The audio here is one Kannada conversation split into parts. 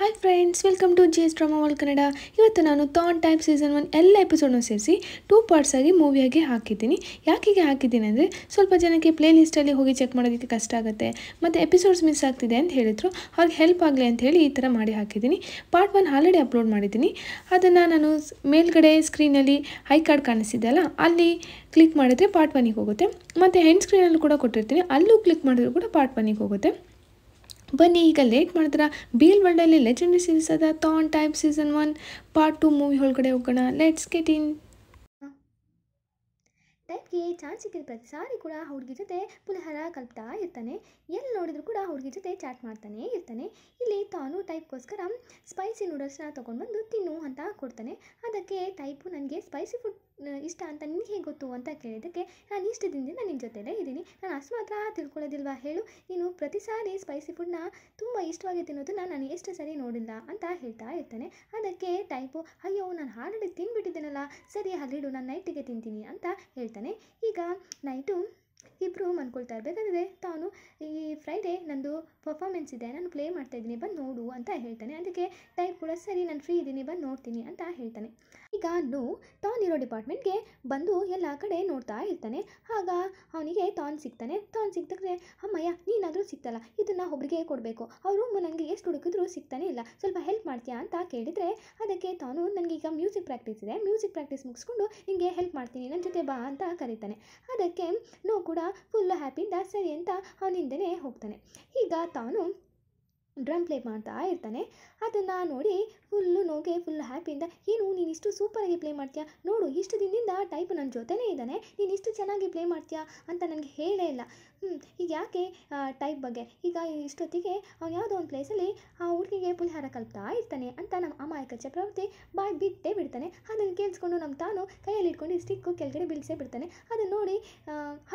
hi friends welcome to G S drama ವಾಲ್ ಕನ್ನಡ ಇವತ್ತು ನಾನು ಥಾನ್ ಟೈಪ್ ಸೀಸನ್ ಒನ್ ಎಲ್ಲ ಎಪಿಸೋಡ್ನೂ ಸೇರಿಸಿ ಟೂ ಆಗಿ ಮೂವಿಯಾಗಿ ಹಾಕಿದ್ದೀನಿ ಯಾಕೆಗೆ ಹಾಕಿದ್ದೀನಿ ಅಂದರೆ ಸ್ವಲ್ಪ ಜನಕ್ಕೆ ಪ್ಲೇ ಲಿಸ್ಟಲ್ಲಿ ಹೋಗಿ ಚೆಕ್ ಮಾಡೋದಕ್ಕೆ ಕಷ್ಟ ಆಗುತ್ತೆ ಮತ್ತು ಎಪಿಸೋಡ್ಸ್ ಮಿಸ್ ಆಗ್ತಿದೆ ಅಂತ ಹೇಳಿದರು ಅವ್ರಿಗೆ ಹೆಲ್ಪ್ ಆಗಲಿ ಅಂತ ಹೇಳಿ ಈ ಥರ ಮಾಡಿ ಹಾಕಿದ್ದೀನಿ ಪಾರ್ಟ್ ಒನ್ ಆಲ್ರೆಡಿ ಅಪ್ಲೋಡ್ ಮಾಡಿದ್ದೀನಿ ಅದನ್ನು ನಾನು ಮೇಲ್ಗಡೆ ಸ್ಕ್ರೀನಲ್ಲಿ ಹೈ ಕಾರ್ಡ್ ಕಾಣಿಸಿದ್ದಲ್ಲ ಅಲ್ಲಿ ಕ್ಲಿಕ್ ಮಾಡಿದರೆ ಪಾರ್ಟ್ ಒನ್ನಿಗೆ ಹೋಗುತ್ತೆ ಮತ್ತು ಹೆಂಡ್ ಸ್ಕ್ರೀನಲ್ಲೂ ಕೂಡ ಕೊಟ್ಟಿರ್ತೀನಿ ಅಲ್ಲೂ ಕ್ಲಿಕ್ ಮಾಡಿದ್ರು ಕೂಡ ಪಾರ್ಟ್ ಒನ್ನಿಗೆ ಹೋಗುತ್ತೆ ಬನ್ನಿ ಈಗ ಲೇಟ್ ಮಾಡಿದ್ರ ಬೀಲ್ ವರ್ಲ್ಡಲ್ಲಿ ಲೆಜೆಂಡರಿ ಸೀರೀಸ್ ಅದ Tharn Type season one part two movie ಒಳಗಡೆ ಹೋಗೋಣ ಲೆಟ್ಸ್ ಗೆಟ್ ಇನ್ ಟೈಪ್ಗೆ ಚಾನ್ಸ್ ಸಿಕ್ಕಿದ ಪ್ರತಿ ಸಾರಿ ಕೂಡ ಹುಡುಗಿ ಜೊತೆ ಪುಲಹರ ಕಲ್ಪ್ತಾ ಇರ್ತಾನೆ ಎಲ್ಲಿ ನೋಡಿದ್ರು ಕೂಡ ಹುಡುಗಿ ಜೊತೆ ಚಾಟ್ ಮಾಡ್ತಾನೆ ಇರ್ತಾನೆ ಇಲ್ಲಿ ತಾನು ಟೈಪ್ಗೋಸ್ಕರ ಸ್ಪೈಸಿ ನೂಡಲ್ಸ್ನ ತೊಗೊಂಡ್ಬಂದು ತಿನ್ನು ಅಂತ ಕೊಡ್ತಾನೆ ಅದಕ್ಕೆ ಟೈಪು ನನಗೆ ಸ್ಪೈಸಿ ಫುಡ್ ಇಷ್ಟ ಅಂತ ನಿನಗೆ ಹೇಗೆ ಗೊತ್ತು ಅಂತ ಕೇಳಿದ್ದಕ್ಕೆ ನಾನು ಇಷ್ಟು ದಿನದಿಂದ ನಿನ್ನ ಜೊತೆಯೇ ಇದ್ದೀನಿ ನಾನು ಅಷ್ಟು ಮಾತ್ರ ತಿಳ್ಕೊಳ್ಳೋದಿಲ್ವಾ ಹೇಳು ನೀನು ಪ್ರತಿ ಸಾರಿ ಸ್ಪೈಸಿ ಫುಡ್ನ ತುಂಬ ಇಷ್ಟವಾಗಿ ತಿನ್ನೋದನ್ನ ನಾನು ಎಷ್ಟು ಸರಿ ನೋಡಿಲ್ಲ ಅಂತ ಹೇಳ್ತಾ ಇರ್ತಾನೆ ಅದಕ್ಕೆ ಟೈಪು ಅಯ್ಯೋ ನಾನು ಆಲ್ರೆಡಿ ತಿನ್ಬಿಟ್ಟಿದ್ದೇನಲ್ಲ ಸರಿ ಅಲ್ಲಿಡು ನಾನು ನೈಟಿಗೆ ತಿಂತೀನಿ ಅಂತ ಹೇಳ್ತಾನೆ ಈಗ ನೈಟು ಇಬ್ಬರು ಅಂದ್ಕೊಳ್ತಾ ಇರಬೇಕಾದ್ರೆ ತಾನು ಈ ಫ್ರೈಡೇ ನಂದು ಪರ್ಫಾರ್ಮೆನ್ಸ್ ಇದೆ ನಾನು ಪ್ಲೇ ಮಾಡ್ತಾಯಿದ್ದೀನಿ ಬಂದು ನೋಡು ಅಂತ ಹೇಳ್ತಾನೆ ಅದಕ್ಕೆ ಟೈಪ್ ಕೂಡ ಸರಿ ನಾನು ಫ್ರೀ ಇದ್ದೀನಿ ಬಂದು ನೋಡ್ತೀನಿ ಅಂತ ಹೇಳ್ತಾನೆ ಈಗ ನು ತಾನಿರೋ ಡಿಪಾರ್ಟ್ಮೆಂಟ್ಗೆ ಬಂದು ಎಲ್ಲ ಕಡೆ ನೋಡ್ತಾ ಇರ್ತಾನೆ ಆಗ ಅವನಿಗೆ ತಾನ್ ಸಿಗ್ತಾನೆ ತಾನ್ ಸಿಗ್ತಕ್ಕೆ ಅಮ್ಮಯ್ಯ ನೀನಾದರೂ ಸಿಗ್ತಲ್ಲ ಇದನ್ನು ಒಬ್ರಿಗೆ ಕೊಡಬೇಕು ಅವರು ನನಗೆ ಎಷ್ಟು ಹುಡುಕಿದ್ರು ಸಿಗ್ತಾನೆ ಇಲ್ಲ ಸ್ವಲ್ಪ ಹೆಲ್ಪ್ ಮಾಡ್ತೀಯಾ ಅಂತ ಕೇಳಿದರೆ ಅದಕ್ಕೆ ತಾನು ನನಗೀಗ ಮ್ಯೂಸಿಕ್ ಪ್ರಾಕ್ಟೀಸ್ ಇದೆ ಮ್ಯೂಸಿಕ್ ಪ್ರಾಕ್ಟೀಸ್ ಮುಗಿಸ್ಕೊಂಡು ನಿಮಗೆ ಹೆಲ್ಪ್ ಮಾಡ್ತೀನಿ ನನ್ನ ಜೊತೆ ಬಾ ಅಂತ ಕರೀತಾನೆ ಅದಕ್ಕೆ ನೋ ಕೂಡ ಫುಲ್ ಹ್ಯಾಪಿಯಿಂದ ಸರಿ ಅಂತ ಅವನಿಂದನೇ ಹೋಗ್ತಾನೆ ಈಗ ತಾನು ಡ್ರಮ್ ಪ್ಲೇ ಮಾಡ್ತಾ ಇರ್ತಾನೆ ಅದನ್ನು ನೋಡಿ ಫುಲ್ಲು ನೋಗೆ ಫುಲ್ ಹ್ಯಾಪಿಯಿಂದ ಏನು ನೀನು ಇಷ್ಟು ಸೂಪರಾಗಿ ಪ್ಲೇ ಮಾಡ್ತೀಯಾ ನೋಡು ಇಷ್ಟು ದಿನದಿಂದ ಟೈಪ್ ನನ್ನ ಜೊತೆನೇ ಇದ್ದಾನೆ ನೀನು ಇಷ್ಟು ಚೆನ್ನಾಗಿ ಪ್ಲೇ ಮಾಡ್ತೀಯಾ ಅಂತ ನನಗೆ ಹೇಳೇ ಇಲ್ಲ ಹ್ಞೂ ಈಗ ಯಾಕೆ ಟೈಪ್ ಬಗ್ಗೆ ಈಗ ಇಷ್ಟೊತ್ತಿಗೆ ಅವ್ನು ಯಾವುದೋ ಒಂದು ಪ್ಲೇಸಲ್ಲಿ ಆ ಹುಡುಗಿಗೆ ಪುಲಿಹಾರ ಕಲ್ತಾ ಇರ್ತಾನೆ ಅಂತ ನಮ್ಮ ಅಮಾಯಕ ಚಕ್ರವರ್ತಿ ಬಾಯ್ ಬಿಟ್ಟೇ ಬಿಡ್ತಾನೆ ಅದನ್ನು ಕೇಳಿಸ್ಕೊಂಡು ನಮ್ಮ ತಾನು ಕೈಯಲ್ಲಿ ಇಟ್ಕೊಂಡು ಸ್ಟಿಕ್ಕು ಕೆಳಗಡೆ ಬೀಳಿಸೇ ಬಿಡ್ತಾನೆ ಅದನ್ನು ನೋಡಿ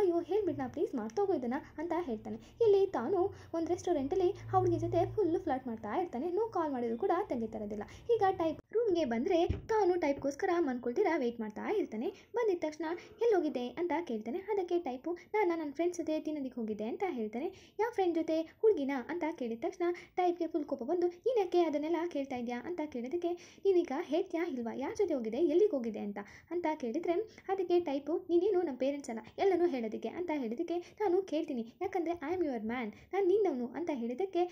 ಅಯ್ಯೋ ನಾ ಪ್ಲೀಸ್ ಮಾಡ್ತೋಗೋ ಇದನ್ನು ಅಂತ ಹೇಳ್ತಾನೆ ಇಲ್ಲಿ ತಾನು ಒಂದು ರೆಸ್ಟೋರೆಂಟಲ್ಲಿ ಆ ಜೊತೆ ಫುಲ್ಲು ಫ್ಲಾಟ್ ಮಾಡ್ತಾ ಇರ್ತಾನೆ ನೋ ಕಾಲ್ ಮಾಡಿದ್ರು ಕೂಡ ತರೋದಿಲ್ಲ ಈಗ ಟೈಪ್ ರೂಮ್ಗೆ ಬಂದರೆ ತಾನು ಟೈಪ್ಗೋಸ್ಕರ ಮನ್ಕೊಳ್ತೀರಾ ವೆಯ್ಟ್ ಮಾಡ್ತಾ ಇರ್ತಾನೆ ಬಂದಿದ್ದ ತಕ್ಷಣ ಎಲ್ಲೋಗಿದೆ ಅಂತ ಕೇಳ್ತಾನೆ ಅದಕ್ಕೆ ಟೈಪು ನಾನು ನನ್ನ ಫ್ರೆಂಡ್ಸ್ ಜೊತೆ ನದಿಗೆ ಹೋಗಿದ್ದೆ ಅಂತ ಹೇಳ್ತಾನೆ ಯಾವ ಫ್ರೆಂಡ್ ಜೊತೆ ಹುಡುಗಿನ ಅಂತ ಕೇಳಿದ ತಕ್ಷಣ ಟೈಪ್ಗೆ ಫುಲ್ ಕೋಪ ಬಂದು ನೀನಕ್ಕೆ ಅದನ್ನೆಲ್ಲ ಕೇಳ್ತಾ ಇದೆಯಾ ಅಂತ ಕೇಳಿದ್ದಕ್ಕೆ ನೀನೀಗ ಹೇಳ್ತೀಯಾ ಇಲ್ವಾ ಯಾರ ಜೊತೆ ಹೋಗಿದೆ ಎಲ್ಲಿಗೆ ಹೋಗಿದೆ ಅಂತ ಅಂತ ಕೇಳಿದರೆ ಅದಕ್ಕೆ ಟೈಪು ನೀನೇನು ನಮ್ಮ ಪೇರೆಂಟ್ಸ್ ಅಲ್ಲ ಎಲ್ಲನೂ ಹೇಳೋದಕ್ಕೆ ಅಂತ ಹೇಳಿದಕ್ಕೆ ನಾನು ಕೇಳ್ತೀನಿ ಯಾಕಂದರೆ ಐ ಆಮ್ ಯುವರ್ ಮ್ಯಾನ್ ನಾನು ನಿನ್ನವನು ಅಂತ ಹೇಳಿದ್ದಕ್ಕೆ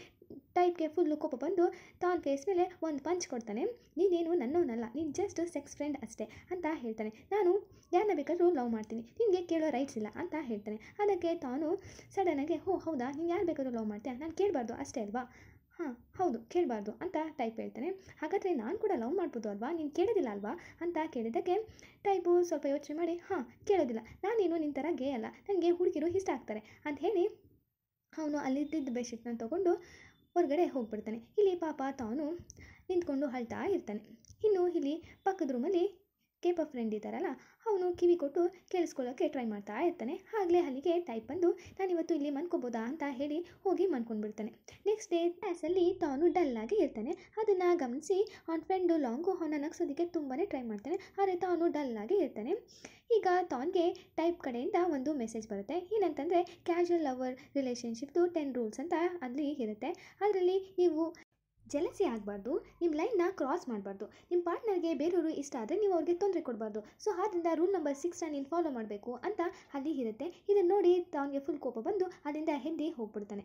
ಟೈಪ್ಗೆ ಫುಲ್ಲು ಕೋಪ ಬಂದು ತಾನ್ ಫೇಸ್ ಮೇಲೆ ಒಂದು ಪಂಚ್ ಕೊಡ್ತಾನೆ ನೀನೇನು ನನ್ನವನಲ್ಲ ನೀನು ಜಸ್ಟ್ ಸೆಕ್ಸ್ ಫ್ರೆಂಡ್ ಅಷ್ಟೇ ಅಂತ ಹೇಳ್ತಾನೆ ನಾನು ಯಾರನ್ನ ಬೇಕಾದರೂ ಲವ್ ಮಾಡ್ತೀನಿ ನಿನಗೆ ಕೇಳೋ ರೈಟ್ಸ್ ಇಲ್ಲ ಅಂತ ಹೇಳ್ತಾನೆ ಅದಕ್ಕೆ ತಾನು ಸಡನ್ನಾಗಿ ಹೋ ಹೌದಾ ನೀನು ಯಾರು ಬೇಕಾದರೂ ಲವ್ ಮಾಡ್ತೀಯ ನಾನು ಕೇಳಬಾರ್ದು ಅಷ್ಟೇ ಅಲ್ವಾ ಹಾಂ ಹೌದು ಕೇಳಬಾರ್ದು ಅಂತ ಟೈಪ್ ಹೇಳ್ತಾನೆ ಹಾಗಾದರೆ ನಾನು ಕೂಡ ಲವ್ ಮಾಡ್ಬೋದು ಅಲ್ವಾ ನೀನು ಕೇಳೋದಿಲ್ಲ ಅಲ್ವಾ ಅಂತ ಕೇಳಿದ್ದಕ್ಕೆ ಟೈಪು ಸ್ವಲ್ಪ ಯೋಚನೆ ಮಾಡಿ ಹಾಂ ಕೇಳೋದಿಲ್ಲ ನಾನೇನು ನಿನ್ನ ಥರ ಗೇ ಅಲ್ಲ ನನಗೆ ಹುಡುಗಿರು ಇಷ್ಟ ಆಗ್ತಾರೆ ಅಂತ ಹೇಳಿ ಅವನು ಅಲ್ಲಿದ್ದ ಬೆಡ್ಶೀಟ್ನ ತೊಗೊಂಡು ಹೊರಗಡೆ ಹೋಗ್ಬಿಡ್ತಾನೆ ಇಲ್ಲಿ ಪಾಪ ತಾನು ನಿಂತ್ಕೊಂಡು ಅಳ್ತಾ ಇರ್ತಾನೆ ಇನ್ನು ಇಲ್ಲಿ ಪಕ್ಕದ ರೂಮಲ್ಲಿ ಕೇಪ ಫ್ರೆಂಡ್ ಇದ್ದಾರಲ್ಲ ಅವನು ಕಿವಿ ಕೊಟ್ಟು ಕೇಳಿಸ್ಕೊಳ್ಳೋಕ್ಕೆ ಟ್ರೈ ಮಾಡ್ತಾ ಇರ್ತಾನೆ ಆಗಲೇ ಅಲ್ಲಿಗೆ ಟೈಪ್ ಬಂದು ನಾನಿವತ್ತು ಇಲ್ಲಿ ಮನ್ಕೋಬೋದಾ ಅಂತ ಹೇಳಿ ಹೋಗಿ ಮನ್ಕೊಂಡ್ಬಿಡ್ತಾನೆ ನೆಕ್ಸ್ಟ್ ಡೇ ಕ್ಲಾಸಲ್ಲಿ ತಾನು ಡಲ್ಲಾಗಿ ಇರ್ತಾನೆ ಅದನ್ನು ಗಮನಿಸಿ ಅವನ ಫ್ರೆಂಡು ಲಾಂಗು ಅವನ ನಗ್ಸೋದಕ್ಕೆ ತುಂಬಾ ಟ್ರೈ ಮಾಡ್ತಾನೆ ಆದರೆ ತಾನು ಡಲ್ಲಾಗಿ ಇರ್ತಾನೆ ಈಗ ತಾನ್ಗೆ ಟೈಪ್ ಕಡೆಯಿಂದ ಒಂದು ಮೆಸೇಜ್ ಬರುತ್ತೆ ಏನಂತಂದರೆ ಕ್ಯಾಶುವಲ್ ಲವರ್ ರಿಲೇಷನ್ಶಿಪ್ದು ಟೆನ್ ರೂಲ್ಸ್ ಅಂತ ಅಲ್ಲಿ ಇರುತ್ತೆ ಅದರಲ್ಲಿ ನೀವು ಜಲಸಿ ಆಗಬಾರ್ದು ನಿಮ್ಮ ಲೈನ್ನ ಕ್ರಾಸ್ ಮಾಡಬಾರ್ದು ನಿಮ್ಮ ಪಾರ್ಟ್ನರ್ಗೆ ಬೇರೆಯವರು ಇಷ್ಟ ಆದರೆ ನೀವು ಅವ್ರಿಗೆ ತೊಂದರೆ ಕೊಡಬಾರ್ದು ಸೊ ಆದ್ದರಿಂದ ರೂಲ್ ನಂಬರ್ ಸಿಕ್ಸ್ನ ನೀನು ಫಾಲೋ ಮಾಡಬೇಕು ಅಂತ ಅಲ್ಲಿ ಇರುತ್ತೆ ಇದನ್ನು ನೋಡಿ ಅವನಿಗೆ ಫುಲ್ ಕೋಪ ಬಂದು ಅಲ್ಲಿಂದ ಹೆದ್ದಿ ಹೋಗ್ಬಿಡ್ತಾನೆ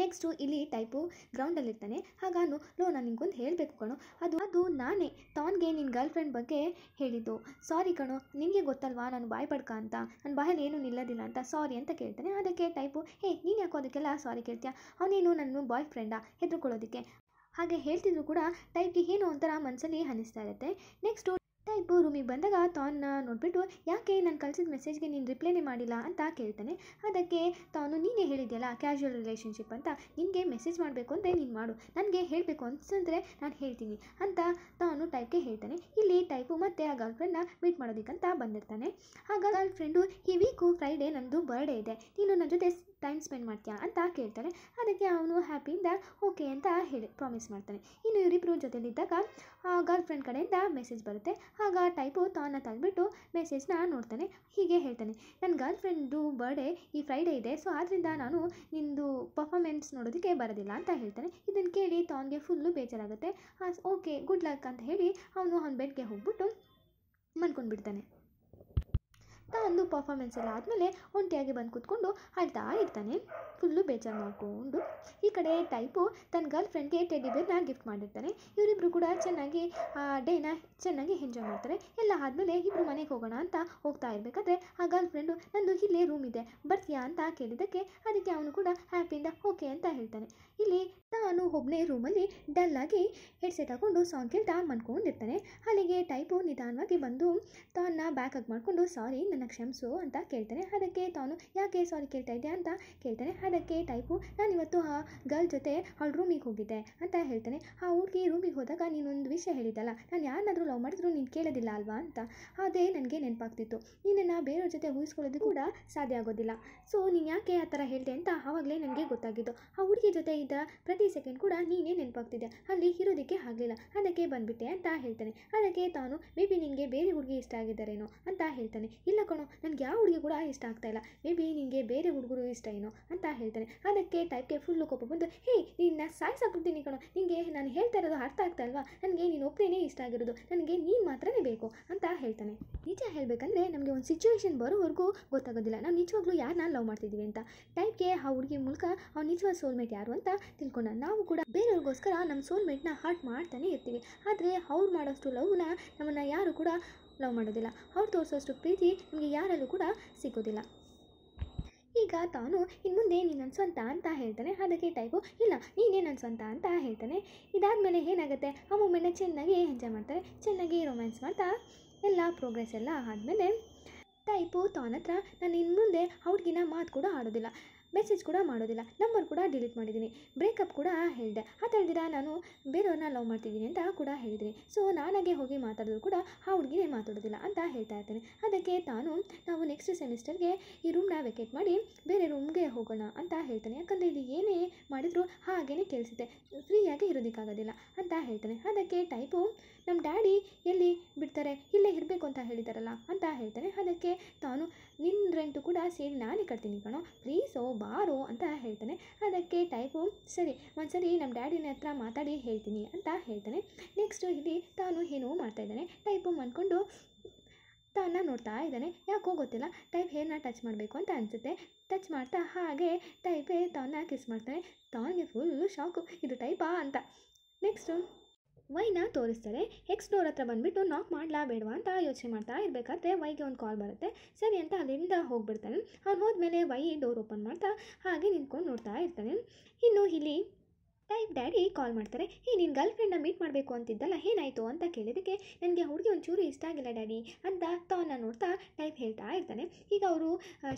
ನೆಕ್ಸ್ಟು ಇಲ್ಲಿ ಟೈಪು ಗ್ರೌಂಡಲ್ಲಿರ್ತಾನೆ ಹಾಗಾನು ಲೋ ನಾನು ನಿಮ್ಗೊಂದು ಹೇಳಬೇಕು ಕಣೋ ಅದು ಅದು ನಾನೇ ತಾನ್ಗೆ ನಿನ್ನ ಗರ್ಲ್ ಫ್ರೆಂಡ್ ಬಗ್ಗೆ ಹೇಳಿದ್ದು ಸಾರಿ ಕಣೋ ನಿನಗೆ ಗೊತ್ತಲ್ವಾ ನಾನು ಬಾಯ್ ಪಡ್ಕ ಅಂತ ನನ್ನ ಬಾಯಲ್ಲಿ ಏನೂ ನಿಲ್ಲೋದಿಲ್ಲ ಅಂತ ಸಾರಿ ಅಂತ ಕೇಳ್ತಾನೆ ಅದಕ್ಕೆ ಟೈಪು ಹೇ ನೀನು ಯಾಕೋ ಅದಕ್ಕೆಲ್ಲ ಸಾರಿ ಕೇಳ್ತೀಯ ಅವನೇನು ನನ್ನ ಬಾಯ್ ಫ್ರೆಂಡಾ ಹೆದರ್ಕೊಳ್ಳೋದಕ್ಕೆ ಹಾಗೆ ಹೇಳ್ತಿದ್ರು ಕೂಡ ಟೈಪ್ಗೆ ಏನು ಒಂಥರ ಮನಸ್ಸಲ್ಲಿ ಅನ್ನಿಸ್ತಾ ಇರುತ್ತೆ ನೆಕ್ಸ್ಟು ಟೈಪು ರೂಮಿಗೆ ಬಂದಾಗ ತಾನ್ನ ನೋಡಿಬಿಟ್ಟು ಯಾಕೆ ನಾನು ಕಳಿಸಿದ ಮೆಸೇಜ್ಗೆ ನೀನು ರಿಪ್ಲೈನೇ ಮಾಡಿಲ್ಲ ಅಂತ ಕೇಳ್ತಾನೆ ಅದಕ್ಕೆ ತಾನು ನೀನೇ ಹೇಳಿದೆಯಲ್ಲ ಕ್ಯಾಶುವಲ್ ರಿಲೇಷನ್ಶಿಪ್ ಅಂತ ನಿನಗೆ ಮೆಸೇಜ್ ಮಾಡಬೇಕು ಅಂದರೆ ನೀನು ಮಾಡು ನನಗೆ ಹೇಳಬೇಕು ಅನ್ಸಂದರೆ ನಾನು ಹೇಳ್ತೀನಿ ಅಂತ ತಾನು ಟೈಪ್ಗೆ ಹೇಳ್ತಾನೆ ಇಲ್ಲಿ ಟೈಪು ಮತ್ತೆ ಆ ಗರ್ಲ್ ಫ್ರೆಂಡ್ನ ಮೀಟ್ ಮಾಡೋದಕ್ಕಂತ ಬಂದಿರ್ತಾನೆ ಆಗ ಗರ್ಲ್ ಫ್ರೆಂಡು ಈ ವೀಕು ಫ್ರೈಡೇ ನನ್ನದು ಬರ್ಡೇ ಇದೆ ನೀನು ನನ್ನ ಜೊತೆ ಟೈಮ್ ಸ್ಪೆಂಡ್ ಮಾಡ್ತೀಯಾ ಅಂತ ಕೇಳ್ತಾರೆ ಅದಕ್ಕೆ ಅವನು ಹ್ಯಾಪಿಯಿಂದ ಓಕೆ ಅಂತ ಹೇಳಿ ಪ್ರಾಮಿಸ್ ಮಾಡ್ತಾನೆ ಇನ್ನು ಇವರಿಬ್ಬರು ಆ ಗರ್ಲ್ ಫ್ರೆಂಡ್ ಕಡೆಯಿಂದ ಮೆಸೇಜ್ ಬರುತ್ತೆ ಆಗ ಟೈಪು ತಾನ ತಂದುಬಿಟ್ಟು ಮೆಸೇಜ್ನ ನೋಡ್ತಾನೆ ಹೀಗೆ ಹೇಳ್ತಾನೆ ನನ್ನ ಗರ್ಲ್ ಫ್ರೆಂಡು ಬರ್ಡೇ ಈ ಫ್ರೈಡೇ ಇದೆ ಸೊ ಆದ್ದರಿಂದ ನಾನು ನಿಂದು ಪರ್ಫಾಮೆನ್ಸ್ ನೋಡೋದಕ್ಕೆ ಬರೋದಿಲ್ಲ ಅಂತ ಹೇಳ್ತಾನೆ ಇದನ್ನು ಕೇಳಿ ತಾನ್ಗೆ ಫುಲ್ಲು ಬೇಜಾರಾಗುತ್ತೆ ಓಕೆ ಗುಡ್ ಲಕ್ ಅಂತ ಹೇಳಿ ಅವನು ಅವ್ನ ಬೆಡ್ಗೆ ಹೋಗ್ಬಿಟ್ಟು ಮನ್ಕೊಂಡ್ಬಿಡ್ತಾನೆ ತಾನು ಪರ್ಫಾರ್ಮೆನ್ಸ್ ಎಲ್ಲ ಆದಮೇಲೆ ಒಂಟಿಯಾಗಿ ಬಂದು ಕೂತ್ಕೊಂಡು ಅಳ್ತಾ ಇರ್ತಾನೆ ಫುಲ್ಲು ಬೇಜಾರು ಮಾಡಿಕೊಂಡು ಈ ಕಡೆ ಟೈಪು ತನ್ನ ಗರ್ಲ್ ಫ್ರೆಂಡ್ಗೆ ಟೆಡ್ಡಿ ಗಿಫ್ಟ್ ಮಾಡಿರ್ತಾನೆ ಇವರಿಬ್ಬರು ಕೂಡ ಚೆನ್ನಾಗಿ ಡೇನ ಚೆನ್ನಾಗಿ ಎಂಜಾಯ್ ಮಾಡ್ತಾರೆ ಎಲ್ಲ ಆದಮೇಲೆ ಇಬ್ಬರು ಮನೆಗೆ ಹೋಗೋಣ ಅಂತ ಹೋಗ್ತಾ ಇರಬೇಕಾದ್ರೆ ಆ ಗರ್ಲ್ ಫ್ರೆಂಡು ನಂದು ಇಲ್ಲೇ ರೂಮ್ ಇದೆ ಬರ್ತೀಯಾ ಅಂತ ಕೇಳಿದ್ದಕ್ಕೆ ಅದಕ್ಕೆ ಅವನು ಕೂಡ ಹ್ಯಾಪಿಯಿಂದ ಓಕೆ ಅಂತ ಹೇಳ್ತಾನೆ ಇಲ್ಲಿ ತಾನು ಒಬ್ಬನೇ ರೂಮಲ್ಲಿ ಡಲ್ಲಾಗಿ ಹೆಡ್ಸೆಟ್ ಹಾಕ್ಕೊಂಡು ಸಾಂಗ್ ಕೇಳ್ತಾ ಮನ್ಕೊಂಡಿರ್ತಾನೆ ಅಲ್ಲಿಗೆ ಟೈಪು ನಿಧಾನವಾಗಿ ಬಂದು ತಾನ ಬ್ಯಾಕ್ ಮಾಡಿಕೊಂಡು ಸಾರಿ ನನ್ನ ನನ್ನ ಕ್ಷಮಿಸು ಅಂತ ಕೇಳ್ತಾನೆ ಅದಕ್ಕೆ ತಾನು ಯಾಕೆ ಸಾರಿ ಕೇಳ್ತಾ ಇದ್ದೆ ಅಂತ ಕೇಳ್ತಾನೆ ಅದಕ್ಕೆ ಟೈಪು ನಾನು ಇವತ್ತು ಆ ಗರ್ಲ್ ಜೊತೆ ಅವಳು ರೂಮಿಗೆ ಹೋಗಿದ್ದೆ ಅಂತ ಹೇಳ್ತಾನೆ ಆ ಹುಡುಗಿ ರೂಮಿಗೆ ಹೋದಾಗ ನೀನೊಂದು ವಿಷಯ ಹೇಳಿದ್ದಲ್ಲ ನಾನು ಯಾರನ್ನಾದರೂ ಲವ್ ಮಾಡಿದ್ರು ನೀನು ಕೇಳೋದಿಲ್ಲ ಅಲ್ವಾ ಅಂತ ಅದೇ ನನಗೆ ನೆನಪಾಗ್ತಿತ್ತು ನೀನನ್ನು ಬೇರೆಯವ್ರ ಜೊತೆ ಊಹಿಸ್ಕೊಳ್ಳೋದು ಕೂಡ ಸಾಧ್ಯ ಆಗೋದಿಲ್ಲ ಸೊ ನೀನು ಯಾಕೆ ಆ ಥರ ಹೇಳಿದೆ ಅಂತ ಆವಾಗಲೇ ನನಗೆ ಗೊತ್ತಾಗಿದ್ದು ಆ ಹುಡುಗಿ ಜೊತೆ ಇದ್ದ ಪ್ರತಿ ಸೆಕೆಂಡ್ ಕೂಡ ನೀನೇ ನೆನಪಾಗ್ತಿದ್ದೆ ಅಲ್ಲಿ ಇರೋದಕ್ಕೆ ಆಗಲಿಲ್ಲ ಅದಕ್ಕೆ ಬಂದ್ಬಿಟ್ಟೆ ಅಂತ ಹೇಳ್ತಾನೆ ಅದಕ್ಕೆ ತಾನು ಮೇ ಬಿ ನಿನಗೆ ಬೇರೆ ಹುಡುಗಿ ಇಷ್ಟ ಆಗಿದ್ದಾರೇನೋ ಅಂತ ಹೇಳ್ತಾನೆ ಇಲ್ಲ ಕಣೋ ನನಗೆ ಯಾವ ಹುಡುಗಿ ಕೂಡ ಇಷ್ಟ ಆಗ್ತಾ ಇಲ್ಲ ಮೇ ಬಿ ನಿನಗೆ ಬೇರೆ ಹುಡುಗರು ಇಷ್ಟ ಏನೋ ಅಂತ ಹೇಳ್ತಾನೆ ಅದಕ್ಕೆ ಟೈಪ್ಗೆ ಫುಲ್ಲು ಕೋಪ ಬಂದು ಹೇ ನಿನ್ನ ಸಾಯಿಸಾಕ್ಬಿಡ್ತೀನಿ ಕಣೋ ನಿಂಗೆ ನಾನು ಹೇಳ್ತಾ ಇರೋದು ಅರ್ಥ ಆಗ್ತಾ ಇಲ್ವಾ ನನಗೆ ನೀನು ಒಬ್ಬನೇ ಇಷ್ಟ ಆಗಿರೋದು ನನಗೆ ನೀನು ಮಾತ್ರನೇ ಬೇಕು ಅಂತ ಹೇಳ್ತಾನೆ ನಿಜ ಹೇಳಬೇಕಂದ್ರೆ ನಮಗೆ ಒಂದು ಸಿಚುವೇಶನ್ ಬರೋವರೆಗೂ ಗೊತ್ತಾಗೋದಿಲ್ಲ ನಾವು ನಿಜವಾಗ್ಲೂ ಯಾರನ್ನ ಲವ್ ಮಾಡ್ತಿದ್ದೀವಿ ಅಂತ ಟೈಪ್ಗೆ ಆ ಹುಡುಗಿ ಮೂಲಕ ಅವ್ನು ನಿಜವಾದ ಸೋಲ್ಮೇಟ್ ಯಾರು ಅಂತ ತಿಳ್ಕೊಂಡ ನಾವು ಕೂಡ ಬೇರೆಯವ್ರಿಗೋಸ್ಕರ ನಮ್ಮ ಸೋಲ್ಮೇಟ್ನ ಹಾರ್ಟ್ ಮಾಡ್ತಾನೆ ಇರ್ತೀವಿ ಆದರೆ ಅವ್ರು ಮಾಡೋಷ್ಟು ಲವ್ನ ನಮ್ಮನ್ನು ಯಾರು ಕೂಡ ಲವ್ ಮಾಡೋದಿಲ್ಲ ಅವ್ರು ತೋರಿಸೋಷ್ಟು ಪ್ರೀತಿ ನಿಮಗೆ ಯಾರಲ್ಲೂ ಕೂಡ ಸಿಗೋದಿಲ್ಲ ಈಗ ತಾನು ಇನ್ನು ಮುಂದೆ ನೀನು ನನ್ನ ಸ್ವಂತ ಅಂತ ಹೇಳ್ತಾನೆ ಅದಕ್ಕೆ ಟೈಪು ಇಲ್ಲ ನೀನೇ ನನ್ನ ಸ್ವಂತ ಅಂತ ಹೇಳ್ತಾನೆ ಇದಾದಮೇಲೆ ಏನಾಗುತ್ತೆ ಆ ಮೂಮೆಂಟ್ನ ಚೆನ್ನಾಗಿ ಎಂಜಾಯ್ ಮಾಡ್ತಾರೆ ಚೆನ್ನಾಗಿ ರೊಮ್ಯಾನ್ಸ್ ಮಾಡ್ತಾ ಎಲ್ಲ ಪ್ರೋಗ್ರೆಸ್ ಎಲ್ಲ ಆದಮೇಲೆ ಟೈಪು ಹತ್ರ ನಾನು ಇನ್ನು ಮುಂದೆ ಅವ್ರಿಗಿನ ಮಾತು ಕೂಡ ಆಡೋದಿಲ್ಲ ಮೆಸೇಜ್ ಕೂಡ ಮಾಡೋದಿಲ್ಲ ನಂಬರ್ ಕೂಡ ಡಿಲೀಟ್ ಮಾಡಿದ್ದೀನಿ ಬ್ರೇಕಪ್ ಕೂಡ ಹೇಳಿದೆ ಅದು ಹೇಳಿದಿರ ನಾನು ಬೇರೆಯವ್ರನ್ನ ಲವ್ ಮಾಡ್ತಿದ್ದೀನಿ ಅಂತ ಕೂಡ ಹೇಳಿದ್ದೀನಿ ಸೊ ನಾನಾಗೆ ಹೋಗಿ ಮಾತಾಡಿದ್ರು ಕೂಡ ಆ ಹುಡುಗಿನೇ ಮಾತಾಡೋದಿಲ್ಲ ಅಂತ ಹೇಳ್ತಾ ಇರ್ತೇನೆ ಅದಕ್ಕೆ ತಾನು ನಾವು ನೆಕ್ಸ್ಟ್ ಸೆಮಿಸ್ಟರ್ಗೆ ಈ ರೂಮ್ನ ವೆಕೇಟ್ ಮಾಡಿ ಬೇರೆ ರೂಮ್ಗೆ ಹೋಗೋಣ ಅಂತ ಹೇಳ್ತಾನೆ ಯಾಕಂದರೆ ಇಲ್ಲಿ ಏನೇ ಮಾಡಿದರೂ ಹಾಗೇನೆ ಕೇಳಿಸುತ್ತೆ ಫ್ರೀಯಾಗಿ ಇರೋದಕ್ಕಾಗೋದಿಲ್ಲ ಅಂತ ಹೇಳ್ತಾನೆ ಅದಕ್ಕೆ ಟೈಪು ನಮ್ಮ ಡ್ಯಾಡಿ ಎಲ್ಲಿ ಬಿಡ್ತಾರೆ ಇಲ್ಲೇ ಇರಬೇಕು ಅಂತ ಹೇಳಿದಾರಲ್ಲ ಅಂತ ಹೇಳ್ತೇನೆ ಅದಕ್ಕೆ ತಾನು ನಿನ್ನ ರೆಂಟು ಕೂಡ ಸೇರಿ ನಾನೇ ಕಟ್ತೀನಿ ಕಣೋ ಪ್ಲೀಸೋ ಬಾರೋ ಅಂತ ಹೇಳ್ತಾನೆ ಅದಕ್ಕೆ ಟೈಪು ಸರಿ ಒಂದ್ಸರಿ ನಮ್ಮ ಡ್ಯಾಡಿನ ಹತ್ರ ಮಾತಾಡಿ ಹೇಳ್ತೀನಿ ಅಂತ ಹೇಳ್ತಾನೆ ನೆಕ್ಸ್ಟು ಇಲ್ಲಿ ತಾನು ಏನೋ ಮಾಡ್ತಾಯಿದ್ದಾನೆ ಟೈಪು ಅಂದ್ಕೊಂಡು ತಾನ ನೋಡ್ತಾ ಇದ್ದಾನೆ ಯಾಕೋ ಗೊತ್ತಿಲ್ಲ ಟೈಪ್ ಹೇರ್ನ ಟಚ್ ಮಾಡಬೇಕು ಅಂತ ಅನಿಸುತ್ತೆ ಟಚ್ ಮಾಡ್ತಾ ಹಾಗೆ ಟೈಪೇ ತಾನ ಕಿಸ್ ಮಾಡ್ತಾನೆ ತಾನಿಗೆ ಫುಲ್ಲು ಶಾಕು ಇದು ಟೈಪಾ ಅಂತ ನೆಕ್ಸ್ಟು ವೈನ ತೋರಿಸ್ತಾರೆ ಎಕ್ಸ್ ಡೋರ್ ಹತ್ರ ಬಂದುಬಿಟ್ಟು ನಾಕ್ ಮಾಡಲಾ ಬೇಡವಾ ಅಂತ ಯೋಚನೆ ಮಾಡ್ತಾ ಇರಬೇಕಾದ್ರೆ ವೈಗೆ ಒಂದು ಕಾಲ್ ಬರುತ್ತೆ ಸರಿ ಅಂತ ಅಲ್ಲಿಂದ ಹೋಗ್ಬಿಡ್ತಾನೆ ಅವ್ನು ಹೋದ್ಮೇಲೆ ವೈ ಡೋರ್ ಓಪನ್ ಮಾಡ್ತಾ ಹಾಗೆ ನಿಂತ್ಕೊಂಡು ನೋಡ್ತಾ ಇರ್ತಾನೆ ಇನ್ನು ಇಲ್ಲಿ ಟೈಪ್ ಡ್ಯಾಡಿ ಕಾಲ್ ಮಾಡ್ತಾರೆ ಹೇ ನಿನ್ನ ಗರ್ಲ್ ಫ್ರೆಂಡ್ನ ಮೀಟ್ ಮಾಡಬೇಕು ಅಂತಿದ್ದಲ್ಲ ಏನಾಯಿತು ಅಂತ ಕೇಳಿದಕ್ಕೆ ನನಗೆ ಹುಡುಗಿ ಒಂಚೂರು ಇಷ್ಟ ಆಗಿಲ್ಲ ಡ್ಯಾಡಿ ಅಂತ ತಾವನ್ನ ನೋಡ್ತಾ ಟೈಪ್ ಹೇಳ್ತಾ ಇರ್ತಾನೆ ಈಗ ಅವರು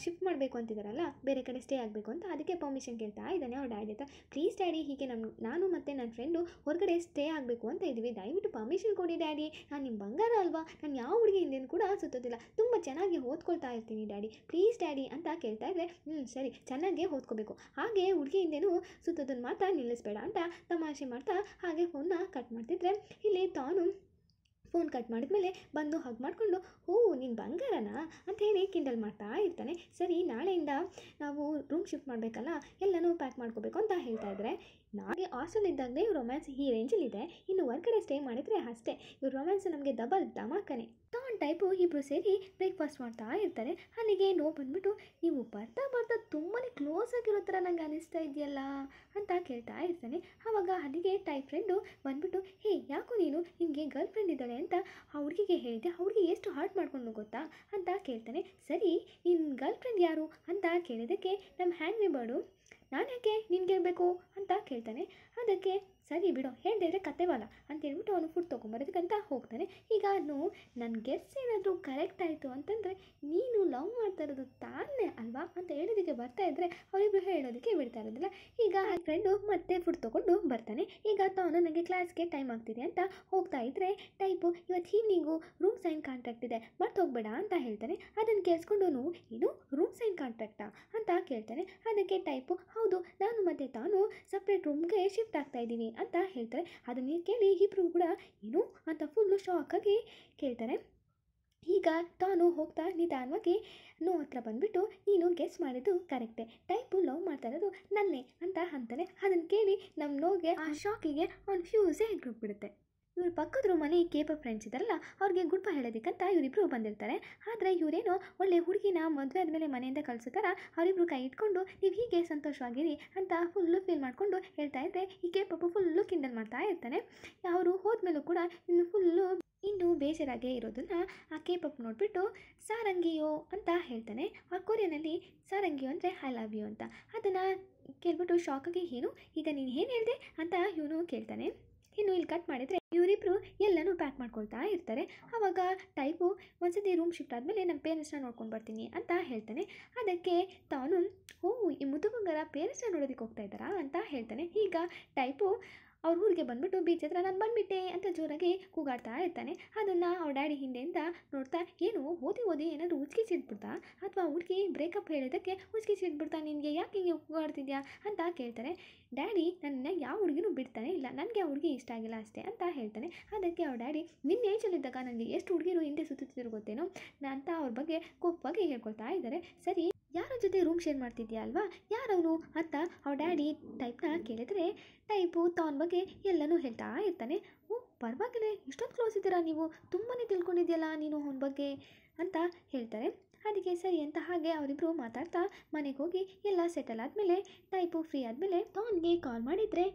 ಶಿಫ್ಟ್ ಮಾಡಬೇಕು ಅಂತಿದ್ದಾರಲ್ಲ ಬೇರೆ ಕಡೆ ಸ್ಟೇ ಆಗಬೇಕು ಅಂತ ಅದಕ್ಕೆ ಪರ್ಮಿಷನ್ ಕೇಳ್ತಾ ಇದ್ದಾನೆ ಅವ್ರ ಡ್ಯಾಡಿ ಅಂತ ಪ್ಲೀಸ್ ಡ್ಯಾಡಿ ಹೀಗೆ ನಮ್ಮ ನಾನು ಮತ್ತು ನನ್ನ ಫ್ರೆಂಡು ಹೊರಗಡೆ ಸ್ಟೇ ಆಗಬೇಕು ಅಂತ ಇದ್ದೀವಿ ದಯವಿಟ್ಟು ಪರ್ಮಿಷನ್ ಕೊಡಿ ಡ್ಯಾಡಿ ನಾನು ನಿಮ್ಮ ಬಂಗಾರ ಅಲ್ವಾ ನಾನು ಯಾವ ಹುಡುಗಿ ಹಿಂದೇನು ಕೂಡ ಸುತ್ತೋದಿಲ್ಲ ತುಂಬ ಚೆನ್ನಾಗಿ ಓದ್ಕೊಳ್ತಾ ಇರ್ತೀನಿ ಡ್ಯಾಡಿ ಪ್ಲೀಸ್ ಡ್ಯಾಡಿ ಅಂತ ಕೇಳ್ತಾ ಇದ್ದರೆ ಹ್ಞೂ ಸರಿ ಚೆನ್ನಾಗೇ ಓದ್ಕೋಬೇಕು ಹಾಗೆ ಹುಡುಗಿ ಹಿಂದೇನು ಸುತ್ತೋದನ್ನು ಮಾತ್ರ ನಿಲ್ಲಿಸ್ಬೇಡ ಅಂತ ತಮಾಷೆ ಮಾಡ್ತಾ ಹಾಗೆ ಫೋನ್ನ ಕಟ್ ಮಾಡ್ತಿದ್ರೆ ಇಲ್ಲಿ ತಾನು ಫೋನ್ ಕಟ್ ಮಾಡಿದ ಮೇಲೆ ಬಂದು ಹಗ್ ಮಾಡಿಕೊಂಡು ಹೋ ನೀನು ಬಂಗಾರನ ಅಂತ ಹೇಳಿ ಕಿಂಡಲ್ ಮಾಡ್ತಾ ಇರ್ತಾನೆ ಸರಿ ನಾಳೆಯಿಂದ ನಾವು ರೂಮ್ ಶಿಫ್ಟ್ ಮಾಡಬೇಕಲ್ಲ ಎಲ್ಲನೂ ಪ್ಯಾಕ್ ಮಾಡ್ಕೋಬೇಕು ಅಂತ ಹೇಳ್ತಾ ಇದ್ದಾರೆ ನಾಳೆ ಹಾಸ್ಟೆಲ್ ಇದ್ದಾಗಲೇ ರೊಮ್ಯಾನ್ಸ್ ಈ ರೇಂಜಲ್ಲಿದೆ ಇನ್ನು ಹೊರ್ಗಡೆ ಸ್ಟೇ ಮಾಡಿದರೆ ಅಷ್ಟೇ ಇವ್ರ ರೊಮ್ಯಾನ್ಸ್ ನಮಗೆ ಡಬಲ್ ಧಮಾಕನೆ ತಾನ್ ಟೈಪು ಇಬ್ಬರು ಸೇರಿ ಬ್ರೇಕ್ಫಾಸ್ಟ್ ಮಾಡ್ತಾ ಇರ್ತಾರೆ ಅಲ್ಲಿಗೆ ನೋ ಬಂದ್ಬಿಟ್ಟು ನೀವು ಬರ್ತಾ ಬರ್ತಾ ತುಂಬಾ ಕ್ಲೋಸ್ ಆಗಿರೋ ಥರ ನಂಗೆ ಅನಿಸ್ತಾ ಇದೆಯಲ್ಲ ಅಂತ ಕೇಳ್ತಾ ಇರ್ತಾನೆ ಆವಾಗ ಅಲ್ಲಿಗೆ ಟೈ ಫ್ರೆಂಡು ಬಂದ್ಬಿಟ್ಟು ಹೇ ಯಾಕೋ ನೀನು ನಿಮಗೆ ಗರ್ಲ್ ಫ್ರೆಂಡ್ ಇದ್ದಾಳೆ ಅಂತ ಆ ಹುಡುಗಿಗೆ ಹೇಳಿದೆ ಹುಡುಗಿ ಎಷ್ಟು ಹಾರ್ಟ್ ಮಾಡ್ಕೊಂಡು ಗೊತ್ತಾ ಅಂತ ಕೇಳ್ತಾನೆ ಸರಿ ನಿನ್ನ ಗರ್ಲ್ ಫ್ರೆಂಡ್ ಯಾರು ಅಂತ ಕೇಳಿದ್ದಕ್ಕೆ ನಮ್ಮ ಹ್ಯಾಂಡ್ ವಿ ನಾನು ಯಾಕೆ ನಿನ್ಗೆ ಹೇಳಬೇಕು ಅಂತ ಕೇಳ್ತಾನೆ ಅದಕ್ಕೆ ಸರಿ ಬಿಡೋ ಹೇಳಿದ್ರೆ ಕತೆವಲ್ಲ ಅಂತ ಹೇಳ್ಬಿಟ್ಟು ಅವನು ಫುಡ್ ತೊಗೊಂಬರೋದಕ್ಕಂತ ಹೋಗ್ತಾನೆ ಈಗ ಅವನು ನನ್ನ ಗೆಸ್ ಏನಾದರೂ ಕರೆಕ್ಟ್ ಆಯಿತು ಅಂತಂದರೆ ನೀನು ಲವ್ ಮಾಡ್ತಾ ಇರೋದು ತಾನೇ ಅಲ್ವಾ ಅಂತ ಹೇಳೋದಕ್ಕೆ ಬರ್ತಾ ಇದ್ದರೆ ಅವರಿಬ್ಬರು ಹೇಳೋದಕ್ಕೆ ಬಿಡ್ತಾ ಇರೋದಿಲ್ಲ ಈಗ ಆ ಫ್ರೆಂಡು ಮತ್ತೆ ಫುಡ್ ತೊಗೊಂಡು ಬರ್ತಾನೆ ಈಗ ಅವನು ನನಗೆ ಕ್ಲಾಸ್ಗೆ ಟೈಮ್ ಆಗ್ತಿದೆ ಅಂತ ಹೋಗ್ತಾ ಇದ್ದರೆ ಟೈಪು ಇವತ್ತು ಈವ್ನಿಂಗು ರೂಮ್ ಸೈನ್ ಕಾಂಟ್ರಾಕ್ಟ್ ಇದೆ ಮತ್ತೆ ಹೋಗ್ಬೇಡ ಅಂತ ಹೇಳ್ತಾನೆ ಅದನ್ನು ಕೇಳಿಸ್ಕೊಂಡು ಇದು ರೂಮ್ ಸೈನ್ ಕಾಂಟ್ರಾಕ್ಟಾ ಅಂತ ಕೇಳ್ತಾನೆ ಅದಕ್ಕೆ ಟೈಪು ಹೌದು ನಾನು ಮತ್ತೆ ತಾನು ಸಪ್ರೇಟ್ ರೂಮ್ಗೆ ಶಿಫ್ಟ್ ಆಗ್ತಾ ಇದ್ದೀನಿ ಅಂತ ಹೇಳ್ತಾರೆ ಅದನ್ನೇ ಕೇಳಿ ಇಬ್ಬರು ಕೂಡ ಏನು ಅಂತ ಫುಲ್ಲು ಶಾಕಾಗಿ ಕೇಳ್ತಾರೆ ಈಗ ತಾನು ಹೋಗ್ತಾ ನಿಧಾನವಾಗಿ ನೋ ಹತ್ರ ಬಂದುಬಿಟ್ಟು ನೀನು ಗೆಸ್ ಮಾಡಿದ್ದು ಕರೆಕ್ಟೇ ಟೈಪು ಲವ್ ಮಾಡ್ತಾ ಇರೋದು ನನ್ನೇ ಅಂತ ಅಂತಾನೆ ಅದನ್ನು ಕೇಳಿ ನಮ್ಮ ನೋಗೆ ಆ ಶಾಕಿಗೆ ಅವ್ನು ಫ್ಯೂಸೇ ಹಿಡ್ಬಿಡುತ್ತೆ ಇವ್ರ ಪಕ್ಕದ ರೂಮಲ್ಲಿ ಕೇಪ ಫ್ರೆಂಡ್ಸ್ ಇದ್ದಾರಲ್ಲ ಅವ್ರಿಗೆ ಗುಡ್ ಬೈ ಹೇಳೋದಕ್ಕಂತ ಇವರಿಬ್ಬರು ಬಂದಿರ್ತಾರೆ ಆದರೆ ಇವರೇನೋ ಒಳ್ಳೆ ಹುಡುಗಿನ ಮದುವೆ ಆದಮೇಲೆ ಮನೆಯಿಂದ ಕಳಿಸೋ ಥರ ಅವರಿಬ್ರು ಕೈ ಇಟ್ಕೊಂಡು ನೀವು ಹೀಗೆ ಸಂತೋಷವಾಗಿರಿ ಅಂತ ಫುಲ್ಲು ಫೀಲ್ ಮಾಡಿಕೊಂಡು ಹೇಳ್ತಾ ಇದ್ದರೆ ಈ ಕೇಪಪ್ಪು ಫುಲ್ಲು ಕಿಂಡಲ್ ಮಾಡ್ತಾ ಇರ್ತಾನೆ ಅವರು ಹೋದ್ಮೇಲೂ ಕೂಡ ಇನ್ನು ಫುಲ್ಲು ಇನ್ನೂ ಬೇಜಾರಾಗೇ ಇರೋದನ್ನು ಆ ಕೇಪಪ್ ನೋಡಿಬಿಟ್ಟು ಸಾರಂಗಿಯೋ ಅಂತ ಹೇಳ್ತಾನೆ ಆ ಕೊರಿಯನಲ್ಲಿ ಸಾರಂಗಿಯೋ ಅಂದರೆ ಐ ಲವ್ ಯು ಅಂತ ಅದನ್ನು ಕೇಳ್ಬಿಟ್ಟು ಶಾಕಾಗಿ ಏನು ಈಗ ನೀನು ಏನು ಹೇಳಿದೆ ಅಂತ ಇವನು ಕೇಳ್ತಾನೆ ಇನ್ನು ಇಲ್ಲಿ ಕಟ್ ಮಾಡಿದರೆ ಇವರಿಬ್ಬರು ಎಲ್ಲನೂ ಪ್ಯಾಕ್ ಮಾಡ್ಕೊಳ್ತಾ ಇರ್ತಾರೆ ಆವಾಗ ಟೈಪು ಒಂದ್ಸತಿ ರೂಮ್ ಶಿಫ್ಟ್ ಆದಮೇಲೆ ನಮ್ಮ ಪೇರೆಂಟ್ಸ್ನ ನೋಡ್ಕೊಂಡು ಬರ್ತೀನಿ ಅಂತ ಹೇಳ್ತಾನೆ ಅದಕ್ಕೆ ತಾನು ಓ ಈ ಮುದುಮಗರ ಪೇರೆಂಟ್ಸ್ನ ನೋಡೋದಕ್ಕೆ ಹೋಗ್ತಾ ಇದ್ದಾರಾ ಅಂತ ಹೇಳ್ತಾನೆ ಈಗ ಟೈಪು ಅವ್ರ ಊರಿಗೆ ಬಂದ್ಬಿಟ್ಟು ಬೀಚ್ ಹತ್ರ ನಾನು ಬಂದ್ಬಿಟ್ಟೆ ಅಂತ ಜೋರಾಗಿ ಕೂಗಾಡ್ತಾ ಇರ್ತಾನೆ ಅದನ್ನು ಅವ್ರ ಡ್ಯಾಡಿ ಹಿಂದೆಯಿಂದ ನೋಡ್ತಾ ಏನು ಓದಿ ಓದಿ ಏನಾದರೂ ಉಚ್ಕಿ ಸಿಡ್ಬಿಡ್ತಾ ಅಥವಾ ಹುಡುಗಿ ಬ್ರೇಕಪ್ ಹೇಳಿದ್ದಕ್ಕೆ ಉಚ್ಕಿ ಸಿಡ್ಬಿಡ್ತಾ ನಿನಗೆ ಯಾಕೆ ಹಿಂಗೆ ಕೂಗಾಡ್ತಿದ್ಯಾ ಅಂತ ಕೇಳ್ತಾರೆ ಡ್ಯಾಡಿ ನನ್ನ ಯಾವ ಹುಡುಗಿನೂ ಬಿಡ್ತಾನೆ ಇಲ್ಲ ನನಗೆ ಆ ಹುಡುಗಿ ಇಷ್ಟ ಆಗಿಲ್ಲ ಅಷ್ಟೇ ಅಂತ ಹೇಳ್ತಾನೆ ಅದಕ್ಕೆ ಅವ್ರ ಡ್ಯಾಡಿ ನಿನ್ನ ಏಜಲ್ಲಿದ್ದಾಗ ನನಗೆ ಎಷ್ಟು ಹುಡುಗಿರು ಹಿಂದೆ ಸುತ್ತುತ್ತಿದ್ರು ಗೊತ್ತೇನೋ ಅಂತ ಅವ್ರ ಬಗ್ಗೆ ಕೋಪವಾಗಿ ಹೇಳ್ಕೊಳ್ತಾ ಇದ್ದಾರೆ ಸರಿ ಯಾರ ಜೊತೆ ರೂಮ್ ಶೇರ್ ಮಾಡ್ತಿದ್ಯಾ ಅಲ್ವಾ ಯಾರವನು ಅಂತ ಅವ್ರ ಡ್ಯಾಡಿ ಟೈಪ್ನ ಕೇಳಿದರೆ ಟೈಪು ತಾವನ ಬಗ್ಗೆ ಎಲ್ಲನೂ ಹೇಳ್ತಾ ಇರ್ತಾನೆ ಓ ಪರವಾಗಿಲ್ಲ ಇಷ್ಟೊಂದು ಕ್ಲೋಸ್ ಇದ್ದೀರಾ ನೀವು ತುಂಬಾ ತಿಳ್ಕೊಂಡಿದ್ಯಲ್ಲ ನೀನು ಅವನ ಬಗ್ಗೆ ಅಂತ ಹೇಳ್ತಾರೆ ಅದಕ್ಕೆ ಸರಿ ಅಂತ ಹಾಗೆ ಅವರಿಬ್ಬರು ಮಾತಾಡ್ತಾ ಮನೆಗೆ ಹೋಗಿ ಎಲ್ಲ ಸೆಟಲ್ ಆದಮೇಲೆ ಟೈಪು ಫ್ರೀ ಆದಮೇಲೆ ತಾನ್ಗೆ ಕಾಲ್ ಮಾಡಿದರೆ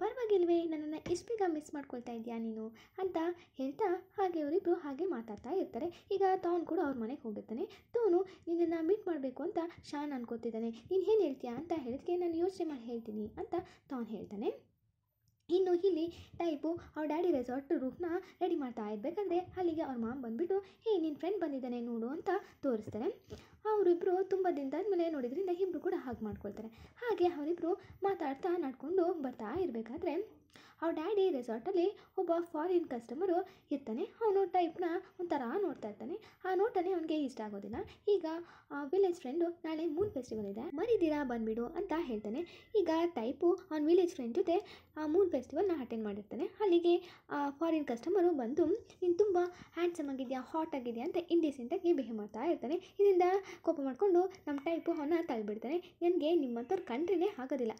ಪರವಾಗಿಲ್ವೇ ನನ್ನನ್ನು ಎಷ್ಟು ಬೇಗ ಮಿಸ್ ಮಾಡ್ಕೊಳ್ತಾ ಇದೆಯಾ ನೀನು ಅಂತ ಹೇಳ್ತಾ ಹಾಗೆ ಅವರಿಬ್ಬರು ಹಾಗೆ ಮಾತಾಡ್ತಾ ಇರ್ತಾರೆ ಈಗ ತಾನು ಕೂಡ ಅವ್ರ ಮನೆಗೆ ಹೋಗಿರ್ತಾನೆ ತೋನು ನಿನ್ನನ್ನು ಮೀಟ್ ಮಾಡಬೇಕು ಅಂತ ಶಾನ್ ಅನ್ಕೋತಿದ್ದಾನೆ ನೀನು ಏನು ಹೇಳ್ತೀಯಾ ಅಂತ ಹೇಳಿದ್ಕೆ ನಾನು ಯೋಚನೆ ಮಾಡಿ ಹೇಳ್ತೀನಿ ಅಂತ ತಾನು ಹೇಳ್ತಾನೆ ಇನ್ನು ಇಲ್ಲಿ ಟೈಪು ಅವ್ರ ಡ್ಯಾಡಿ ರೆಸಾರ್ಟ್ ರೂಮ್ನ ರೆಡಿ ಮಾಡ್ತಾ ಇರಬೇಕಂದ್ರೆ ಅಲ್ಲಿಗೆ ಅವ್ರ ಮಾಮ್ ಬಂದುಬಿಟ್ಟು ಹೇ ನಿನ್ನ ಫ್ರೆಂಡ್ ಬಂದಿದ್ದಾನೆ ನೋಡು ಅಂತ ತೋರಿಸ್ತಾರೆ ಅವರಿಬ್ಬರು ತುಂಬ ದಿನದಾದ್ಮೇಲೆ ನೋಡಿದ್ರಿಂದ ಇಬ್ಬರು ಕೂಡ ಹಾಗೆ ಮಾಡ್ಕೊಳ್ತಾರೆ ಹಾಗೆ ಅವರಿಬ್ಬರು ಮಾತಾಡ್ತಾ ನಡ್ಕೊಂಡು ಬರ್ತಾ ಇರಬೇಕಾದ್ರೆ ಅವ್ರ ಡ್ಯಾಡಿ ರೆಸಾರ್ಟಲ್ಲಿ ಒಬ್ಬ ಫಾರಿನ್ ಕಸ್ಟಮರು ಇರ್ತಾನೆ ಅವನು ಟೈಪ್ನ ಒಂಥರ ನೋಡ್ತಾ ಇರ್ತಾನೆ ಆ ನೋಟನೇ ಅವನಿಗೆ ಇಷ್ಟ ಆಗೋದಿಲ್ಲ ಈಗ ಆ ವಿಲೇಜ್ ಫ್ರೆಂಡು ನಾಳೆ ಮೂನ್ ಫೆಸ್ಟಿವಲ್ ಇದೆ ಮರಿದೀರಾ ಬಂದ್ಬಿಡು ಅಂತ ಹೇಳ್ತಾನೆ ಈಗ ಟೈಪು ಅವ್ನ ವಿಲೇಜ್ ಫ್ರೆಂಡ್ ಜೊತೆ ಆ ಮೂನ್ ಫೆಸ್ಟಿವಲ್ನ ಅಟೆಂಡ್ ಮಾಡಿರ್ತಾನೆ ಅಲ್ಲಿಗೆ ಆ ಫಾರಿನ್ ಕಸ್ಟಮರು ಬಂದು ನೀನು ತುಂಬ ಹ್ಯಾಂಡ್ಸಮ್ ಆಗಿದೆಯಾ ಹಾಟ್ ಆಗಿದೆಯಾ ಅಂತ ಇಂಡಿಸೆಂಟಾಗಿ ಬಿಹೇವ್ ಮಾಡ್ತಾ ಇರ್ತಾನೆ ಇದರಿಂದ ಕೋಪ ಮಾಡಿಕೊಂಡು ನಮ್ಮ ಟೈಪು ಅವನ್ನ ತಳ್ಳಿಬಿಡ್ತಾನೆ ನನಗೆ ನಿಮ್ಮಂಥವ್ರು ಕಂಡ್ರೇ ಆಗೋದಿಲ್ಲ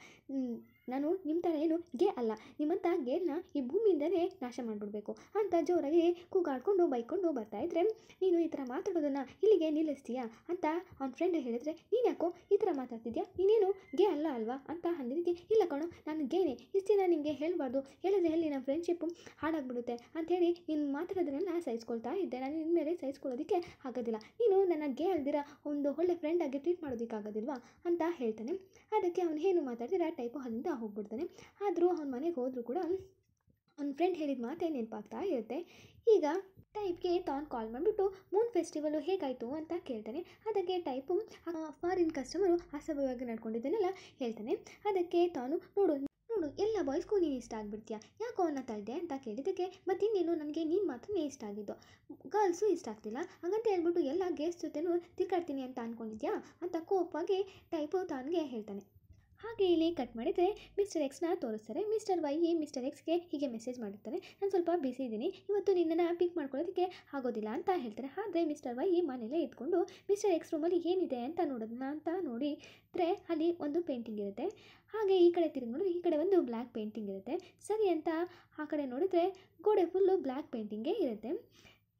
ನಾನು ನಿಮ್ಮ ಥರ ಏನು ಗೇ ಅಲ್ಲ ನಿಮ್ಮಂಥ ಗೇನ ಈ ಭೂಮಿಯಿಂದಲೇ ನಾಶ ಮಾಡಿಬಿಡ್ಬೇಕು ಅಂತ ಜೋರಾಗಿ ಕೂಗಾಡ್ಕೊಂಡು ಬೈಕೊಂಡು ಬರ್ತಾಯಿದ್ರೆ ನೀನು ಈ ಥರ ಮಾತಾಡೋದನ್ನು ಇಲ್ಲಿಗೆ ನಿಲ್ಲಿಸ್ತೀಯಾ ಅಂತ ಅವ್ನ ಫ್ರೆಂಡ್ ಹೇಳಿದ್ರೆ ನೀನು ಯಾಕೋ ಈ ಥರ ಮಾತಾಡ್ತಿದ್ಯಾ ನೀನೇನು ಗೇ ಅಲ್ಲ ಅಲ್ವಾ ಅಂತ ಅಂದಿದ್ದಕ್ಕೆ ಇಲ್ಲ ಕಣೋ ನಾನು ಗೇನೆ ಇಷ್ಟಿನ ನಿಮಗೆ ಹೇಳಬಾರ್ದು ಹೇಳಿದ್ರೆ ಹೇಳಿ ನಮ್ಮ ಫ್ರೆಂಡ್ಶಿಪ್ಪು ಹಾಳಾಗ್ಬಿಡುತ್ತೆ ಅಂಥೇಳಿ ನೀನು ಮಾತಾಡೋದನ್ನೆಲ್ಲ ಸಹಿಸ್ಕೊಳ್ತಾ ಇದ್ದೆ ನಾನು ನಿನ್ನ ಮೇಲೆ ಸಹಿಸ್ಕೊಳ್ಳೋದಕ್ಕೆ ಆಗೋದಿಲ್ಲ ನೀನು ನನ್ನ ಗೇ ಅಲ್ದಿರ ಒಂದು ಒಳ್ಳೆ ಫ್ರೆಂಡಾಗಿ ಟ್ರೀಟ್ ಮಾಡೋದಕ್ಕಾಗೋದಿಲ್ವಾ ಅಂತ ಹೇಳ್ತಾನೆ ಅದಕ್ಕೆ ಅವನು ಏನು ಮಾತಾಡ್ತೀರಾ ಟೈಪು ಅಲ್ಲಿಂದ ಹೋಗ್ಬಿಡ್ತಾನೆ ಆದರೂ ಅವ್ನ ಮನೆಗೆ ಹೋದರೂ ಕೂಡ ಅವ್ನ ಫ್ರೆಂಡ್ ಹೇಳಿದ ಮಾತೇ ನೆನಪಾಗ್ತಾ ಇರುತ್ತೆ ಈಗ ಟೈಪ್ಗೆ ತಾನು ಕಾಲ್ ಮಾಡಿಬಿಟ್ಟು ಮೂನ್ ಫೆಸ್ಟಿವಲು ಹೇಗಾಯಿತು ಅಂತ ಕೇಳ್ತಾನೆ ಅದಕ್ಕೆ ಟೈಪು ಫಾರಿನ್ ಕಸ್ಟಮರು ಅಸಭ್ಯವಾಗಿ ನಡ್ಕೊಂಡಿದ್ದನ್ನೆಲ್ಲ ಹೇಳ್ತಾನೆ ಅದಕ್ಕೆ ತಾನು ನೋಡು ನೋಡು ಎಲ್ಲ ಬಾಯ್ಸ್ಗೂ ನೀನು ಇಷ್ಟ ಆಗಿಬಿಡ್ತೀಯ ಯಾಕೋ ಅವನ್ನ ತಳ್ಳಿದೆ ಅಂತ ಕೇಳಿದ್ದಕ್ಕೆ ಇನ್ನೇನು ನನಗೆ ನೀನು ಮಾತ್ರನೇ ಇಷ್ಟ ಆಗಿದ್ದು ಗರ್ಲ್ಸು ಇಷ್ಟ ಆಗ್ತಿಲ್ಲ ಹಾಗಂತ ಹೇಳ್ಬಿಟ್ಟು ಎಲ್ಲ ಗೆಸ್ಟ್ ಜೊತೆನೂ ತಿರ್ಗಾಡ್ತೀನಿ ಅಂತ ಅಂದ್ಕೊಂಡಿದ್ಯಾ ಅಂತ ಕೋಪಾಗಿ ಟೈಪು ತಾನಿಗೆ ಹೇಳ್ತಾನೆ ಹಾಗೆ ಇಲ್ಲಿ ಕಟ್ ಮಾಡಿದರೆ ಮಿಸ್ಟರ್ ಎಕ್ಸ್ನ ತೋರಿಸ್ತಾರೆ ಮಿಸ್ಟರ್ ವೈ ಮಿಸ್ಟರ್ ಎಕ್ಸ್ಗೆ ಹೀಗೆ ಮೆಸೇಜ್ ಮಾಡಿರ್ತಾರೆ ನಾನು ಸ್ವಲ್ಪ ಬಿಸಿ ಇದ್ದೀನಿ ಇವತ್ತು ನಿನ್ನನ್ನು ಪಿಕ್ ಮಾಡ್ಕೊಳ್ಳೋದಕ್ಕೆ ಆಗೋದಿಲ್ಲ ಅಂತ ಹೇಳ್ತಾರೆ ಆದರೆ ಮಿಸ್ಟರ್ ವೈ ಮನೆಯಲ್ಲೇ ಇದ್ಕೊಂಡು ಮಿಸ್ಟರ್ ಎಕ್ಸ್ ರೂಮಲ್ಲಿ ಏನಿದೆ ಅಂತ ನೋಡೋದನ್ನ ಅಂತ ನೋಡಿದರೆ ಅಲ್ಲಿ ಒಂದು ಪೇಂಟಿಂಗ್ ಇರುತ್ತೆ ಹಾಗೆ ಈ ಕಡೆ ತಿರುಗಿ ನೋಡಿದ್ರೆ ಈ ಕಡೆ ಒಂದು ಬ್ಲ್ಯಾಕ್ ಪೇಂಟಿಂಗ್ ಇರುತ್ತೆ ಸರಿ ಅಂತ ಆ ಕಡೆ ನೋಡಿದರೆ ಗೋಡೆ ಫುಲ್ಲು ಬ್ಲ್ಯಾಕ್ ಪೇಂಟಿಂಗೇ ಇರುತ್ತೆ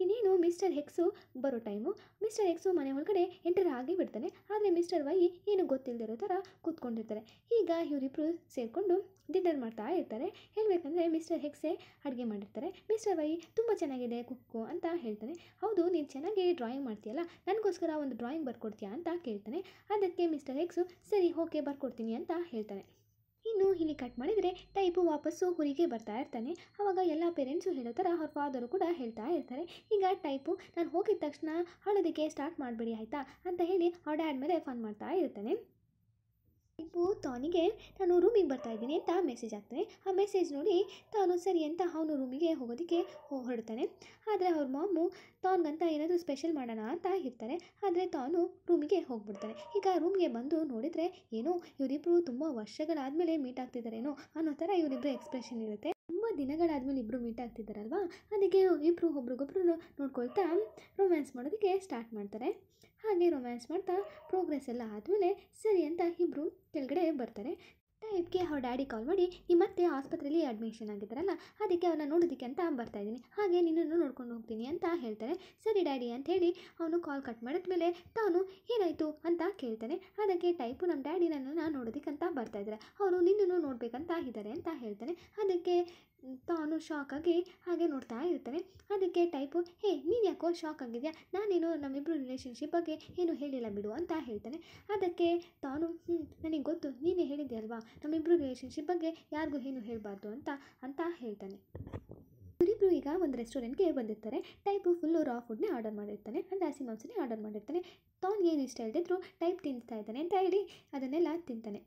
ಇನ್ನೇನು ಮಿಸ್ಟರ್ ಹೆಕ್ಸು ಬರೋ ಟೈಮು ಮಿಸ್ಟರ್ ಹೆಕ್ಸು ಮನೆ ಒಳಗಡೆ ಎಂಟರ್ ಆಗಿ ಬಿಡ್ತಾನೆ ಆದರೆ ಮಿಸ್ಟರ್ ವೈ ಏನು ಗೊತ್ತಿಲ್ಲದಿರೋ ಥರ ಕೂತ್ಕೊಂಡಿರ್ತಾರೆ ಈಗ ಇವರಿಬ್ಬರು ಸೇರಿಕೊಂಡು ಡಿನ್ನರ್ ಮಾಡ್ತಾ ಇರ್ತಾರೆ ಹೇಳಬೇಕಂದ್ರೆ ಮಿಸ್ಟರ್ ಹೆಕ್ಸೆ ಅಡುಗೆ ಮಾಡಿರ್ತಾರೆ ಮಿಸ್ಟರ್ ವೈ ತುಂಬ ಚೆನ್ನಾಗಿದೆ ಕುಕ್ಕು ಅಂತ ಹೇಳ್ತಾನೆ ಹೌದು ನೀನು ಚೆನ್ನಾಗಿ ಡ್ರಾಯಿಂಗ್ ಮಾಡ್ತೀಯಲ್ಲ ನನಗೋಸ್ಕರ ಒಂದು ಡ್ರಾಯಿಂಗ್ ಬರ್ಕೊಡ್ತೀಯಾ ಅಂತ ಕೇಳ್ತಾನೆ ಅದಕ್ಕೆ ಮಿಸ್ಟರ್ ಹೆಕ್ಸು ಸರಿ ಓಕೆ ಬರ್ಕೊಡ್ತೀನಿ ಅಂತ ಹೇಳ್ತಾನೆ ಇನ್ನು ಇಲ್ಲಿ ಕಟ್ ಮಾಡಿದರೆ ಟೈಪು ವಾಪಸ್ಸು ಹುರಿಗೆ ಬರ್ತಾ ಇರ್ತಾನೆ ಆವಾಗ ಎಲ್ಲ ಪೇರೆಂಟ್ಸು ಹೇಳೋ ಥರ ಅವ್ರ ಫಾದರು ಕೂಡ ಹೇಳ್ತಾ ಇರ್ತಾರೆ ಈಗ ಟೈಪು ನಾನು ಹೋಗಿದ ತಕ್ಷಣ ಅಳೋದಕ್ಕೆ ಸ್ಟಾರ್ಟ್ ಮಾಡಬೇಡಿ ಆಯಿತಾ ಅಂತ ಹೇಳಿ ಅವ್ರ ಡ್ಯಾಡ್ ಮೇಲೆ ಫನ್ ಮಾಡ್ತಾ ಇರ್ತಾನೆ ಇಬ್ಬು ತಾನಿಗೆ ನಾನು ರೂಮಿಗೆ ಬರ್ತಾ ಇದ್ದೀನಿ ಅಂತ ಮೆಸೇಜ್ ಆಗ್ತಾನೆ ಆ ಮೆಸೇಜ್ ನೋಡಿ ತಾನು ಸರಿ ಅಂತ ಅವನು ರೂಮಿಗೆ ಹೋಗೋದಕ್ಕೆ ಹೊರಡ್ತಾನೆ ಆದರೆ ಅವ್ರ ಮಾಮು ತಾನ್ಗಂತ ಏನಾದರೂ ಸ್ಪೆಷಲ್ ಮಾಡೋಣ ಅಂತ ಇರ್ತಾರೆ ಆದರೆ ತಾನು ರೂಮಿಗೆ ಹೋಗ್ಬಿಡ್ತಾನೆ ಈಗ ರೂಮ್ಗೆ ಬಂದು ನೋಡಿದರೆ ಏನೋ ಇವರಿಬ್ಬರು ತುಂಬ ವರ್ಷಗಳಾದಮೇಲೆ ಮೀಟ್ ಆಗ್ತಿದ್ದಾರೇನೋ ಅನ್ನೋ ಥರ ಇವರಿಬ್ಬರು ಎಕ್ಸ್ಪ್ರೆಷನ್ ಇರುತ್ತೆ ತುಂಬ ದಿನಗಳಾದಮೇಲೆ ಇಬ್ಬರು ಮೀಟ್ ಆಗ್ತಿದ್ದಾರಲ್ವಾ ಅದಕ್ಕೆ ಇಬ್ಬರು ಒಬ್ರಿಗೊಬ್ರು ನೋಡ್ಕೊಳ್ತಾ ರೊಮ್ಯಾನ್ಸ್ ಮಾಡೋದಕ್ಕೆ ಸ್ಟಾರ್ಟ್ ಮಾಡ್ತಾರೆ ಹಾಗೆ ರೊಮ್ಯಾನ್ಸ್ ಮಾಡ್ತಾ ಪ್ರೋಗ್ರೆಸ್ ಎಲ್ಲ ಆದಮೇಲೆ ಸರಿ ಅಂತ ಇಬ್ಬರು ಕೆಳಗಡೆ ಬರ್ತಾರೆ ಟೈಪ್ಗೆ ಅವ್ರ ಡ್ಯಾಡಿ ಕಾಲ್ ಮಾಡಿ ನೀ ಮತ್ತೆ ಆಸ್ಪತ್ರೆಯಲ್ಲಿ ಅಡ್ಮಿಷನ್ ಆಗಿದ್ದಾರಲ್ಲ ಅದಕ್ಕೆ ಅವನ್ನ ನೋಡೋದಕ್ಕೆ ಅಂತ ಬರ್ತಾಯಿದ್ದೀನಿ ಹಾಗೆ ನಿನ್ನನ್ನು ನೋಡ್ಕೊಂಡು ಹೋಗ್ತೀನಿ ಅಂತ ಹೇಳ್ತಾರೆ ಸರಿ ಡ್ಯಾಡಿ ಅಂತ ಹೇಳಿ ಅವನು ಕಾಲ್ ಕಟ್ ಮಾಡಿದ್ಮೇಲೆ ತಾನು ಏನಾಯಿತು ಅಂತ ಕೇಳ್ತಾನೆ ಅದಕ್ಕೆ ಟೈಪು ನಮ್ಮ ಡ್ಯಾಡಿ ನನ್ನನ್ನು ಅಂತ ಬರ್ತಾಯಿದ್ದಾರೆ ಅವರು ನಿನ್ನನ್ನು ನೋಡಬೇಕಂತ ಇದ್ದಾರೆ ಅಂತ ಹೇಳ್ತಾನೆ ಅದಕ್ಕೆ ತಾನು ಶಾಕ್ ಆಗಿ ಹಾಗೆ ನೋಡ್ತಾ ಇರ್ತಾನೆ ಅದಕ್ಕೆ ಟೈಪು ಹೇ ನೀನು ಯಾಕೋ ಶಾಕ್ ಆಗಿದೆಯಾ ನಾನೇನು ನಮ್ಮಿಬ್ಬರು ರಿಲೇಷನ್ಶಿಪ್ ಬಗ್ಗೆ ಏನು ಹೇಳಿಲ್ಲ ಬಿಡು ಅಂತ ಹೇಳ್ತಾನೆ ಅದಕ್ಕೆ ತಾನು ನನಗೆ ಗೊತ್ತು ನೀನೇ ಅಲ್ವಾ ನಮ್ಮಿಬ್ಬರು ರಿಲೇಷನ್ಶಿಪ್ ಬಗ್ಗೆ ಯಾರಿಗೂ ಏನು ಹೇಳಬಾರ್ದು ಅಂತ ಅಂತ ಹೇಳ್ತಾನೆ ಇವರಿಬ್ಬರು ಈಗ ಒಂದು ರೆಸ್ಟೋರೆಂಟ್ಗೆ ಬಂದಿರ್ತಾರೆ ಟೈಪು ಫುಲ್ಲು ರಾ ಫುಡ್ನೇ ಆರ್ಡರ್ ಮಾಡಿರ್ತಾನೆ ಅಂದರೆ ಹಸಿ ಮಾಂಸನೇ ಆರ್ಡರ್ ಮಾಡಿರ್ತಾನೆ ತಾನು ಏನು ಇಷ್ಟ ಇಲ್ಲದಿದ್ರು ಟೈಪ್ ತಿಂತಾ ಇದ್ದಾನೆ ಅಂತ ಹೇಳಿ ಅದನ್ನೆಲ್ಲ ತಿಂತಾನೆ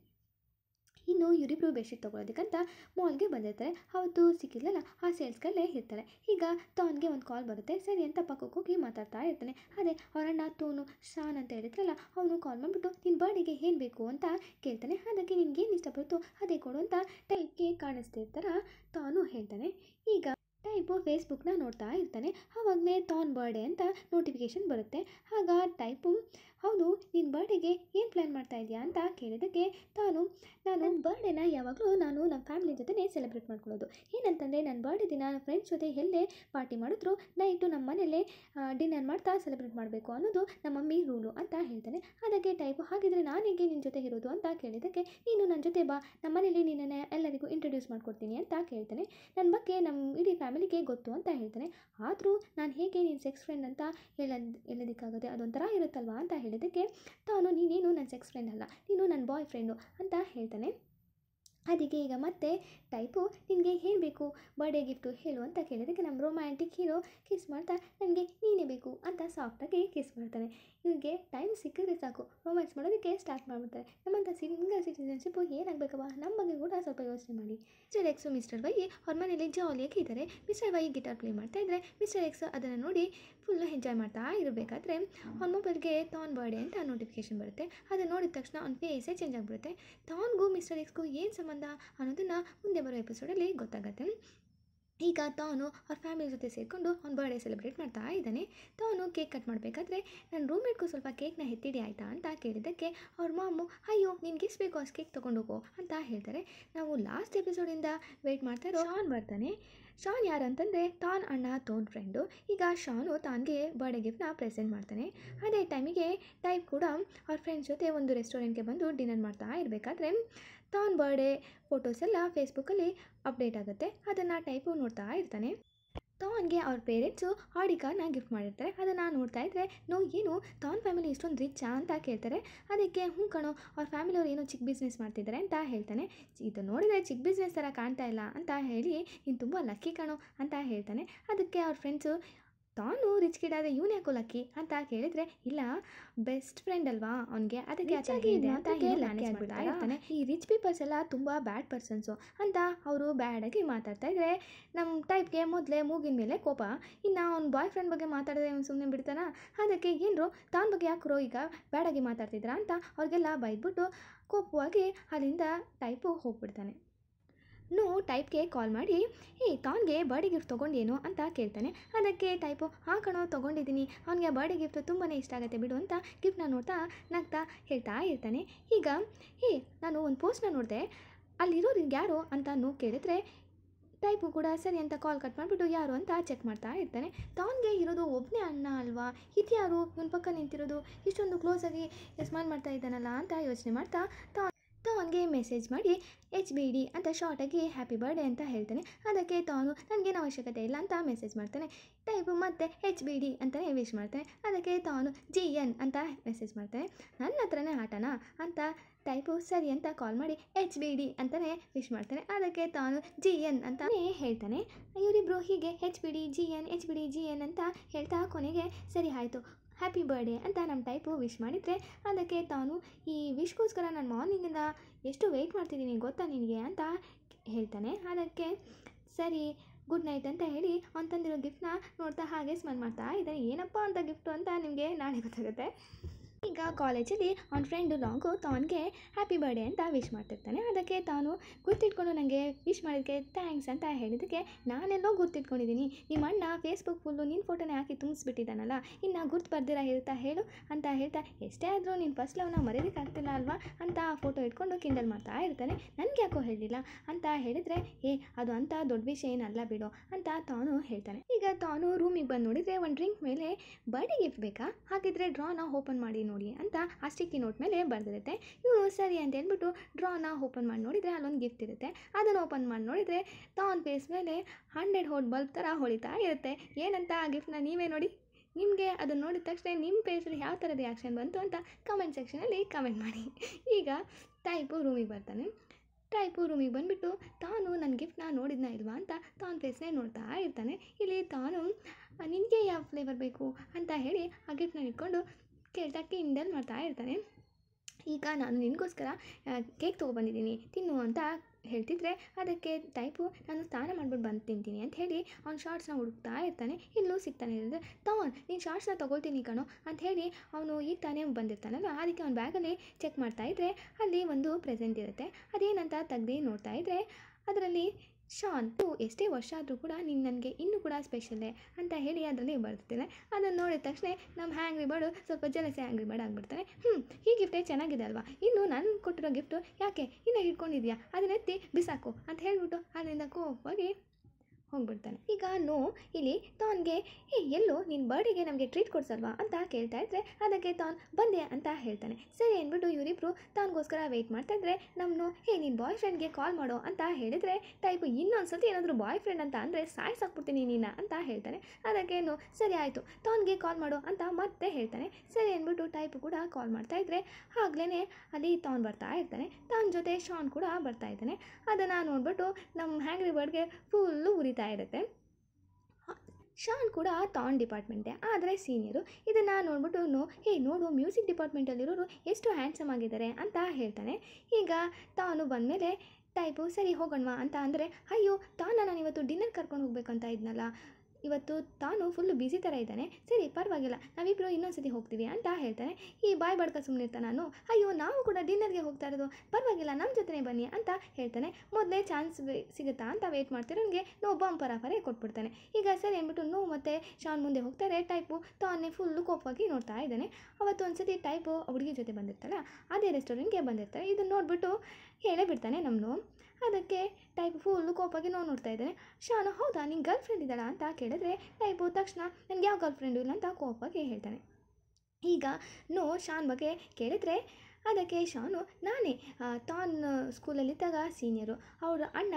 ಇನ್ನು ಇವರಿಬ್ಬರು ಬೆಡ್ಶೀಟ್ ತೊಗೊಳೋದಕ್ಕಂತ ಮಾಲ್ಗೆ ಬಂದಿರ್ತಾರೆ ಅವತ್ತು ಸಿಕ್ಕಿದ್ಲಲ್ಲ ಆ ಸೇಲ್ಸ್ಗಲ್ಲೇ ಇರ್ತಾರೆ ಈಗ ತಾನ್ಗೆ ಒಂದು ಕಾಲ್ ಬರುತ್ತೆ ಸರಿ ಅಂತ ಪಕ್ಕಕ್ಕೆ ಹೋಗಿ ಮಾತಾಡ್ತಾ ಇರ್ತಾನೆ ಅದೇ ಅವರಣ್ಣ ತೋನು ಶಾನ್ ಅಂತ ಹೇಳಿದ್ರಲ್ಲ ಅವನು ಕಾಲ್ ಮಾಡಿಬಿಟ್ಟು ನಿನ್ನ ಬರ್ಡಿಗೆ ಏನು ಬೇಕು ಅಂತ ಕೇಳ್ತಾನೆ ಅದಕ್ಕೆ ನಿನ್ಗೇನು ಇಷ್ಟ ಬರುತ್ತೋ ಅದೇ ಕೊಡು ಅಂತ ಟೈಪ್ಗೆ ಕಾಣಿಸ್ತಾ ಥರ ತಾನು ಹೇಳ್ತಾನೆ ಈಗ ಟೈಪು ಫೇಸ್ಬುಕ್ನ ನೋಡ್ತಾ ಇರ್ತಾನೆ ಆವಾಗಲೇ ತಾನ್ ಬರ್ಡೇ ಅಂತ ನೋಟಿಫಿಕೇಶನ್ ಬರುತ್ತೆ ಆಗ ಟೈಪು ಹೌದು ನಿನ್ನ ಬರ್ಡೇಗೆ ಏನು ಪ್ಲ್ಯಾನ್ ಮಾಡ್ತಾ ಇದೆಯಾ ಅಂತ ಕೇಳಿದ್ದಕ್ಕೆ ತಾನು ನಾನು ನನ್ನ ಬರ್ಡೇನ ಯಾವಾಗಲೂ ನಾನು ನಮ್ಮ ಫ್ಯಾಮಿಲಿ ಜೊತೆನೇ ಸೆಲೆಬ್ರೇಟ್ ಮಾಡ್ಕೊಳ್ಳೋದು ಏನಂತಂದರೆ ನನ್ನ ಬರ್ಡೇ ದಿನ ಫ್ರೆಂಡ್ಸ್ ಜೊತೆ ಎಲ್ಲೇ ಪಾರ್ಟಿ ಮಾಡಿದ್ರು ನೈಟು ನಮ್ಮ ಮನೆಯಲ್ಲೇ ಡಿನ್ನರ್ ಮಾಡ್ತಾ ಸೆಲೆಬ್ರೇಟ್ ಮಾಡಬೇಕು ಅನ್ನೋದು ನಮ್ಮ ಮಮ್ಮಿ ರೂಲು ಅಂತ ಹೇಳ್ತಾನೆ ಅದಕ್ಕೆ ಟೈಪು ಹಾಗಿದ್ರೆ ಹೇಗೆ ನಿನ್ನ ಜೊತೆ ಇರೋದು ಅಂತ ಕೇಳಿದ್ದಕ್ಕೆ ನೀನು ನನ್ನ ಜೊತೆ ಬಾ ನಮ್ಮ ಮನೇಲಿ ನಿನ್ನನ್ನು ಎಲ್ಲರಿಗೂ ಇಂಟ್ರೊಡ್ಯೂಸ್ ಮಾಡಿಕೊಡ್ತೀನಿ ಅಂತ ಕೇಳ್ತಾನೆ ನನ್ನ ಬಗ್ಗೆ ನಮ್ಮ ಇಡೀ ಫ್ಯಾಮಿಲಿಗೆ ಗೊತ್ತು ಅಂತ ಹೇಳ್ತಾನೆ ಆದರೂ ನಾನು ಹೇಗೆ ನಿನ್ನ ಸೆಕ್ಸ್ ಫ್ರೆಂಡ್ ಅಂತ ಹೇಳ ಹೇಳೋದಕ್ಕಾಗುತ್ತೆ ಅದೊಂಥರ ಇರುತ್ತಲ್ವಾ ಅಂತ ಹೇಳಿ ಹೇಳಿದ್ದಕ್ಕೆ ತಾನು ನೀನೇನು ನನ್ನ ಸೆಕ್ಸ್ ಫ್ರೆಂಡ್ ಅಲ್ಲ ನೀನು ನನ್ನ ಬಾಯ್ ಫ್ರೆಂಡು ಅಂತ ಹೇಳ್ತಾನೆ ಅದಕ್ಕೆ ಈಗ ಮತ್ತೆ ಟೈಪು ನಿನಗೆ ಏನು ಬೇಕು ಬರ್ಡೇ ಗಿಫ್ಟು ಹೇಳು ಅಂತ ಕೇಳಿದ್ದಕ್ಕೆ ನಮ್ಮ ರೊಮ್ಯಾಂಟಿಕ್ ಹೀರೋ ಕಿಸ್ ಮಾಡ್ತಾ ನನಗೆ ನೀನೇ ಬೇಕು ಅಂತ ಸಾಫ್ಟಾಗಿ ಕಿಸ್ ಮಾಡ್ತಾನೆ ಇವನಿಗೆ ಟೈಮ್ ಸಿಕ್ಕಿದ್ರೆ ಸಾಕು ರೊಮ್ಯಾನ್ಸ್ ಮಾಡೋದಕ್ಕೆ ಸ್ಟಾರ್ಟ್ ಮಾಡಿಬಿಡ್ತಾರೆ ನಮ್ಮಂಥ ಸಿಂಗಲ್ ಸಿಟಿಸನ್ಶಿಪ್ಪು ಏನಾಗಬೇಕಪ್ಪ ನಮ್ಮ ಬಗ್ಗೆ ಕೂಡ ಸ್ವಲ್ಪ ಯೋಚನೆ ಮಾಡಿ ಮಿಸ್ಟರ್ ಎಕ್ಸು ಮಿಸ್ಟರ್ ವೈ ಅವ್ರ ಮನೇಲಿ ಜಾಲಿಯಾಗಿ ಇದ್ದಾರೆ ಮಿಸ್ಟರ್ ವೈ ಗಿಟಾರ್ ಪ್ಲೇ ಮಾಡ್ತಾ ಇದ್ದಾರೆ ಮಿಸ್ಟರ್ ಎಕ್ಸು ಅದನ್ನು ನೋಡಿ ಫುಲ್ಲು ಎಂಜಾಯ್ ಮಾಡ್ತಾ ಇರಬೇಕಾದ್ರೆ ಅವ್ನ ಮೊಬೈಲ್ಗೆ ತಾನ್ ಬರ್ಡೇ ಅಂತ ನೋಟಿಫಿಕೇಶನ್ ಬರುತ್ತೆ ಅದನ್ನು ನೋಡಿದ ತಕ್ಷಣ ಅವ್ನ ಫೇಸೇ ಚೇಂಜ್ ಆಗಿಬಿಡುತ್ತೆ ತಾನ್ಗೂ ಮಿಸ್ಟರ್ ಎಕ್ಸ್ಗೂ ಏನು ಸಂಬಂಧ ಅನ್ನೋದನ್ನು ಮುಂದೆ ಬರೋ ಎಪಿಸೋಡಲ್ಲಿ ಗೊತ್ತಾಗುತ್ತೆ ಈಗ ತಾನು ಅವ್ರ ಫ್ಯಾಮಿಲಿ ಜೊತೆ ಸೇರಿಕೊಂಡು ಅವ್ನ ಬರ್ಡೇ ಸೆಲೆಬ್ರೇಟ್ ಮಾಡ್ತಾ ಇದ್ದಾನೆ ತಾನು ಕೇಕ್ ಕಟ್ ಮಾಡಬೇಕಾದ್ರೆ ನನ್ನ ರೂಮ್ಮೇಟ್ಗೂ ಸ್ವಲ್ಪ ಕೇಕ್ನ ಎತ್ತಿಡಿ ಆಯಿತಾ ಅಂತ ಕೇಳಿದ್ದಕ್ಕೆ ಅವ್ರ ಮಾಮು ಅಯ್ಯೋ ನಿನ್ಗೆ ಎಷ್ಟು ಬೇಕೋ ಅಷ್ಟು ಕೇಕ್ ಹೋಗೋ ಅಂತ ಹೇಳ್ತಾರೆ ನಾವು ಲಾಸ್ಟ್ ಎಪಿಸೋಡಿಂದ ವೆಯ್ಟ್ ಮಾಡ್ತಾ ಇರೋ ಆನ್ ಬರ್ತಾನೆ ಶಾನ್ ಅಂತಂದರೆ ತಾನ್ ಅಣ್ಣ ತೋನ್ ಫ್ರೆಂಡು ಈಗ ಶಾನು ತಾನ್ಗೆ ಬರ್ಡೇ ಗಿಫ್ಟ್ನ ಪ್ರೆಸೆಂಟ್ ಮಾಡ್ತಾನೆ ಅದೇ ಟೈಮಿಗೆ ಟೈಪ್ ಕೂಡ ಅವ್ರ ಫ್ರೆಂಡ್ಸ್ ಜೊತೆ ಒಂದು ರೆಸ್ಟೋರೆಂಟ್ಗೆ ಬಂದು ಡಿನ್ನರ್ ಮಾಡ್ತಾ ಇರಬೇಕಾದ್ರೆ ತಾನ್ ಬರ್ಡೇ ಫೋಟೋಸ್ ಎಲ್ಲ ಫೇಸ್ಬುಕ್ಕಲ್ಲಿ ಅಪ್ಡೇಟ್ ಆಗುತ್ತೆ ಅದನ್ನು ಟೈಪು ನೋಡ್ತಾ ಇರ್ತಾನೆ ತಾವನ್ಗೆ ಅವ್ರ ಪೇರೆಂಟ್ಸು ಆಡಿ ಕಾರ್ನ ಗಿಫ್ಟ್ ಮಾಡಿರ್ತಾರೆ ಅದನ್ನು ನೋಡ್ತಾ ಇದ್ದರೆ ನೋ ಏನು ತಾನ್ ಫ್ಯಾಮಿಲಿ ಇಷ್ಟೊಂದು ರಿಚ್ ಅಂತ ಕೇಳ್ತಾರೆ ಅದಕ್ಕೆ ಹ್ಞೂ ಕಣೋ ಅವ್ರ ಫ್ಯಾಮಿಲಿಯವ್ರು ಏನೋ ಚಿಕ್ಕ ಬಿಸ್ನೆಸ್ ಮಾಡ್ತಿದ್ದಾರೆ ಅಂತ ಹೇಳ್ತಾನೆ ಇದು ನೋಡಿದರೆ ಚಿಕ್ಕ ಬಿಸ್ನೆಸ್ ಥರ ಕಾಣ್ತಾ ಇಲ್ಲ ಅಂತ ಹೇಳಿ ಇನ್ನು ತುಂಬ ಲಕ್ಕಿ ಕಣೋ ಅಂತ ಹೇಳ್ತಾನೆ ಅದಕ್ಕೆ ಅವ್ರ ಫ್ರೆಂಡ್ಸು ತಾನು ರಿಚ್ ಕಿಡ್ ಆದರೆ ಇವನೇ ಹಾಕೋಲಕ್ಕಿ ಅಂತ ಕೇಳಿದ್ರೆ ಇಲ್ಲ ಬೆಸ್ಟ್ ಫ್ರೆಂಡ್ ಅಲ್ವಾ ಅವನಿಗೆ ಅದಕ್ಕೆ ಅಂತ ಇರ್ತಾನೆ ಈ ರಿಚ್ ಪೀಪಲ್ಸ್ ಎಲ್ಲ ತುಂಬ ಬ್ಯಾಡ್ ಪರ್ಸನ್ಸು ಅಂತ ಅವರು ಬ್ಯಾಡಾಗಿ ಮಾತಾಡ್ತಾ ಇದ್ರೆ ನಮ್ಮ ಟೈಪ್ಗೆ ಮೊದಲೇ ಮೂಗಿನ ಮೇಲೆ ಕೋಪ ಇನ್ನು ಅವ್ನ ಬಾಯ್ ಫ್ರೆಂಡ್ ಬಗ್ಗೆ ಮಾತಾಡಿದ್ರೆ ಸುಮ್ಮನೆ ಬಿಡ್ತಾನ ಅದಕ್ಕೆ ಏನರು ತಾನ್ ಬಗ್ಗೆ ಯಾಕ್ರೋ ಈಗ ಬ್ಯಾಡಾಗಿ ಮಾತಾಡ್ತಿದ್ರ ಅಂತ ಅವ್ರಿಗೆಲ್ಲ ಬೈದ್ಬಿಟ್ಟು ಕೋಪವಾಗಿ ಅಲ್ಲಿಂದ ಟೈಪು ಹೋಗ್ಬಿಡ್ತಾನೆ ನು ಟೈಪ್ಗೆ ಕಾಲ್ ಮಾಡಿ ಏ ತಾನ್ಗೆ ಬರ್ಡೇ ಗಿಫ್ಟ್ ತೊಗೊಂಡೇನು ಅಂತ ಕೇಳ್ತಾನೆ ಅದಕ್ಕೆ ಟೈಪು ಹಾಂ ಕಣೋ ತೊಗೊಂಡಿದ್ದೀನಿ ಅವನಿಗೆ ಬರ್ಡೇ ಗಿಫ್ಟ್ ತುಂಬಾ ಇಷ್ಟ ಆಗುತ್ತೆ ಬಿಡು ಅಂತ ಗಿಫ್ಟ್ನ ನೋಡ್ತಾ ನಗ್ತಾ ಹೇಳ್ತಾ ಇರ್ತಾನೆ ಈಗ ಏ ನಾನು ಒಂದು ಪೋಸ್ಟ್ನ ನೋಡಿದೆ ಅಲ್ಲಿರೋರು ಯಾರು ಅಂತ ನೋವು ಕೇಳಿದ್ರೆ ಟೈಪು ಕೂಡ ಸರಿ ಅಂತ ಕಾಲ್ ಕಟ್ ಮಾಡಿಬಿಟ್ಟು ಯಾರು ಅಂತ ಚೆಕ್ ಮಾಡ್ತಾ ಇರ್ತಾನೆ ತಾನ್ಗೆ ಇರೋದು ಒಬ್ಬನೇ ಅಣ್ಣ ಅಲ್ವಾ ಇದು ಯಾರು ಪಕ್ಕ ನಿಂತಿರೋದು ಇಷ್ಟೊಂದು ಆಗಿ ಸ್ಮೈಲ್ ಮಾಡ್ತಾ ಇದ್ದಾನಲ್ಲ ಅಂತ ಯೋಚನೆ ಮಾಡ್ತಾ ತಾನು ಸೊ ಮೆಸೇಜ್ ಮಾಡಿ ಎಚ್ ಬಿ ಡಿ ಅಂತ ಶಾರ್ಟಾಗಿ ಹ್ಯಾಪಿ ಬರ್ಡೇ ಅಂತ ಹೇಳ್ತಾನೆ ಅದಕ್ಕೆ ತಾನು ನನಗೇನು ಅವಶ್ಯಕತೆ ಇಲ್ಲ ಅಂತ ಮೆಸೇಜ್ ಮಾಡ್ತಾನೆ ಟೈಪು ಮತ್ತೆ ಎಚ್ ಬಿ ಡಿ ಅಂತಲೇ ವಿಶ್ ಮಾಡ್ತಾನೆ ಅದಕ್ಕೆ ತಾನು ಜಿ ಎನ್ ಅಂತ ಮೆಸೇಜ್ ಮಾಡ್ತಾನೆ ನನ್ನ ಹತ್ರನೇ ಆಟನಾ ಅಂತ ಟೈಪು ಸರಿ ಅಂತ ಕಾಲ್ ಮಾಡಿ ಎಚ್ ಬಿ ಡಿ ಅಂತಲೇ ವಿಶ್ ಮಾಡ್ತಾನೆ ಅದಕ್ಕೆ ತಾನು ಜಿ ಎನ್ ಅಂತಲೇ ಹೇಳ್ತಾನೆ ಇವರಿಬ್ಬರು ಹೀಗೆ H B D G N H B D G N ಅಂತ ಹೇಳ್ತಾ ಕೊನೆಗೆ ಸರಿ ಆಯಿತು ಹ್ಯಾಪಿ ಬರ್ಡೇ ಅಂತ ನಮ್ಮ ಟೈಪು ವಿಶ್ ಮಾಡಿದರೆ ಅದಕ್ಕೆ ತಾನು ಈ ವಿಶ್ಗೋಸ್ಕರ ನಾನು ಮಾರ್ನಿಂಗಿಂದ ಎಷ್ಟು ವೆಯ್ಟ್ ಮಾಡ್ತಿದ್ದೀನಿ ಗೊತ್ತಾ ನಿನಗೆ ಅಂತ ಹೇಳ್ತಾನೆ ಅದಕ್ಕೆ ಸರಿ ಗುಡ್ ನೈಟ್ ಅಂತ ಹೇಳಿ ಅವ್ನು ತಂದಿರೋ ಗಿಫ್ಟನ್ನ ನೋಡ್ತಾ ಹಾಗೆ ಸ್ಮೆಲ್ ಮಾಡ್ತಾ ಇದ್ದಾನೆ ಏನಪ್ಪ ಅಂತ ಗಿಫ್ಟು ಅಂತ ನಿಮಗೆ ನಾಳೆ ಗೊತ್ತಾಗುತ್ತೆ ಈಗ ಕಾಲೇಜಲ್ಲಿ ಅವ್ನ ಫ್ರೆಂಡು ಲಾಂಗು ತಾನ್ಗೆ ಹ್ಯಾಪಿ ಬರ್ಡೇ ಅಂತ ವಿಶ್ ಮಾಡ್ತಿರ್ತಾನೆ ಅದಕ್ಕೆ ತಾನು ಗುರ್ತಿಟ್ಕೊಂಡು ನನಗೆ ವಿಶ್ ಮಾಡಿದಕ್ಕೆ ಥ್ಯಾಂಕ್ಸ್ ಅಂತ ಹೇಳಿದ್ದಕ್ಕೆ ನಾನೆಲ್ಲೋ ಗುರ್ತಿಟ್ಕೊಂಡಿದ್ದೀನಿ ನಿಮ್ಮ ಅಣ್ಣ ಫೇಸ್ಬುಕ್ ಫುಲ್ಲು ನಿನ್ನ ಫೋಟೋನೇ ಹಾಕಿ ತುಂಬಿಸ್ಬಿಟ್ಟಿದ್ದಾನಲ್ಲ ಇನ್ನು ಗುರ್ತು ಬರ್ದಿರಾ ಹೇಳ್ತಾ ಹೇಳು ಅಂತ ಹೇಳ್ತಾ ಎಷ್ಟೇ ಆದರೂ ನೀನು ಫಸ್ಟ್ ಲವ್ನ ಆಗ್ತಿಲ್ಲ ಅಲ್ವಾ ಅಂತ ಆ ಫೋಟೋ ಇಟ್ಕೊಂಡು ಕಿಂಡಲ್ ಮಾಡ್ತಾ ಇರ್ತಾನೆ ನನಗೆ ಯಾಕೋ ಹೇಳಿಲ್ಲ ಅಂತ ಹೇಳಿದರೆ ಏ ಅದು ಅಂತ ದೊಡ್ಡ ವಿಷಯ ಏನಲ್ಲ ಬಿಡು ಅಂತ ತಾನು ಹೇಳ್ತಾನೆ ಈಗ ತಾನು ರೂಮಿಗೆ ಬಂದು ನೋಡಿದರೆ ಒಂದು ಡ್ರಿಂಕ್ ಮೇಲೆ ಬರ್ಡಿ ಗಿಫ್ಟ್ ಬೇಕಾ ಹಾಗಿದ್ರೆ ಡ್ರಾನ ಓಪನ್ ಮಾಡಿ ನೋಡಿ ಅಂತ ಆ ಸ್ಟಿಕ್ಕಿ ನೋಟ್ ಮೇಲೆ ಬರೆದಿರುತ್ತೆ ಇವನು ಸರಿ ಅಂತ ಹೇಳ್ಬಿಟ್ಟು ಡ್ರಾನ ಓಪನ್ ಮಾಡಿ ನೋಡಿದರೆ ಅಲ್ಲೊಂದು ಗಿಫ್ಟ್ ಇರುತ್ತೆ ಅದನ್ನು ಓಪನ್ ಮಾಡಿ ನೋಡಿದರೆ ತಾನ್ ಫೇಸ್ ಮೇಲೆ ಹಂಡ್ರೆಡ್ ಹೋಟ್ ಬಲ್ಬ್ ಥರ ಹೊಳಿತಾ ಇರುತ್ತೆ ಏನಂತ ಆ ಗಿಫ್ಟ್ನ ನೀವೇ ನೋಡಿ ನಿಮಗೆ ಅದನ್ನು ನೋಡಿದ ತಕ್ಷಣ ನಿಮ್ಮ ಫೇಸಲ್ಲಿ ಯಾವ ಥರ ರಿಯಾಕ್ಷನ್ ಬಂತು ಅಂತ ಕಮೆಂಟ್ ಸೆಕ್ಷನಲ್ಲಿ ಕಮೆಂಟ್ ಮಾಡಿ ಈಗ ಟೈಪು ರೂಮಿಗೆ ಬರ್ತಾನೆ ಟೈಪು ರೂಮಿಗೆ ಬಂದುಬಿಟ್ಟು ತಾನು ನನ್ನ ಗಿಫ್ಟ್ನ ನೋಡಿದ್ನ ಇಲ್ವಾ ಅಂತ ತಾನು ಫೇಸ್ನೇ ನೋಡ್ತಾ ಇರ್ತಾನೆ ಇಲ್ಲಿ ತಾನು ನಿನಗೆ ಯಾವ ಫ್ಲೇವರ್ ಬೇಕು ಅಂತ ಹೇಳಿ ಆ ಗಿಫ್ಟ್ನ ಇಟ್ಕೊಂಡು ಕೇಳ್ತಾ ಹಿಂಡಲ್ ಮಾಡ್ತಾ ಇರ್ತಾನೆ ಈಗ ನಾನು ನಿನಗೋಸ್ಕರ ಕೇಕ್ ತೊಗೊಬಂದಿದ್ದೀನಿ ತಿನ್ನು ಅಂತ ಹೇಳ್ತಿದ್ರೆ ಅದಕ್ಕೆ ಟೈಪು ನಾನು ಸ್ನಾನ ಮಾಡ್ಬಿಟ್ಟು ಬಂದು ತಿಂತೀನಿ ಅಂತ ಹೇಳಿ ಅವ್ನು ಶಾರ್ಟ್ಸ್ನ ಹುಡುಕ್ತಾ ಇರ್ತಾನೆ ಇಲ್ಲೂ ಸಿಗ್ತಾನೆ ಇರೋದು ತವನ್ ನೀನು ಶಾರ್ಟ್ಸ್ನ ತೊಗೊಳ್ತೀನಿ ಕಣೋ ಅಂತ ಹೇಳಿ ಅವನು ಈ ತಾನೇ ಬಂದಿರ್ತಾನಲ್ಲ ಅದಕ್ಕೆ ಅವ್ನ ಬ್ಯಾಗಲ್ಲಿ ಚೆಕ್ ಮಾಡ್ತಾ ಅಲ್ಲಿ ಒಂದು ಪ್ರೆಸೆಂಟ್ ಇರುತ್ತೆ ಅದೇನಂತ ತೆಗ್ದು ನೋಡ್ತಾ ಇದ್ದರೆ ಅದರಲ್ಲಿ ಶಾನ್ ಟು ಎಷ್ಟೇ ವರ್ಷ ಆದರೂ ಕೂಡ ನೀನು ನನಗೆ ಇನ್ನೂ ಕೂಡ ಸ್ಪೆಷಲ್ಲೇ ಅಂತ ಹೇಳಿ ಅದರಲ್ಲಿ ಬರ್ತಿದ್ದೇನೆ ಅದನ್ನು ನೋಡಿದ ತಕ್ಷಣ ನಮ್ಮ ಹ್ಯಾಂಗ್ರಿ ಬರ್ಡು ಸ್ವಲ್ಪ ಜಲಸೆ ಹ್ಯಾಂಗ್ರಿ ಬರ್ಡ್ ಆಗಿಬಿಡ್ತಾನೆ ಹ್ಞೂ ಈ ಗಿಫ್ಟೇ ಚೆನ್ನಾಗಿದೆ ಅಲ್ವಾ ಇನ್ನು ನಾನು ಕೊಟ್ಟಿರೋ ಗಿಫ್ಟು ಯಾಕೆ ಇನ್ನೂ ಹಿಡ್ಕೊಂಡಿದ್ಯಾ ಅದನ್ನೆತ್ತಿ ಬಿಸಾಕು ಅಂತ ಹೇಳಿಬಿಟ್ಟು ಅದರಿಂದ ಹೋಗಿ ಹೋಗ್ಬಿಡ್ತಾನೆ ಈಗ ನೋ ಇಲ್ಲಿ ತಾನ್ಗೆ ಏ ಎಲ್ಲೋ ನಿನ್ನ ಬರ್ಡಿಗೆ ನಮಗೆ ಟ್ರೀಟ್ ಕೊಡ್ಸಲ್ವಾ ಅಂತ ಕೇಳ್ತಾ ಇದ್ರೆ ಅದಕ್ಕೆ ತಾನ್ ಬಂದೆ ಅಂತ ಹೇಳ್ತಾನೆ ಸರಿ ಅಂದ್ಬಿಟ್ಟು ಇವರಿಬ್ಬರು ತಾನ್ಗೋಸ್ಕರ ವೆಯ್ಟ್ ಮಾಡ್ತಾ ಇದ್ರೆ ನಮ್ಮನ್ನು ಹೇ ನಿನ್ನ ಬಾಯ್ ಫ್ರೆಂಡ್ಗೆ ಕಾಲ್ ಮಾಡೋ ಅಂತ ಹೇಳಿದರೆ ಟೈಪು ಇನ್ನೊಂದ್ಸತಿ ಏನಾದರೂ ಬಾಯ್ ಫ್ರೆಂಡ್ ಅಂತ ಅಂದರೆ ಸಾಯಿಸಾಕ್ಬಿಡ್ತೀನಿ ನಿನ್ನ ಅಂತ ಹೇಳ್ತಾನೆ ಅದಕ್ಕೆ ನೋ ಸರಿ ಆಯಿತು ತಾನ್ಗೆ ಕಾಲ್ ಮಾಡೋ ಅಂತ ಮತ್ತೆ ಹೇಳ್ತಾನೆ ಸರಿ ಅಂದ್ಬಿಟ್ಟು ಟೈಪು ಕೂಡ ಕಾಲ್ ಮಾಡ್ತಾ ಇದ್ರೆ ಆಗ್ಲೇ ಅಲ್ಲಿ ತಾನ್ ಬರ್ತಾ ಇರ್ತಾನೆ ತಾನ್ ಜೊತೆ ಶಾನ್ ಕೂಡ ಬರ್ತಾ ಇದ್ದಾನೆ ಅದನ್ನು ನೋಡ್ಬಿಟ್ಟು ನಮ್ಮ ಹ್ಯಾಂಗ್ರಿ ಬರ್ಡ್ಗೆ ಫುಲ್ಲು ಉರಿತಾ ಇರುತ್ತೆ ಶಾನ್ ಕೂಡ ತಾನ್ ಡಿಪಾರ್ಟ್ಮೆಂಟೇ ಆದರೆ ಸೀನಿಯರು ಇದನ್ನು ನೋಡ್ಬಿಟ್ಟು ಹೇ ನೋಡು ಮ್ಯೂಸಿಕ್ ಡಿಪಾರ್ಟ್ಮೆಂಟಲ್ಲಿರೋರು ಎಷ್ಟು ಹ್ಯಾಂಡ್ಸಮ್ ಆಗಿದ್ದಾರೆ ಅಂತ ಹೇಳ್ತಾನೆ ಈಗ ತಾನು ಬಂದಮೇಲೆ ಟೈಪು ಸರಿ ಹೋಗೋಣ ಅಂತ ಅಂದರೆ ಅಯ್ಯೋ ತಾನ ನಾನು ಇವತ್ತು ಡಿನ್ನರ್ ಕರ್ಕೊಂಡು ಹೋಗ್ಬೇಕಂತ ಇದ್ನಲ್ಲ ಇವತ್ತು ತಾನು ಫುಲ್ಲು ಬ್ಯುಸಿ ಥರ ಇದ್ದಾನೆ ಸರಿ ಪರವಾಗಿಲ್ಲ ನಾವಿಬ್ಬರು ಇನ್ನೊಂದು ಸತಿ ಹೋಗ್ತೀವಿ ಅಂತ ಹೇಳ್ತಾನೆ ಈ ಬಾಯ್ ಬಡ್ಕ ಇರ್ತಾನೆ ನಾನು ಅಯ್ಯೋ ನಾವು ಕೂಡ ಡಿನ್ನರ್ಗೆ ಹೋಗ್ತಾ ಇರೋದು ಪರವಾಗಿಲ್ಲ ನಮ್ಮ ಜೊತೆನೇ ಬನ್ನಿ ಅಂತ ಹೇಳ್ತಾನೆ ಮೊದಲೇ ಚಾನ್ಸ್ ಸಿಗುತ್ತಾ ಅಂತ ವೇಟ್ ಮಾಡ್ತಿರೋನಿಗೆ ನೋ ಬಾಂಬ್ ಆಫರೇ ಕೊಟ್ಬಿಡ್ತಾನೆ ಈಗ ಸರಿ ಅಂದ್ಬಿಟ್ಟು ನೋವು ಮತ್ತು ಶಾನ್ ಮುಂದೆ ಹೋಗ್ತಾರೆ ಟೈಪು ತಾನೇ ಫುಲ್ಲು ಕೋಪವಾಗಿ ನೋಡ್ತಾ ಇದ್ದಾನೆ ಅವತ್ತು ಒಂದು ಸತಿ ಟೈಪು ಹುಡುಗಿ ಜೊತೆ ಬಂದಿರ್ತಾರೆ ಅದೇ ರೆಸ್ಟೋರೆಂಟ್ಗೆ ಬಂದಿರ್ತಾರೆ ಇದನ್ನು ನೋಡಿಬಿಟ್ಟು ಹೇಳೇ ಬಿಡ್ತಾನೆ ನಮ್ಮ ಅದಕ್ಕೆ ಟೈಪ್ ಫುಲ್ ಕೋಪಾಗಿ ನೋವು ನೋಡ್ತಾ ಇದ್ದಾನೆ ಶಾನು ಹೌದಾ ನಿಂಗೆ ಗರ್ಲ್ ಫ್ರೆಂಡ್ ಇದ್ದಾಳ ಅಂತ ಕೇಳಿದ್ರೆ ಟೈಪು ತಕ್ಷಣ ನನಗೆ ಯಾವ ಗರ್ಲ್ ಫ್ರೆಂಡು ಇಲ್ಲ ಅಂತ ಕೋಪಾಗಿ ಹೇಳ್ತಾನೆ ಈಗ ನೋ ಶಾನ್ ಬಗ್ಗೆ ಕೇಳಿದರೆ ಅದಕ್ಕೆ ಶಾನು ನಾನೇ ತಾನ್ ಸ್ಕೂಲಲ್ಲಿದ್ದಾಗ ಸೀನಿಯರು ಅವರ ಅಣ್ಣ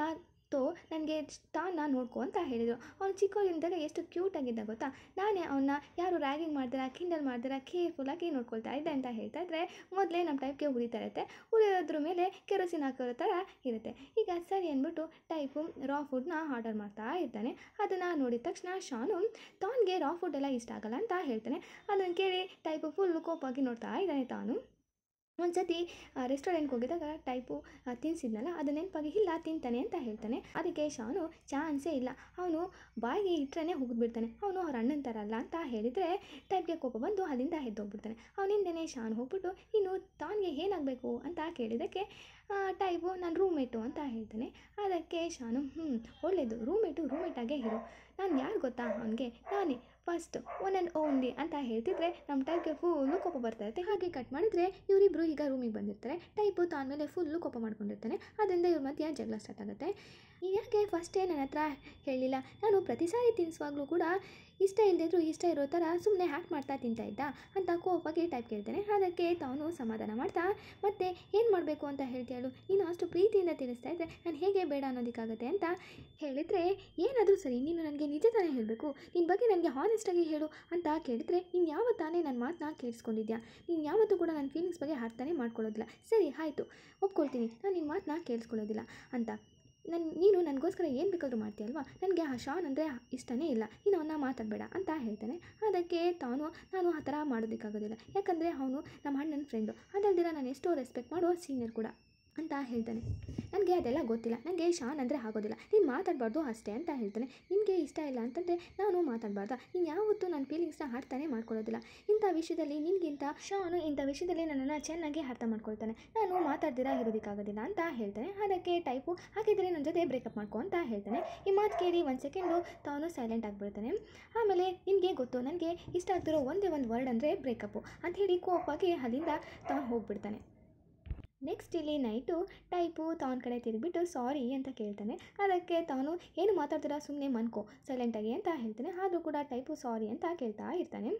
ಸೊ ನನಗೆ ತಾನ ನೋಡ್ಕೊ ಅಂತ ಹೇಳಿದರು ಅವ್ನು ಚಿಕ್ಕವರಿಂದಲೇ ಎಷ್ಟು ಕ್ಯೂಟ್ ಆಗಿದ್ದ ಗೊತ್ತಾ ನಾನೇ ಅವನ್ನ ಯಾರು ರ್ಯಾಗಿಂಗ್ ಮಾಡ್ತಾರೆ ಕಿಂಡಲ್ ಮಾಡ್ತಾರೆ ಕೇರ್ಫುಲ್ಲಾಗಿ ನೋಡ್ಕೊಳ್ತಾ ಇದ್ದೆ ಅಂತ ಹೇಳ್ತಾ ಇದ್ದರೆ ಮೊದಲೇ ನಮ್ಮ ಟೈಪ್ಗೆ ಉರಿತಾ ಇರುತ್ತೆ ಉರಿಯೋದ್ರ ಮೇಲೆ ಕೆರೋಸಿನ್ ಹಾಕೋ ಥರ ಇರುತ್ತೆ ಈಗ ಸರಿ ಅಂದ್ಬಿಟ್ಟು ಟೈಪು ರಾ ಫುಡ್ನ ಆರ್ಡರ್ ಮಾಡ್ತಾ ಇರ್ತಾನೆ ಅದನ್ನು ನೋಡಿದ ತಕ್ಷಣ ಶಾನು ತಾನ್ಗೆ ರಾ ಫುಡ್ ಎಲ್ಲ ಇಷ್ಟ ಆಗಲ್ಲ ಅಂತ ಹೇಳ್ತಾನೆ ಅದನ್ನು ಕೇಳಿ ಟೈಪು ಫುಲ್ ಕೋಪಾಗಿ ನೋಡ್ತಾ ಇದ್ದಾನೆ ತಾನು ಒಂದು ಸತಿ ರೆಸ್ಟೋರೆಂಟ್ಗೆ ಹೋಗಿದಾಗ ಟೈಪು ತಿನ್ಸಿದ್ನಲ್ಲ ಅದು ನೆನಪಾಗಿ ಇಲ್ಲ ತಿಂತಾನೆ ಅಂತ ಹೇಳ್ತಾನೆ ಅದಕ್ಕೆ ಶಾನು ಚಾನ್ಸೇ ಇಲ್ಲ ಅವನು ಬಾಯಿಗೆ ಇಟ್ಟರೆ ಹೋಗ್ಬಿಡ್ತಾನೆ ಅವನು ಅವ್ರ ಅಣ್ಣನ ಥರ ಅಲ್ಲ ಅಂತ ಹೇಳಿದರೆ ಟೈಪ್ಗೆ ಕೋಪ ಬಂದು ಅಲ್ಲಿಂದ ಎದ್ದೋಗ್ಬಿಡ್ತಾನೆ ಅವನಿಂದನೇ ಶಾನ್ ಹೋಗ್ಬಿಟ್ಟು ಇನ್ನು ತಾನಿಗೆ ಏನಾಗಬೇಕು ಅಂತ ಕೇಳಿದ್ದಕ್ಕೆ ಟೈಪು ನಾನು ರೂಮೇಟು ಅಂತ ಹೇಳ್ತಾನೆ ಅದಕ್ಕೆ ಶಾನು ಹ್ಞೂ ಒಳ್ಳೆಯದು ರೂಮ್ ರೂಮ್ಮೇಟಾಗೇ ಇರು ನಾನು ಯಾರು ಗೊತ್ತಾ ಅವನಿಗೆ ನಾನೇ ಫಸ್ಟ್ ಒನ್ ಆ್ಯಂಡ್ ಓನ್ಲಿ ಅಂತ ಹೇಳ್ತಿದ್ರೆ ನಮ್ಮ ಟೈಪ್ಗೆ ಫುಲ್ಲು ಕೋಪ ಬರ್ತಾ ಇರುತ್ತೆ ಹಾಗೆ ಕಟ್ ಮಾಡಿದರೆ ಇವರಿಬ್ಬರು ಈಗ ರೂಮಿಗೆ ಬಂದಿರ್ತಾರೆ ಟೈಪು ತಾನ ಫುಲ್ಲು ಕೋಪ ಮಾಡ್ಕೊಂಡಿರ್ತಾನೆ ಅದರಿಂದ ಇವ್ರ ಮಧ್ಯ ಜಗಳ ಸ್ಟಾರ್ಟ್ ಆಗುತ್ತೆ ಯಾಕೆ ಫಸ್ಟೇ ನನ್ನ ಹತ್ರ ಹೇಳಿಲ್ಲ ನಾನು ಪ್ರತಿ ಸಾರಿ ತಿನ್ನಿಸುವಾಗಲೂ ಕೂಡ ಇಷ್ಟ ಇಲ್ಲದಿದ್ರು ಇಷ್ಟ ಇರೋ ಥರ ಸುಮ್ಮನೆ ಹ್ಯಾಕ್ ಮಾಡ್ತಾ ತಿಂತಾ ಇದ್ದ ಅಂತ ಕೋಪಕ್ಕೆ ಟೈಪ್ ಕೇಳ್ತಾನೆ ಅದಕ್ಕೆ ತಾನು ಸಮಾಧಾನ ಮಾಡ್ತಾ ಮತ್ತೆ ಏನು ಮಾಡಬೇಕು ಅಂತ ಹೇಳ್ತೀಯಳು ನೀನು ಅಷ್ಟು ಪ್ರೀತಿಯಿಂದ ತಿಳಿಸ್ತಾ ಇದ್ದರೆ ನಾನು ಹೇಗೆ ಬೇಡ ಅನ್ನೋದಕ್ಕಾಗತ್ತೆ ಅಂತ ಹೇಳಿದರೆ ಏನಾದರೂ ಸರಿ ನೀನು ನನಗೆ ನಿಜ ತಾನೇ ಹೇಳಬೇಕು ನಿನ್ನ ಬಗ್ಗೆ ನನಗೆ ಹಾನೆಸ್ಟಾಗಿ ಹೇಳು ಅಂತ ಕೇಳಿದ್ರೆ ನೀನು ತಾನೇ ನನ್ನ ಮಾತನ್ನ ಕೇಳಿಸ್ಕೊಂಡಿದ್ಯಾ ನೀನು ಯಾವತ್ತೂ ಕೂಡ ನನ್ನ ಫೀಲಿಂಗ್ಸ್ ಬಗ್ಗೆ ಹಾಕ್ತಾನೆ ಮಾಡ್ಕೊಳ್ಳೋದಿಲ್ಲ ಸರಿ ಆಯಿತು ಒಪ್ಕೊಳ್ತೀನಿ ನಾನು ನಿನ್ನ ಮಾತನ್ನ ಕೇಳಿಸ್ಕೊಳ್ಳೋದಿಲ್ಲ ಅಂತ ನನ್ನ ನೀನು ನನಗೋಸ್ಕರ ಏನು ಬೇಕಾದರೂ ಮಾಡ್ತೀಯಲ್ವಾ ನನಗೆ ಆ ಶಾನ್ ಅಂದರೆ ಇಷ್ಟನೇ ಇಲ್ಲ ನೀನು ಅವನ್ನ ಮಾತಾಡಬೇಡ ಅಂತ ಹೇಳ್ತಾನೆ ಅದಕ್ಕೆ ತಾನು ನಾನು ಆ ಥರ ಮಾಡೋದಕ್ಕಾಗೋದಿಲ್ಲ ಯಾಕಂದರೆ ಅವನು ನಮ್ಮ ಅಣ್ಣನ ಫ್ರೆಂಡು ಅದಲ್ದಿರ ನಾನು ಎಷ್ಟೋ ರೆಸ್ಪೆಕ್ಟ್ ಮಾಡುವ ಸೀನಿಯರ್ ಕೂಡ ಅಂತ ಹೇಳ್ತಾನೆ ನನಗೆ ಅದೆಲ್ಲ ಗೊತ್ತಿಲ್ಲ ನನಗೆ ಶಾನ್ ಅಂದರೆ ಆಗೋದಿಲ್ಲ ನೀನು ಮಾತಾಡಬಾರ್ದು ಅಷ್ಟೇ ಅಂತ ಹೇಳ್ತಾನೆ ನಿನಗೆ ಇಷ್ಟ ಇಲ್ಲ ಅಂತಂದರೆ ನಾನು ಮಾತಾಡಬಾರ್ದ ನೀನು ಯಾವತ್ತೂ ನನ್ನ ಫೀಲಿಂಗ್ಸ್ನ ಅರ್ಥನೇ ಮಾಡ್ಕೊಳ್ಳೋದಿಲ್ಲ ಇಂಥ ವಿಷಯದಲ್ಲಿ ನಿನಗಿಂತ ಶಾನು ಇಂಥ ವಿಷಯದಲ್ಲಿ ನನ್ನನ್ನು ಚೆನ್ನಾಗಿ ಅರ್ಥ ಮಾಡ್ಕೊಳ್ತಾನೆ ನಾನು ಮಾತಾಡ್ದಿರ ಇರೋದಕ್ಕಾಗೋದಿಲ್ಲ ಅಂತ ಹೇಳ್ತಾನೆ ಅದಕ್ಕೆ ಟೈಪು ಹಾಗಿದ್ರೆ ನನ್ನ ಜೊತೆ ಬ್ರೇಕಪ್ ಮಾಡ್ಕೊ ಅಂತ ಹೇಳ್ತಾನೆ ಈ ಮಾತು ಕೇಳಿ ಒಂದು ಸೆಕೆಂಡು ತಾನು ಸೈಲೆಂಟ್ ಆಗಿಬಿಡ್ತಾನೆ ಆಮೇಲೆ ನಿನಗೆ ಗೊತ್ತು ನನಗೆ ಇಷ್ಟ ಆಗ್ತಿರೋ ಒಂದೇ ಒಂದು ವರ್ಡ್ ಅಂದರೆ ಬ್ರೇಕಪ್ಪು ಅಂತ ಹೇಳಿ ಕೋಪಾಗಿ ಅಲ್ಲಿಂದ ತಾನು ಹೋಗ್ಬಿಡ್ತಾನೆ ನೆಕ್ಸ್ಟ್ ಇಲ್ಲಿ ನೈಟು ಟೈಪು ತಾನ ಕಡೆ ತಿರುಗಿಬಿಟ್ಟು ಸಾರಿ ಅಂತ ಕೇಳ್ತಾನೆ ಅದಕ್ಕೆ ತಾನು ಏನು ಮಾತಾಡ್ತೀರ ಸುಮ್ಮನೆ ಮನ್ಕೋ ಸೈಲೆಂಟಾಗಿ ಅಂತ ಹೇಳ್ತಾನೆ ಆದರೂ ಕೂಡ ಟೈಪು ಸಾರಿ ಅಂತ ಕೇಳ್ತಾ ಇರ್ತಾನೆ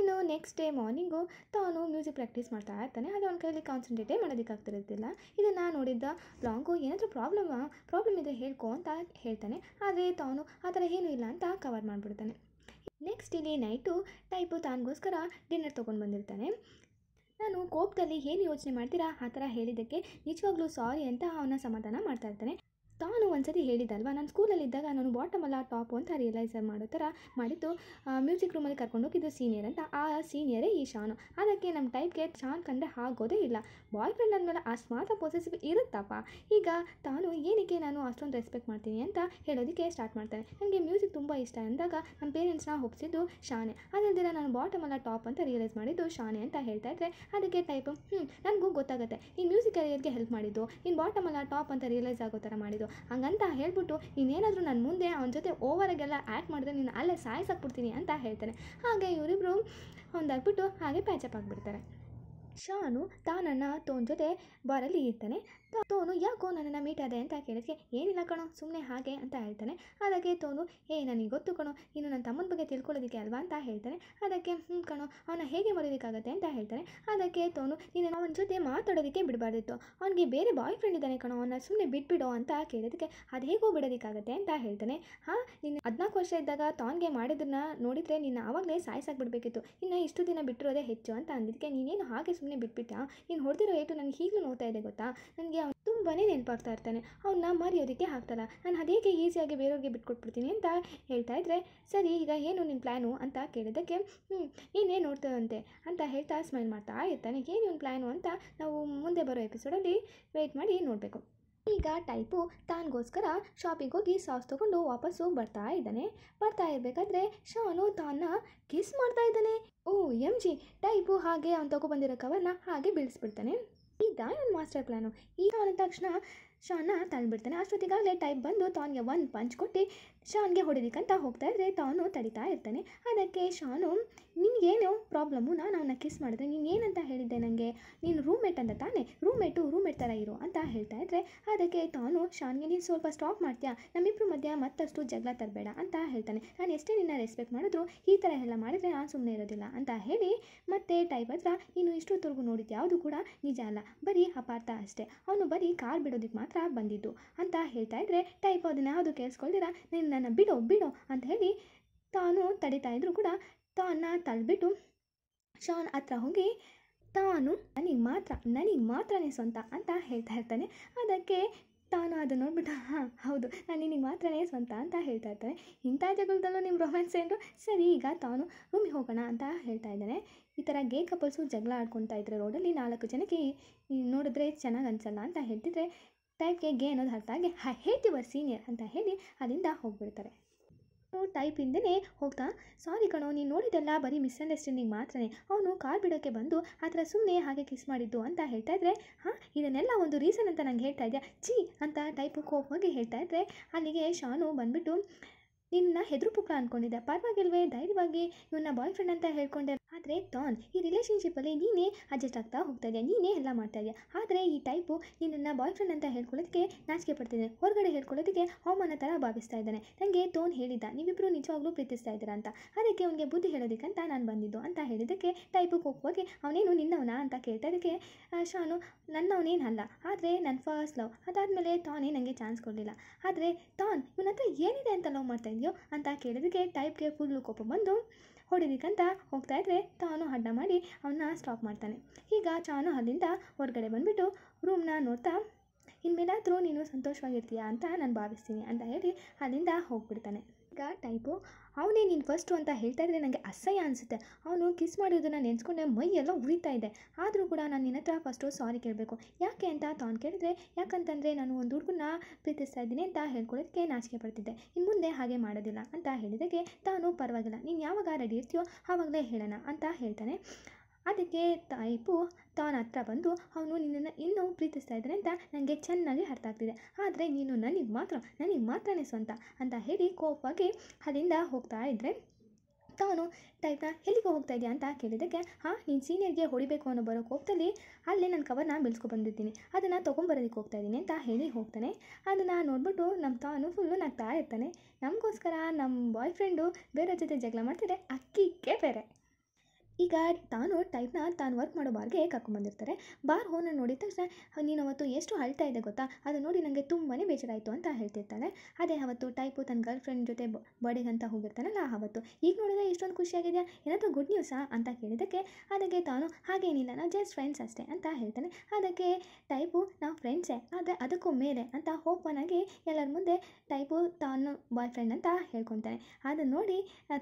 ಇನ್ನು next day morning Tharn music practice ಮಾಡ್ತಾ ಇರ್ತಾನೆ ಅದು ಅವ್ನ ಕೈಯಲ್ಲಿ ಕಾನ್ಸಂಟ್ರೇಟೇ ಮಾಡೋದಕ್ಕಾಗ್ತಿರೋದಿಲ್ಲ ಇದನ್ನು ನೋಡಿದ್ದ ಲಾಂಗು ಏನಾದರೂ ಪ್ರಾಬ್ಲಮ ಪ್ರಾಬ್ಲಮ್ ಇದ್ದರೆ ಹೇಳ್ಕೊ ಅಂತ ಹೇಳ್ತಾನೆ ಆದರೆ ತಾನು ಆ ಥರ ಏನೂ ಇಲ್ಲ ಅಂತ ಕವರ್ ಮಾಡಿಬಿಡ್ತಾನೆ ನೆಕ್ಸ್ಟ್ ಇಲ್ಲಿ ನೈಟು ಟೈಪು ತಾನಗೋಸ್ಕರ ಡಿನ್ನರ್ ತೊಗೊಂಡು ಬಂದಿರ್ತಾನೆ ನಾನು ಕೋಪದಲ್ಲಿ ಏನು ಯೋಚನೆ ಮಾಡ್ತೀರಾ ಆ ಥರ ಹೇಳಿದ್ದಕ್ಕೆ ನಿಜವಾಗ್ಲೂ ಸಾರಿ ಅಂತ ಅವನ ಸಮಾಧಾನ ಮಾಡ್ತಾ ಇರ್ತಾನೆ ತಾನು ಒಂದ್ಸರಿ ಹೇಳಿದ್ದಲ್ವ ನಾನು ಸ್ಕೂಲಲ್ಲಿದ್ದಾಗ ನಾನು ಬಾಟಮಲ್ಲ ಟಾಪು ಅಂತ ರಿಯಲೈಸ್ ಮಾಡೋ ಥರ ಮಾಡಿದ್ದು ಮ್ಯೂಸಿಕ್ ರೂಮಲ್ಲಿ ಕರ್ಕೊಂಡೋಗಿದ್ದು ಸೀನಿಯರ್ ಅಂತ ಆ ಸೀನಿಯರೇ ಈ ಶಾನು ಅದಕ್ಕೆ ನಮ್ಮ ಟೈಪ್ಗೆ ಶಾನ್ ಕಂಡ್ರೆ ಆಗೋದೇ ಇಲ್ಲ ಬಾಯ್ ಫ್ರೆಂಡ್ ಅಂದಮೇಲೆ ಅಷ್ಟು ಪೊಸೆಸಿವ್ ಇರುತ್ತಪ್ಪ ಈಗ ತಾನು ಏನಕ್ಕೆ ನಾನು ಅಷ್ಟೊಂದು ರೆಸ್ಪೆಕ್ಟ್ ಮಾಡ್ತೀನಿ ಅಂತ ಹೇಳೋದಕ್ಕೆ ಸ್ಟಾರ್ಟ್ ಮಾಡ್ತಾನೆ ನನಗೆ ಮ್ಯೂಸಿಕ್ ತುಂಬ ಇಷ್ಟ ಅಂದಾಗ ನಮ್ಮ ಪೇರೆಂಟ್ಸ್ನ ಒಪ್ಪಿಸಿದ್ದು ಶಾನೆ ಅದಲ್ಲದೆ ನಾನು ಬಾಟಮಲ್ಲ ಟಾಪ್ ಅಂತ ರಿಯಲೈಸ್ ಮಾಡಿದ್ದು ಶಾನೆ ಅಂತ ಹೇಳ್ತಾ ಇದ್ದರೆ ಅದಕ್ಕೆ ಟೈಪ್ ಹ್ಞೂ ನನಗೂ ಗೊತ್ತಾಗುತ್ತೆ ಈ ಮ್ಯೂಸಿಕ್ ಕರಿಯರ್ಗೆ ಹೆಲ್ಪ್ ಮಾಡಿದ್ದು ನೀನು ಬಾಟಮಲ್ಲ ಟಾಪ್ ಅಂತ ರಿಯಲೈಸ್ ಆಗೋ ಥರ ಮಾಡಿದ್ದು ಹೇಳಿದ್ರು ಹಂಗಂತ ಹೇಳ್ಬಿಟ್ಟು ಇನ್ನೇನಾದರೂ ನಾನು ಮುಂದೆ ಅವನ ಜೊತೆ ಓವರಾಗೆಲ್ಲ ಆ್ಯಕ್ಟ್ ಮಾಡಿದ್ರೆ ನೀನು ಅಲ್ಲೇ ಸಾಯಿಸಾಕ್ಬಿಡ್ತೀನಿ ಅಂತ ಹೇಳ್ತಾನೆ ಹಾಗೆ ಇವರಿಬ್ಬರು ಒಂದಾಗ್ಬಿಟ್ಟು ಹಾಗೆ ಪ್ಯಾಚಪ್ ಆಗಿಬಿಡ್ತಾರೆ ಶಾನು ತಾನನ್ನು ತೋನ್ ಜೊತೆ ಬರಲಿ ಇರ್ತಾನೆ ತೋನು ಯಾಕೋ ನನ್ನನ್ನು ಮೀಟ್ ಆದೆ ಅಂತ ಕೇಳಿದ್ಕೆ ಏನಿಲ್ಲ ಕಣೋ ಸುಮ್ಮನೆ ಹಾಗೆ ಅಂತ ಹೇಳ್ತಾನೆ ಅದಕ್ಕೆ ತೋನು ಏ ನನಗೆ ಗೊತ್ತು ಕಣೋ ಇನ್ನು ನನ್ನ ತಮ್ಮನ ಬಗ್ಗೆ ತಿಳ್ಕೊಳ್ಳೋದಕ್ಕೆ ಅಲ್ವಾ ಅಂತ ಹೇಳ್ತಾನೆ ಅದಕ್ಕೆ ಹ್ಞೂ ಕಣೋ ಅವನ ಹೇಗೆ ಮರೆಯೋದಕ್ಕಾಗತ್ತೆ ಅಂತ ಹೇಳ್ತಾನೆ ಅದಕ್ಕೆ ತೋನು ನೀನು ಅವನ ಜೊತೆ ಮಾತಾಡೋದಕ್ಕೆ ಬಿಡಬಾರ್ದಿತ್ತು ಅವನಿಗೆ ಬೇರೆ ಬಾಯ್ ಫ್ರೆಂಡ್ ಇದ್ದಾನೆ ಕಣೋ ಅವನ ಸುಮ್ಮನೆ ಬಿಟ್ಬಿಡೋ ಅಂತ ಕೇಳಿದಕ್ಕೆ ಅದು ಹೇಗೋ ಬಿಡೋದಕ್ಕಾಗತ್ತೆ ಅಂತ ಹೇಳ್ತಾನೆ ಹಾಂ ನೀನು ಹದಿನಾಲ್ಕು ವರ್ಷ ಇದ್ದಾಗ ತಾನ್ಗೆ ಮಾಡಿದ್ರನ್ನ ನೋಡಿದರೆ ನಿನ್ನ ಆವಾಗಲೇ ಬಿಡಬೇಕಿತ್ತು ಇನ್ನು ಇಷ್ಟು ದಿನ ಬಿಟ್ಟಿರೋದೇ ಹೆಚ್ಚು ಅಂತ ಅಂದಿದ್ದಕ್ಕೆ ನೀನೇನು ಹಾಗೆ ಸುಮ್ಮನೆ ಬಿಟ್ಬಿಟ್ಟ ನೀನು ಹೊಡೆದಿರೋ ಏಟು ನನಗೆ ಹೀಗೂ ನೋಡ್ತಾ ಇದೆ ಗೊತ್ತಾ ನನಗೆ ಅವ್ನು ತುಂಬಾ ನೆನಪಾಗ್ತಾ ಇರ್ತಾನೆ ಅವನ್ನ ಮರೆಯೋದಕ್ಕೆ ಹಾಕ್ತಾರ ನಾನು ಅದೇಕೆ ಈಸಿಯಾಗಿ ಬೇರೆಯವ್ರಿಗೆ ಬಿಟ್ಕೊಟ್ಬಿಡ್ತೀನಿ ಅಂತ ಹೇಳ್ತಾ ಇದ್ದರೆ ಸರಿ ಈಗ ಏನು ನಿನ್ನ ಪ್ಲ್ಯಾನು ಅಂತ ಕೇಳಿದ್ದಕ್ಕೆ ಹ್ಞೂ ನೀನೇ ನೋಡ್ತಾವಂತೆ ಅಂತ ಹೇಳ್ತಾ ಸ್ಮೈಲ್ ಮಾಡ್ತಾ ಇರ್ತಾನೆ ಏನು ನಿನ್ನ ಪ್ಲ್ಯಾನು ಅಂತ ನಾವು ಮುಂದೆ ಬರೋ ಎಪಿಸೋಡಲ್ಲಿ ವೆಯ್ಟ್ ಮಾಡಿ ನೋಡಬೇಕು ಈಗ ಟೈಪು ತಾನಿಗೋಸ್ಕರ ಶಾಪಿಂಗ್ ಹೋಗಿ ಸಾಸ್ ತೊಗೊಂಡು ವಾಪಸ್ಸು ಬರ್ತಾ ಇದ್ದಾನೆ ಬರ್ತಾ ಇರಬೇಕಾದ್ರೆ ಶಾನು ತಾನ ಕಿಸ್ ಮಾಡ್ತಾ ಇದ್ದಾನೆ ಓ ಎಂ ಜಿ ಟೈಪು ಹಾಗೆ ಅವ್ನು ತಗೊಬಂದಿರೋ ಕವರ್ನ ಹಾಗೆ ಬೀಳಿಸ್ಬಿಡ್ತಾನೆ ಈಗ ಒಂದು ಮಾಸ್ಟರ್ ಪ್ಲಾನು ಈಗ ಅಂದ ತಕ್ಷಣ ಶಾನ ತಂದುಬಿಡ್ತಾನೆ ಅಷ್ಟೊತ್ತಿಗಾಗಲೇ ಟೈಪ್ ಬಂದು ತಾನಿಗೆ ಒಂದು ಪಂಚ್ ಕೊಟ್ಟು ಶಾನ್ಗೆ ಹೊಡಿಲಿಕ್ಕಂತ ಹೋಗ್ತಾ ಇದ್ರೆ ತಾನು ತಡಿತಾ ಇರ್ತಾನೆ ಅದಕ್ಕೆ ಶಾನು ನಿನಗೇನು ಪ್ರಾಬ್ಲಮ್ಮು ನಾನು ಅವನ್ನ ಕಿಸ್ ಮಾಡಿದ್ರೆ ನೀನು ಏನಂತ ಹೇಳಿದ್ದೆ ನನಗೆ ನೀನು ರೂಮ್ಮೇಟ್ ಅಂತ ತಾನೇ ರೂಮ್ಮೇಟು ರೂಮ್ಮೇಟ್ ಥರ ಇರು ಅಂತ ಹೇಳ್ತಾ ಇದ್ದರೆ ಅದಕ್ಕೆ ತಾನು ಶಾನ್ಗೆ ನೀನು ಸ್ವಲ್ಪ ಸ್ಟಾಪ್ ಮಾಡ್ತೀಯಾ ನಮ್ಮಿಬ್ಬರ ಮಧ್ಯ ಮತ್ತಷ್ಟು ಜಗಳ ತರಬೇಡ ಅಂತ ಹೇಳ್ತಾನೆ ನಾನು ಎಷ್ಟೇ ನಿನ್ನ ರೆಸ್ಪೆಕ್ಟ್ ಮಾಡಿದ್ರು ಈ ಥರ ಎಲ್ಲ ಮಾಡಿದರೆ ನಾನು ಸುಮ್ಮನೆ ಇರೋದಿಲ್ಲ ಅಂತ ಹೇಳಿ ಮತ್ತೆ ಟೈಪ್ ಹತ್ರ ನೀನು ಇಷ್ಟೊತ್ತರೆಗೂ ನೋಡಿದ್ದು ಯಾವುದು ಕೂಡ ನಿಜ ಅಲ್ಲ ಬರೀ ಅಪಾರ್ಥ ಅಷ್ಟೇ ಅವನು ಬರೀ ಕಾರ್ ಬಿಡೋದಕ್ಕೆ ಮಾತ್ರ ಬಂದಿದ್ದು ಅಂತ ಹೇಳ್ತಾ ಇದ್ದರೆ ಟೈಪ್ ಅದನ್ನ ಯಾವುದು ಕೇಳಿಸ್ಕೊಳ್ದಿರ ನಿನ್ನ ನನ್ನನ್ನು ಬಿಡು ಬಿಡು ಅಂತ ಹೇಳಿ ತಾನು ತಡಿತಾ ಇದ್ರು ಕೂಡ ತಾನ ತಳ್ಬಿಟ್ಟು ಶಾನ್ ಹತ್ರ ಹೋಗಿ ತಾನು ನನಗೆ ಮಾತ್ರ ನನಗೆ ಮಾತ್ರನೇ ಸ್ವಂತ ಅಂತ ಹೇಳ್ತಾ ಇರ್ತಾನೆ ಅದಕ್ಕೆ ತಾನು ಅದು ನೋಡ್ಬಿಟ್ಟು ಹಾಂ ಹೌದು ನಾನು ನಿನಗೆ ಮಾತ್ರನೇ ಸ್ವಂತ ಅಂತ ಹೇಳ್ತಾ ಇರ್ತಾನೆ ಇಂಥ ಜಗಳದಲ್ಲೂ ನಿಮ್ಮ ರೊಮ್ಯಾನ್ಸ್ ಏನು ಸರಿ ಈಗ ತಾನು ರೂಮಿಗೆ ಹೋಗೋಣ ಅಂತ ಹೇಳ್ತಾ ಇದ್ದಾನೆ ಈ ಥರ ಗೇ ಕಪಲ್ಸು ಜಗಳ ಆಡ್ಕೊತಾ ಇದ್ದರೆ ರೋಡಲ್ಲಿ ನಾಲ್ಕು ಜನಕ್ಕೆ ನೋಡಿದ್ರೆ ಚೆನ್ನಾಗಿ ಅನಿಸಲ್ಲ ಅಂತ ಹೇಳ್ತಿದ್ರೆ ಟೈಪ್ಗೆ ಗೆ ಅನ್ನೋದು ಅರ್ಥ ಆಗಿ ಐ ಹೇಟ್ ಯುವರ್ ಸೀನಿಯರ್ ಅಂತ ಹೇಳಿ ಅಲ್ಲಿಂದ ಹೋಗ್ಬಿಡ್ತಾರೆ ಟೈಪ್ ಇಂದೇ ಹೋಗ್ತಾ ಸಾರಿ ಕಣೋ ನೀನು ನೋಡಿದೆಲ್ಲ ಬರೀ ಮಿಸ್ಅಂಡರ್ಸ್ಟ್ಯಾಂಡಿಂಗ್ ಮಾತ್ರನೇ ಅವನು ಕಾರ್ ಬಿಡೋಕ್ಕೆ ಬಂದು ಆ ಥರ ಸುಮ್ಮನೆ ಹಾಗೆ ಕಿಸ್ ಮಾಡಿದ್ದು ಅಂತ ಹೇಳ್ತಾ ಇದ್ರೆ ಹಾಂ ಇದನ್ನೆಲ್ಲ ಒಂದು ರೀಸನ್ ಅಂತ ನಂಗೆ ಹೇಳ್ತಾ ಇದೆಯಾ ಚಿ ಅಂತ ಟೈಪ್ ಹೋಗಿ ಹೇಳ್ತಾ ಇದ್ರೆ ಅಲ್ಲಿಗೆ ಶಾನು ಬಂದುಬಿಟ್ಟು ನಿನ್ನ ಹೆದರು ಪುಕ್ಕ ಅಂದ್ಕೊಂಡಿದ್ದೆ ಪರವಾಗಿಲ್ವೇ ಧೈರ್ಯವಾಗಿ ಇವನ್ನ ಬಾಯ್ ಫ್ರೆಂಡ್ ಅಂತ ಹೇಳ್ಕೊಂಡೆ ಆದರೆ ತಾನ್ ಈ ರಿಲೇಷನ್ಶಿಪ್ಪಲ್ಲಿ ನೀನೇ ಅಡ್ಜಸ್ಟ್ ಆಗ್ತಾ ಹೋಗ್ತಾ ಇದೆಯಾ ನೀನೇ ಎಲ್ಲ ಮಾಡ್ತಾ ಇದೆಯಾ ಆದರೆ ಈ ಟೈಪು ನಿನ್ನನ್ನು ಬಾಯ್ ಫ್ರೆಂಡ್ ಅಂತ ಹೇಳ್ಕೊಳ್ಳೋದಕ್ಕೆ ನಾಚಿಕೆ ಪಡ್ತಿದ್ದಾನೆ ಹೊರಗಡೆ ಹೇಳ್ಕೊಳ್ಳೋದಕ್ಕೆ ಅವಮಾನ ಥರ ಭಾವಿಸ್ತಾ ಇದ್ದಾನೆ ನನಗೆ ಟೋನ್ ಹೇಳಿದ್ದ ನೀವಿಬ್ಬರು ನಿಜವಾಗ್ಲೂ ಪ್ರೀತಿಸ್ತಾ ಇದ್ದೀರಾ ಅಂತ ಅದಕ್ಕೆ ಅವನಿಗೆ ಬುದ್ಧಿ ಹೇಳೋದಕ್ಕಂತ ನಾನು ಬಂದಿದ್ದು ಅಂತ ಹೇಳಿದ್ದಕ್ಕೆ ಟೈಪು ಹೋಗಿ ಅವನೇನು ನಿನ್ನವನ ಅಂತ ಕೇಳ್ತಾಯಿದ್ದಕ್ಕೆ ಇದಕ್ಕೆ ಶಾನು ನನ್ನವನೇನಲ್ಲ ಆದರೆ ನನ್ನ ಫಸ್ಟ್ ಲವ್ ಅದಾದಮೇಲೆ ತಾನೇ ನನಗೆ ಚಾನ್ಸ್ ಕೊಡಲಿಲ್ಲ ಆದರೆ ಟಾನ್ ಇವನ ಹತ್ರ ಏನಿದೆ ಅಂತ ಲವ್ ಮಾಡ್ತಾ ಇದೆಯೋ ಅಂತ ಕೇಳಿದಕ್ಕೆ ಟೈಪ್ಗೆ ಫುಲ್ಲು ಕೋಪ ಬಂದು ಹೊಡಿಬೇಕಂತ ಹೋಗ್ತಾಯಿದ್ರೆ ತಾನು ಅಡ್ಡ ಮಾಡಿ ಅವನ್ನ ಸ್ಟಾಪ್ ಮಾಡ್ತಾನೆ ಈಗ ಚಾನು ಅಲ್ಲಿಂದ ಹೊರಗಡೆ ಬಂದುಬಿಟ್ಟು ರೂಮ್ನ ನೋಡ್ತಾ ಇನ್ಮೇಲಾದರೂ ನೀನು ಸಂತೋಷವಾಗಿರ್ತೀಯಾ ಅಂತ ನಾನು ಭಾವಿಸ್ತೀನಿ ಅಂತ ಹೇಳಿ ಅಲ್ಲಿಂದ ಹೋಗ್ಬಿಡ್ತಾನೆ ಈಗ ಟೈಪು ಅವನೇ ನೀನು ಫಸ್ಟು ಅಂತ ಹೇಳ್ತಾ ಇದ್ದರೆ ನನಗೆ ಅಸಹ್ಯ ಅನಿಸುತ್ತೆ ಅವನು ಕಿಸ್ ಮಾಡಿರೋದನ್ನು ನೆನೆಸ್ಕೊಂಡೆ ಮೈ ಎಲ್ಲ ಉರಿತಾ ಇದೆ ಆದರೂ ಕೂಡ ನಾನು ನಿನ್ನ ಹತ್ರ ಫಸ್ಟು ಸಾರಿ ಕೇಳಬೇಕು ಯಾಕೆ ಅಂತ ತಾನು ಕೇಳಿದ್ರೆ ಯಾಕಂತಂದರೆ ನಾನು ಒಂದು ಹುಡುಗನ ಪ್ರೀತಿಸ್ತಾ ಇದ್ದೀನಿ ಅಂತ ಹೇಳ್ಕೊಳ್ಳೋದಕ್ಕೆ ನಾಚಿಕೆ ಪಡ್ತಿದ್ದೆ ಇನ್ನು ಮುಂದೆ ಹಾಗೆ ಮಾಡೋದಿಲ್ಲ ಅಂತ ಹೇಳಿದಕ್ಕೆ ತಾನು ಪರವಾಗಿಲ್ಲ ನೀನು ಯಾವಾಗ ರೆಡಿ ಇರ್ತೀಯೋ ಆವಾಗಲೇ ಹೇಳೋಣ ಅಂತ ಹೇಳ್ತಾನೆ ಅದಕ್ಕೆ ತಾಯಿಪು ತಾನ ಹತ್ರ ಬಂದು ಅವನು ನಿನ್ನನ್ನು ಇನ್ನೂ ಪ್ರೀತಿಸ್ತಾ ಇದ್ದಾನೆ ಅಂತ ನನಗೆ ಚೆನ್ನಾಗಿ ಅರ್ಥ ಆಗ್ತಿದೆ ಆದರೆ ನೀನು ನನಗೆ ಮಾತ್ರ ನನಗೆ ಮಾತ್ರನೇ ಸ್ವಂತ ಅಂತ ಹೇಳಿ ಕೋಪವಾಗಿ ಅಲ್ಲಿಂದ ಹೋಗ್ತಾ ಇದ್ದರೆ ತಾನು ಟೈಪ್ನ ಎಲ್ಲಿಗೆ ಹೋಗ್ತಾ ಇದೆಯಾ ಅಂತ ಕೇಳಿದ್ದಕ್ಕೆ ಹಾಂ ನೀನು ಸೀನಿಯರ್ಗೆ ಹೊಡಿಬೇಕು ಅನ್ನೋ ಬರೋ ಕೋಪದಲ್ಲಿ ಅಲ್ಲೇ ನನ್ನ ಕವರ್ನ ಬೆಳೆಸ್ಕೊ ಬಂದಿದ್ದೀನಿ ಅದನ್ನು ತೊಗೊಂಬರೋದಕ್ಕೆ ಹೋಗ್ತಾ ಇದ್ದೀನಿ ಅಂತ ಹೇಳಿ ಹೋಗ್ತಾನೆ ಅದನ್ನು ನೋಡಿಬಿಟ್ಟು ನಮ್ಮ ತಾನು ಫುಲ್ಲು ನಗ್ತಾ ಇರ್ತಾನೆ ನಮಗೋಸ್ಕರ ನಮ್ಮ ಬಾಯ್ ಫ್ರೆಂಡು ಬೇರೆಯವ್ರ ಜೊತೆ ಜಗಳ ಮಾಡ್ತಿದ್ರೆ ಅಕ್ಕಿಗೆ ಬೇರೆ ಈಗ ತಾನು ಟೈಪ್ನ ತಾನು ವರ್ಕ್ ಮಾಡೋ ಬಾರ್ಗೆ ಕರ್ಕೊಂಬಂದಿರ್ತಾರೆ ಬಾರ್ ಓನರ್ ನೋಡಿದ ತಕ್ಷಣ ನೀನು ಅವತ್ತು ಎಷ್ಟು ಅಳ್ತಾ ಇದೆ ಗೊತ್ತಾ ಅದು ನೋಡಿ ನನಗೆ ತುಂಬಾ ಬೇಜಾರಾಯಿತು ಅಂತ ಹೇಳ್ತಿರ್ತಾನೆ ಅದೇ ಅವತ್ತು ಟೈಪು ತನ್ನ ಗರ್ಲ್ ಫ್ರೆಂಡ್ ಜೊತೆ ಬರ್ಡೇಗೆ ಅಂತ ಹೋಗಿರ್ತಾನಲ್ಲ ಆವತ್ತು ಈಗ ನೋಡಿದ್ರೆ ಎಷ್ಟೊಂದು ಖುಷಿಯಾಗಿದೆಯಾ ಏನಾದರೂ ಗುಡ್ ನ್ಯೂಸಾ ಅಂತ ಕೇಳಿದ್ದಕ್ಕೆ ಅದಕ್ಕೆ ತಾನು ಹಾಗೇನಿಲ್ಲ ನಾನು ಜಸ್ಟ್ ಫ್ರೆಂಡ್ಸ್ ಅಷ್ಟೇ ಅಂತ ಹೇಳ್ತಾನೆ ಅದಕ್ಕೆ ಟೈಪು ನಾವು ಫ್ರೆಂಡ್ಸೇ ಆದರೆ ಅದಕ್ಕೂ ಮೇಲೆ ಅಂತ ಓಪನ್ ಆಗಿ ಎಲ್ಲರ ಮುಂದೆ ಟೈಪು ತಾನು ಬಾಯ್ ಫ್ರೆಂಡ್ ಅಂತ ಹೇಳ್ಕೊತಾನೆ ಅದನ್ನು ನೋಡಿ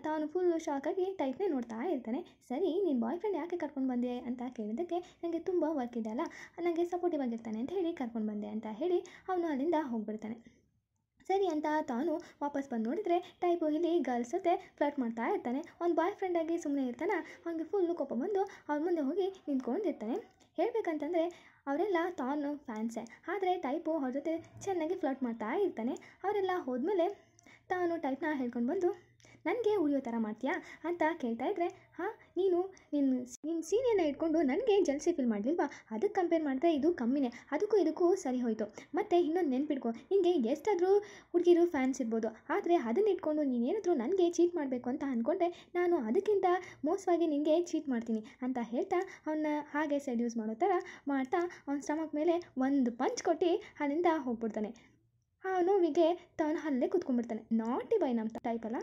ತಾನು ಫುಲ್ಲು ಶಾಕಾಗಿ ಟೈಪ್ನೇ ನೋಡ್ತಾ ಇರ್ತಾನೆ ಸರಿ ಸರಿ ನಿನ್ನ ಬಾಯ್ ಫ್ರೆಂಡ್ ಯಾಕೆ ಕರ್ಕೊಂಡು ಬಂದೆ ಅಂತ ಕೇಳಿದ್ದಕ್ಕೆ ನನಗೆ ತುಂಬ ವರ್ಕ್ ಇದೆ ಅಲ್ಲ ನನಗೆ ಸಪೋರ್ಟಿವ್ ಆಗಿರ್ತಾನೆ ಅಂತ ಹೇಳಿ ಕರ್ಕೊಂಡು ಬಂದೆ ಅಂತ ಹೇಳಿ ಅವನು ಅಲ್ಲಿಂದ ಹೋಗಿಬಿಡ್ತಾನೆ ಸರಿ ಅಂತ ತಾನು ವಾಪಸ್ ಬಂದು ನೋಡಿದರೆ ಟೈಪು ಇಲ್ಲಿ ಗರ್ಲ್ಸ್ ಜೊತೆ ಫ್ಲರ್ಟ್ ಮಾಡ್ತಾ ಇರ್ತಾನೆ ಒಂದು ಬಾಯ್ ಫ್ರೆಂಡಾಗಿ ಸುಮ್ಮನೆ ಇರ್ತಾನೆ ಅವನಿಗೆ ಫುಲ್ಲು ಕೋಪ ಬಂದು ಅವ್ರ ಮುಂದೆ ಹೋಗಿ ನಿಂತ್ಕೊಂಡಿರ್ತಾನೆ ಹೇಳಬೇಕಂತಂದರೆ ಅವರೆಲ್ಲ ತಾನು ಫ್ಯಾನ್ಸೆ ಆದರೆ ಟೈಪು ಅವ್ರ ಜೊತೆ ಚೆನ್ನಾಗಿ ಫ್ಲರ್ಟ್ ಮಾಡ್ತಾ ಇರ್ತಾನೆ ಅವರೆಲ್ಲ ಹೋದ್ಮೇಲೆ ತಾನು ಟೈಪ್ನ ಹೇಳ್ಕೊಂಡು ಬಂದು ನನಗೆ ಉಳಿಯೋ ಥರ ಮಾಡ್ತೀಯಾ ಅಂತ ಕೇಳ್ತಾ ಇದ್ರೆ ನೀನು ನಿನ್ನ ನಿನ್ನ ಸೀನಿಯನ್ನ ಇಟ್ಕೊಂಡು ನನಗೆ ಜಲ್ಸಿ ಫೀಲ್ ಮಾಡಲಿಲ್ವಾ ಅದಕ್ಕೆ ಕಂಪೇರ್ ಮಾಡಿದ್ರೆ ಇದು ಕಮ್ಮಿನೇ ಅದಕ್ಕೂ ಇದಕ್ಕೂ ಸರಿ ಹೋಯಿತು ಮತ್ತು ಇನ್ನೊಂದು ನೆನ್ಪಿಡ್ಕೊ ನಿನಗೆ ಎಷ್ಟಾದರೂ ಹುಡುಗಿರು ಫ್ಯಾನ್ಸ್ ಇರ್ಬೋದು ಆದರೆ ಅದನ್ನ ಇಟ್ಕೊಂಡು ನೀನೇನಾದರೂ ನನಗೆ ಚೀಟ್ ಮಾಡಬೇಕು ಅಂತ ಅಂದ್ಕೊಂಡ್ರೆ ನಾನು ಅದಕ್ಕಿಂತ ಮೋಸವಾಗಿ ನಿನಗೆ ಚೀಟ್ ಮಾಡ್ತೀನಿ ಅಂತ ಹೇಳ್ತಾ ಅವನ್ನ ಹಾಗೆ ಯೂಸ್ ಮಾಡೋ ಥರ ಮಾಡ್ತಾ ಅವನ ಸ್ಟಮಕ್ ಮೇಲೆ ಒಂದು ಪಂಚ್ ಕೊಟ್ಟು ಅಲ್ಲಿಂದ ಹೋಗ್ಬಿಡ್ತಾನೆ ಆ ನೋವಿಗೆ ತಾನು ಅಲ್ಲೇ ಕೂತ್ಕೊಂಡ್ಬಿಡ್ತಾನೆ ನಾಟಿ ಬೈ ನಮ್ಮ ಟೈಪ್ ಅಲ್ಲ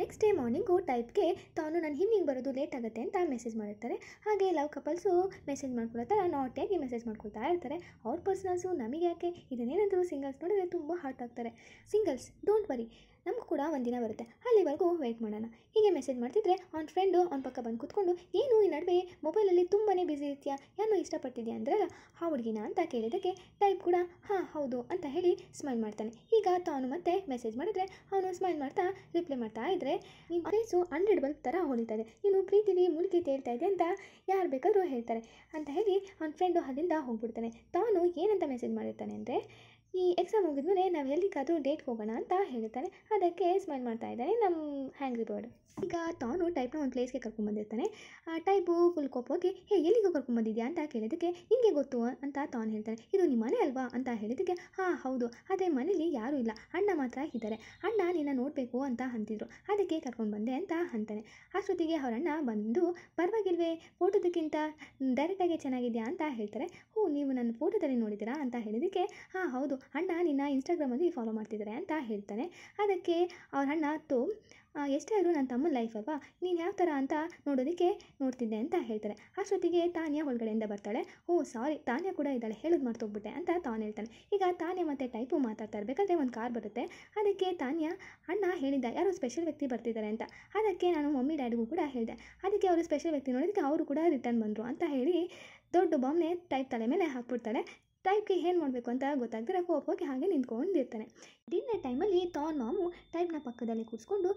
ನೆಕ್ಸ್ಟ್ ಡೇ ಮಾರ್ನಿಂಗು ಟೈಪ್ಗೆ ತಾನು ನಾನು ಹಿಂದಿಗೆ ಬರೋದು ಲೇಟ್ ಆಗುತ್ತೆ ಅಂತ ಮೆಸೇಜ್ ಮಾಡಿರ್ತಾರೆ ಹಾಗೆ ಲವ್ ಕಪಲ್ಸು ಮೆಸೇಜ್ ಮಾಡ್ಕೊಳ್ತಾರೆ ನಾಟಿಯಾಗಿ ಮೆಸೇಜ್ ಮಾಡ್ಕೊಳ್ತಾ ಇರ್ತಾರೆ ಅವ್ರ ಪರ್ಸನಲ್ಸು ನಮಗೆ ಯಾಕೆ ಇದನ್ನೇನಾದರೂ ಸಿಂಗಲ್ಸ್ ನೋಡಿದ್ರೆ ತುಂಬ ಹಾರ್ಟ್ ಆಗ್ತಾರೆ ಸಿಂಗಲ್ಸ್ ಡೋಂಟ್ ವರಿ ನಮ್ಗೆ ಕೂಡ ಒಂದಿನ ಬರುತ್ತೆ ಅಲ್ಲಿವರೆಗೂ ವೆಯ್ಟ್ ಮಾಡೋಣ ಹೀಗೆ ಮೆಸೇಜ್ ಮಾಡ್ತಿದ್ರೆ ಅವ್ನ ಫ್ರೆಂಡು ಅವ್ನ ಪಕ್ಕ ಬಂದು ಕೂತ್ಕೊಂಡು ಏನು ಈ ನಡುವೆ ಮೊಬೈಲಲ್ಲಿ ತುಂಬಾ ಬ್ಯುಸಿ ಇರ್ತೀಯಾ ಏನು ಇಷ್ಟಪಟ್ಟಿದ್ಯಾ ಅಂದ್ರಲ್ಲ ಆ ಹುಡುಗಿನ ಅಂತ ಕೇಳಿದ್ದಕ್ಕೆ ಟೈಪ್ ಕೂಡ ಹಾಂ ಹೌದು ಅಂತ ಹೇಳಿ ಸ್ಮೈಲ್ ಮಾಡ್ತಾನೆ ಈಗ ತಾನು ಮತ್ತೆ ಮೆಸೇಜ್ ಮಾಡಿದ್ರೆ ಅವನು ಸ್ಮೈಲ್ ಮಾಡ್ತಾ ರಿಪ್ಲೈ ಮಾಡ್ತಾ ಇದ್ದರೆ ನಿಮ್ಮ ಫೇಸು ಹಂಡ್ರೆಡ್ ಬಲ್ಬ್ ಥರ ಹೊಳಿತಾ ಇದೆ ನೀನು ಪ್ರೀತಿಲಿ ಮುಳುಗಿ ತೇಳ್ತಾ ಇದೆ ಅಂತ ಯಾರು ಬೇಕಾದರೂ ಹೇಳ್ತಾರೆ ಅಂತ ಹೇಳಿ ಅವ್ನ ಫ್ರೆಂಡು ಅಲ್ಲಿಂದ ಹೋಗ್ಬಿಡ್ತಾನೆ ತಾನು ಏನಂತ ಮೆಸೇಜ್ ಮಾಡಿರ್ತಾನೆ ಅಂದರೆ ಈ ಎಕ್ಸಾಮ್ ಮುಗಿದ್ಮೇಲೆ ನಾವು ಎಲ್ಲಿಗಾದರೂ ಡೇಟ್ ಹೋಗೋಣ ಅಂತ ಹೇಳ್ತಾನೆ ಅದಕ್ಕೆ ಸ್ಮೈಲ್ ಮಾಡ್ತಾ ಇದ್ದಾನೆ ನಮ್ಮ ಹ್ಯಾಂಗ್ರಿ ಬರ್ಡ್ ಈಗ ತಾನು ಟೈಪ್ನ ಒಂದು ಪ್ಲೇಸ್ಗೆ ಕರ್ಕೊಂಡ್ಬಂದಿರ್ತಾನೆ ಟೈಪು ಫುಲ್ ಕೋಪೋಗಿ ಹೇ ಎಲ್ಲಿಗೂ ಬಂದಿದ್ಯಾ ಅಂತ ಕೇಳಿದ್ದಕ್ಕೆ ನಿಮಗೆ ಗೊತ್ತು ಅಂತ ತಾನು ಹೇಳ್ತಾನೆ ಇದು ನಿಮ್ಮ ಮನೆ ಅಲ್ವಾ ಅಂತ ಹೇಳಿದ್ದಕ್ಕೆ ಹಾಂ ಹೌದು ಅದೇ ಮನೇಲಿ ಯಾರೂ ಇಲ್ಲ ಅಣ್ಣ ಮಾತ್ರ ಇದ್ದಾರೆ ಅಣ್ಣ ನಿನ್ನ ನೋಡಬೇಕು ಅಂತ ಅಂತಿದ್ರು ಅದಕ್ಕೆ ಕರ್ಕೊಂಡು ಬಂದೆ ಅಂತ ಅಂತಾನೆ ಆ ಅಷ್ಟೊತ್ತಿಗೆ ಅವರಣ್ಣ ಬಂದು ಪರವಾಗಿಲ್ವೇ ಫೋಟೋದಕ್ಕಿಂತ ಡೈರೆಕ್ಟಾಗಿ ಚೆನ್ನಾಗಿದೆಯಾ ಅಂತ ಹೇಳ್ತಾರೆ ಹ್ಞೂ ನೀವು ನನ್ನ ಫೋಟೋದಲ್ಲಿ ನೋಡಿದ್ದೀರಾ ಅಂತ ಹೇಳಿದ್ದಕ್ಕೆ ಹಾಂ ಹೌದು ಅಣ್ಣ ನಿನ್ನ ಇನ್ಸ್ಟಾಗ್ರಾಮಲ್ಲಿ ಫಾಲೋ ಮಾಡ್ತಿದ್ದಾರೆ ಅಂತ ಹೇಳ್ತಾನೆ ಅದಕ್ಕೆ ಅವರಣ್ಣ ಅಣ್ಣ ತೋ ಎಷ್ಟೇ ಆದರೂ ನನ್ನ ತಮ್ಮನ ಲೈಫ್ ಅಲ್ವಾ ನೀನು ಯಾವ ಥರ ಅಂತ ನೋಡೋದಕ್ಕೆ ನೋಡ್ತಿದ್ದೆ ಅಂತ ಹೇಳ್ತಾರೆ ಅಷ್ಟೊತ್ತಿಗೆ ತಾನ್ಯ ಒಳಗಡೆಯಿಂದ ಬರ್ತಾಳೆ ಓ ಸಾರಿ ತಾನ್ಯ ಕೂಡ ಇದ್ದಾಳೆ ಹೇಳೋದು ಮಾಡ್ತೋಗ್ಬಿಟ್ಟೆ ಅಂತ ತಾನು ಹೇಳ್ತಾನೆ ಈಗ ತಾನ್ಯ ಮತ್ತು ಟೈಪು ಮಾತಾಡ್ತಾ ಇರಬೇಕಾದ್ರೆ ಒಂದು ಕಾರ್ ಬರುತ್ತೆ ಅದಕ್ಕೆ ತಾನ್ಯ ಅಣ್ಣ ಹೇಳಿದ್ದ ಯಾರೋ ಸ್ಪೆಷಲ್ ವ್ಯಕ್ತಿ ಬರ್ತಿದ್ದಾರೆ ಅಂತ ಅದಕ್ಕೆ ನಾನು ಮಮ್ಮಿ ಡ್ಯಾಡಿಗೂ ಕೂಡ ಹೇಳಿದೆ ಅದಕ್ಕೆ ಅವರು ಸ್ಪೆಷಲ್ ವ್ಯಕ್ತಿ ನೋಡೋದಕ್ಕೆ ಅವರು ಕೂಡ ರಿಟರ್ನ್ ಬಂದರು ಅಂತ ಹೇಳಿ ದೊಡ್ಡ ಬಾಂಬ್ನೆ ಟೈಪ್ ತಲೆ ಮೇಲೆ ಹಾಕ್ಬಿಡ್ತಾಳೆ ಟೈಪ್ಗೆ ಏನು ಮಾಡಬೇಕು ಅಂತ ಗೊತ್ತಾಗ್ದಿರ ಕೋಪಕ್ಕೆ ಹಾಗೆ ನಿಂತ್ಕೊಂಡಿರ್ತಾನೆ ಡಿನ್ನರ್ ಟೈಮಲ್ಲಿ ತಾನ್ ಮಾಮು ಟೈಪ್ನ ಪಕ್ಕದಲ್ಲಿ ಕೂರಿಸ್ಕೊಂಡು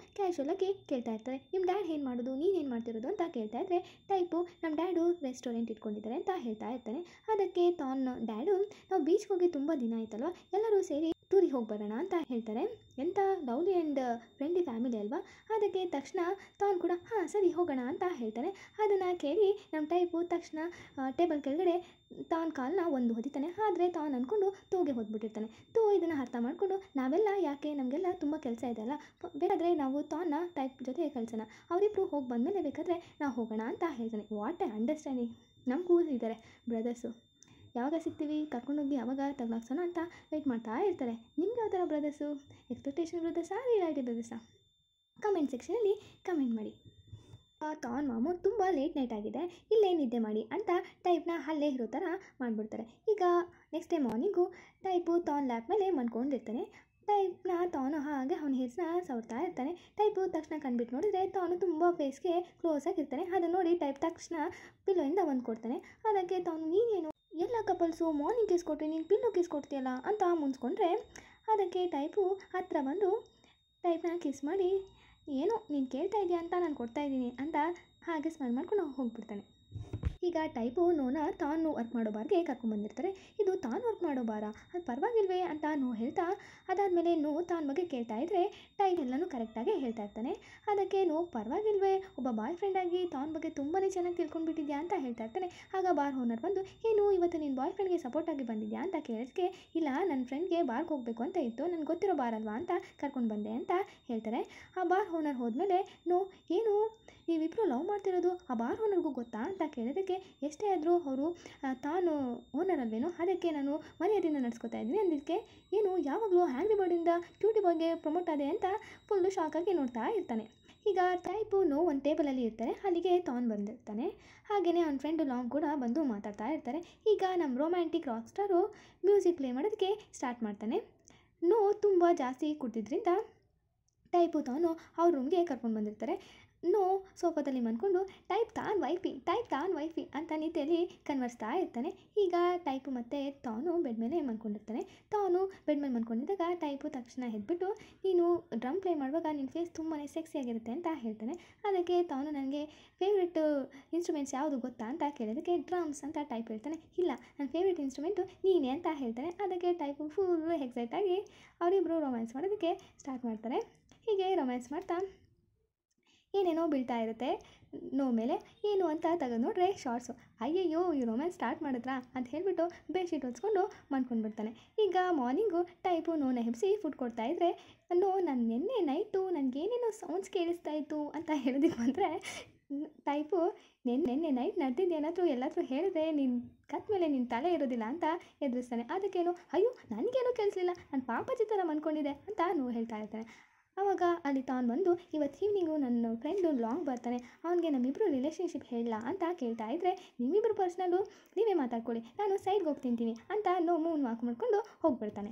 ಆಗಿ ಕೇಳ್ತಾ ಇರ್ತಾರೆ ನಿಮ್ಮ ಡ್ಯಾಡ್ ಏನು ಮಾಡೋದು ನೀನು ಏನು ಮಾಡ್ತಿರೋದು ಅಂತ ಕೇಳ್ತಾ ಇದ್ದರೆ ಟೈಪು ನಮ್ಮ ಡ್ಯಾಡು ರೆಸ್ಟೋರೆಂಟ್ ಇಟ್ಕೊಂಡಿದ್ದಾರೆ ಅಂತ ಹೇಳ್ತಾ ಇರ್ತಾನೆ ಅದಕ್ಕೆ ತಾನ್ ಡ್ಯಾಡು ನಾವು ಬೀಚ್ಗೆ ಹೋಗಿ ತುಂಬ ದಿನ ಆಯ್ತಲ್ವ ಎಲ್ಲರೂ ಸೇರಿ ಟೂರಿಗೆ ಹೋಗಿ ಬರೋಣ ಅಂತ ಹೇಳ್ತಾರೆ ಎಂಥ ಲವ್ಲಿ ಆ್ಯಂಡ್ ಫ್ರೆಂಡ್ಲಿ ಫ್ಯಾಮಿಲಿ ಅಲ್ವಾ ಅದಕ್ಕೆ ತಕ್ಷಣ ತಾನು ಕೂಡ ಹಾಂ ಸರಿ ಹೋಗೋಣ ಅಂತ ಹೇಳ್ತಾರೆ ಅದನ್ನು ಕೇಳಿ ನಮ್ಮ ಟೈಪು ತಕ್ಷಣ ಟೇಬಲ್ ಕೆಳಗಡೆ ತಾನು ಕಾಲನ್ನ ಒಂದು ಹೊದಿತಾನೆ ಆದರೆ ತಾನು ಅಂದ್ಕೊಂಡು ತೂಗೆ ಹೊದ್ಬಿಟ್ಟಿರ್ತಾನೆ ತೋ ಇದನ್ನು ಅರ್ಥ ಮಾಡಿಕೊಂಡು ನಾವೆಲ್ಲ ಯಾಕೆ ನಮಗೆಲ್ಲ ತುಂಬ ಕೆಲಸ ಇದೆ ಅಲ್ಲ ಬೇಕಾದರೆ ನಾವು ತಾನ್ನ ಟೈಪ್ ಜೊತೆ ಕಳಿಸೋಣ ಅವರಿಬ್ಬರು ಹೋಗಿ ಬಂದಮೇಲೆ ಬೇಕಾದರೆ ನಾವು ಹೋಗೋಣ ಅಂತ ಹೇಳ್ತಾನೆ ವಾಟ್ ಅಂಡರ್ಸ್ಟ್ಯಾಂಡಿಂಗ್ ನಮ್ಮ ಕೂಲ್ ಇದ್ದಾರೆ ಬ್ರದರ್ಸು ಯಾವಾಗ ಸಿಗ್ತೀವಿ ಕರ್ಕೊಂಡೋಗಿ ಯಾವಾಗ ತಗ್ಲಾಕ್ಸೋಣ ಅಂತ ವೆಯ್ಟ್ ಮಾಡ್ತಾ ಇರ್ತಾರೆ ನಿಮ್ಗೆ ಯಾವ ಥರ ಬ್ರದರ್ಸು ಎಕ್ಸ್ಪೆಕ್ಟೇಷನ್ ಬ್ರದರ್ಸಾ ರಿಯಾಲಿಟಿ ಬ್ರದರ್ಸಾ ಕಮೆಂಟ್ ಸೆಕ್ಷನಲ್ಲಿ ಕಮೆಂಟ್ ಮಾಡಿ ತಾನ್ ಮಾಮು ತುಂಬ ಲೇಟ್ ನೈಟ್ ಆಗಿದೆ ಇಲ್ಲೇ ನಿದ್ದೆ ಮಾಡಿ ಅಂತ ಟೈಪ್ನ ಅಲ್ಲೇ ಇರೋ ಥರ ಮಾಡಿಬಿಡ್ತಾರೆ ಈಗ ನೆಕ್ಸ್ಟ್ ಡೇ ಮಾರ್ನಿಂಗು ಟೈಪು ತಾನ್ ಲ್ಯಾಪ್ ಮೇಲೆ ಮನ್ಕೊಂಡಿರ್ತಾನೆ ಟೈಪ್ನ ತಾನು ಹಾಗೆ ಅವನ ಹೆಸರನ್ನ ಸವರ್ತಾ ಇರ್ತಾನೆ ಟೈಪು ತಕ್ಷಣ ಕಂಡುಬಿಟ್ಟು ನೋಡಿದರೆ ತಾನು ತುಂಬ ಫೇಸ್ಗೆ ಕ್ಲೋಸ್ ಆಗಿರ್ತಾನೆ ಅದನ್ನು ನೋಡಿ ಟೈಪ್ ತಕ್ಷಣ ಪಿಲೋಯಿಂದ ಒಂದು ಕೊಡ್ತಾನೆ ಅದಕ್ಕೆ ತಾನು ನೀನೇನು ಎಲ್ಲ ಕಪಲ್ಸು ಮಾರ್ನಿಂಗ್ ಕಿಸ್ ಕೊಟ್ಟರೆ ನೀನು ಪಿಲ್ಲು ಕಿಸ್ ಕೊಡ್ತೀಯಲ್ಲ ಅಂತ ಮುನ್ಸ್ಕೊಂಡ್ರೆ ಅದಕ್ಕೆ ಟೈಪು ಹತ್ತಿರ ಬಂದು ಟೈಪ್ನ ಕಿಸ್ ಮಾಡಿ ಏನು ನೀನು ಕೇಳ್ತಾ ಇದೆಯಾ ಅಂತ ನಾನು ಕೊಡ್ತಾ ಇದ್ದೀನಿ ಅಂತ ಹಾಗೆ ಸ್ಮೈಲ್ ಮಾಡ್ಕೊಂಡು ಹೋಗ್ಬಿಡ್ತಾನೆ ಈಗ ಟೈಪು ನೋನ ತಾನು ವರ್ಕ್ ಮಾಡೋ ಬಾರ್ಗೆ ಕರ್ಕೊಂಡ್ಬಂದಿರ್ತಾರೆ ಇದು ತಾನು ವರ್ಕ್ ಮಾಡೋ ಬಾರ ಅದು ಪರವಾಗಿಲ್ವೇ ಅಂತ ನೋ ಹೇಳ್ತಾ ಅದಾದಮೇಲೆ ನೋ ತಾನು ಬಗ್ಗೆ ಕೇಳ್ತಾ ಇದ್ದರೆ ಟೈಮ್ ಎಲ್ಲನೂ ಕರೆಕ್ಟಾಗಿ ಹೇಳ್ತಾ ಇರ್ತಾನೆ ಅದಕ್ಕೆ ನೋ ಪರವಾಗಿಲ್ವೇ ಒಬ್ಬ ಬಾಯ್ ಆಗಿ ತಾನ ಬಗ್ಗೆ ತುಂಬಾ ಚೆನ್ನಾಗಿ ತಿಳ್ಕೊಂಡ್ಬಿಟ್ಟಿದ್ಯಾ ಅಂತ ಹೇಳ್ತಾ ಇರ್ತಾನೆ ಆಗ ಬಾರ್ ಓನರ್ ಬಂದು ಏನು ಇವತ್ತು ನಿನ್ನ ಬಾಯ್ ಫ್ರೆಂಡ್ಗೆ ಸಪೋರ್ಟ್ ಆಗಿ ಬಂದಿದ್ಯಾ ಅಂತ ಕೇಳಿದ್ಕೆ ಇಲ್ಲ ನನ್ನ ಫ್ರೆಂಡ್ಗೆ ಬಾರ್ಗೆ ಹೋಗಬೇಕು ಅಂತ ಇತ್ತು ನನಗೆ ಗೊತ್ತಿರೋ ಬಾರ್ ಅಲ್ವಾ ಅಂತ ಕರ್ಕೊಂಡು ಬಂದೆ ಅಂತ ಹೇಳ್ತಾರೆ ಆ ಬಾರ್ ಓನರ್ ಹೋದ್ಮೇಲೆ ನೋ ಏನು ನೀವಿಬ್ಬರು ಲವ್ ಮಾಡ್ತಿರೋದು ಆ ಬಾರ್ ಓನರ್ಗೂ ಗೊತ್ತಾ ಅಂತ ಕೇಳೋದಕ್ಕೆ ಎಷ್ಟೇ ಆದರೂ ಅವರು ತಾನು ಓನರ್ ಅಲ್ವೇನೋ ಅದಕ್ಕೆ ನಾನು ಮರ್ಯಾದೆಯಿಂದ ನಡೆಸ್ಕೊತಾ ಇದ್ದೀನಿ ಅಂದಿದ್ದಕ್ಕೆ ಏನು ಯಾವಾಗಲೂ ಹ್ಯಾಂಗ್ರಿ ಬಾಡಿಂದ ಕ್ಯೂಟಿ ಬಗ್ಗೆ ಪ್ರಮೋಟ್ ಆದೆ ಅಂತ ಫುಲ್ಲು ಶಾಕಾಗಿ ನೋಡ್ತಾ ಇರ್ತಾನೆ ಈಗ ಟೈಪು ನೋ ಒಂದು ಟೇಬಲಲ್ಲಿ ಇರ್ತಾರೆ ಅಲ್ಲಿಗೆ ತಾನ್ ಬಂದಿರ್ತಾನೆ ಹಾಗೆಯೇ ಅವ್ನ ಫ್ರೆಂಡು ಲಾಂಗ್ ಕೂಡ ಬಂದು ಮಾತಾಡ್ತಾ ಇರ್ತಾರೆ ಈಗ ನಮ್ಮ romantic rock star music play ಮಾಡೋದಕ್ಕೆ ಸ್ಟಾರ್ಟ್ ಮಾಡ್ತಾನೆ ನೋ ತುಂಬ ಜಾಸ್ತಿ ಕುಡ್ದಿದ್ದರಿಂದ ಟೈಪು ತಾನು ಅವ್ರ ರೂಮ್ಗೆ ಕರ್ಕೊಂಡು ಬಂದಿರ್ತಾರೆ ನೋ ಸೋಫಾದಲ್ಲಿ ಮನ್ಕೊಂಡು Type Tharn wifey Type Tharn wifey ಅಂತ ನಿದ್ದೆಯಲ್ಲಿ ಕನ್ವರ್ಸ್ತಾ ಇರ್ತಾನೆ ಈಗ ಟೈಪು ಮತ್ತು ತಾನು ಬೆಡ್ ಮೇಲೆ ಮನ್ಕೊಂಡಿರ್ತಾನೆ ತಾನು ಬೆಡ್ ಮೇಲೆ ಮನ್ಕೊಂಡಿದ್ದಾಗ ಟೈಪು ತಕ್ಷಣ ಎದ್ಬಿಟ್ಟು ನೀನು ಡ್ರಮ್ ಪ್ಲೇ ಮಾಡುವಾಗ ನಿನ್ನ ಫೇಸ್ ತುಂಬಾ ಸೆಕ್ಸಿಯಾಗಿರುತ್ತೆ ಅಂತ ಹೇಳ್ತಾನೆ ಅದಕ್ಕೆ ತಾನು ನನಗೆ ಫೇವ್ರೆಟ್ ಇನ್ಸ್ಟ್ರೂಮೆಂಟ್ಸ್ ಯಾವುದು ಗೊತ್ತಾ ಅಂತ ಕೇಳೋದಕ್ಕೆ ಡ್ರಮ್ಸ್ ಅಂತ ಟೈಪ್ ಹೇಳ್ತಾನೆ ಇಲ್ಲ ನನ್ನ ಫೇವ್ರೆಟ್ ಇನ್ಸ್ಟ್ರೂಮೆಂಟು ನೀನೇ ಅಂತ ಹೇಳ್ತಾನೆ ಅದಕ್ಕೆ ಟೈಪು ಫುಲ್ಲು ಎಕ್ಸೈಟಾಗಿ ಅವರಿಬ್ಬರು ರೊಮ್ಯಾನ್ಸ್ ಮಾಡೋದಕ್ಕೆ ಸ್ಟಾರ್ಟ್ ಮಾಡ್ತಾರೆ ಹೀಗೆ ರೊಮ್ಯಾನ್ಸ್ ಮಾಡ್ತಾ ಏನೇನೋ ಬೀಳ್ತಾ ಇರುತ್ತೆ ನೋ ಮೇಲೆ ಏನು ಅಂತ ತೆಗೆದು ನೋಡ್ರೆ ಶಾರ್ಟ್ಸು ಅಯ್ಯಯ್ಯೋ ಈ ರೊಮ್ಯಾನ್ಸ್ ಸ್ಟಾರ್ಟ್ ಮಾಡಿದ್ರಾ ಅಂತ ಹೇಳಿಬಿಟ್ಟು ಬೆಡ್ಶೀಟ್ ಹೊಚ್ಕೊಂಡು ಮಾಡ್ಕೊಂಡು ಬಿಡ್ತಾನೆ ಈಗ ಮಾರ್ನಿಂಗು ಟೈಪು ನೋನ ಹೆಬ್ಸಿ ಫುಡ್ ಕೊಡ್ತಾ ಇದ್ದರೆ ನೋ ನಾನು ನಿನ್ನೆ ನೈಟು ನನಗೇನೇನೋ ಸೌಂಡ್ಸ್ ಕೇಳಿಸ್ತಾ ಇತ್ತು ಅಂತ ಹೇಳಿದಕ್ಕೆ ಬಂದರೆ ಟೈಪು ನೆನ್ ನೆನ್ನೆ ನೈಟ್ ನಡೆದಿದ್ದು ಏನಾದರೂ ಎಲ್ಲಾದರೂ ಹೇಳಿದ್ರೆ ನಿನ್ನ ಕತ್ ಮೇಲೆ ನಿನ್ನ ತಲೆ ಇರೋದಿಲ್ಲ ಅಂತ ಎದುರಿಸ್ತಾನೆ ಅದಕ್ಕೇನು ಅಯ್ಯೋ ನನಗೇನು ಕೇಳಿಸ್ಲಿಲ್ಲ ನಾನು ಪಾಪಜಿ ಥರ ಮಂದ್ಕೊಂಡಿದೆ ಅಂತ ನೋವು ಹೇಳ್ತಾ ಇರ್ತಾನೆ ಆವಾಗ ಅಲ್ಲಿ ತಾನು ಬಂದು ಇವತ್ತು ಈವ್ನಿಂಗು ನನ್ನ ಫ್ರೆಂಡು ಲಾಂಗ್ ಬರ್ತಾನೆ ಅವನಿಗೆ ನಮ್ಮಿಬ್ಬರು ರಿಲೇಷನ್ಶಿಪ್ ಹೇಳಲ್ಲ ಅಂತ ಕೇಳ್ತಾ ಇದ್ದರೆ ನಿಮ್ಮಿಬ್ಬರು ಪರ್ಸ್ನಲ್ಲು ನೀವೇ ಮಾತಾಡ್ಕೊಳ್ಳಿ ನಾನು ಸೈಡ್ಗೆ ಹೋಗಿ ತಿಂತೀನಿ ಅಂತ ನೋ ಮೂನ್ ವಾಕ್ ಮಾಡಿಕೊಂಡು ಹೋಗ್ಬಿಡ್ತಾನೆ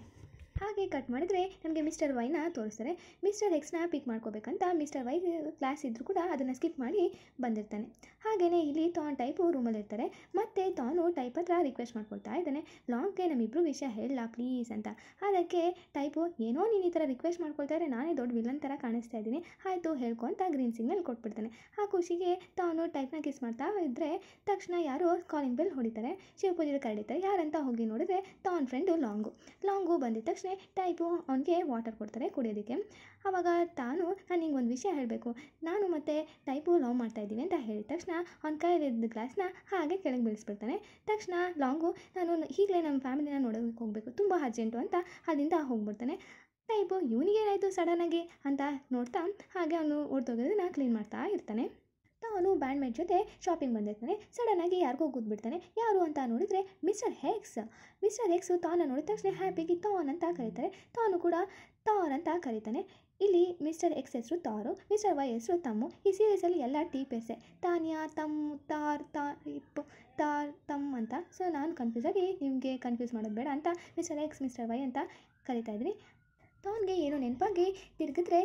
ಹಾಗೆ ಕಟ್ ಮಾಡಿದರೆ ನಮಗೆ ಮಿಸ್ಟರ್ ವೈನ ತೋರಿಸ್ತಾರೆ ಮಿಸ್ಟರ್ ಎಕ್ಸ್ನ ಪಿಕ್ ಮಾಡ್ಕೋಬೇಕಂತ ಮಿಸ್ಟರ್ ವೈ ಕ್ಲಾಸ್ ಇದ್ದರೂ ಕೂಡ ಅದನ್ನು ಸ್ಕಿಪ್ ಮಾಡಿ ಬಂದಿರ್ತಾನೆ ಹಾಗೆಯೇ ಇಲ್ಲಿ ತಾನ್ ಟೈಪು ರೂಮಲ್ಲಿರ್ತಾರೆ ಮತ್ತು ತಾನು ಟೈಪ್ ಹತ್ರ ರಿಕ್ವೆಸ್ಟ್ ಮಾಡ್ಕೊಳ್ತಾ ಇದ್ದಾನೆ ಲಾಂಗ್ಗೆ ನಮ್ಮಿಬ್ಬರು ವಿಷಯ ಹೇಳ ಪ್ಲೀಸ್ ಅಂತ ಅದಕ್ಕೆ ಟೈಪು ಏನೋ ನೀನು ಈ ಥರ ರಿಕ್ವೆಸ್ಟ್ ಮಾಡ್ಕೊಳ್ತಾ ಇದ್ರೆ ನಾನೇ ದೊಡ್ಡ ವಿಲನ್ ಥರ ಕಾಣಿಸ್ತಾ ಇದ್ದೀನಿ ಆಯಿತು ಅಂತ ಗ್ರೀನ್ ಸಿಗ್ನಲ್ ಕೊಟ್ಬಿಡ್ತಾನೆ ಆ ಖುಷಿಗೆ ತಾನು ಟೈಪ್ನ ಕಿಸ್ ಮಾಡ್ತಾ ಇದ್ದರೆ ತಕ್ಷಣ ಯಾರೋ ಕಾಲಿಂಗ್ ಬೆಲ್ ಹೊಡಿತಾರೆ ಶಿವಪೂಜೆ ಕರೆಡಿತಾರೆ ಯಾರಂತ ಹೋಗಿ ನೋಡಿದ್ರೆ ತಾನ್ ಫ್ರೆಂಡು ಲಾಂಗು ಲಾಂಗು ಬಂದಿದ್ದ ತಕ್ಷಣ ಟೈಪು ಅವನಿಗೆ ವಾಟರ್ ಕೊಡ್ತಾರೆ ಕುಡಿಯೋದಕ್ಕೆ ಆವಾಗ ತಾನು ನಾನು ಒಂದು ವಿಷಯ ಹೇಳಬೇಕು ನಾನು ಮತ್ತು ಟೈಪು ಲವ್ ಮಾಡ್ತಾಯಿದ್ದೀನಿ ಅಂತ ಹೇಳಿದ ತಕ್ಷಣ ಅವ್ನ ಕೈಲಿದ್ದ ಗ್ಲಾಸ್ನ ಹಾಗೆ ಕೆಳಗೆ ಬೀಳಿಸ್ಬಿಡ್ತಾನೆ ತಕ್ಷಣ ಲಾಂಗು ನಾನು ಈಗಲೇ ನಮ್ಮ ಫ್ಯಾಮಿಲಿನ ನೋಡೋಕೆ ಹೋಗಬೇಕು ತುಂಬ ಅರ್ಜೆಂಟು ಅಂತ ಅಲ್ಲಿಂದ ಹೋಗ್ಬಿಡ್ತಾನೆ ಟೈಪು ಇವನಿಗೇನಾಯಿತು ಸಡನ್ನಾಗಿ ಅಂತ ನೋಡ್ತಾ ಹಾಗೆ ಅವನು ನಾನು ಕ್ಲೀನ್ ಮಾಡ್ತಾ ಇರ್ತಾನೆ ಅವನು ಮೇಟ್ ಜೊತೆ ಶಾಪಿಂಗ್ ಬಂದಿರ್ತಾನೆ ಸಡನ್ನಾಗಿ ಯಾರಿಗೋ ಕೂತ್ಬಿಡ್ತಾನೆ ಯಾರು ಅಂತ ನೋಡಿದರೆ ಮಿಸ್ಟರ್ ಹೆಕ್ಸ್ ಮಿಸ್ಟರ್ ಹೆಕ್ಸ್ ತಾನ ನೋಡಿದ ತಕ್ಷಣ ಹ್ಯಾಪಿಗೆ ತಾನ್ ಅಂತ ಕರೀತಾರೆ ತಾನು ಕೂಡ ತಾರ್ ಅಂತ ಕರೀತಾನೆ ಇಲ್ಲಿ ಮಿಸ್ಟರ್ ಎಕ್ಸ್ ಹೆಸರು ತಾರು ಮಿಸ್ಟರ್ ವೈ ಹೆಸರು ತಮ್ಮು ಈ ಸೀರೀಸಲ್ಲಿ ಎಲ್ಲ ಟಿ ಪೇಸೆ ತಾನಿಯಾ ತಮ್ ತಾರ್ ತಾರ್ ತಾರ್ ತಮ್ ಅಂತ ಸೊ ನಾನು ಕನ್ಫ್ಯೂಸ್ ಆಗಿ ನಿಮಗೆ ಕನ್ಫ್ಯೂಸ್ ಮಾಡೋದು ಬೇಡ ಅಂತ ಮಿಸ್ಟರ್ ಎಕ್ಸ್ ಮಿಸ್ಟರ್ ವೈ ಅಂತ ಕರಿತಾ ಇದ್ದೀನಿ ತಾನ್ಗೆ ಏನೋ ನೆನಪಾಗಿ ತಿರುಗಿದ್ರೆ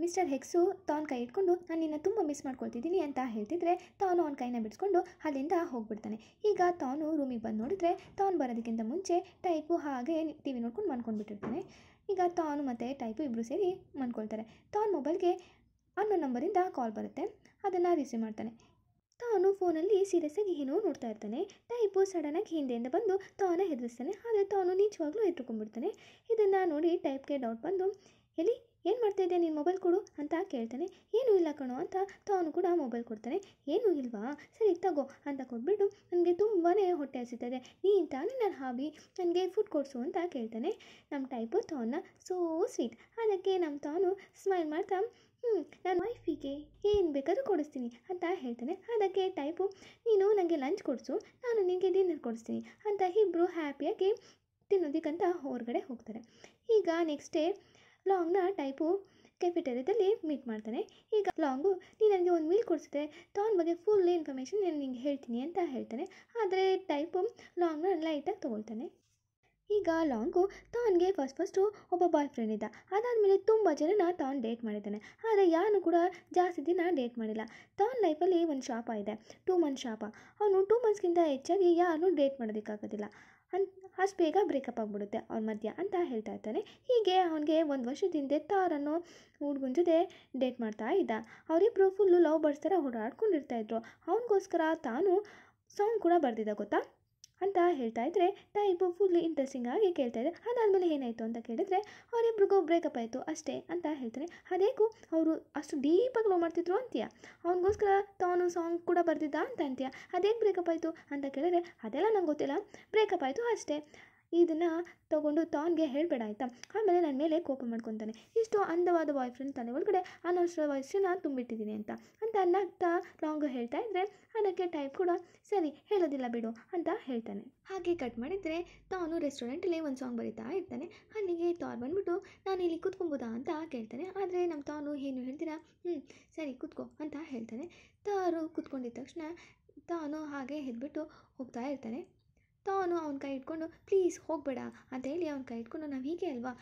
ಮಿಸ್ಟರ್ ಹೆಕ್ಸು ತಾನ ಕೈ ಇಟ್ಕೊಂಡು ನಾನು ನಿನ್ನ ತುಂಬ ಮಿಸ್ ಮಾಡ್ಕೊಳ್ತಿದ್ದೀನಿ ಅಂತ ಹೇಳ್ತಿದ್ರೆ ತಾನು ಅವನ ಕೈನ ಬಿಡಿಸ್ಕೊಂಡು ಅಲ್ಲಿಂದ ಹೋಗ್ಬಿಡ್ತಾನೆ ಈಗ ತಾನು ರೂಮಿಗೆ ಬಂದು ನೋಡಿದ್ರೆ ತಾನು ಬರೋದಕ್ಕಿಂತ ಮುಂಚೆ ಟೈಪು ಹಾಗೆ ಟಿ ವಿ ನೋಡ್ಕೊಂಡು ಮನ್ಕೊಂಡ್ಬಿಟ್ಟಿರ್ತಾನೆ ಈಗ ತಾನು ಮತ್ತು ಟೈಪು ಇಬ್ಬರು ಸೇರಿ ಮನ್ಕೊಳ್ತಾರೆ ತಾನ್ ಮೊಬೈಲ್ಗೆ ಅನ್ನೋ ನಂಬರಿಂದ ಕಾಲ್ ಬರುತ್ತೆ ಅದನ್ನು ರಿಸೀವ್ ಮಾಡ್ತಾನೆ ತಾನು ಫೋನಲ್ಲಿ ಸೀರಿಯಸ್ ಆಗಿ ಏನೋ ನೋಡ್ತಾ ಇರ್ತಾನೆ ಟೈಪು ಸಡನ್ನಾಗಿ ಹಿಂದೆಯಿಂದ ಬಂದು ತಾನ ಹೆದರಿಸ್ತಾನೆ ಆದರೆ ತಾನು ನಿಜವಾಗ್ಲೂ ಎದುರ್ಕೊಂಡ್ಬಿಡ್ತಾನೆ ಇದನ್ನು ನೋಡಿ ಟೈಪ್ಗೆ ಡೌಟ್ ಬಂದು ಎಲ್ಲಿ ಏನು ಮಾಡ್ತಾಯಿದ್ದೆ ನಿನ್ನ ನೀನು ಮೊಬೈಲ್ ಕೊಡು ಅಂತ ಕೇಳ್ತಾನೆ ಏನೂ ಇಲ್ಲ ಕಣೋ ಅಂತ ತಾನು ಕೂಡ ಮೊಬೈಲ್ ಕೊಡ್ತಾನೆ ಏನೂ ಇಲ್ವಾ ಸರಿ ತಗೋ ಅಂತ ಕೊಟ್ಬಿಟ್ಟು ನನಗೆ ತುಂಬಾ ಹೊಟ್ಟೆ ಹಸಿತದೆ ನೀನು ತಾನೇ ನನ್ನ ಹಾಬಿ ನನಗೆ ಫುಡ್ ಕೊಡಿಸು ಅಂತ ಕೇಳ್ತಾನೆ ನಮ್ಮ ಟೈಪು ತಾನ ಸೋ ಸ್ವೀಟ್ ಅದಕ್ಕೆ ನಮ್ಮ ತಾನು ಸ್ಮೈಲ್ ಮಾಡ್ತಾ ಹ್ಞೂ ನಾನು ವೈಫಿಗೆ ಏನು ಬೇಕಾದರೂ ಕೊಡಿಸ್ತೀನಿ ಅಂತ ಹೇಳ್ತಾನೆ ಅದಕ್ಕೆ ಟೈಪು ನೀನು ನನಗೆ ಲಂಚ್ ಕೊಡಿಸು ನಾನು ನಿನಗೆ ಡಿನ್ನರ್ ಕೊಡಿಸ್ತೀನಿ ಅಂತ ಇಬ್ಬರು ಹ್ಯಾಪಿಯಾಗಿ ತಿನ್ನೋದಕ್ಕಂತ ಹೊರಗಡೆ ಹೋಗ್ತಾರೆ ಈಗ ನೆಕ್ಸ್ಟ್ ಡೇ ಲಾಂಗ್ನ ಟೈಪು ಕೆಫೆಟೇರಿಯಾದಲ್ಲಿ ಮೀಟ್ ಮಾಡ್ತಾನೆ ಈಗ ಲಾಂಗು ನೀನು ನನಗೆ ಒಂದು ಮೀಲ್ ಕೊಡಿಸಿದ್ರೆ ತಾನ್ ಬಗ್ಗೆ ಫುಲ್ ಇನ್ಫಾರ್ಮೇಷನ್ ನಾನು ನಿಂಗೆ ಹೇಳ್ತೀನಿ ಅಂತ ಹೇಳ್ತಾನೆ ಆದರೆ ಟೈಪು ಲಾಂಗ್ನ ಲೈಟಾಗಿ ತೊಗೊಳ್ತಾನೆ ಈಗ ಲಾಂಗು ತಾನ್ಗೆ ಫಸ್ಟ್ ಫಸ್ಟು ಒಬ್ಬ ಬಾಯ್ ಫ್ರೆಂಡ್ ಇದ್ದ ಅದಾದಮೇಲೆ ತುಂಬ ಜನನ ತಾನ್ ಡೇಟ್ ಮಾಡಿದ್ದಾನೆ ಆದರೆ ಯಾರು ಕೂಡ ಜಾಸ್ತಿ ದಿನ ಡೇಟ್ ಮಾಡಿಲ್ಲ ತಾನ್ ಲೈಫಲ್ಲಿ ಒಂದು ಶಾಪ ಇದೆ ಟೂ ಮಂತ್ ಶಾಪ ಅವನು ಟೂ ಮಂತ್ಸ್ಗಿಂತ ಹೆಚ್ಚಾಗಿ ಯಾರನ್ನೂ ಡೇಟ್ ಮಾಡೋದಕ್ಕಾಗೋದಿಲ್ಲ ಅನ್ ಅಷ್ಟು ಬೇಗ ಬ್ರೇಕಪ್ ಆಗಿಬಿಡುತ್ತೆ ಅವ್ರ ಮಧ್ಯ ಅಂತ ಹೇಳ್ತಾ ಇರ್ತಾನೆ ಹೀಗೆ ಅವನಿಗೆ ಒಂದು ವರ್ಷದಿಂದ ತಾರನ್ನು ತಾರ್ ಹುಡುಗನ ಜೊತೆ ಡೇಟ್ ಮಾಡ್ತಾ ಇದ್ದ ಅವರಿಬ್ಬರು ಫುಲ್ಲು ಲವ್ ಬರ್ಡ್ಸ್ ಥರ ಓಡಾಡ್ಕೊಂಡಿರ್ತಾಯಿದ್ರು ಅವನಿಗೋಸ್ಕರ ತಾನು ಸಾಂಗ್ ಕೂಡ ಬರೆದಿದ್ದ ಗೊತ್ತಾ ಅಂತ ಹೇಳ್ತಾ ಇದ್ದರೆ ತಾಯಿಬ್ಬು ಫುಲ್ ಇಂಟ್ರೆಸ್ಟಿಂಗ್ ಆಗಿ ಕೇಳ್ತಾ ಇದೆ ಅದಾದಮೇಲೆ ಏನಾಯಿತು ಅಂತ ಕೇಳಿದರೆ ಅವರಿಬ್ರಿಗೂ ಬ್ರೇಕಪ್ ಆಯಿತು ಅಷ್ಟೇ ಅಂತ ಹೇಳ್ತಾರೆ ಅದೇಕು ಅವರು ಅಷ್ಟು ಡೀಪಾಗಿ ಲವ್ ಮಾಡ್ತಿದ್ರು ಅಂತೀಯ ಅವನಿಗೋಸ್ಕರ ತಾನು ಸಾಂಗ್ ಕೂಡ ಬರ್ದಿದ್ದ ಅಂತ ಅಂತೀಯ ಅದೇಕೆ ಬ್ರೇಕಪ್ ಆಯಿತು ಅಂತ ಕೇಳಿದ್ರೆ ಅದೆಲ್ಲ ನಂಗೆ ಗೊತ್ತಿಲ್ಲ ಬ್ರೇಕಪ್ ಆಯಿತು ಅಷ್ಟೇ ಇದನ್ನು ತಗೊಂಡು ತಾನ್ಗೆ ಹೇಳಬೇಡ ಆಯಿತಾ ಆಮೇಲೆ ನನ್ನ ಮೇಲೆ ಕೋಪ ಮಾಡ್ಕೊತಾನೆ ಇಷ್ಟು ಅಂದವಾದ ಬಾಯ್ ಫ್ರೆಂಡ್ ತಾನೆ ಒಳಗಡೆ ಅನವಸರ ವಯಸ್ಸನ್ನು ತುಂಬಿಟ್ಟಿದ್ದೀನಿ ಅಂತ ಅಂತ ನಗ್ತಾ ಲಾಂಗ್ ಹೇಳ್ತಾ ಇದ್ದರೆ ಅದಕ್ಕೆ ಟೈಪ್ ಕೂಡ ಸರಿ ಹೇಳೋದಿಲ್ಲ ಬಿಡು ಅಂತ ಹೇಳ್ತಾನೆ ಹಾಗೆ ಕಟ್ ಮಾಡಿದರೆ ತಾನು ರೆಸ್ಟೋರೆಂಟಲ್ಲಿ ಒಂದು ಸಾಂಗ್ ಬರಿತಾ ಇರ್ತಾನೆ ಅಲ್ಲಿಗೆ ತಾರ್ ಬಂದ್ಬಿಟ್ಟು ನಾನು ಇಲ್ಲಿ ಕೂತ್ಕೊಬೋದಾ ಅಂತ ಕೇಳ್ತಾನೆ ಆದರೆ ನಮ್ಮ ತಾನು ಏನು ಹೇಳ್ತೀರಾ ಹ್ಞೂ ಸರಿ ಕೂತ್ಕೋ ಅಂತ ಹೇಳ್ತಾನೆ ತಾರು ಕೂತ್ಕೊಂಡಿದ್ದ ತಕ್ಷಣ ತಾನು ಹಾಗೆ ಎದ್ಬಿಟ್ಟು ಹೋಗ್ತಾ ಇರ್ತಾನೆ ತಾನು ಅವ್ನ ಕೈ ಇಟ್ಕೊಂಡು ಪ್ಲೀಸ್ ಹೋಗಬೇಡ ಅಂತ ಹೇಳಿ ಅವ್ನ ಕೈ ಇಟ್ಕೊಂಡು ನಾವು ಹೀಗೆ ಅಲ್ವಾ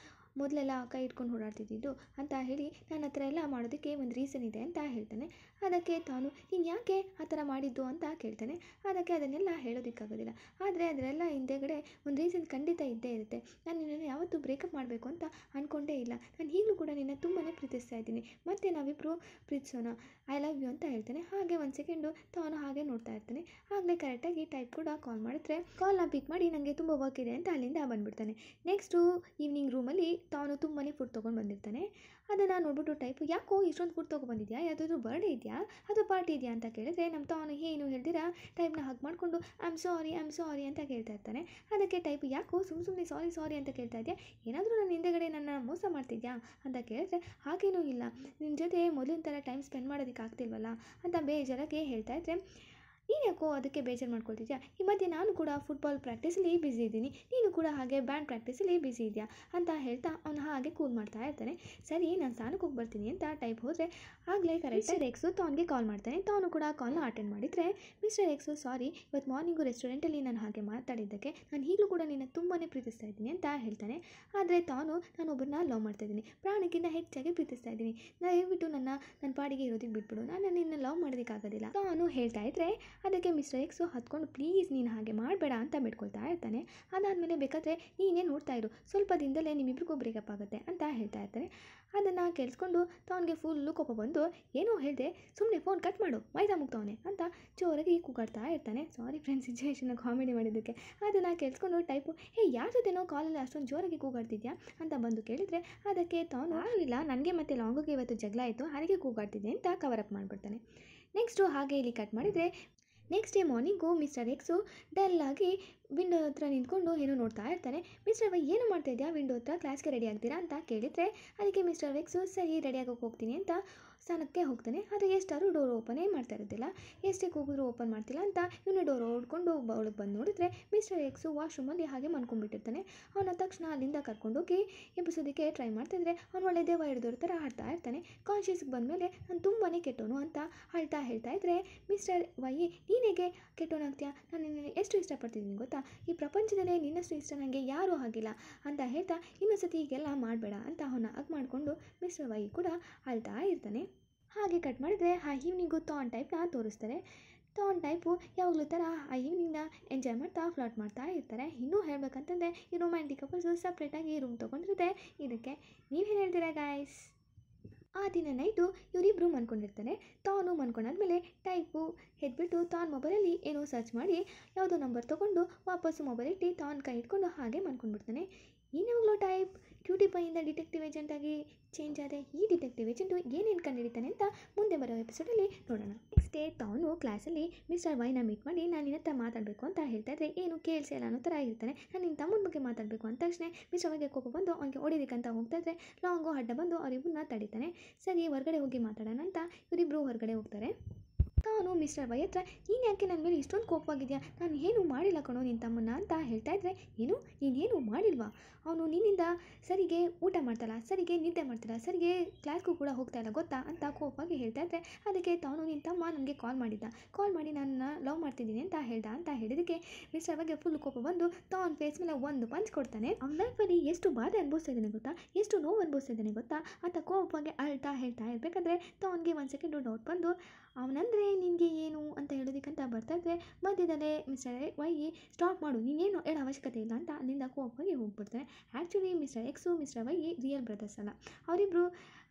ಮೊದಲೆಲ್ಲ ಕೈ ಇಟ್ಕೊಂಡು ಓಡಾಡ್ತಿದ್ದಿದ್ದು ಅಂತ ಹೇಳಿ ನನ್ನ ಹತ್ರ ಎಲ್ಲ ಮಾಡೋದಕ್ಕೆ ಒಂದು ರೀಸನ್ ಇದೆ ಅಂತ ಹೇಳ್ತಾನೆ ಅದಕ್ಕೆ ತಾನು ನೀನು ಯಾಕೆ ಆ ಥರ ಮಾಡಿದ್ದು ಅಂತ ಕೇಳ್ತಾನೆ ಅದಕ್ಕೆ ಅದನ್ನೆಲ್ಲ ಹೇಳೋದಕ್ಕಾಗೋದಿಲ್ಲ ಆದರೆ ಅದರೆಲ್ಲ ಹಿಂದೆಗಡೆ ಒಂದು ರೀಸನ್ ಖಂಡಿತ ಇದ್ದೇ ಇರುತ್ತೆ ನಾನು ನಿನ್ನನ್ನು ಯಾವತ್ತೂ ಬ್ರೇಕಪ್ ಮಾಡಬೇಕು ಅಂತ ಅಂದ್ಕೊಂಡೇ ಇಲ್ಲ ನಾನು ಈಗಲೂ ಕೂಡ ನಿನ್ನ ತುಂಬಾ ಪ್ರೀತಿಸ್ತಾ ಇದ್ದೀನಿ ಮತ್ತೆ ನಾವಿಬ್ಬರು ಪ್ರೀತಿಸೋಣ ಐ ಲವ್ ಯು ಅಂತ ಹೇಳ್ತಾನೆ ಹಾಗೆ ಒಂದು ಸೆಕೆಂಡು ತಾನು ಹಾಗೆ ನೋಡ್ತಾ ಇರ್ತಾನೆ ಆಗಲೇ ಕರೆಕ್ಟಾಗಿ ಟೈಪ್ ಕೂಡ ಕಾಲ್ ಮಾಡಿದ್ರೆ ಕಾಲ್ನ ಪಿಕ್ ಮಾಡಿ ನನಗೆ ತುಂಬ ವರ್ಕ್ ಇದೆ ಅಂತ ಅಲ್ಲಿಂದ ಬಂದುಬಿಡ್ತಾನೆ ನೆಕ್ಸ್ಟು ಈವ್ನಿಂಗ್ ರೂಮಲ್ಲಿ ತಾನು ತುಂಬಾ ಫುಡ್ ತೊಗೊಂಡು ಬಂದಿರ್ತಾನೆ ಅದನ್ನು ನೋಡ್ಬಿಟ್ಟು ಟೈಪ್ ಯಾಕೋ ಇಷ್ಟೊಂದು ಕುರ್ತು ತೊಗೊಬಂದಿದ್ಯಾ ಯಾವುದಾದ್ರೂ ಬರ್ಡೇ ಇದೆಯಾ ಅಥವಾ ಪಾರ್ಟಿ ಇದೆಯಾ ಅಂತ ಕೇಳಿದ್ರೆ ನಮ್ಮ ತಾವನು ಏನು ಹೇಳ್ದಿರಾ ಟೈಪ್ನ ಹಗ್ ಮಾಡಿಕೊಂಡು ಆಮ್ ಸಾರಿ ಆಮ್ ಸಾರಿ ಅಂತ ಕೇಳ್ತಾ ಇರ್ತಾನೆ ಅದಕ್ಕೆ ಟೈಪ್ ಯಾಕೋ ಸುಮ್ಮ ಸುಮ್ಮನೆ ಸಾರಿ ಸಾರಿ ಅಂತ ಕೇಳ್ತಾ ಇದೆಯಾ ಏನಾದರೂ ನನ್ನ ಹಿಂದೆಗಡೆ ನನ್ನ ಮೋಸ ಮಾಡ್ತಿದ್ಯಾ ಅಂತ ಕೇಳಿದ್ರೆ ಹಾಗೇನೂ ಇಲ್ಲ ನಿನ್ನ ಜೊತೆ ಮೊದಲಿನ ಥರ ಟೈಮ್ ಸ್ಪೆಂಡ್ ಮಾಡೋದಕ್ಕೆ ಆಗ್ತಿಲ್ವಲ್ಲ ಅಂತ ಬೇಜಾರಾಗಿ ಹೇಳ್ತಾ ಇದ್ರೆ ನೀನು ಅದಕ್ಕೆ ಬೇಜಾರು ಮಾಡ್ಕೊಳ್ತಿದ್ಯಾ ಈ ಮಧ್ಯೆ ನಾನು ಕೂಡ ಫುಟ್ಬಾಲ್ ಪ್ರಾಕ್ಟೀಸಲ್ಲಿ ಬ್ಯುಸಿ ಇದ್ದೀನಿ ನೀನು ಕೂಡ ಹಾಗೆ ಬ್ಯಾಂಡ್ ಪ್ರಾಕ್ಟೀಸಲ್ಲಿ ಬ್ಯುಸಿ ಇದೆಯಾ ಅಂತ ಹೇಳ್ತಾ ಅವನು ಹಾಗೆ ಕೂಲ್ ಮಾಡ್ತಾ ಇರ್ತಾನೆ ಸರಿ ನಾನು ಸ್ಥಾನಕ್ಕೆ ಹೋಗಿ ಬರ್ತೀನಿ ಅಂತ ಟೈಪ್ ಹೋದರೆ ಆಗಲೇ ಕರೆಕ್ಟಾಗಿ ಎಕ್ಸು ತಾವನಿಗೆ ಕಾಲ್ ಮಾಡ್ತಾನೆ ತಾನು ಕೂಡ ಕಾಲ್ನ ಅಟೆಂಡ್ ಮಾಡಿದರೆ ಮಿಸ್ಟರ್ ಎಕ್ಸು ಸಾರಿ ಇವತ್ತು ಮಾರ್ನಿಂಗು ರೆಸ್ಟೋರೆಂಟಲ್ಲಿ ನಾನು ಹಾಗೆ ಮಾತಾಡಿದ್ದಕ್ಕೆ ನಾನು ಈಗಲೂ ಕೂಡ ನಿನ್ನ ತುಂಬಾ ಪ್ರೀತಿಸ್ತಾ ಇದ್ದೀನಿ ಅಂತ ಹೇಳ್ತಾನೆ ಆದರೆ ತಾನು ನಾನು ಒಬ್ಬರನ್ನ ಲವ್ ಮಾಡ್ತಾ ಇದ್ದೀನಿ ಪ್ರಾಣಕ್ಕಿಂತ ಹೆಚ್ಚಾಗಿ ಪ್ರೀತಿಸ್ತಾ ಇದ್ದೀನಿ ದಯವಿಟ್ಟು ನನ್ನ ನನ್ನ ಪಾಡಿಗೆ ಇರೋದಕ್ಕೆ ಬಿಟ್ಬಿಡು ನಾನು ನಿನ್ನ ಲವ್ ಮಾಡೋದಕ್ಕಾಗೋದಿಲ್ಲ ತಾನು ಹೇಳ್ತಾ ಇದ್ದರೆ ಅದಕ್ಕೆ ಮಿಸ್ಟರ್ ಎಕ್ಸು ಹತ್ಕೊಂಡು ಪ್ಲೀಸ್ ನೀನು ಹಾಗೆ ಮಾಡಬೇಡ ಅಂತ ಬಿಟ್ಕೊಳ್ತಾ ಇರ್ತಾನೆ ಅದಾದಮೇಲೆ ಬೇಕಾದರೆ ನೀನೇ ನೋಡ್ತಾ ಇರು ಸ್ವಲ್ಪ ದಿನದಲ್ಲೇ ನಿಮ್ಮಿಬ್ರಿಗೂ ಬ್ರೇಕಪ್ ಆಗುತ್ತೆ ಅಂತ ಹೇಳ್ತಾ ಇರ್ತಾನೆ ಅದನ್ನು ಕೇಳಿಸ್ಕೊಂಡು ತವನಿಗೆ ಫುಲ್ಲು ಕೋಪ ಬಂದು ಏನೋ ಹೇಳಿದೆ ಸುಮ್ಮನೆ ಫೋನ್ ಕಟ್ ಮಾಡು ಮೈದಾ ಮುಗ್ತವನೆ ಅಂತ ಜೋರಾಗಿ ಕೂಗಾಡ್ತಾ ಇರ್ತಾನೆ ಸಾರಿ ಫ್ರೆಂಡ್ಸ್ ಸಿಚುವೇಶನ್ ಕಾಮಿಡಿ ಮಾಡಿದ್ದಕ್ಕೆ ಅದನ್ನು ಕೇಳಿಸ್ಕೊಂಡು ಟೈಪು ಏ ಯಾರ ಜೊತೆನೋ ಕಾಲಲ್ಲಿ ಅಷ್ಟೊಂದು ಜೋರಾಗಿ ಕೂಗಾಡ್ತಿದ್ಯಾ ಅಂತ ಬಂದು ಕೇಳಿದರೆ ಅದಕ್ಕೆ ತಾನು ಇಲ್ಲ ನನಗೆ ಮತ್ತೆ ಲಾಂಗಿಗೆ ಇವತ್ತು ಜಗಳ ಆಯಿತು ಹಾಗೆ ಕೂಗಾಡ್ತಿದ್ದೆ ಅಂತ ಕವರ್ ಅಪ್ ಮಾಡಿಬಿಡ್ತಾನೆ ನೆಕ್ಸ್ಟು ಹಾಗೆ ಇಲ್ಲಿ ಕಟ್ ಮಾಡಿದರೆ next day morning mister X ಡಲ್ಲಾಗಿ ವಿಂಡೋ ಹತ್ರ ನಿಂತ್ಕೊಂಡು ಏನೋ ನೋಡ್ತಾ ಇರ್ತಾರೆ ಮಿಸ್ಟರ್ ವೈ ಏನು ಮಾಡ್ತಾ ಇದೆಯಾ ವಿಂಡೋ ಹತ್ರ ಕ್ಲಾಸ್ಗೆ ರೆಡಿ ಆಗ್ತೀರಾ ಅಂತ ಕೇಳಿದರೆ ಅದಕ್ಕೆ ಮಿಸ್ಟರ್ ಎಕ್ಸು ಸರಿ ಆಗೋಕೆ ಹೋಗ್ತೀನಿ ಅಂತ ಸ್ಥಾನಕ್ಕೆ ಹೋಗ್ತಾನೆ ಆದರೆ ಎಷ್ಟಾದ್ರು ಡೋರ್ ಓಪನೇ ಮಾಡ್ತಾ ಇರೋದಿಲ್ಲ ಎಷ್ಟೇ ಕೂಗಿದ್ರು ಓಪನ್ ಮಾಡ್ತಿಲ್ಲ ಅಂತ ಇವನು ಡೋರ್ ಓಡ್ಕೊಂಡು ಅವಳಿಗೆ ಬಂದು ನೋಡಿದ್ರೆ ಮಿಸ್ಟರ್ ಎಕ್ಸು ವಾಶ್ರೂಮಲ್ಲಿ ಹಾಗೆ ಮನ್ಕೊಂಡ್ಬಿಟ್ಟಿರ್ತಾನೆ ಅವನ ತಕ್ಷಣ ಅಲ್ಲಿಂದ ಕರ್ಕೊಂಡೋಗಿ ಎಬ್ಬಿಸೋದಕ್ಕೆ ಟ್ರೈ ಮಾಡ್ತಾಯಿದ್ರೆ ಅವನು ಒಳ್ಳೆ ದೇವ ಹಿಡಿದೋರ ಥರ ಆಡ್ತಾ ಇರ್ತಾನೆ ಕಾನ್ಷಿಯಸ್ಗೆ ಬಂದಮೇಲೆ ನಾನು ತುಂಬಾ ಕೆಟ್ಟೋನು ಅಂತ ಅಳ್ತಾ ಹೇಳ್ತಾ ಇದ್ದರೆ ಮಿಸ್ಟರ್ ವೈ ನೀನೇಗೆ ಆಗ್ತೀಯಾ ನಾನು ಎಷ್ಟು ಇಷ್ಟಪಡ್ತಿದ್ದೀನಿ ಗೊತ್ತಾ ಈ ಪ್ರಪಂಚದಲ್ಲೇ ನಿನ್ನಷ್ಟು ಇಷ್ಟ ನನಗೆ ಯಾರೂ ಆಗಿಲ್ಲ ಅಂತ ಹೇಳ್ತಾ ಇನ್ನೊಂದ್ಸತಿ ಹೀಗೆಲ್ಲ ಮಾಡಬೇಡ ಅಂತ ಅವನ ಆಗ್ ಮಾಡಿಕೊಂಡು ಮಿಸ್ಟರ್ ವೈ ಕೂಡ ಅಳ್ತಾ ಇರ್ತಾನೆ ಹಾಗೆ ಕಟ್ ಮಾಡಿದರೆ ಆ ಈವ್ನಿಂಗು ತಾನ್ ಟೈಪ್ನ ತೋರಿಸ್ತಾರೆ ತಾನ್ ಟೈಪು ಯಾವಾಗಲೂ ಥರ ಆ ಈವ್ನಿಂಗ್ನ ಎಂಜಾಯ್ ಮಾಡ್ತಾ ಫ್ಲಾಟ್ ಮಾಡ್ತಾ ಇರ್ತಾರೆ ಇನ್ನೂ ಹೇಳಬೇಕಂತಂದರೆ ಈ ರೊಮ್ಯಾಂಟಿಕ್ ಕಪಲ್ಸು ಸಪ್ರೇಟಾಗಿ ರೂಮ್ ತೊಗೊಂಡಿರುತ್ತೆ ಇದಕ್ಕೆ ನೀವೇನು ಹೇಳ್ತೀರಾ ಗಾಯ್ಸ್ ಆ ದಿನ ನೈಟು ಇವರಿಬ್ಬರು ಮನ್ಕೊಂಡಿರ್ತಾರೆ ತಾನು ಮನ್ಕೊಂಡಾದ್ಮೇಲೆ ಟೈಪು ಎದ್ಬಿಟ್ಟು ತಾನು ಮೊಬೈಲಲ್ಲಿ ಏನೋ ಸರ್ಚ್ ಮಾಡಿ ಯಾವುದೋ ನಂಬರ್ ತೊಗೊಂಡು ವಾಪಸ್ಸು ಮೊಬೈಲ್ ಇಟ್ಟು ತಾನು ಕೈ ಇಟ್ಕೊಂಡು ಹಾಗೆ ಬಿಡ್ತಾನೆ ಏನಾಗಲೋ ಟೈಪ್ ಕ್ಯೂಟಿ ಬೈಯಿಂದ ಡಿಟೆಕ್ಟಿವ್ ಏಜೆಂಟ್ ಆಗಿ ಚೇಂಜ್ ಆದರೆ ಈ ಡಿಟೆಕ್ಟಿವ್ ಏಜೆಂಟು ಏನೇನು ಹಿಡಿತಾನೆ ಅಂತ ಮುಂದೆ ಬರೋ ಎಪಿಸೋಡಲ್ಲಿ ನೋಡೋಣ ನೆಕ್ಸ್ಟ್ ಡೇ ತಾನು ಕ್ಲಾಸಲ್ಲಿ ಮಿಸ್ಟರ್ ವೈನ ಮೀಟ್ ಮಾಡಿ ನಾನು ನಿನ್ನ ಹತ್ರ ಮಾತಾಡಬೇಕು ಅಂತ ಹೇಳ್ತಾ ಇದ್ದರೆ ಏನು ಕೇಳಿಸಿಲ್ಲ ಅನ್ನೋ ಥರ ಇರ್ತಾನೆ ನಾನು ನಿನ್ನ ತಮ್ಮನ ಬಗ್ಗೆ ಮಾತಾಡಬೇಕು ಅಂತ ತಕ್ಷಣ ಮಿಸ್ ವೈಗೆ ಕೋಪ ಬಂದು ಅವನಿಗೆ ಹೊಡಿಬೇಕಂತ ಹೋಗ್ತಾ ಲಾಂಗ್ ಲಾಂಗು ಅಡ್ಡ ಬಂದು ಅವರಿಬ್ಬರನ್ನ ತಡಿತಾನೆ ಸರಿ ಹೊರಗಡೆ ಹೋಗಿ ಮಾತಾಡೋಣ ಅಂತ ಇವರಿಬ್ಬರು ಹೊರಗಡೆ ಹೋಗ್ತಾರೆ ತಾನು ಮಿಸ್ಟರ್ ವಯತ್ರ ನೀನು ಯಾಕೆ ನನ್ನ ಮೇಲೆ ಇಷ್ಟೊಂದು ಕೋಪವಾಗಿದೆಯಾ ನಾನು ಏನು ಮಾಡಿಲ್ಲ ಕಣೋ ನಿನ್ನ ತಮ್ಮನ್ನ ಅಂತ ಹೇಳ್ತಾ ಇದ್ದರೆ ಏನು ನೀನೇನು ಮಾಡಿಲ್ವಾ ಅವನು ನಿನ್ನಿಂದ ಸರಿಗೆ ಊಟ ಮಾಡ್ತಲ್ಲ ಸರಿಗೆ ನಿದ್ದೆ ಮಾಡ್ತಾಳ ಸರಿಗೆ ಕ್ಲಾಸ್ಗೂ ಕೂಡ ಹೋಗ್ತಾ ಇಲ್ಲ ಗೊತ್ತಾ ಅಂತ ಕೋಪವಾಗಿ ಹೇಳ್ತಾ ಇದ್ದರೆ ಅದಕ್ಕೆ ತಾನು ನಿನ್ನ ತಮ್ಮ ನನಗೆ ಕಾಲ್ ಮಾಡಿದ್ದ ಕಾಲ್ ಮಾಡಿ ನನ್ನ ಲವ್ ಮಾಡ್ತಿದ್ದೀನಿ ಅಂತ ಹೇಳ್ದ ಅಂತ ಹೇಳಿದಕ್ಕೆ ಮಿಸ್ಟರ್ ಬಗ್ಗೆ ಫುಲ್ ಕೋಪ ಬಂದು ತಾನು ಫೇಸ್ ಮೇಲೆ ಒಂದು ಪಂಚ್ ಕೊಡ್ತಾನೆ ಅವ್ನ ಲೈಫಲ್ಲಿ ಎಷ್ಟು ಬಾಧೆ ಅನುಭವಿಸ್ತಾ ಗೊತ್ತಾ ಎಷ್ಟು ನೋವು ಅನುಭವಿಸ್ತಾ ಇದ್ದಾನೆ ಗೊತ್ತಾ ಅಂತ ಕೋಪವಾಗಿ ಅಳ್ತಾ ಹೇಳ್ತಾ ಇರಬೇಕಾದ್ರೆ ತಾವನಿಗೆ ಒಂದು ಸೆಕೆಂಡು ಡೌಟ್ ಬಂದು ಅವನಂದ್ರೆ ನಿನಗೆ ಏನು ಅಂತ ಹೇಳೋದಕ್ಕಂತ ಬರ್ತಾ ಇದ್ದರೆ ಮಧ್ಯದಲ್ಲೇ ಮಿಸ್ಟರ್ ವೈ ಸ್ಟಾಪ್ ಮಾಡು ನೀನೇನು ಹೇಳೋ ಅವಶ್ಯಕತೆ ಇಲ್ಲ ಅಂತ ಅಲ್ಲಿಂದ ಕೋಪವಾಗಿ ಹೋಗ್ಬಿಡ್ತಾರೆ actually mister X mister Y real brothers ಅಲ್ಲ ಅವರಿಬ್ಬರು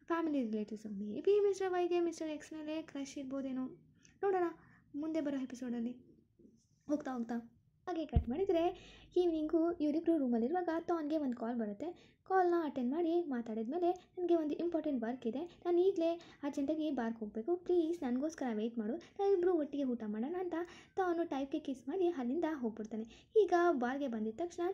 family relatives may be mister ವೈಗೆ ಮಿಸ್ಟರ್ ಎಕ್ಸ್ ಮೇಲೆ ಕ್ರಶ್ ಇರ್ಬೋದೇನೋ ನೋಡೋಣ ಮುಂದೆ ಬರೋ ಎಪಿಸೋಡಲ್ಲಿ ಹೋಗ್ತಾ ಹೋಗ್ತಾ ಹಾಗೆ ಕಟ್ ಮಾಡಿದರೆ ಈವ್ನಿಂಗು ಇವರಿಬ್ಬರು ರೂಮಲ್ಲಿರುವಾಗ ತಾನ್ಗೆ ಒಂದು ಕಾಲ್ ಬರುತ್ತೆ ಕಾಲ್ನ ಅಟೆಂಡ್ ಮಾಡಿ ಮಾತಾಡಿದ ಮೇಲೆ ನನಗೆ ಒಂದು ಇಂಪಾರ್ಟೆಂಟ್ ವರ್ಕ್ ಇದೆ ನಾನು ಈಗಲೇ ಅರ್ಜೆಂಟಾಗಿ ಬಾರ್ಗೆ ಹೋಗಬೇಕು ಪ್ಲೀಸ್ ನನಗೋಸ್ಕರ ವೆಯ್ಟ್ ಮಾಡು ನಾವಿಬ್ಬರು ಒಟ್ಟಿಗೆ ಊಟ ಮಾಡೋಣ ಅಂತ ತಾನು ಟೈಪ್ಗೆ ಕಿಸ್ ಮಾಡಿ ಅಲ್ಲಿಂದ ಹೋಗ್ಬಿಡ್ತಾನೆ ಈಗ ಬಾರ್ಗೆ ಬಂದಿದ್ದ ತಕ್ಷಣ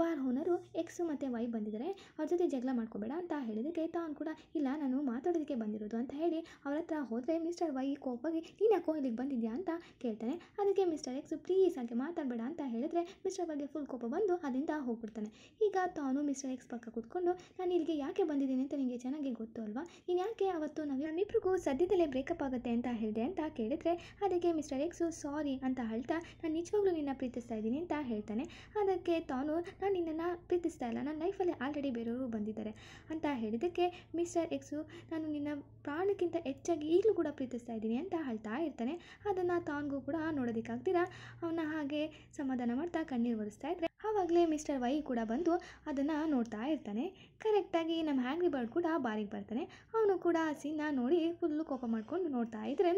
ಬಾರ್ ಓನರು ಎಕ್ಸು ಮತ್ತು ವೈ ಬಂದಿದ್ದಾರೆ ಅವ್ರ ಜೊತೆ ಜಗಳ ಮಾಡ್ಕೋಬೇಡ ಅಂತ ಹೇಳಿದಕ್ಕೆ ತಾನು ಕೂಡ ಇಲ್ಲ ನಾನು ಮಾತಾಡೋದಕ್ಕೆ ಬಂದಿರೋದು ಅಂತ ಹೇಳಿ ಅವ್ರ ಹತ್ರ ಹೋದರೆ ಮಿಸ್ಟರ್ ವೈ ಕೋಪಾಗಿ ನೀನು ಯಾಕೋ ಇಲ್ಲಿಗೆ ಬಂದಿದ್ಯಾ ಅಂತ ಕೇಳ್ತಾನೆ ಅದಕ್ಕೆ ಮಿಸ್ಟರ್ ಎಕ್ಸು ಪ್ಲೀಸ್ ಹಾಗೆ ಮಾತಾಡಬೇಡ ಅಂತ ಹೇಳಿದ್ರೆ ಮಿಸ್ಟರ್ ವೈಗೆ ಫುಲ್ ಕೋಪ ಬಂದು ಅಲ್ಲಿಂದ ಹೋಗ್ಬಿಡ್ತಾನೆ ಈಗ ತಾನು ಮಿಸ್ಟರ್ ಎಕ್ಸ್ ಪಕ್ಕ ಕೂತ್ಕೊಂಡು ನಾನು ಇಲ್ಲಿಗೆ ಯಾಕೆ ಬಂದಿದ್ದೀನಿ ಅಂತ ನಿಮಗೆ ಚೆನ್ನಾಗಿ ಗೊತ್ತು ಅಲ್ವಾ ನೀನು ಯಾಕೆ ಅವತ್ತು ನಾವು ನಮ್ಮಿಬ್ರಿಗೂ ಸದ್ಯದಲ್ಲೇ ಬ್ರೇಕಪ್ ಆಗುತ್ತೆ ಅಂತ ಹೇಳಿದೆ ಅಂತ ಕೇಳಿದರೆ ಅದಕ್ಕೆ ಮಿಸ್ಟರ್ ಎಕ್ಸು ಸಾರಿ ಅಂತ ಹೇಳ್ತಾ ನಾನು ನಿಜವಾಗ್ಲೂ ನಿನ್ನ ಪ್ರೀತಿಸ್ತಾ ಇದ್ದೀನಿ ಅಂತ ಹೇಳ್ತಾನೆ ಅದಕ್ಕೆ ತಾನು ನಾನು ನಿನ್ನನ್ನು ಪ್ರೀತಿಸ್ತಾ ಇಲ್ಲ ನನ್ನ ಲೈಫಲ್ಲಿ ಆಲ್ರೆಡಿ ಬೇರೆಯವರು ಬಂದಿದ್ದಾರೆ ಅಂತ ಹೇಳಿದ್ದಕ್ಕೆ ಮಿಸ್ಟರ್ ಎಕ್ಸು ನಾನು ನಿನ್ನ ಪ್ರಾಣಕ್ಕಿಂತ ಹೆಚ್ಚಾಗಿ ಈಗಲೂ ಕೂಡ ಪ್ರೀತಿಸ್ತಾ ಇದ್ದೀನಿ ಅಂತ ಹೇಳ್ತಾ ಇರ್ತಾನೆ ಅದನ್ನು ತಾನಿಗೂ ಕೂಡ ನೋಡೋದಕ್ಕಾಗ್ತೀರಾ ಅವನ ಹಾಗೆ ಸಮಾಧಾನ ಮಾಡ್ತಾ ಕಣ್ಣೀರು ಒರೆಸ್ತಾ ಇದ್ದರೆ ಆವಾಗಲೇ ಮಿಸ್ಟರ್ ವೈ ಕೂಡ ಬಂದು ಅದನ್ನು ನೋಡ್ತಾ ಇರ್ತಾನೆ ಕರೆಕ್ಟಾಗಿ ನಮ್ಮ ಹ್ಯಾಂಗ್ರಿ ಬರ್ಡ್ ಕೂಡ ಬಾರಿಗೆ ಬರ್ತಾನೆ ಅವನು ಕೂಡ ಆ ಸೀನ್ನ ನೋಡಿ ಫುಲ್ಲು ಕೋಪ ಮಾಡಿಕೊಂಡು ನೋಡ್ತಾ ಇದ್ದರೆ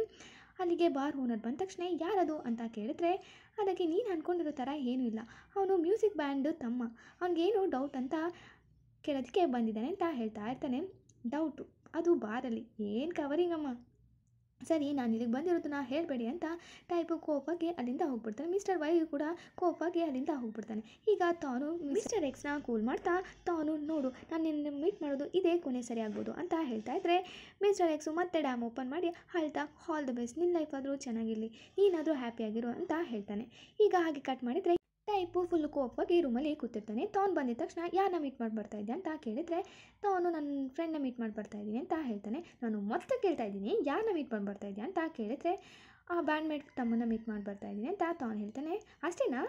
ಅಲ್ಲಿಗೆ ಬಾರ್ ಓನರ್ ಬಂದ ತಕ್ಷಣ ಯಾರದು ಅಂತ ಕೇಳಿದ್ರೆ ಅದಕ್ಕೆ ನೀನು ಅಂದ್ಕೊಂಡಿರೋ ಥರ ಏನೂ ಇಲ್ಲ ಅವನು ಮ್ಯೂಸಿಕ್ ಬ್ಯಾಂಡ್ ತಮ್ಮ ಅವನಿಗೇನು ಡೌಟ್ ಅಂತ ಕೇಳೋದಕ್ಕೆ ಬಂದಿದ್ದಾನೆ ಅಂತ ಹೇಳ್ತಾ ಇರ್ತಾನೆ ಡೌಟು ಅದು ಬಾರಲ್ಲಿ ಏನು ಕವರಿಂಗಮ್ಮ ಸರಿ ನಾನು ಇಲ್ಲಿಗೆ ಬಂದಿರೋದನ್ನ ಹೇಳಬೇಡಿ ಅಂತ ಟೈಪು ಕೋಪಕ್ಕೆ ಅಲ್ಲಿಂದ ಹೋಗ್ಬಿಡ್ತಾನೆ ಮಿಸ್ಟರ್ ವೈ ಕೂಡ ಕೋಪಕ್ಕೆ ಅಲ್ಲಿಂದ ಹೋಗ್ಬಿಡ್ತಾನೆ ಈಗ ತಾನು ಮಿಸ್ಟರ್ ಎಕ್ಸ್ನ ಕೂಲ್ ಮಾಡ್ತಾ ತಾನು ನೋಡು ನಾನು ನಿನ್ನ ಮೀಟ್ ಮಾಡೋದು ಇದೇ ಕೊನೆ ಸರಿ ಆಗ್ಬೋದು ಅಂತ ಹೇಳ್ತಾ ಇದ್ದರೆ ಮಿಸ್ಟರ್ ಎಕ್ಸು ಮತ್ತೆ ಡ್ಯಾಮ್ ಓಪನ್ ಮಾಡಿ ಅಳ್ತಾ ಹಾಲ್ ದ ಬೆಸ್ಟ್ ನಿನ್ನ ಲೈಫ್ ಆದರೂ ಚೆನ್ನಾಗಿರಲಿ ನೀನಾದರೂ ಹ್ಯಾಪಿಯಾಗಿರು ಅಂತ ಹೇಳ್ತಾನೆ ಈಗ ಹಾಗೆ ಕಟ್ ಮಾಡಿದರೆ ಟೈಪು ಫುಲ್ ಕೋಪವಾಗಿ ರೂಮಲ್ಲಿ ಕೂತಿರ್ತಾನೆ ತಾನು ಬಂದಿದ ತಕ್ಷಣ ಯಾರನ್ನ ಮೀಟ್ ಮಾಡಿ ಬರ್ತಾ ಇದ್ದೆ ಅಂತ ಕೇಳಿದರೆ ತಾನು ನನ್ನ ಫ್ರೆಂಡ್ನ ಮೀಟ್ ಮಾಡಿ ಇದ್ದೀನಿ ಅಂತ ಹೇಳ್ತಾನೆ ನಾನು ಮತ್ತೆ ಕೇಳ್ತಾ ಇದ್ದೀನಿ ಯಾರನ್ನ ಮೀಟ್ ಮಾಡಿ ಬರ್ತಾ ಇದೆಯಾ ಅಂತ ಕೇಳಿದರೆ ಆ ಬ್ಯಾಂಡ್ಮೇಟ್ ತಮ್ಮನ್ನ ಮೀಟ್ ಮಾಡಿ ಬರ್ತಾ ಇದ್ದೀನಿ ಅಂತ ತಾನು ಹೇಳ್ತಾನೆ ಅಷ್ಟೇನಾ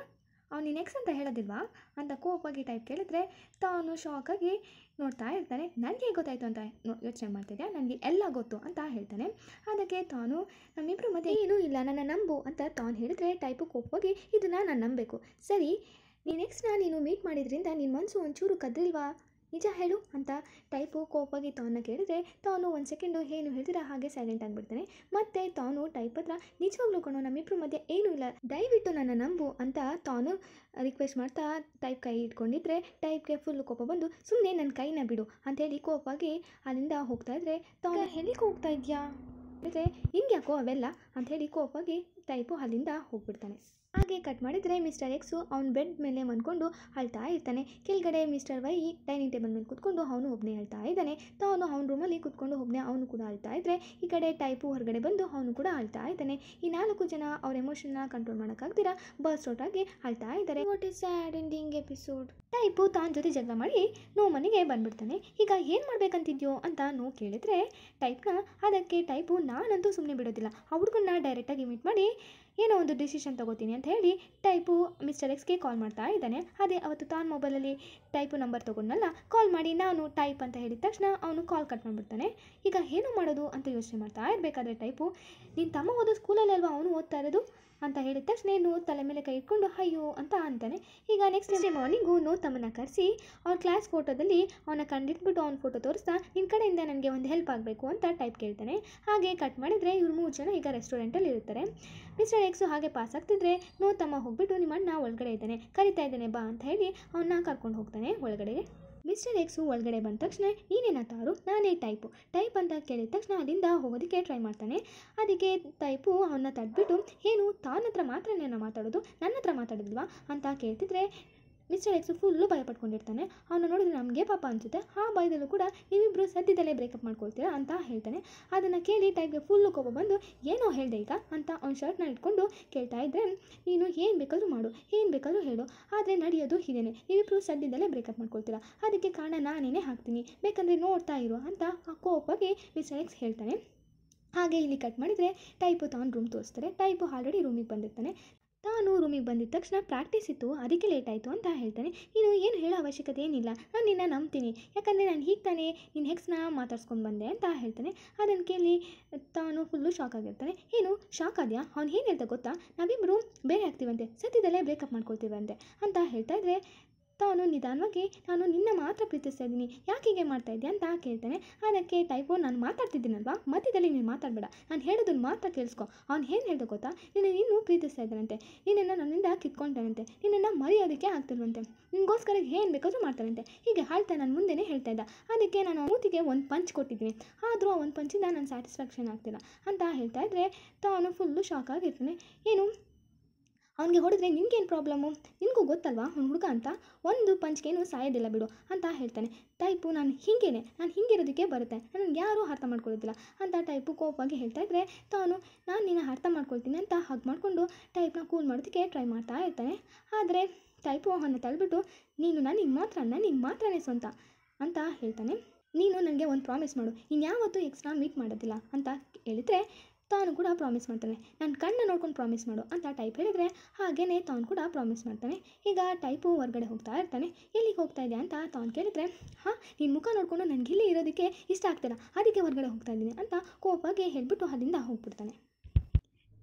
ಅವನು ನೆಕ್ಸ್ಟ್ ಅಂತ ಹೇಳೋದಿಲ್ವಾ ಅಂತ ಕೋಪವಾಗಿ ಟೈಪ್ ಕೇಳಿದ್ರೆ ತಾನು ಶಾಕಾಗಿ ನೋಡ್ತಾ ಇರ್ತಾನೆ ನನಗೆ ಗೊತ್ತಾಯಿತು ಅಂತ ಯೋಚನೆ ಮಾಡ್ತಿದ್ದೆ ನನಗೆ ಎಲ್ಲ ಗೊತ್ತು ಅಂತ ಹೇಳ್ತಾನೆ ಅದಕ್ಕೆ ತಾನು ನಮ್ಮಿಬ್ಬರು ಮತ್ತೆ ಏನೂ ಇಲ್ಲ ನನ್ನ ನಂಬು ಅಂತ ತಾನು ಹೇಳಿದರೆ ಟೈಪು ಕೋಪವಾಗಿ ಇದನ್ನು ನಾನು ನಂಬಬೇಕು ಸರಿ ನೀ ಎಕ್ಸ್ನ ನೀನು ಮೀಟ್ ಮಾಡಿದ್ರಿಂದ ನಿನ್ನ ಮನಸ್ಸು ಒಂಚೂರು ಕದ್ರಿಲ್ವಾ ನಿಜ ಹೇಳು ಅಂತ ಟೈಪು ಕೋಪಾಗಿ ತಾನ ಕೇಳಿದ್ರೆ ತಾನು ಒಂದು ಸೆಕೆಂಡು ಏನು ಹೇಳ್ತೀರಾ ಹಾಗೆ ಸೈಲೆಂಟ್ ಆಗಿಬಿಡ್ತಾನೆ ಮತ್ತೆ ತಾನು ಟೈಪ್ ಹತ್ರ ನಿಜವಾಗ್ಲೂ ಕಣೋ ನಮ್ಮಿಬ್ಬರ ಮಧ್ಯೆ ಏನೂ ಇಲ್ಲ ದಯವಿಟ್ಟು ನನ್ನ ನಂಬು ಅಂತ ತಾನು ರಿಕ್ವೆಸ್ಟ್ ಮಾಡ್ತಾ ಟೈಪ್ ಕೈ ಇಟ್ಕೊಂಡಿದ್ರೆ ಟೈಪ್ಗೆ ಫುಲ್ ಕೋಪ ಬಂದು ಸುಮ್ಮನೆ ನನ್ನ ಕೈನ ಬಿಡು ಅಂತ ಹೇಳಿ ಕೋಪಾಗಿ ಅಲ್ಲಿಂದ ಹೋಗ್ತಾ ಇದ್ರೆ ತಾನು ಎಲ್ಲಿಗೆ ಹೋಗ್ತಾ ಇದೆಯಾ ಅಂದರೆ ಹಿಂಗೆ ಯಾಕೋ ಅವೆಲ್ಲ ಅಂತ ಹೇಳಿ ಕೋಪಾಗಿ ಟೈಪು ಅಲ್ಲಿಂದ ಹೋಗ್ಬಿಡ್ತಾನೆ ಹಾಗೆ ಕಟ್ ಮಾಡಿದರೆ ಮಿಸ್ಟರ್ ಎಕ್ಸು ಅವ್ನು ಬೆಡ್ ಮೇಲೆ ಮನ್ಕೊಂಡು ಅಳ್ತಾ ಇರ್ತಾನೆ ಕೆಳಗಡೆ ಮಿಸ್ಟರ್ ವೈ ಡೈನಿಂಗ್ ಟೇಬಲ್ ಮೇಲೆ ಕುತ್ಕೊಂಡು ಅವನು ಒಬ್ಬನೇ ಅಳ್ತಾ ಇದ್ದಾನೆ ತಾನು ಅವ್ನ ರೂಮಲ್ಲಿ ಕುತ್ಕೊಂಡು ಒಬ್ಬನೇ ಅವನು ಕೂಡ ಅಳ್ತಾ ಇದ್ದರೆ ಈ ಕಡೆ ಟೈಪು ಹೊರಗಡೆ ಬಂದು ಅವನು ಕೂಡ ಅಳ್ತಾ ಇದ್ದಾನೆ ಈ ನಾಲ್ಕು ಜನ ಅವ್ರ ಎಮೋಷನ್ನ ಕಂಟ್ರೋಲ್ ಮಾಡೋಕ್ಕಾಗ್ದಿರ ಬಸ್ ಆಗಿ ಅಳ್ತಾ ಇದ್ದಾರೆ what is sad ending episode Type ತಾನ ಜೊತೆ ಜಗಳ ಮಾಡಿ ನೋ ಮನೆಗೆ ಬಂದ್ಬಿಡ್ತಾನೆ ಈಗ ಏನು ಮಾಡ್ಬೇಕಂತಿದ್ಯೋ ಅಂತ ನೋ ಕೇಳಿದ್ರೆ ಟೈಪ್ನ ಅದಕ್ಕೆ ಟೈಪು ನಾನಂತೂ ಸುಮ್ಮನೆ ಬಿಡೋದಿಲ್ಲ ಆ ಹುಡುಗನ್ನ ಡೈರೆಕ್ಟಾಗಿ ಮೀಟ್ ಮಾಡಿ ಏನೋ ಒಂದು ಡಿಸಿಷನ್ ತೊಗೋತೀನಿ ಅಂತ ಹೇಳಿ ಟೈಪು ಮಿಸ್ಟರ್ ಎಕ್ಸ್ಗೆ ಕಾಲ್ ಮಾಡ್ತಾ ಇದ್ದಾನೆ ಅದೇ ಅವತ್ತು ತಾನು ಮೊಬೈಲಲ್ಲಿ ಟೈಪು ನಂಬರ್ ತೊಗೊಂಡಲ್ಲ ಕಾಲ್ ಮಾಡಿ ನಾನು ಟೈಪ್ ಅಂತ ಹೇಳಿದ ತಕ್ಷಣ ಅವನು ಕಾಲ್ ಕಟ್ ಮಾಡಿಬಿಡ್ತಾನೆ ಈಗ ಏನು ಮಾಡೋದು ಅಂತ ಯೋಚನೆ ಮಾಡ್ತಾ ಇರಬೇಕಾದ್ರೆ ಟೈಪು ನಿನ್ನ ತಮ್ಮ ಓದೋ ಸ್ಕೂಲಲ್ಲಿ ಅಲ್ವಾ ಅವನು ಓದ್ತಾ ಇರೋದು ಅಂತ ಹೇಳಿದ ತಕ್ಷಣ ನೋವು ತಲೆ ಮೇಲೆ ಕೈ ಇಟ್ಕೊಂಡು ಅಯ್ಯೋ ಅಂತ ಅಂತಾನೆ ಈಗ ನೆಕ್ಸ್ಟ್ ಡೇ ಮಾರ್ನಿಂಗು ನೋ ತಮ್ಮನ್ನು ಕರೆಸಿ ಅವ್ರ ಕ್ಲಾಸ್ ಫೋಟೋದಲ್ಲಿ ಅವನ ಕಂಡಿಟ್ಬಿಟ್ಟು ಅವ್ನ ಫೋಟೋ ತೋರಿಸ್ತಾ ನಿನ್ನ ಕಡೆಯಿಂದ ನನಗೆ ಒಂದು ಹೆಲ್ಪ್ ಆಗಬೇಕು ಅಂತ ಟೈಪ್ ಕೇಳ್ತಾನೆ ಹಾಗೆ ಕಟ್ ಮಾಡಿದರೆ ಇವ್ರು ಮೂರು ಜನ ಈಗ ರೆಸ್ಟೋರೆಂಟಲ್ಲಿ ಇರ್ತಾರೆ ಮಿಸ್ಟರ್ ಎಕ್ಸು ಹಾಗೆ ಪಾಸ್ ಆಗ್ತಿದ್ರೆ ನೋ ತಮ್ಮ ಹೋಗ್ಬಿಟ್ಟು ನಿಮ್ಮಣ್ಣ ಒಳಗಡೆ ಇದ್ದಾನೆ ಕರಿತಾ ಇದ್ದಾನೆ ಬಾ ಅಂತ ಹೇಳಿ ಅವನ್ನ ಕರ್ಕೊಂಡು ಹೋಗ್ತಾನೆ ಒಳಗಡೆಗೆ ಮಿಸ್ಟರ್ ಎಕ್ಸು ಒಳಗಡೆ ಬಂದ ತಕ್ಷಣ ನೀನೇನ ತಾರು ನಾನೇ ಟೈಪು ಟೈಪ್ ಅಂತ ಕೇಳಿದ ತಕ್ಷಣ ಅಲ್ಲಿಂದ ಹೋಗೋದಕ್ಕೆ ಟ್ರೈ ಮಾಡ್ತಾನೆ ಅದಕ್ಕೆ ಟೈಪು ಅವನ್ನ ತಡೆದ್ಬಿಟ್ಟು ಏನು ತಾನತ್ರ ಮಾತ್ರ ನಾನು ಮಾತಾಡೋದು ನನ್ನ ಹತ್ರ ಮಾತಾಡಿದ್ವಾ ಅಂತ ಕೇಳ್ತಿದ್ರೆ ಮಿಸ್ಟರ್ ಎಕ್ಸು ಫುಲ್ಲು ಭಯ ಪಡ್ಕೊಂಡಿರ್ತಾನೆ ಅವನು ನೋಡಿದ್ರೆ ನಮಗೆ ಪಾಪ ಅನಿಸುತ್ತೆ ಆ ಭಯದಲ್ಲೂ ಕೂಡ ನೀವಿಬ್ಬರು ಸದ್ಯದಲ್ಲೇ ಬ್ರೇಕಪ್ ಮಾಡ್ಕೊಳ್ತೀರಾ ಅಂತ ಹೇಳ್ತಾನೆ ಅದನ್ನು ಕೇಳಿ ಟೈಪ್ಗೆ ಫುಲ್ಲು ಕೋಪ ಬಂದು ಏನೋ ಹೇಳಿದೆ ಈಗ ಅಂತ ಅವ್ನು ಶರ್ಟ್ನ ಇಟ್ಕೊಂಡು ಕೇಳ್ತಾ ಇದ್ದರೆ ನೀನು ಏನು ಬೇಕಾದರೂ ಮಾಡು ಏನು ಬೇಕಾದರೂ ಹೇಳು ಆದರೆ ನಡೆಯೋದು ಇದೇನೆ ನೀವಿಬ್ಬರು ಸದ್ಯದಲ್ಲೇ ಬ್ರೇಕಪ್ ಮಾಡ್ಕೊಳ್ತೀರಾ ಅದಕ್ಕೆ ಕಾರಣ ನಾನೇನೇ ಹಾಕ್ತೀನಿ ಬೇಕಂದರೆ ನೋಡ್ತಾ ಇರು ಅಂತ ಆ ಕೋಪಕ್ಕೆ ಮಿಸ್ಟರ್ ಎಕ್ಸ್ ಹೇಳ್ತಾನೆ ಹಾಗೆ ಇಲ್ಲಿ ಕಟ್ ಮಾಡಿದರೆ ಟೈಪು ತಾನು ರೂಮ್ ತೋರಿಸ್ತಾರೆ ಟೈಪು ಆಲ್ರೆಡಿ ರೂಮಿಗೆ ಬಂದಿರ್ತಾನೆ ತಾನು ರೂಮಿಗೆ ಬಂದಿದ್ದ ತಕ್ಷಣ ಪ್ರಾಕ್ಟೀಸ್ ಇತ್ತು ಅದಕ್ಕೆ ಲೇಟ್ ಆಯಿತು ಅಂತ ಹೇಳ್ತಾನೆ ನೀನು ಏನು ಹೇಳೋ ಅವಶ್ಯಕತೆ ಏನಿಲ್ಲ ನಾನು ನಿನ್ನ ನಂಬ್ತೀನಿ ಯಾಕಂದರೆ ನಾನು ಹೀಗೆ ತಾನೇ ನಿನ್ನ ಹೆಕ್ಸ್ನ ಮಾತಾಡ್ಸ್ಕೊಂಡು ಬಂದೆ ಅಂತ ಹೇಳ್ತಾನೆ ಅದನ್ನು ಕೇಳಿ ತಾನು ಫುಲ್ಲು ಶಾಕ್ ಆಗಿರ್ತಾನೆ ಏನು ಶಾಕ್ ಆದ್ಯಾ ಅವ್ನು ಏನು ಹೇಳ್ತಾ ಗೊತ್ತಾ ನಾವಿಬ್ಬರು ಬೇರೆ ಆಗ್ತೀವಂತೆ ಸದ್ಯದಲ್ಲೇ ಬ್ರೇಕಪ್ ಮಾಡ್ಕೊಳ್ತೀವಂತೆ ಅಂತ ಹೇಳ್ತಾ ಇದ್ದರೆ ತಾನು ನಿಧಾನವಾಗಿ ನಾನು ನಿನ್ನ ಮಾತ್ರ ಪ್ರೀತಿಸ್ತಾ ಇದ್ದೀನಿ ಯಾಕೆ ಹೀಗೆ ಮಾಡ್ತಾ ಇದ್ದೀಯ ಅಂತ ಕೇಳ್ತಾನೆ ಅದಕ್ಕೆ ಟೈಫೋನ್ ನಾನು ಮಾತಾಡ್ತಿದ್ದೀನಲ್ವಾ ಮಧ್ಯದಲ್ಲಿ ನೀನು ಮಾತಾಡಬೇಡ ನಾನು ಹೇಳೋದನ್ನು ಮಾತ್ರ ಕೇಳಿಸ್ಕೊ ಅವ್ನು ಏನು ಹೇಳಿದೆ ಗೊತ್ತಾ ನೀನು ಇನ್ನೂ ಪ್ರೀತಿಸ್ತಾ ಇದ್ದಾನಂತೆ ನಿನ್ನನ್ನು ನನ್ನಿಂದ ಕಿತ್ಕೊಳ್ತಾನಂತೆ ನಿನ್ನನ್ನು ಮರೆಯೋದಕ್ಕೆ ಆಗ್ತಿಲ್ವಂತೆ ನಿಮಗೋಸ್ಕರ ಏನು ಬೇಕಾದರೂ ಮಾಡ್ತಾನಂತೆ ಹೀಗೆ ಹಾಳ್ತಾ ನಾನು ಮುಂದೆನೇ ಹೇಳ್ತಾ ಇದ್ದ ಅದಕ್ಕೆ ನಾನು ಮೂತಿಗೆ ಒಂದು ಪಂಚ್ ಕೊಟ್ಟಿದ್ದೀನಿ ಆದರೂ ಆ ಒಂದು ಪಂಚಿಂದ ನಾನು ಸ್ಯಾಟಿಸ್ಫ್ಯಾಕ್ಷನ್ ಆಗ್ತಿಲ್ಲ ಅಂತ ಹೇಳ್ತಾ ಇದ್ದರೆ ತಾನು ಫುಲ್ಲು ಶಾಕ್ ಆಗಿರ್ತಾನೆ ಏನು ಅವನಿಗೆ ಹೊಡೆದ್ರೆ ನಿಮ್ಗೇನು ಪ್ರಾಬ್ಲಮ್ಮು ನಿನಗೂ ಗೊತ್ತಲ್ವಾ ಅವ್ನು ಹುಡುಗ ಅಂತ ಒಂದು ಪಂಚಿಕೆಯೂ ಸಾಯೋದಿಲ್ಲ ಬಿಡು ಅಂತ ಹೇಳ್ತಾನೆ ಟೈಪು ನಾನು ಹಿಂಗೇನೆ ನಾನು ಹಿಂಗಿರೋದಕ್ಕೆ ಬರುತ್ತೆ ನನಗೆ ಯಾರೂ ಅರ್ಥ ಮಾಡ್ಕೊಳ್ಳೋದಿಲ್ಲ ಅಂತ ಟೈಪು ಕೋಪವಾಗಿ ಹೇಳ್ತಾ ಇದ್ದರೆ ತಾನು ನಾನು ನಿನ್ನ ಅರ್ಥ ಮಾಡ್ಕೊಳ್ತೀನಿ ಅಂತ ಹಾಗೆ ಮಾಡಿಕೊಂಡು ಟೈಪ್ನ ಕೂಲ್ ಮಾಡೋದಕ್ಕೆ ಟ್ರೈ ಮಾಡ್ತಾ ಇರ್ತಾನೆ ಆದರೆ ಟೈಪು ಅವನ್ನ ತಳ್ಬಿಟ್ಟು ನೀನು ನನಗೆ ಮಾತ್ರ ನನಗೆ ಮಾತ್ರನೇ ಸ್ವಂತ ಅಂತ ಹೇಳ್ತಾನೆ ನೀನು ನನಗೆ ಒಂದು ಪ್ರಾಮಿಸ್ ಮಾಡು ಇನ್ಯಾವತ್ತೂ ಎಕ್ಸ್ಟ್ರಾ ಮೀಟ್ ಮಾಡೋದಿಲ್ಲ ಅಂತ ಹೇಳಿದರೆ ತಾನು ಕೂಡ ಪ್ರಾಮಿಸ್ ಮಾಡ್ತಾನೆ ನನ್ನ ಕಣ್ಣ ನೋಡ್ಕೊಂಡು ಪ್ರಾಮಿಸ್ ಮಾಡು ಅಂತ ಟೈಪ್ ಹೇಳಿದ್ರೆ ಹಾಗೇ ತಾನು ಕೂಡ ಪ್ರಾಮಿಸ್ ಮಾಡ್ತಾನೆ ಈಗ ಟೈಪು ಹೊರಗಡೆ ಹೋಗ್ತಾ ಇರ್ತಾನೆ ಎಲ್ಲಿಗೆ ಹೋಗ್ತಾ ಇದೆ ಅಂತ ತಾನು ಕೇಳಿದ್ರೆ ಹಾಂ ನಿನ್ನ ಮುಖ ನೋಡಿಕೊಂಡು ನನಗೆ ಇಲ್ಲಿ ಇರೋದಕ್ಕೆ ಇಷ್ಟ ಆಗ್ತಿಲ್ಲ ಅದಕ್ಕೆ ಹೊರಗಡೆ ಹೋಗ್ತಾ ಇದ್ದೀನಿ ಅಂತ ಕೋಪಾಗೆ ಹೇಳ್ಬಿಟ್ಟು ಅಲ್ಲಿಂದ ಹೋಗ್ಬಿಡ್ತಾನೆ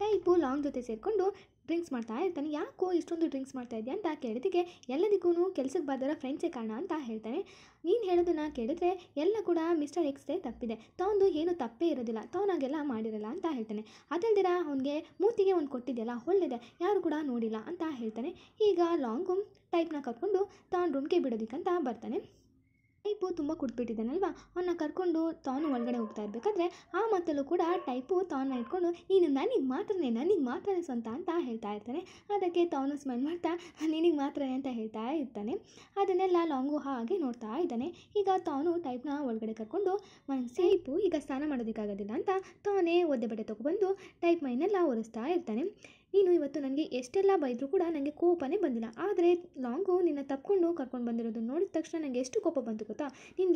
ಟೈಪು ಲಾಂಗ್ ಜೊತೆ ಸೇರಿಕೊಂಡು ಡ್ರಿಂಕ್ಸ್ ಮಾಡ್ತಾ ಇರ್ತಾನೆ ಯಾಕೋ ಇಷ್ಟೊಂದು ಡ್ರಿಂಕ್ಸ್ ಮಾಡ್ತಾ ಇದೆಯಾ ಅಂತ ಕೇಳಿದಕ್ಕೆ ಎಲ್ಲದಕ್ಕೂ ಕೆಲಸಕ್ಕೆ ಬಾರ್ದಾರ ಫ್ರೆಂಡ್ಸೇ ಕಾರಣ ಅಂತ ಹೇಳ್ತಾನೆ ನೀನು ಹೇಳೋದನ್ನು ಕೇಳಿದ್ರೆ ಎಲ್ಲ ಕೂಡ ಮಿಸ್ಟರ್ ಎಕ್ಸ್ದೇ ತಪ್ಪಿದೆ ತಾವಂದು ಏನು ತಪ್ಪೇ ಇರೋದಿಲ್ಲ ತಾವನಾಗೆಲ್ಲ ಮಾಡಿರಲ್ಲ ಅಂತ ಹೇಳ್ತಾನೆ ಅದಲ್ದಿರ ಅವನಿಗೆ ಮೂತಿಗೆ ಒಂದು ಕೊಟ್ಟಿದೆಯಲ್ಲ ಒಳ್ಳೆಯದೆ ಯಾರು ಕೂಡ ನೋಡಿಲ್ಲ ಅಂತ ಹೇಳ್ತಾನೆ ಈಗ ಲಾಂಗ್ ರೂಮ್ ಟೈಪ್ನ ಕರ್ಕೊಂಡು ತಾನು ರೂಮ್ಗೆ ಬಿಡೋದಕ್ಕಂತ ಬರ್ತಾನೆ ಟೈಪು ತುಂಬ ಕುಡ್ಬಿಟ್ಟಿದ್ದಾನಲ್ವ ಅವನ್ನ ಕರ್ಕೊಂಡು ತಾನು ಒಳಗಡೆ ಹೋಗ್ತಾ ಇರಬೇಕಾದ್ರೆ ಆ ಮತ್ತಲ್ಲೂ ಕೂಡ ಟೈಪು ತಾನ ಇಟ್ಕೊಂಡು ನೀನು ನನಗೆ ಮಾತ್ರನೇ ನನಗೆ ಮಾತ್ರನೇ ಸ್ವಂತ ಅಂತ ಹೇಳ್ತಾ ಇರ್ತಾನೆ ಅದಕ್ಕೆ ತಾನು ಸ್ಮೈಲ್ ಮಾಡ್ತಾ ನಿನಗೆ ಮಾತ್ರನೇ ಅಂತ ಹೇಳ್ತಾ ಇರ್ತಾನೆ ಅದನ್ನೆಲ್ಲ ಲಾಂಗು ಹಾಗೆ ನೋಡ್ತಾ ಇದ್ದಾನೆ ಈಗ ತಾನು ಟೈಪ್ನ ಒಳಗಡೆ ಕರ್ಕೊಂಡು ಟೈಪು ಈಗ ಸ್ನಾನ ಮಾಡೋದಕ್ಕಾಗೋದಿಲ್ಲ ಅಂತ ತಾನೇ ಒದ್ದೆ ಬಟ್ಟೆ ತೊಗೊಬಂದು ಟೈಪ್ ಮೈನೆಲ್ಲ ಒರೆಸ್ತಾ ಇರ್ತಾನೆ ನೀನು ಇವತ್ತು ನನಗೆ ಎಷ್ಟೆಲ್ಲ ಬೈದರೂ ಕೂಡ ನನಗೆ ಕೋಪನೇ ಬಂದಿಲ್ಲ ಆದರೆ ಲಾಂಗು ನಿನ್ನ ತಪ್ಕೊಂಡು ಕರ್ಕೊಂಡು ಬಂದಿರೋದು ನೋಡಿದ ತಕ್ಷಣ ನನಗೆ ಎಷ್ಟು ಕೋಪ ಬಂತು ಗೊತ್ತಾ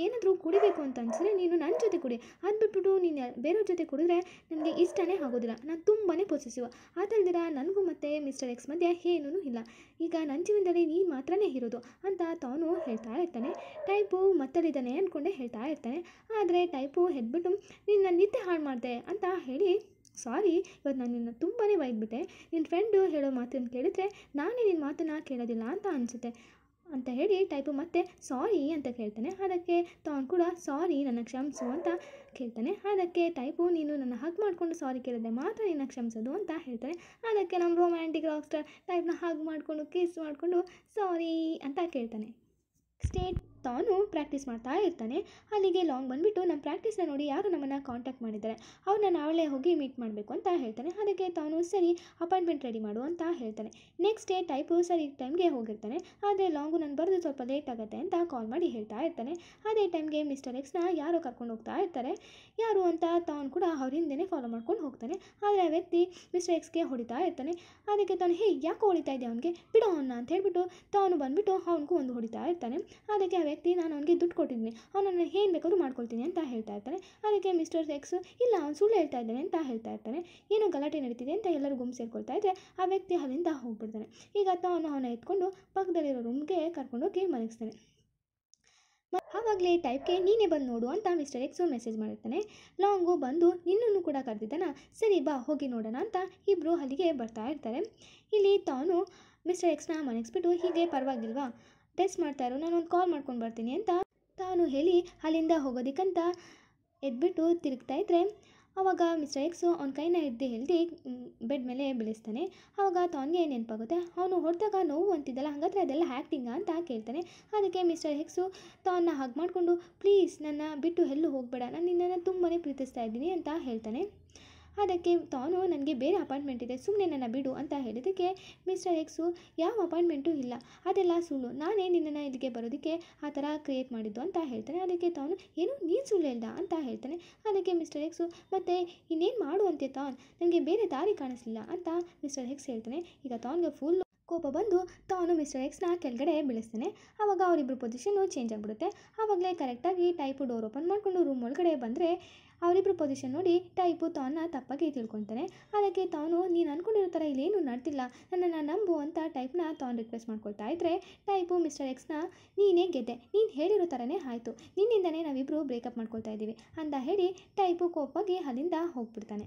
ಏನಾದರೂ ಕುಡಿಬೇಕು ಅಂತ ಅನಿಸಿದ್ರೆ ನೀನು ನನ್ನ ಜೊತೆ ಕುಡಿ ಅದು ಬಿಟ್ಬಿಟ್ಟು ನೀನು ಬೇರೆಯವ್ರ ಜೊತೆ ಕುಡಿದ್ರೆ ನನಗೆ ಇಷ್ಟನೇ ಆಗೋದಿಲ್ಲ ನಾನು ತುಂಬಾ ಪೊಸೆಸಿವ್ ಅದಲ್ದಿರ ನನಗೂ ಮತ್ತು ಮಿಸ್ಟರ್ ಎಕ್ಸ್ ಮಧ್ಯೆ ಏನೂ ಇಲ್ಲ ಈಗ ನನ್ನ ಜೀವನದಲ್ಲಿ ನೀನು ಮಾತ್ರನೇ ಇರೋದು ಅಂತ ತಾನು ಹೇಳ್ತಾ ಇರ್ತಾನೆ ಟೈಪು ಮತ್ತಲ್ಲಿದ್ದಾನೆ ಅಂದ್ಕೊಂಡೆ ಹೇಳ್ತಾ ಇರ್ತಾನೆ ಆದರೆ ಟೈಪು ಎದ್ಬಿಟ್ಟು ನಿನ್ನ ನಿದ್ದೆ ಹಾಳು ಮಾಡಿದೆ ಅಂತ ಹೇಳಿ ಸಾರಿ ಇವತ್ತು ನಾನು ನಿನ್ನ ತುಂಬಾ ಬೈದ್ಬಿಟ್ಟೆ ನಿನ್ನ ಫ್ರೆಂಡು ಹೇಳೋ ಮಾತನ್ನು ಕೇಳಿದರೆ ನಾನೇ ನಿನ್ನ ಮಾತನ್ನು ಕೇಳೋದಿಲ್ಲ ಅಂತ ಅನಿಸುತ್ತೆ ಅಂತ ಹೇಳಿ ಟೈಪು ಮತ್ತೆ ಸಾರಿ ಅಂತ ಕೇಳ್ತಾನೆ ಅದಕ್ಕೆ ತಾನು ಕೂಡ ಸಾರಿ ನನ್ನ ಕ್ಷಮಿಸು ಅಂತ ಕೇಳ್ತಾನೆ ಅದಕ್ಕೆ ಟೈಪು ನೀನು ನನ್ನ ಹಗ್ ಮಾಡಿಕೊಂಡು ಸಾರಿ ಕೇಳಿದ್ರೆ ಮಾತ್ರ ನಿನ್ನ ಕ್ಷಮಿಸೋದು ಅಂತ ಹೇಳ್ತಾನೆ ಅದಕ್ಕೆ ನಮ್ಮ ರೊಮ್ಯಾಂಟಿಕ್ ರಾಕ್ ಸ್ಟಾರ್ ಟೈಪ್ನ ಹಗ್ ಮಾಡಿಕೊಂಡು ಕಿಸ್ ಮಾಡಿಕೊಂಡು ಸಾರಿ ಅಂತ ಕೇಳ್ತಾನೆ ಸ್ಟೇಟ್ ತಾನು ಪ್ರಾಕ್ಟೀಸ್ ಮಾಡ್ತಾ ಇರ್ತಾನೆ ಅಲ್ಲಿಗೆ ಲಾಂಗ್ ಬಂದುಬಿಟ್ಟು ನಮ್ಮ ಪ್ರಾಕ್ಟೀಸ್ನ ನೋಡಿ ಯಾರು ನಮ್ಮನ್ನು ಕಾಂಟ್ಯಾಕ್ಟ್ ಮಾಡಿದ್ದಾರೆ ನಾನು ಅವಳೇ ಹೋಗಿ ಮೀಟ್ ಮಾಡಬೇಕು ಅಂತ ಹೇಳ್ತಾನೆ ಅದಕ್ಕೆ ತಾನು ಸರಿ ಅಪಾಯಿಂಟ್ಮೆಂಟ್ ರೆಡಿ ಮಾಡು ಅಂತ ಹೇಳ್ತಾನೆ ನೆಕ್ಸ್ಟ್ ಡೇ ಟೈಪು ಸರಿ ಟೈಮ್ಗೆ ಹೋಗಿರ್ತಾನೆ ಆದರೆ ಲಾಂಗು ನಾನು ಬರೆದು ಸ್ವಲ್ಪ ಲೇಟ್ ಆಗುತ್ತೆ ಅಂತ ಕಾಲ್ ಮಾಡಿ ಹೇಳ್ತಾ ಇರ್ತಾನೆ ಅದೇ ಟೈಮ್ಗೆ ಮಿಸ್ಟರ್ ಎಕ್ಸ್ನ ಯಾರೋ ಕರ್ಕೊಂಡು ಹೋಗ್ತಾ ಇರ್ತಾರೆ ಯಾರು ಅಂತ ತಾನು ಕೂಡ ಅವ್ರ ಹಿಂದೆನೇ ಫಾಲೋ ಮಾಡ್ಕೊಂಡು ಹೋಗ್ತಾನೆ ಆದರೆ ಆ ವ್ಯಕ್ತಿ ಮಿಸ್ಟರ್ ಎಕ್ಸ್ಗೆ ಹೊಡಿತಾ ಇರ್ತಾನೆ ಅದಕ್ಕೆ ತಾನು ಹೇ ಯಾಕೆ ಹೊಡಿತಾ ಇದ್ದೆ ಅವನಿಗೆ ಬಿಡೋ ಅವನ ಅಂತ ಹೇಳ್ಬಿಟ್ಟು ತಾನು ಬಂದುಬಿಟ್ಟು ಅವನಿಗೂ ಒಂದು ಹೊಡಿತಾ ಇರ್ತಾನೆ ಅದಕ್ಕೆ ಆ ವ್ಯಕ್ತಿ ನಾನು ಅವನಿಗೆ ದುಡ್ಡು ಕೊಟ್ಟಿದ್ದೀನಿ ಅವನನ್ನು ನನ್ನ ಏನು ಬೇಕಾದ್ರೂ ಮಾಡ್ಕೊಳ್ತೀನಿ ಅಂತ ಹೇಳ್ತಾ ಇರ್ತಾನೆ ಅದಕ್ಕೆ ಮಿಸ್ಟರ್ ಎಕ್ಸ್ ಇಲ್ಲ ಅವ್ನು ಸುಳ್ಳು ಹೇಳ್ತಾ ಇದ್ದಾನೆ ಅಂತ ಹೇಳ್ತಾ ಇರ್ತಾನೆ ಏನೋ ಗಲಾಟೆ ನಡೀತಿದೆ ಅಂತ ಎಲ್ಲರೂ ಗುಂಪು ಸೇರ್ಕೊಳ್ತಾ ಇದ್ದರೆ ಆ ವ್ಯಕ್ತಿ ಅಲ್ಲಿಂದ ಹೋಗ್ಬಿಡ್ತಾನೆ ಈಗ ತಾನು ಅವನು ಅವನ ಎತ್ಕೊಂಡು ಪಕ್ಕದಲ್ಲಿರೋ ರೂಮ್ಗೆ ಕರ್ಕೊಂಡೋಗಿ ಮಲಗಿಸ್ತಾನೆ ಆವಾಗಲೇ ಟೈಪ್ಗೆ ನೀನೇ ಬಂದು ನೋಡು ಅಂತ ಮಿಸ್ಟರ್ ಎಕ್ಸು ಮೆಸೇಜ್ ಮಾಡಿರ್ತಾನೆ ಲಾಂಗು ಬಂದು ನಿನ್ನನ್ನು ಕೂಡ ಕರೆದಿದ್ದಾನ ಸರಿ ಬಾ ಹೋಗಿ ನೋಡೋಣ ಅಂತ ಇಬ್ಬರು ಅಲ್ಲಿಗೆ ಬರ್ತಾ ಇರ್ತಾರೆ ಇಲ್ಲಿ ತಾನು ಮಿಸ್ಟರ್ ಎಕ್ಸ್ನ ಮನೆಗಿಸ್ಬಿಟ್ಟು ಹೀಗೆ ಪರವಾಗಿಲ್ವಾ ಟೆಸ್ಟ್ ಮಾಡ್ತಾಯಿರೋ ನಾನು ಒಂದು ಕಾಲ್ ಮಾಡ್ಕೊಂಡು ಬರ್ತೀನಿ ಅಂತ ತಾನು ಹೇಳಿ ಅಲ್ಲಿಂದ ಹೋಗೋದಕ್ಕಂತ ಎದ್ಬಿಟ್ಟು ತಿರುಗ್ತಾ ಇದ್ದರೆ ಆವಾಗ ಮಿಸ್ಟರ್ ಎಕ್ಸು ಅವ್ನ ಕೈನ ಹಿಡ್ದು ಹೆಲ್ದಿ ಬೆಡ್ ಮೇಲೆ ಬೆಳೆಸ್ತಾನೆ ಆವಾಗ ತಾನಿಗೆ ನೆನಪಾಗುತ್ತೆ ಅವನು ಹೊಡೆದಾಗ ನೋವು ಅಂತಿದ್ದಲ್ಲ ಹಾಗಾದರೆ ಅದೆಲ್ಲ ಹ್ಯಾಕ್ಟಿಂಗಾ ಅಂತ ಕೇಳ್ತಾನೆ ಅದಕ್ಕೆ ಮಿಸ್ಟರ್ ಹೆಕ್ಸು ತಾನ ಹಾಗೆ ಮಾಡಿಕೊಂಡು ಪ್ಲೀಸ್ ನನ್ನ ಬಿಟ್ಟು ಎಲ್ಲೂ ಹೋಗಬೇಡ ನಾನು ನಿನ್ನನ್ನು ತುಂಬಾ ಪ್ರೀತಿಸ್ತಾ ಇದ್ದೀನಿ ಅಂತ ಹೇಳ್ತಾನೆ ಅದಕ್ಕೆ ತಾನು ನನಗೆ ಬೇರೆ ಅಪಾಯಿಂಟ್ಮೆಂಟ್ ಇದೆ ಸುಮ್ಮನೆ ನನ್ನ ಬಿಡು ಅಂತ ಹೇಳಿದ್ದಕ್ಕೆ ಮಿಸ್ಟರ್ ಎಕ್ಸು ಯಾವ ಅಪಾಯಿಂಟ್ಮೆಂಟು ಇಲ್ಲ ಅದೆಲ್ಲ ಸುಳ್ಳು ನಾನೇ ನಿನ್ನನ್ನು ಇಲ್ಲಿಗೆ ಬರೋದಕ್ಕೆ ಆ ಥರ ಕ್ರಿಯೇಟ್ ಮಾಡಿದ್ದು ಅಂತ ಹೇಳ್ತಾನೆ ಅದಕ್ಕೆ ತಾನು ಏನು ನೀನು ಸುಳ್ಳು ಅಂತ ಹೇಳ್ತಾನೆ ಅದಕ್ಕೆ ಮಿಸ್ಟರ್ ಎಕ್ಸು ಮತ್ತು ಇನ್ನೇನು ಮಾಡು ಅಂತೆ ನನಗೆ ಬೇರೆ ದಾರಿ ಕಾಣಿಸ್ಲಿಲ್ಲ ಅಂತ ಮಿಸ್ಟರ್ ಎಕ್ಸ್ ಹೇಳ್ತಾನೆ ಈಗ ತಾನ್ಗೆ ಫುಲ್ ಕೋಪ ಬಂದು ತಾನು ಮಿಸ್ಟರ್ ಎಕ್ಸ್ನ ಕೆಳಗಡೆ ಬೆಳೆಸ್ತಾನೆ ಆವಾಗ ಅವರಿಬ್ಬರು ಪೊಸಿಷನ್ನು ಚೇಂಜ್ ಆಗಿಬಿಡುತ್ತೆ ಆವಾಗಲೇ ಕರೆಕ್ಟಾಗಿ ಟೈಪು ಡೋರ್ ಓಪನ್ ಮಾಡಿಕೊಂಡು ರೂಮ್ ಒಳಗಡೆ ಬಂದರೆ ಅವರಿಬ್ಬರು ಪೊಸಿಷನ್ ನೋಡಿ ಟೈಪು ತಾನ ತಪ್ಪಾಗಿ ತಿಳ್ಕೊತಾನೆ ಅದಕ್ಕೆ ತಾನು ನೀನು ಅಂದ್ಕೊಂಡಿರೋ ಥರ ಇಲ್ಲೇನು ನಡ್ತಿಲ್ಲ ನನ್ನನ್ನು ನಂಬು ಅಂತ ಟೈಪ್ನ ತಾನು ರಿಕ್ವೆಸ್ಟ್ ಮಾಡ್ಕೊಳ್ತಾ ಇದ್ದರೆ ಟೈಪು ಮಿಸ್ಟರ್ ಎಕ್ಸ್ನ ನೀನೇ ಗೆದ್ದೆ ನೀನು ಹೇಳಿರೋ ಥರನೇ ಆಯಿತು ನಿನ್ನಿಂದನೇ ನಾವಿಬ್ಬರು ಬ್ರೇಕಪ್ ಮಾಡ್ಕೊಳ್ತಾ ಇದ್ದೀವಿ ಅಂತ ಹೇಳಿ ಟೈಪು ಕೋಪಾಗಿ ಅಲ್ಲಿಂದ ಹೋಗ್ಬಿಡ್ತಾನೆ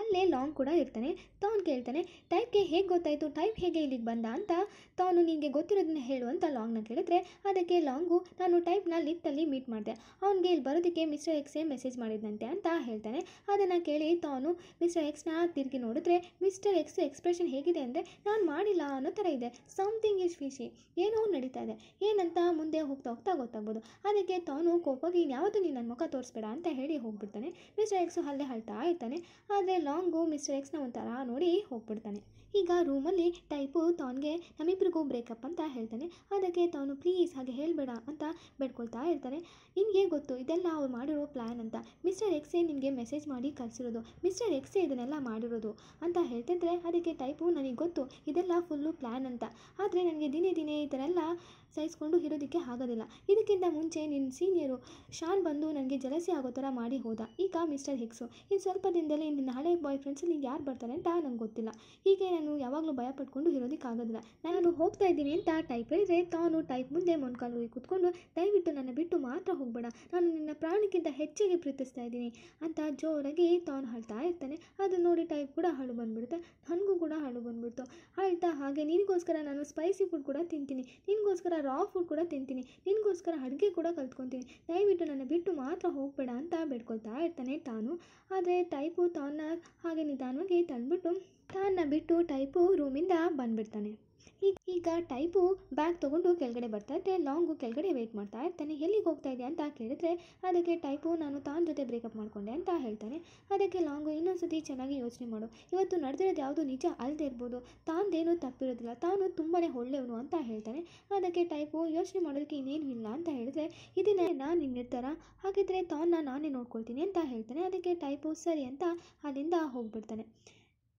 ಅಲ್ಲೇ ಲಾಂಗ್ ಕೂಡ ಇರ್ತಾನೆ ತಾನು ಕೇಳ್ತಾನೆ ಟೈಪ್ಗೆ ಹೇಗೆ ಗೊತ್ತಾಯಿತು ಟೈಪ್ ಹೇಗೆ ಇಲ್ಲಿಗೆ ಬಂದ ಅಂತ ತಾನು ನಿನಗೆ ಗೊತ್ತಿರೋದನ್ನ ಹೇಳು ಅಂತ ಲಾಂಗ್ನ ಕೇಳಿದ್ರೆ ಅದಕ್ಕೆ ಲಾಂಗು ನಾನು ಟೈಪ್ನ ಲಿಫ್ಟಲ್ಲಿ ಮೀಟ್ ಮಾಡಿದೆ ಅವನಿಗೆ ಇಲ್ಲಿ ಬರೋದಕ್ಕೆ ಮಿಸ್ಟರ್ ಎಕ್ಸೇ ಮೆಸೇಜ್ ಮಾಡಿದಂತೆ ಅಂತ ಹೇಳ್ತಾನೆ ಅದನ್ನು ಕೇಳಿ ತಾನು ಮಿಸ್ಟರ್ ಎಕ್ಸ್ನ ತಿರುಗಿ ನೋಡಿದ್ರೆ ಮಿಸ್ಟರ್ ಎಕ್ಸ್ ಎಕ್ಸ್ಪ್ರೆಷನ್ ಹೇಗಿದೆ ಅಂದರೆ ನಾನು ಮಾಡಿಲ್ಲ ಅನ್ನೋ ಥರ ಇದೆ ಸಮ್ಥಿಂಗ್ ಇಸ್ ಫಿಶಿ ಏನೋ ನಡೀತಾ ಇದೆ ಏನಂತ ಮುಂದೆ ಹೋಗ್ತಾ ಹೋಗ್ತಾ ಗೊತ್ತಾಗ್ಬೋದು ಅದಕ್ಕೆ ತಾನು ಕೋಪಾಗಿ ಯಾವತ್ತೂ ನೀನು ನನ್ನ ಮುಖ ತೋರಿಸ್ಬೇಡ ಅಂತ ಹೇಳಿ ಹೋಗ್ಬಿಡ್ತಾನೆ ಮಿಸ್ಟರ್ ಎಕ್ಸು ಅಲ್ಲೇ ಹಳ್ತಾ ಇರ್ತಾನೆ ಆದರೆ ಲಾಂಗು ಮಿಸ್ಟರ್ ಎಕ್ಸ್ನ ಒಂಥರ ನೋಡಿ ಹೋಗ್ಬಿಡ್ತಾನೆ ಈಗ ರೂಮಲ್ಲಿ ಟೈಪು ತಾನ್ಗೆ ನಮ್ಮಿಬ್ರಿಗೂ ಬ್ರೇಕಪ್ ಅಂತ ಹೇಳ್ತಾನೆ ಅದಕ್ಕೆ ತಾನು ಪ್ಲೀಸ್ ಹಾಗೆ ಹೇಳಬೇಡ ಅಂತ ಬೇಡ್ಕೊಳ್ತಾ ಇರ್ತಾನೆ ನಿಮಗೆ ಗೊತ್ತು ಇದೆಲ್ಲ ಅವ್ರು ಮಾಡಿರೋ ಪ್ಲ್ಯಾನ್ ಅಂತ ಮಿಸ್ಟರ್ ಎಕ್ಸೆ ನಿಮಗೆ ಮೆಸೇಜ್ ಮಾಡಿ ಕಳಿಸಿರೋದು ಮಿಸ್ಟರ್ ಎಕ್ಸೇ ಇದನ್ನೆಲ್ಲ ಮಾಡಿರೋದು ಅಂತ ಹೇಳ್ತಿದ್ರೆ ಅದಕ್ಕೆ ಟೈಪು ನನಗೆ ಗೊತ್ತು ಇದೆಲ್ಲ ಫುಲ್ಲು ಪ್ಲ್ಯಾನ್ ಅಂತ ಆದರೆ ನನಗೆ ದಿನೇ ದಿನೇ ಈ ಥರ ಎಲ್ಲ ಸಹಿಸ್ಕೊಂಡು ಇರೋದಕ್ಕೆ ಆಗೋದಿಲ್ಲ ಇದಕ್ಕಿಂತ ಮುಂಚೆ ನಿನ್ನ ಸೀನಿಯರು ಶಾನ್ ಬಂದು ನನಗೆ ಜಲಸಿ ಆಗೋ ಥರ ಮಾಡಿ ಹೋದ ಈಗ ಮಿಸ್ಟರ್ ಹೆಕ್ಸು ಇನ್ನು ಸ್ವಲ್ಪ ದಿನದಲ್ಲೇ ನಿನ್ನ ಹಳೆ ಬಾಯ್ ಫ್ರೆಂಡ್ಸಲ್ಲಿ ಯಾರು ಬರ್ತಾರೆ ಅಂತ ನಂಗೆ ಗೊತ್ತಿಲ್ಲ ಹೀಗೆ ನಾನು ಯಾವಾಗಲೂ ಭಯ ಪಟ್ಕೊಂಡು ಆಗೋದಿಲ್ಲ ನಾನು ಹೋಗ್ತಾ ಇದ್ದೀನಿ ಅಂತ ಟೈಪ್ ಹೇಳಿದರೆ ತಾನು ಟೈಪ್ ಮುಂದೆ ಮೊನ್ಕಾಲು ಕೂತ್ಕೊಂಡು ದಯವಿಟ್ಟು ನನ್ನ ಬಿಟ್ಟು ಮಾತ್ರ ಹೋಗಬೇಡ ನಾನು ನಿನ್ನ ಪ್ರಾಣಕ್ಕಿಂತ ಹೆಚ್ಚಾಗಿ ಪ್ರೀತಿಸ್ತಾ ಇದ್ದೀನಿ ಅಂತ ಜೋರಾಗಿ ತಾನು ಹಳ್ತಾ ಇರ್ತಾನೆ ಅದು ನೋಡಿ ಟೈಪ್ ಕೂಡ ಹಳು ಬಂದ್ಬಿಡುತ್ತೆ ನನಗೂ ಕೂಡ ಹಳು ಬಂದ್ಬಿಡ್ತು ಅಳ್ತಾ ಹಾಗೆ ನಿನಗೋಸ್ಕರ ನಾನು ಸ್ಪೈಸಿ ಫುಡ್ ಕೂಡ ತಿಂತೀನಿ ನಿನಗೋಸ್ಕರ ರಾ ಫುಡ್ ಕೂಡ ತಿಂತೀನಿ ನಿನಗೋಸ್ಕರ ಅಡುಗೆ ಕೂಡ ಕಲ್ತ್ಕೊತೀನಿ ದಯವಿಟ್ಟು ನನ್ನ ಬಿಟ್ಟು ಮಾತ್ರ ಹೋಗಬೇಡ ಅಂತ ಬೇಡ್ಕೊಳ್ತಾ ಇರ್ತಾನೆ ತಾನು ಆದರೆ ಟೈಪು ತಾನ ಹಾಗೆ ನಿಧಾನವಾಗಿ ತಂದ್ಬಿಟ್ಟು ತಾನ ಬಿಟ್ಟು ಟೈಪು ರೂಮಿಂದ ಬಂದುಬಿಡ್ತಾನೆ ಈಗ ಟೈಪು ಬ್ಯಾಗ್ ತೊಗೊಂಡು ಕೆಳಗಡೆ ಬರ್ತಾ ಇದ್ದೆ ಲಾಂಗು ಕೆಳಗಡೆ ವೆಯ್ಟ್ ಮಾಡ್ತಾ ಇರ್ತಾನೆ ಎಲ್ಲಿಗೆ ಹೋಗ್ತಾ ಇದೆ ಅಂತ ಕೇಳಿದ್ರೆ ಅದಕ್ಕೆ ಟೈಪು ನಾನು ತಾನ ಜೊತೆ ಬ್ರೇಕಪ್ ಮಾಡಿಕೊಂಡೆ ಅಂತ ಹೇಳ್ತಾನೆ ಅದಕ್ಕೆ ಲಾಂಗು ಇನ್ನೊಂದ್ಸತಿ ಚೆನ್ನಾಗಿ ಯೋಚನೆ ಮಾಡು ಇವತ್ತು ನಡೆದಿರೋದು ಯಾವುದು ನಿಜ ಅಲ್ಲದೆ ಇರ್ಬೋದು ತಾನದೇನು ತಪ್ಪಿರೋದಿಲ್ಲ ತಾನು ತುಂಬಾ ಒಳ್ಳೆಯವನು ಅಂತ ಹೇಳ್ತಾನೆ ಅದಕ್ಕೆ ಟೈಪು ಯೋಚನೆ ಮಾಡೋದಕ್ಕೆ ಇನ್ನೇನು ಇಲ್ಲ ಅಂತ ಹೇಳಿದ್ರೆ ಇದನ್ನೇ ನಾನು ನಿರ್ಧಾರ ಹಾಗಿದ್ರೆ ತಾನ್ನ ನಾನೇ ನೋಡ್ಕೊಳ್ತೀನಿ ಅಂತ ಹೇಳ್ತಾನೆ ಅದಕ್ಕೆ ಟೈಪು ಸರಿ ಅಂತ ಅಲ್ಲಿಂದ ಹೋಗ್ಬಿಡ್ತಾನೆ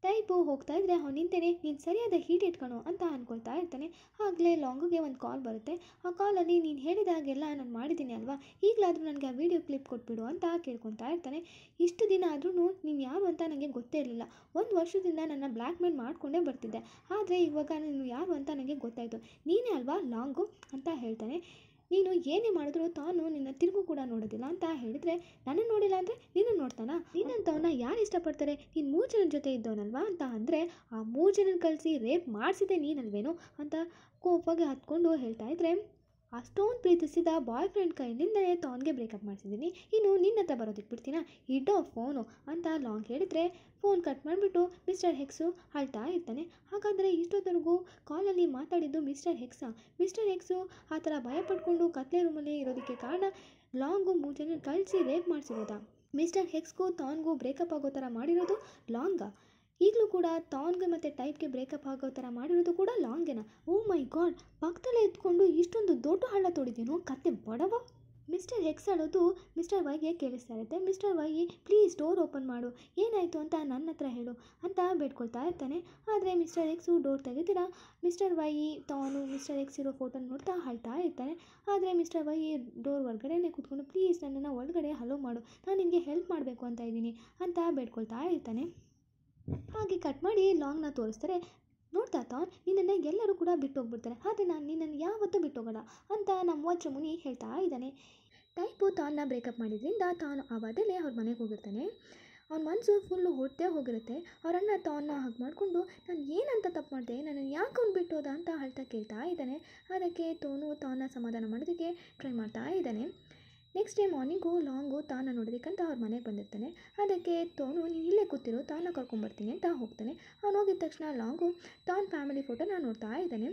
ಟೈಪು ಹೋಗ್ತಾ ಇದ್ದರೆ ನಿಂತೇನೆ ನೀನು ಸರಿಯಾದ ಹೀಟ್ ಇಟ್ಕೊಳು ಅಂತ ಅಂದ್ಕೊಳ್ತಾ ಇರ್ತಾನೆ ಆಗಲೇ ಲಾಂಗಿಗೆ ಒಂದು ಕಾಲ್ ಬರುತ್ತೆ ಆ ಕಾಲಲ್ಲಿ ನೀನು ಹೇಳಿದಾಗೆಲ್ಲ ನಾನು ಮಾಡಿದ್ದೀನಿ ಅಲ್ವಾ ಈಗಲಾದರೂ ನನಗೆ ಆ ವಿಡಿಯೋ ಕ್ಲಿಪ್ ಕೊಟ್ಬಿಡು ಅಂತ ಕೇಳ್ಕೊತಾ ಇರ್ತಾನೆ ಇಷ್ಟು ದಿನ ಆದ್ರೂ ನೀನು ಯಾರು ಅಂತ ನನಗೆ ಗೊತ್ತೇ ಇರಲಿಲ್ಲ ಒಂದು ವರ್ಷದಿಂದ ನನ್ನ ಬ್ಲ್ಯಾಕ್ ಮೇಲ್ ಮಾಡಿಕೊಂಡೇ ಬರ್ತಿದ್ದೆ ಆದರೆ ಇವಾಗ ನೀನು ಯಾರು ಅಂತ ನನಗೆ ಗೊತ್ತಾಯಿತು ನೀನೇ ಅಲ್ವಾ ಲಾಂಗು ಅಂತ ಹೇಳ್ತಾನೆ ನೀನು ಏನೇ ಮಾಡಿದ್ರು ತಾನು ನಿನ್ನ ತಿರುಗು ಕೂಡ ನೋಡೋದಿಲ್ಲ ಅಂತ ಹೇಳಿದರೆ ನನ್ನ ನೋಡಿಲ್ಲ ಅಂದರೆ ನೀನು ನೋಡ್ತಾನಾ ನೀನಂತವನ್ನ ಯಾರು ಇಷ್ಟಪಡ್ತಾರೆ ನೀನು ಮೂರು ಜನ ಜೊತೆ ಇದ್ದವನಲ್ವಾ ಅಂತ ಅಂದರೆ ಆ ಮೂರು ಜನ ಕಳಿಸಿ ರೇಪ್ ಮಾಡಿಸಿದೆ ನೀನಲ್ವೇನೋ ಅಂತ ಕೋಪವಾಗಿ ಹತ್ಕೊಂಡು ಹೇಳ್ತಾ ಇದ್ರೆ ಅಷ್ಟೊಂದು ಪ್ರೀತಿಸಿದ ಬಾಯ್ ಫ್ರೆಂಡ್ ಕೈಯಿಂದಲೇ ತಾನ್ಗೆ ಬ್ರೇಕಪ್ ಮಾಡಿಸಿದ್ದೀನಿ ಇನ್ನು ನಿನ್ನ ಹತ್ರ ಬರೋದಕ್ಕೆ ಬಿಡ್ತೀನ ಇಡೋ ಫೋನು ಅಂತ ಲಾಂಗ್ ಹೇಳಿದರೆ ಫೋನ್ ಕಟ್ ಮಾಡಿಬಿಟ್ಟು ಮಿಸ್ಟರ್ ಹೆಕ್ಸು ಅಳ್ತಾ ಇರ್ತಾನೆ ಹಾಗಾದರೆ ಇಷ್ಟೊತ್ತರೆಗೂ ಕಾಲಲ್ಲಿ ಮಾತಾಡಿದ್ದು ಮಿಸ್ಟರ್ ಹೆಕ್ಸ ಮಿಸ್ಟರ್ ಹೆಕ್ಸು ಆ ಥರ ಭಯ ಪಡ್ಕೊಂಡು ಕತ್ಲೆ ರೂಮಲ್ಲಿ ಇರೋದಕ್ಕೆ ಕಾರಣ ಲಾಂಗು ಮೂಜನ ಕಳಿಸಿ ರೇಪ್ ಮಾಡಿಸಿರೋದಾ ಮಿಸ್ಟರ್ ಹೆಕ್ಸ್ಗೂ ತಾನ್ಗೂ ಬ್ರೇಕಪ್ ಆಗೋ ಥರ ಮಾಡಿರೋದು ಲಾಂಗ ಈಗಲೂ ಕೂಡ ತಾನ್ಗೆ ಮತ್ತು ಟೈಪ್ಗೆ ಬ್ರೇಕಪ್ ಆಗೋ ಥರ ಮಾಡಿರೋದು ಕೂಡ ಲಾಂಗೆನ ಓ ಮೈ ಗಾಡ್ ಪಕ್ಕದಲ್ಲೇ ಎತ್ಕೊಂಡು ಇಷ್ಟೊಂದು ದೊಡ್ಡ ಹಳ್ಳ ತೋಡಿದೇನು ಕತೆ ಬಡವ ಮಿಸ್ಟರ್ ಎಕ್ಸ್ ಹೇಳೋದು ಮಿಸ್ಟರ್ ವೈಗೆ ಕೇಳಿಸ್ತಾ ಇರುತ್ತೆ mister Y please door open ಮಾಡು ಏನಾಯಿತು ಅಂತ ನನ್ನ ಹತ್ರ ಹೇಳು ಅಂತ ಬೇಡ್ಕೊಳ್ತಾ ಇರ್ತಾನೆ ಆದರೆ ಮಿಸ್ಟರ್ ಎಕ್ಸು ಡೋರ್ ತೆಗೆದಿರ mister Y Tharn mister X ಇರೋ ಫೋಟೋ ನೋಡ್ತಾ ಹೇಳ್ತಾ ಇರ್ತಾನೆ ಆದರೆ ಮಿಸ್ಟರ್ ವೈ ಡೋರ್ ಹೊರಗಡೆನೇ ಕೂತ್ಕೊಂಡು ಪ್ಲೀಸ್ ನನ್ನನ್ನು ಒಳಗಡೆ ಹಲೋ ಮಾಡು ನಾನು ನಿನಗೆ ಹೆಲ್ಪ್ ಮಾಡಬೇಕು ಅಂತ ಇದ್ದೀನಿ ಅಂತ ಬೇಡ್ಕೊಳ್ತಾ ಇರ್ತಾನೆ ಹಾಗೆ ಕಟ್ ಮಾಡಿ ಲಾಂಗ್ನ ತೋರಿಸ್ತಾರೆ ನೋಡ್ತಾ ತಾನ್ ನಿನ್ನನ್ನು ಎಲ್ಲರೂ ಕೂಡ ಬಿಟ್ಟು ಆದರೆ ನಾನು ನಿನ್ನನ್ನು ಯಾವತ್ತೂ ಬಿಟ್ಟು ಹೋಗೋಣ ಅಂತ ನಮ್ಮ ವಜ್ರ ಮುನಿ ಹೇಳ್ತಾ ಇದ್ದಾನೆ ಟೈಪು ತಾನ್ನ ಬ್ರೇಕಪ್ ಮಾಡಿದ್ರಿಂದ ತಾನು ಆವಾಗಲೇ ಅವ್ರ ಮನೆಗೆ ಹೋಗಿರ್ತಾನೆ ಅವ್ನ ಮನಸ್ಸು ಫುಲ್ಲು ಹೊಟ್ಟೆ ಹೋಗಿರುತ್ತೆ ಅವರನ್ನ ತಾನ್ನ ಹಾಗೆ ಮಾಡಿಕೊಂಡು ನಾನು ಏನಂತ ತಪ್ಪು ಮಾಡಿದೆ ನಾನು ಯಾಕೆ ಅವ್ನು ಬಿಟ್ಟು ಅಂತ ಹೇಳ್ತಾ ಕೇಳ್ತಾ ಇದ್ದಾನೆ ಅದಕ್ಕೆ ತೋನು ತಾನ್ನ ಸಮಾಧಾನ ಮಾಡೋದಕ್ಕೆ ಟ್ರೈ ಮಾಡ್ತಾ ಇದ್ದಾನೆ ನೆಕ್ಸ್ಟ್ ಡೇ ಮಾರ್ನಿಂಗು ಲಾಂಗು ತಾನ ನೋಡೋದಕ್ಕಂತ ಅವ್ರ ಮನೆಗೆ ಬಂದಿರ್ತಾನೆ ಅದಕ್ಕೆ ತೋನು ನೀನು ಇಲ್ಲೇ ಕೂತಿರೋ ತಾನ ಕರ್ಕೊಂಬರ್ತೀನಿ ಅಂತ ಹೋಗ್ತಾನೆ ಅವ್ನು ಹೋಗಿದ ತಕ್ಷಣ ಲಾಂಗು ತಾನ್ ಫ್ಯಾಮಿಲಿ ಫೋಟೋ ನಾನು ನೋಡ್ತಾ ಇದ್ದಾನೆ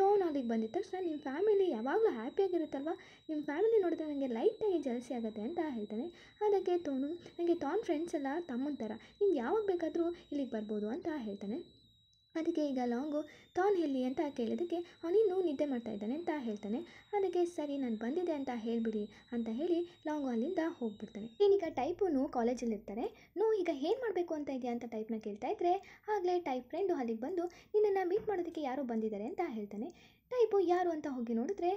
ತೋನು ಅಲ್ಲಿಗೆ ಬಂದಿದ್ದ ತಕ್ಷಣ ನಿಮ್ಮ ಫ್ಯಾಮಿಲಿ ಯಾವಾಗಲೂ ಹ್ಯಾಪಿಯಾಗಿರುತ್ತಲ್ವ ನಿಮ್ಮ ಫ್ಯಾಮಿಲಿ ನೋಡಿದ್ರೆ ನನಗೆ ಲೈಟಾಗಿ ಜಲಸಿ ಆಗುತ್ತೆ ಅಂತ ಹೇಳ್ತಾನೆ ಅದಕ್ಕೆ ತೋನು ನನಗೆ ತಾನ್ ಫ್ರೆಂಡ್ಸ್ ಎಲ್ಲ ತಮ್ಮನ ಥರ ಯಾವಾಗ ಬೇಕಾದರೂ ಇಲ್ಲಿಗೆ ಬರ್ಬೋದು ಅಂತ ಹೇಳ್ತಾನೆ ಅದಕ್ಕೆ ಈಗ ಲಾಂಗು ತಾನು ಎಲ್ಲಿ ಅಂತ ಕೇಳಿದ್ದಕ್ಕೆ ಅವನಿನ್ನೂ ನಿದ್ದೆ ಮಾಡ್ತಾ ಇದ್ದಾನೆ ಅಂತ ಹೇಳ್ತಾನೆ ಅದಕ್ಕೆ ಸರಿ ನಾನು ಬಂದಿದೆ ಅಂತ ಹೇಳಿಬಿಡಿ ಅಂತ ಹೇಳಿ ಲಾಂಗು ಅಲ್ಲಿಂದ ಹೋಗ್ಬಿಡ್ತಾನೆ ಏನೀಗ ಟೈಪು ನೋ ಕಾಲೇಜಲ್ಲಿರ್ತಾರೆ ನೋ ಈಗ ಏನು ಮಾಡಬೇಕು ಅಂತ ಇದೆಯಾ ಅಂತ ಟೈಪ್ನ ಕೇಳ್ತಾ ಇದ್ದರೆ ಆಗಲೇ ಟೈಪ್ ಫ್ರೆಂಡು ಅಲ್ಲಿಗೆ ಬಂದು ನಿನ್ನನ್ನು ಮೀಟ್ ಮಾಡೋದಕ್ಕೆ ಯಾರು ಬಂದಿದ್ದಾರೆ ಅಂತ ಹೇಳ್ತಾನೆ ಟೈಪು ಯಾರು ಅಂತ ಹೋಗಿ ನೋಡಿದ್ರೆ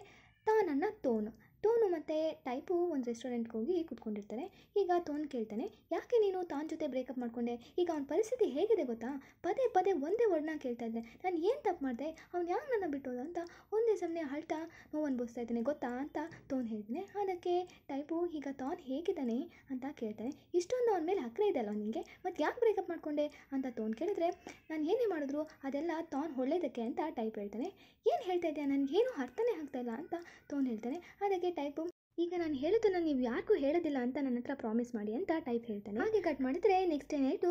ತಾನನ್ನು ತೋನು ಟೋನು ಮತ್ತು ಟೈಪು ಒಂದು ರೆಸ್ಟೋರೆಂಟ್ಗೆ ಹೋಗಿ ಕುತ್ಕೊಂಡಿರ್ತಾರೆ ಈಗ ತೋನ್ ಕೇಳ್ತಾನೆ ಯಾಕೆ ನೀನು ತಾನ ಜೊತೆ ಬ್ರೇಕಪ್ ಮಾಡಿಕೊಂಡೆ ಈಗ ಅವನ ಪರಿಸ್ಥಿತಿ ಹೇಗಿದೆ ಗೊತ್ತಾ ಪದೇ ಪದೇ ಒಂದೇ ವರ್ಡ್ನ ಕೇಳ್ತಾ ಇದ್ದೆ ನಾನು ಏನು ತಪ್ಪು ಮಾಡಿದೆ ಅವ್ನು ಯಾಕೆ ನನ್ನ ಬಿಟ್ಟೋದು ಅಂತ ಸುಮ್ಮನೆ ಸುಮ್ಮನೆ ಅಳ್ತಾ ನೋವು ಅನುಭವಿಸ್ತಾ ಇದ್ದಾನೆ ಗೊತ್ತಾ ಅಂತ ತೋನ್ ಹೇಳ್ತಾನೆ ಅದಕ್ಕೆ ಟೈಪು ಈಗ ತಾನ್ ಹೇಗಿದ್ದಾನೆ ಅಂತ ಕೇಳ್ತಾನೆ ಇಷ್ಟೊಂದು ಅವನ ಮೇಲೆ ಹಕ್ರೆ ಇದೆಯಲ್ಲ ನಿನಗೆ ಮತ್ತು ಯಾಕೆ ಬ್ರೇಕಪ್ ಮಾಡಿಕೊಂಡೆ ಅಂತ ತೋನ್ ಕೇಳಿದ್ರೆ ನಾನು ಏನೇ ಮಾಡಿದ್ರು ಅದೆಲ್ಲ ತಾನ್ ಒಳ್ಳೇದಕ್ಕೆ ಅಂತ ಟೈಪ್ ಹೇಳ್ತಾನೆ ಏನು ಹೇಳ್ತಾ ಇದೆಯಾ ನನಗೇನು ಅರ್ಥನೇ ಇಲ್ಲ ಅಂತ ತೋನ್ ಹೇಳ್ತಾನೆ ಅದಕ್ಕೆ ಟೈಪು ಈಗ ನಾನು ಹೇಳೋದನ್ನು ನೀವು ಯಾರಿಗೂ ಹೇಳೋದಿಲ್ಲ ಅಂತ ನನ್ನ ಹತ್ರ ಪ್ರಾಮಿಸ್ ಮಾಡಿ ಅಂತ ಟೈಪ್ ಹೇಳ್ತಾನೆ ಹಾಗೆ ಕಟ್ ಮಾಡಿದ್ರೆ ನೆಕ್ಸ್ಟ್ ಏನಾಯಿತು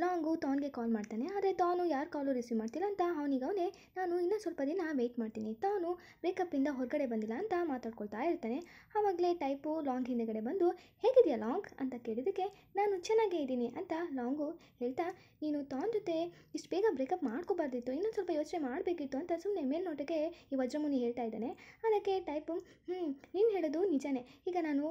ಲಾಂಗು ತಾನ್ಗೆ ಕಾಲ್ ಮಾಡ್ತಾನೆ ಆದರೆ ತಾನು ಯಾರು ಕಾಲು ರಿಸೀವ್ ಮಾಡ್ತಿಲ್ಲ ಅಂತ ಅವನಿಗೆ ಅವನೇ ನಾನು ಇನ್ನೂ ಸ್ವಲ್ಪ ದಿನ ವೆಯ್ಟ್ ಮಾಡ್ತೀನಿ ತಾನು ಬ್ರೇಕಪ್ಪಿಂದ ಹೊರಗಡೆ ಬಂದಿಲ್ಲ ಅಂತ ಮಾತಾಡ್ಕೊಳ್ತಾ ಇರ್ತಾನೆ ಆವಾಗಲೇ ಟೈಪು ಲಾಂಗ್ ಹಿಂದೆಗಡೆ ಬಂದು ಹೇಗಿದೆಯಾ ಲಾಂಗ್ ಅಂತ ಕೇಳಿದ್ದಕ್ಕೆ ನಾನು ಚೆನ್ನಾಗೇ ಇದ್ದೀನಿ ಅಂತ ಲಾಂಗು ಹೇಳ್ತಾ ನೀನು ತಾನ್ ಜೊತೆ ಇಷ್ಟು ಬೇಗ ಬ್ರೇಕಪ್ ಮಾಡ್ಕೋಬಾರ್ದಿತ್ತು ಇನ್ನೊಂದು ಸ್ವಲ್ಪ ಯೋಚನೆ ಮಾಡಬೇಕಿತ್ತು ಅಂತ ಸುಮ್ಮನೆ ಮೇಲ್ನೋಟಕ್ಕೆ ಈ ವಜ್ರಮುನಿ ಹೇಳ್ತಾ ಇದ್ದಾನೆ ಅದಕ್ಕೆ ಟೈಪು ಹ್ಞೂ ನೀನು ಹೇಳೋದು ನಿಜನೇ ಈಗ ನಾನು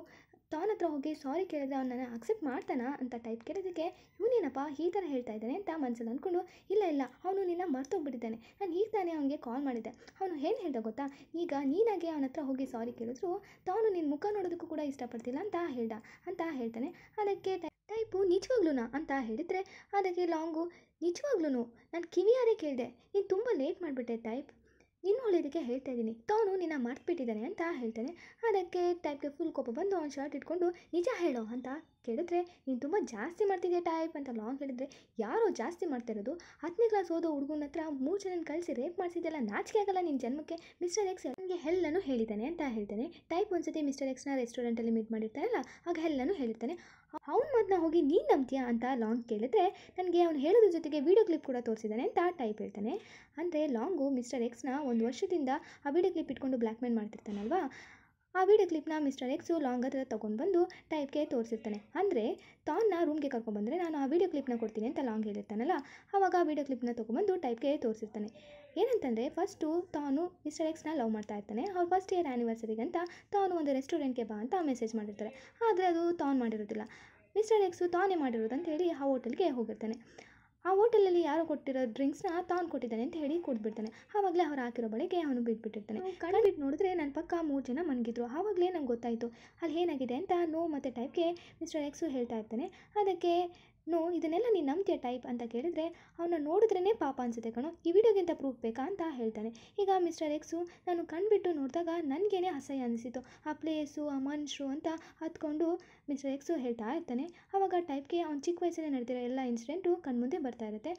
ತಾನ ಹತ್ರ ಹೋಗಿ ಸಾರಿ ಕೇಳಿದ್ರೆ ನಾನು ಅಕ್ಸೆಪ್ಟ್ ಮಾಡ್ತಾನಾ ಅಂತ ಟೈಪ್ ಕೇಳೋದಕ್ಕೆ ಇವನೇನಪ್ಪ ಈ ಥರ ಹೇಳ್ತಾ ಇದ್ದಾನೆ ಅಂತ ಮನಸ್ಸಲ್ಲಿ ಅಂದ್ಕೊಂಡು ಇಲ್ಲ ಇಲ್ಲ ಅವನು ನಿನ್ನ ಮರ್ತೋಗ್ಬಿಟ್ಟಿದ್ದಾನೆ ನಾನು ಈಗ ತಾನೇ ಅವನಿಗೆ ಕಾಲ್ ಮಾಡಿದ್ದೆ ಅವನು ಏನು ಹೇಳ್ದೆ ಗೊತ್ತಾ ಈಗ ನೀನಾಗೆ ಅವನ ಹತ್ರ ಹೋಗಿ ಸಾರಿ ಕೇಳಿದ್ರು ತಾನು ನಿನ್ನ ಮುಖ ನೋಡೋದಕ್ಕೂ ಕೂಡ ಇಷ್ಟಪಡ್ತಿಲ್ಲ ಅಂತ ಹೇಳ್ದ ಅಂತ ಹೇಳ್ತಾನೆ ಅದಕ್ಕೆ ಟೈಪು ನಿಜವಾಗ್ಲೂನಾ ಅಂತ ಹೇಳಿದರೆ ಅದಕ್ಕೆ ಲಾಂಗು ನಿಜವಾಗ್ಲೂ ನಾನು ಕಿವಿಯಾರೇ ಕೇಳಿದೆ ನೀನು ತುಂಬ ಲೇಟ್ ಮಾಡಿಬಿಟ್ಟೆ ಟೈಪ್ ಇನ್ನು ಒಳ್ಳೆಯದಕ್ಕೆ ಹೇಳ್ತಾ ಇದ್ದೀನಿ ತವನು ನಿನ್ನ ಮಾರ್ತ್ಬಿಟ್ಟಿದ್ದಾನೆ ಅಂತ ಹೇಳ್ತಾನೆ ಅದಕ್ಕೆ ಟೈಪ್ಗೆ ಫುಲ್ ಕೋಪ ಬಂದು ಅವ್ನು ಶರ್ಟ್ ಇಟ್ಕೊಂಡು ನಿಜ ಹೇಳೋ ಅಂತ ಕೇಳಿದ್ರೆ ನೀನು ತುಂಬ ಜಾಸ್ತಿ ಮಾಡ್ತಿದ್ದೆ ಟೈಪ್ ಅಂತ ಲಾಂಗ್ ಹೇಳಿದ್ರೆ ಯಾರೋ ಜಾಸ್ತಿ ಮಾಡ್ತಾ ಇರೋದು ಹತ್ತನೇ ಕ್ಲಾಸ್ ಓದೋ ಹುಡುಗನ ಹತ್ರ ಮೂರು ಜನ ಕಳಿಸಿ ರೇಪ್ ಮಾಡಿಸಿದ್ದೆಲ್ಲ ನಾಚಿಕೆ ಆಗಲ್ಲ ನಿನ್ನ ಜನ್ಮಕ್ಕೆ ಮಿಸ್ಟರ್ ಎಕ್ಸ್ ನನಗೆ ಹೆಲ್ಲನ್ನು ಹೇಳಿದ್ದಾನೆ ಅಂತ ಹೇಳ್ತಾನೆ ಟೈಪ್ ಒಂದ್ಸತಿ ಮಿಸ್ಟರ್ ಎಕ್ಸ್ನ ರೆಸ್ಟೋರೆಂಟಲ್ಲಿ ಮೀಟ್ ಮಾಡಿರ್ತಾರಲ್ಲ ಆಗ ಹೆಲ್ಲನ್ನು ಹೇಳಿರ್ತಾನೆ ಅವ್ನ ಮಾತನ್ನ ಹೋಗಿ ನೀನು ನಂಬ್ತೀಯಾ ಅಂತ ಲಾಂಗ್ ಕೇಳಿದ್ರೆ ನನಗೆ ಅವ್ನು ಹೇಳೋದ್ರ ಜೊತೆಗೆ ವೀಡಿಯೋ ಕ್ಲಿಪ್ ಕೂಡ ತೋರಿಸಿದ್ದಾನೆ ಅಂತ ಟೈಪ್ ಹೇಳ್ತಾನೆ ಅಂದರೆ ಲಾಂಗು ಮಿಸ್ಟರ್ ಎಕ್ಸ್ನ ಒಂದು ವರ್ಷದಿಂದ ಆ ವೀಡಿಯೋ ಕ್ಲಿಪ್ ಇಟ್ಕೊಂಡು ಬ್ಲ್ಯಾಕ್ ಮೇಲ್ ಮಾಡ್ತಿರ್ತಾನಲ್ವಾ ಆ ವಿಡಿಯೋ ಕ್ಲಿಪ್ನ ಮಿಸ್ಟರ್ ಎಕ್ಸು ಲಾಂಗ್ ಹತ್ರ ತೊಗೊಂಡು ಬಂದು ಟೈಪ್ಗೆ ತೋರಿಸಿರ್ತಾನೆ ಅಂದರೆ ತಾನ್ನ ರೂಮ್ಗೆ ಕರ್ಕೊಂಡ್ಬಂದರೆ ನಾನು ಆ ವಿಡಿಯೋ ಕ್ಲಿಪ್ನ ಕೊಡ್ತೀನಿ ಅಂತ ಲಾಂಗ್ ಹೇಳಿರ್ತಾನಲ್ಲ ಆವಾಗ ಆ ವಿಡಿಯೋ ಕ್ಲಿಪ್ನ ತೊಗೊಂಬಂದು ಟೈಪ್ಗೆ ತೋರಿಸಿರ್ತಾನೆ ಏನಂತಂದರೆ ಫಸ್ಟು ತಾನು ಮಿಸ್ಟರ್ ಎಕ್ಸ್ನ ಲವ್ ಮಾಡ್ತಾ ಇರ್ತಾನೆ ಅವ್ರು ಫಸ್ಟ್ ಇಯರ್ ಆ್ಯನಿವರ್ಸರಿಗಂತ ತಾನು ಒಂದು ರೆಸ್ಟೋರೆಂಟ್ಗೆ ಬಾ ಅಂತ ಮೆಸೇಜ್ ಮಾಡಿರ್ತಾರೆ ಆದರೆ ಅದು ತಾನು ಮಾಡಿರೋದಿಲ್ಲ ಮಿಸ್ಟರ್ ಎಕ್ಸು ತಾನೇ ಮಾಡಿರೋದಂತ ಹೇಳಿ ಆ ಹೋಟೆಲ್ಗೆ ಹೋಗಿರ್ತಾನೆ ಆ ಹೋಟೆಲಲ್ಲಿ ಯಾರು ಕೊಟ್ಟಿರೋ ಡ್ರಿಂಕ್ಸ್ನ ತಾನು ಕೊಟ್ಟಿದ್ದಾನೆ ಅಂತ ಹೇಳಿ ಕೊಟ್ಬಿಡ್ತಾನೆ ಆವಾಗಲೇ ಅವ್ರು ಹಾಕಿರೋ ಬಳಿಗೆ ಅವನು ಬಿಟ್ಬಿಟ್ಟಿರ್ತಾನೆ ಬಿಟ್ಟು ನೋಡಿದ್ರೆ ನನ್ನ ಪಕ್ಕ ಮೂರು ಜನ ಮನಗಿದ್ರು ಆವಾಗಲೇ ನಂಗೆ ಗೊತ್ತಾಯಿತು ಅಲ್ಲಿ ಏನಾಗಿದೆ ಅಂತ ನೋ ಮತ್ತು ಟೈಪ್ಗೆ ಮಿಸ್ಟರ್ ಎಕ್ಸು ಹೇಳ್ತಾ ಇರ್ತಾನೆ ಅದಕ್ಕೆ ನೋ ಇದನ್ನೆಲ್ಲ ನೀನು ನಂಬ್ತೀಯ ಟೈಪ್ ಅಂತ ಕೇಳಿದರೆ ಅವನ್ನ ನೋಡಿದ್ರೇ ಪಾಪ ಅನಿಸುತ್ತೆ ಕಣೋ ಈ ವಿಡಿಯೋಗಿಂತ ಪ್ರೂಫ್ ಬೇಕಾ ಅಂತ ಹೇಳ್ತಾನೆ ಈಗ ಮಿಸ್ಟರ್ ಎಕ್ಸು ನಾನು ಕಣ್ಬಿಟ್ಟು ನೋಡಿದಾಗ ನನಗೇನೆ ಅಸಹ್ಯ ಅನಿಸಿತು ಆ ಪ್ಲೇಸು ಆ ಮನುಷ್ಯರು ಅಂತ ಹತ್ಕೊಂಡು ಮಿಸ್ಟರ್ ಎಕ್ಸು ಹೇಳ್ತಾ ಇರ್ತಾನೆ ಆವಾಗ ಟೈಪ್ಗೆ ಅವ್ನು ಚಿಕ್ಕ ವಯಸ್ಸಲ್ಲೇ ನಡೆದಿರೋ ಎಲ್ಲ ಇನ್ಸಿಡೆಂಟು ಕಣ್ಮುಂದೆ ಬರ್ತಾ ಇರುತ್ತೆ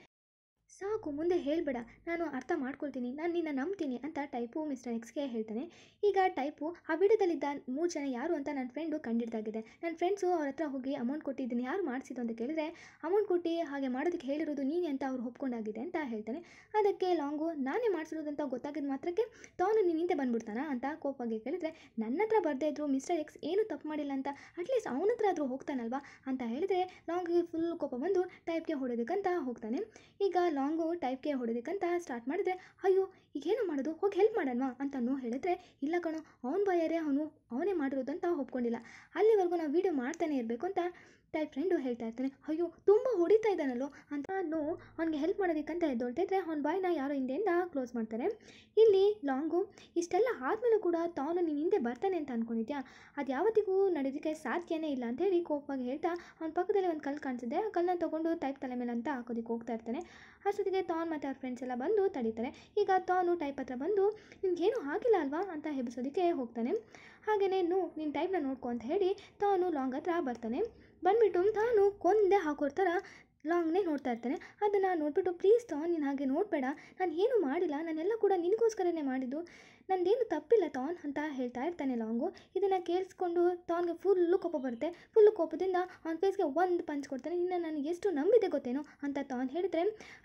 ಸಾಕು ಮುಂದೆ ಹೇಳಬೇಡ ನಾನು ಅರ್ಥ ಮಾಡ್ಕೊಳ್ತೀನಿ ನಾನು ನಿನ್ನ ನಂಬ್ತೀನಿ ಅಂತ ಟೈಪು ಮಿಸ್ಟರ್ ಎಕ್ಸ್ಗೆ ಹೇಳ್ತಾನೆ ಈಗ ಟೈಪು ಆ ವಿಡಿಯೋದಲ್ಲಿದ್ದ ಮೂರು ಜನ ಯಾರು ಅಂತ ನನ್ನ ಫ್ರೆಂಡು ಕಂಡಿಡ್ದಾಗಿದೆ ನನ್ನ ಫ್ರೆಂಡ್ಸು ಅವ್ರ ಹತ್ರ ಹೋಗಿ ಅಮೌಂಟ್ ಕೊಟ್ಟಿದ್ದೀನಿ ಯಾರು ಮಾಡಿಸಿದ್ದು ಅಂತ ಕೇಳಿದ್ರೆ ಅಮೌಂಟ್ ಕೊಟ್ಟು ಹಾಗೆ ಮಾಡೋದಕ್ಕೆ ಹೇಳಿರೋದು ನೀನೇ ಅಂತ ಅವ್ರು ಒಪ್ಕೊಂಡಾಗಿದೆ ಅಂತ ಹೇಳ್ತಾನೆ ಅದಕ್ಕೆ ಲಾಂಗು ನಾನೇ ಮಾಡಿಸಿರೋದು ಅಂತ ಗೊತ್ತಾಗಿದ್ದ ಮಾತ್ರಕ್ಕೆ ತಾನು ನೀನು ಹಿಂದೆ ಬಂದ್ಬಿಡ್ತಾನ ಅಂತ ಕೋಪಾಗಿ ಕೇಳಿದ್ರೆ ನನ್ನ ಹತ್ರ ಬರದೇ ಇದ್ದರು ಮಿಸ್ಟರ್ ಎಕ್ಸ್ ಏನು ತಪ್ಪು ಮಾಡಿಲ್ಲ ಅಂತ ಅಟ್ಲೀಸ್ಟ್ ಅವನ ಹತ್ರ ಆದರೂ ಹೋಗ್ತಾನಲ್ವಾ ಅಂತ ಹೇಳಿದ್ರೆ ಲಾಂಗಿಗೆ ಫುಲ್ ಕೋಪ ಬಂದು ಟೈಪ್ಗೆ ಹೊಡೋದಕ್ಕಂತ ಹೋಗ್ತಾನೆ ಈಗ ಲಾಂಗು ಟೈಪ್ಗೆ ಹೊಡೋದಕ್ಕಂತ ಸ್ಟಾರ್ಟ್ ಮಾಡಿದ್ರೆ ಅಯ್ಯೋ ಈಗೇನು ಮಾಡೋದು ಹೋಗಿ ಹೆಲ್ಪ್ ಮಾಡೋಣವಾ ಅಂತ ಅನ್ನೋ ಹೇಳಿದ್ರೆ ಇಲ್ಲ ಕಣೋ ಅವ್ನು ಭಯರೇ ಅವನು ಅವನೇ ಮಾಡಿರೋದಂತ ಒಪ್ಕೊಂಡಿಲ್ಲ ಅಲ್ಲಿವರೆಗೂ ನಾವು ವೀಡಿಯೋ ಮಾಡ್ತಾನೆ ಇರಬೇಕು ಅಂತ ಟೈಪ್ ಫ್ರೆಂಡು ಹೇಳ್ತಾ ಇರ್ತಾನೆ ಅಯ್ಯೋ ತುಂಬ ಹೊಡಿತಾ ಇದ್ದಾನಲ್ಲೋ ಅಂತ ನಾನು ಅವ್ನಿಗೆ ಹೆಲ್ಪ್ ಮಾಡೋದಕ್ಕಂತ ದೊಡ್ಡಿದ್ರೆ ಅವ್ನ ಬಾಯ್ನ ಯಾರೋ ಹಿಂದೆಯಿಂದ ಕ್ಲೋಸ್ ಮಾಡ್ತಾರೆ ಇಲ್ಲಿ ಲಾಂಗು ಇಷ್ಟೆಲ್ಲ ಆದಮೇಲೂ ಕೂಡ ತಾನು ನೀನು ಹಿಂದೆ ಬರ್ತಾನೆ ಅಂತ ಅಂದ್ಕೊಂಡಿದ್ಯಾ ಅದು ಯಾವತ್ತಿಗೂ ನಡೆಯೋದಕ್ಕೆ ಸಾಧ್ಯನೇ ಇಲ್ಲ ಅಂತ ಕೋಪವಾಗಿ ಹೇಳ್ತಾ ಅವ್ನ ಪಕ್ಕದಲ್ಲಿ ಒಂದು ಕಲ್ಲು ಕಾಣಿಸಿದೆ ಆ ಕಲ್ಲನ್ನ ತೊಗೊಂಡು ಟೈಪ್ ತಲೆ ಮೇಲೆ ಅಂತ ಹಾಕೋದಕ್ಕೆ ಹೋಗ್ತಾ ಇರ್ತಾನೆ ಅಷ್ಟೊತ್ತಿಗೆ ತಾನು ಮತ್ತು ಅವ್ರ ಫ್ರೆಂಡ್ಸ್ ಎಲ್ಲ ಬಂದು ತಡೀತಾರೆ ಈಗ ತಾನು ಟೈಪ್ ಹತ್ರ ಬಂದು ನಿನ್ಗೇನು ಆಗಿಲ್ಲ ಅಲ್ವಾ ಅಂತ ಹೆಬ್ಬಿಸೋದಕ್ಕೆ ಹೋಗ್ತಾನೆ ಹಾಗೆಯೇ ನೋ ನಿನ್ನ ಟೈಪ್ನ ನೋಡ್ಕೊ ಅಂತ ಹೇಳಿ ತಾನು ಲಾಂಗ್ ಹತ್ರ ಬರ್ತಾನೆ ಬಂದ್ಬಿಟ್ಟು ನಾನು ಕೊಂದೆ ಹಾಕೋರ ಥರ ಲಾಂಗ್ನೇ ನೋಡ್ತಾ ಇರ್ತೇನೆ ಅದನ್ನು ನೋಡಿಬಿಟ್ಟು ಪ್ಲೀಸ್ ತಾ ನೀನು ಹಾಗೆ ನೋಡಬೇಡ ನಾನು ಏನೂ ಮಾಡಿಲ್ಲ ನಾನೆಲ್ಲ ಕೂಡ ನಿನಗೋಸ್ಕರನೇ ಮಾಡಿದ್ದು ನಂದೇನು ತಪ್ಪಿಲ್ಲ ತಾನ್ ಅಂತ ಹೇಳ್ತಾ ಇರ್ತಾನೆ ಲಾಂಗು ಇದನ್ನು ಕೇಳಿಸ್ಕೊಂಡು ತಾನ್ಗೆ ಫುಲ್ಲು ಕೋಪ ಬರುತ್ತೆ ಫುಲ್ಲು ಕೋಪದಿಂದ ಅವ್ನ ಫೇಸ್ಗೆ ಒಂದು ಪಂಚ್ ಕೊಡ್ತಾನೆ ಇನ್ನು ನನಗೆ ಎಷ್ಟು ನಂಬಿದೆ ಗೊತ್ತೇನೋ ಅಂತ ತಾನ್ ಹೇಳಿದ್ರೆ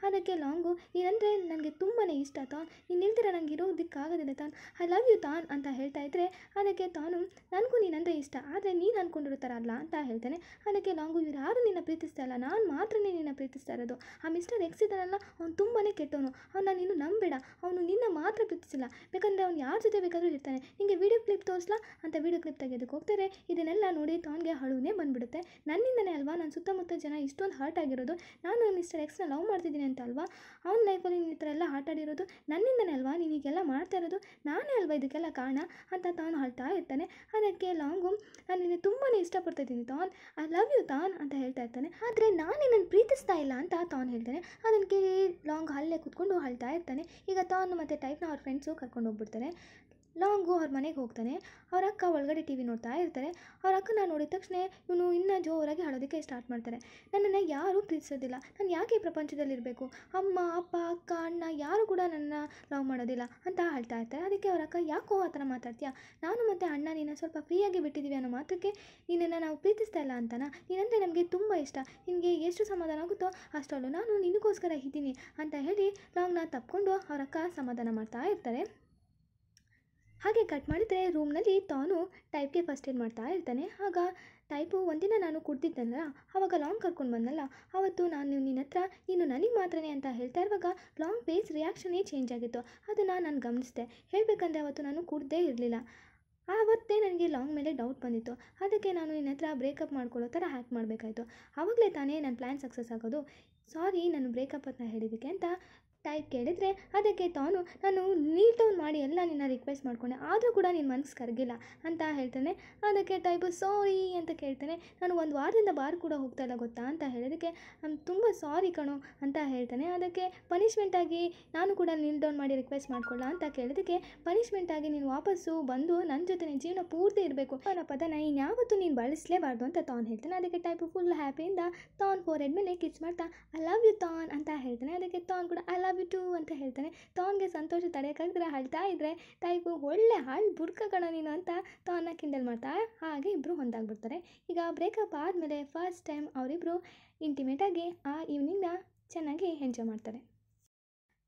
ಅದಕ್ಕೆ ಲಾಂಗು ಏನಂದರೆ ನನಗೆ ತುಂಬಾ ಇಷ್ಟ ತಾನ್ ನೀನು ಇಲ್ದಿರ ನನಗೆ ಇರೋದಕ್ಕಾಗೋದಿಲ್ಲ ತಾನ್ ಐ ಲವ್ ಯು ತಾನ್ ಅಂತ ಹೇಳ್ತಾ ಇದ್ರೆ ಅದಕ್ಕೆ ತಾನು ನನಗೂ ನೀನಂದರೆ ಇಷ್ಟ ಆದರೆ ನೀನು ಅಂದ್ಕೊಂಡಿರೋ ಥರ ಅಲ್ಲ ಅಂತ ಹೇಳ್ತಾನೆ ಅದಕ್ಕೆ ಲಾಂಗು ಇವ್ರು ಯಾರು ನಿನ್ನ ಪ್ರೀತಿಸ್ತಾ ಇಲ್ಲ ನಾನು ಮಾತ್ರ ನಿನ್ನ ಪ್ರೀತಿಸ್ತಾ ಇರೋದು ಆ ಮಿಸ್ಟರ್ ಎಕ್ಸಿದನಲ್ಲ ಅವ್ನು ತುಂಬಾ ಕೆಟ್ಟವನು ನಾನು ಇನ್ನೂ ನಂಬೇಡ ಅವನು ನಿನ್ನ ಮಾತ್ರ ಪ್ರೀತಿಸಿಲ್ಲ ಬೇಕಂದರೆ ಅವ್ನು ಯಾರ ಜೊತೆ ಬೇಕಾದರೂ ಇರ್ತಾನೆ ನಿಮಗೆ ವೀಡಿಯೋ ಕ್ಲಿಪ್ ತೋರಿಸ್ಲಾ ಅಂತ ವೀಡಿಯೋ ಕ್ಲಿಪ್ ತೆಗೆದಕ್ಕೆ ಹೋಗ್ತಾರೆ ಇದನ್ನೆಲ್ಲ ನೋಡಿ ತಾನ್ಗೆ ಹಳುವೇ ಬಂದುಬಿಡುತ್ತೆ ನನ್ನಿಂದನೇ ಅಲ್ವಾ ನನ್ನ ಸುತ್ತಮುತ್ತ ಜನ ಇಷ್ಟೊಂದು ಹರ್ಟ್ ಆಗಿರೋದು ನಾನು ಮಿಸ್ಟರ್ ಎಕ್ಸ್ನ ಲವ್ ಮಾಡ್ತಿದ್ದೀನಿ ಅಂತ ಅಲ್ವಾ ಅವ್ನ ಲೈಫಲ್ಲಿ ಈ ಥರ ಎಲ್ಲ ಆಟಾಡಿರೋದು ನನ್ನಿಂದನೇ ಅಲ್ವಾ ನೀನು ಮಾಡ್ತಾ ಇರೋದು ನಾನೇ ಅಲ್ವಾ ಇದಕ್ಕೆಲ್ಲ ಕಾರಣ ಅಂತ ತಾನು ಹಳ್ತಾ ಇರ್ತಾನೆ ಅದಕ್ಕೆ ಲಾಂಗು ನಾನು ನಿನ್ನ ತುಂಬಾ ಇಷ್ಟಪಡ್ತಾ ಇದ್ದೀನಿ ತಾನ್ ಐ ಲವ್ ಯು ತಾನ್ ಅಂತ ಹೇಳ್ತಾ ಇರ್ತಾನೆ ಆದರೆ ನಾನು ನಿನ್ನನ್ನು ಪ್ರೀತಿಸ್ತಾ ಇಲ್ಲ ಅಂತ ತಾನು ಹೇಳ್ತಾನೆ ಅದನ್ನು ಕೇಳಿ ಲಾಂಗ್ ಅಲ್ಲೇ ಕುತ್ಕೊಂಡು ಹಳ್ತಾ ಇರ್ತಾನೆ ಈಗ ತಾನು ಮತ್ತು ಟೈಪ್ನ ಅವ್ರ ಫ್ರೆಂಡ್ಸು ಕರ್ಕೊಂಡು ಹೋಗ್ಬಿಡ್ತಾರೆ ಇರ್ತಾರೆ ಲಾಂಗು ಅವ್ರ ಮನೆಗೆ ಹೋಗ್ತಾನೆ ಅವ್ರ ಅಕ್ಕ ಒಳಗಡೆ ಟಿ ವಿ ನೋಡ್ತಾ ಇರ್ತಾರೆ ಅವ್ರ ಅಕ್ಕನ ನೋಡಿದ ತಕ್ಷಣ ಇವನು ಇನ್ನೂ ಜೋರಾಗಿ ಹಾಡೋದಕ್ಕೆ ಸ್ಟಾರ್ಟ್ ಮಾಡ್ತಾರೆ ನನ್ನನ್ನು ಯಾರೂ ಪ್ರೀತಿಸೋದಿಲ್ಲ ನಾನು ಯಾಕೆ ಈ ಪ್ರಪಂಚದಲ್ಲಿರಬೇಕು ಅಮ್ಮ ಅಪ್ಪ ಅಕ್ಕ ಅಣ್ಣ ಯಾರು ಕೂಡ ನನ್ನ ಲವ್ ಮಾಡೋದಿಲ್ಲ ಅಂತ ಹೇಳ್ತಾ ಇರ್ತಾರೆ ಅದಕ್ಕೆ ಅವ್ರ ಅಕ್ಕ ಯಾಕೋ ಆ ಥರ ಮಾತಾಡ್ತೀಯಾ ನಾನು ಮತ್ತು ಅಣ್ಣ ನೀನು ಸ್ವಲ್ಪ ಫ್ರೀಯಾಗಿ ಬಿಟ್ಟಿದ್ದೀವಿ ಅನ್ನೋ ಮಾತಕ್ಕೆ ನಿನ್ನನ್ನು ನಾವು ಪ್ರೀತಿಸ್ತಾ ಇಲ್ಲ ಅಂತಾನ ನೀನಂದರೆ ನಮಗೆ ತುಂಬ ಇಷ್ಟ ನಿನಗೆ ಎಷ್ಟು ಸಮಾಧಾನ ಆಗುತ್ತೋ ಅಷ್ಟರಲ್ಲೂ ನಾನು ನಿನಗೋಸ್ಕರ ಇದ್ದೀನಿ ಅಂತ ಹೇಳಿ ಲಾಂಗ್ನ ತಪ್ಪಿಕೊಂಡು ಅಕ್ಕ ಸಮಾಧಾನ ಮಾಡ್ತಾ ಇರ್ತಾರೆ ಹಾಗೆ ಕಟ್ ಮಾಡಿದರೆ ರೂಮ್ನಲ್ಲಿ ತಾನು ಟೈಪ್ಗೆ ಫಸ್ಟ್ ಏಡ್ ಮಾಡ್ತಾ ಇರ್ತಾನೆ ಆಗ ಟೈಪು ಒಂದಿನ ನಾನು ಕುಡ್ದಿದ್ದನಲ್ಲ ಆವಾಗ ಲಾಂಗ್ ಕರ್ಕೊಂಡು ಬಂದಲ್ಲ ಆವತ್ತು ನಾನು ನಿನ್ನ ಹತ್ರ ನೀನು ನನಗೆ ಮಾತ್ರನೇ ಅಂತ ಹೇಳ್ತಾ ಇರುವಾಗ ಲಾಂಗ್ ಫೇಸ್ ರಿಯಾಕ್ಷನೇ ಚೇಂಜ್ ಆಗಿತ್ತು ಅದನ್ನು ನಾನು ಗಮನಿಸಿದೆ ಹೇಳಬೇಕಂದ್ರೆ ಅವತ್ತು ನಾನು ಕುಡ್ದೇ ಇರಲಿಲ್ಲ ಆವತ್ತೇ ನನಗೆ ಲಾಂಗ್ ಮೇಲೆ ಡೌಟ್ ಬಂದಿತ್ತು ಅದಕ್ಕೆ ನಾನು ನಿನ್ನ ಹತ್ರ ಬ್ರೇಕಪ್ ಮಾಡ್ಕೊಳ್ಳೋ ಥರ ಹ್ಯಾಕ್ ಮಾಡಬೇಕಾಯಿತು ಆವಾಗಲೇ ತಾನೇ ನನ್ನ ಪ್ಲ್ಯಾನ್ ಸಕ್ಸಸ್ ಆಗೋದು ಸಾರಿ ನಾನು ಬ್ರೇಕಪ್ ಅಂತ ಹೇಳಿದ್ದಕ್ಕೆ ಅಂತ ಟೈಪ್ ಕೇಳಿದರೆ ಅದಕ್ಕೆ ತಾನು ನಾನು ನೀಟೌನ್ ಮಾಡಿ ಎಲ್ಲ ನಿನ್ನ ರಿಕ್ವೆಸ್ಟ್ ಮಾಡಿಕೊಂಡೆ ಆದರೂ ಕೂಡ ನಿನ್ನ ಮನಸ್ಸು ಕರಗಿಲ್ಲ ಅಂತ ಹೇಳ್ತಾನೆ ಅದಕ್ಕೆ ಟೈಪು ಸಾರಿ ಅಂತ ಕೇಳ್ತಾನೆ ನಾನು ಒಂದು ವಾರದಿಂದ ಬಾರ್ ಕೂಡ ಹೋಗ್ತಾ ಇಲ್ಲ ಗೊತ್ತಾ ಅಂತ ಹೇಳೋದಕ್ಕೆ ನಾನು ತುಂಬ ಸಾರಿ ಕಣೋ ಅಂತ ಹೇಳ್ತಾನೆ ಅದಕ್ಕೆ ಪನಿಷ್ಮೆಂಟಾಗಿ ನಾನು ಕೂಡ ನೀಲ್ ಡೌನ್ ಮಾಡಿ ರಿಕ್ವೆಸ್ಟ್ ಮಾಡ್ಕೊಳ್ಳ ಅಂತ ಕೇಳೋದಕ್ಕೆ ಪನಿಷ್ಮೆಂಟಾಗಿ ನೀನು ವಾಪಸ್ಸು ಬಂದು ನನ್ನ ಜೊತೆ ನಿನ್ನ ಜೀವನ ಪೂರ್ತಿ ಇರಬೇಕು ಅನ್ನೋ ಪದನ ಇನ್ಯಾವತ್ತೂ ನೀನು ಬಳಸಲೇಬಾರ್ದು ಅಂತ ತಾನು ಹೇಳ್ತಾನೆ ಅದಕ್ಕೆ ಟೈಪು ಫುಲ್ ಹ್ಯಾಪಿಯಿಂದ ತಾನ್ ಫೋರ್ ಎಡ್ ಮೇಲೆ ಕಿಚ್ ಮಾಡ್ತಾ ಐ ಲವ್ ಯು ತಾನ್ ಅಂತ ಹೇಳ್ತಾನೆ ಅದಕ್ಕೆ ತಾನ್ ಕೂಡ ಐ ಲವ್ ಬಿಟ್ಟು ಅಂತ ಹೇಳ್ತಾನೆ ತಾವನ್ಗೆ ಸಂತೋಷ ತಡೆಯೋಕ್ಕಾಗ್ದ್ರೆ ಅಳ್ತಾ ಇದ್ದರೆ ತಾಯಿಗೂ ಒಳ್ಳೆ ಹಾಳು ಬುರ್ಕ ಕಣ ನೀನು ಅಂತ ತಾವನ್ನ ಕಿಂಡಲ್ ಮಾಡ್ತಾ ಹಾಗೆ ಇಬ್ಬರು ಹೊಂದಾಗ್ಬಿಡ್ತಾರೆ ಈಗ ಬ್ರೇಕಪ್ ಆದಮೇಲೆ ಫಸ್ಟ್ ಟೈಮ್ ಅವರಿಬ್ಬರು ಇಂಟಿಮೇಟಾಗಿ ಆ ಇವ್ನಿಂಗ್ನ ಚೆನ್ನಾಗಿ ಎಂಜಾಯ್ ಮಾಡ್ತಾರೆ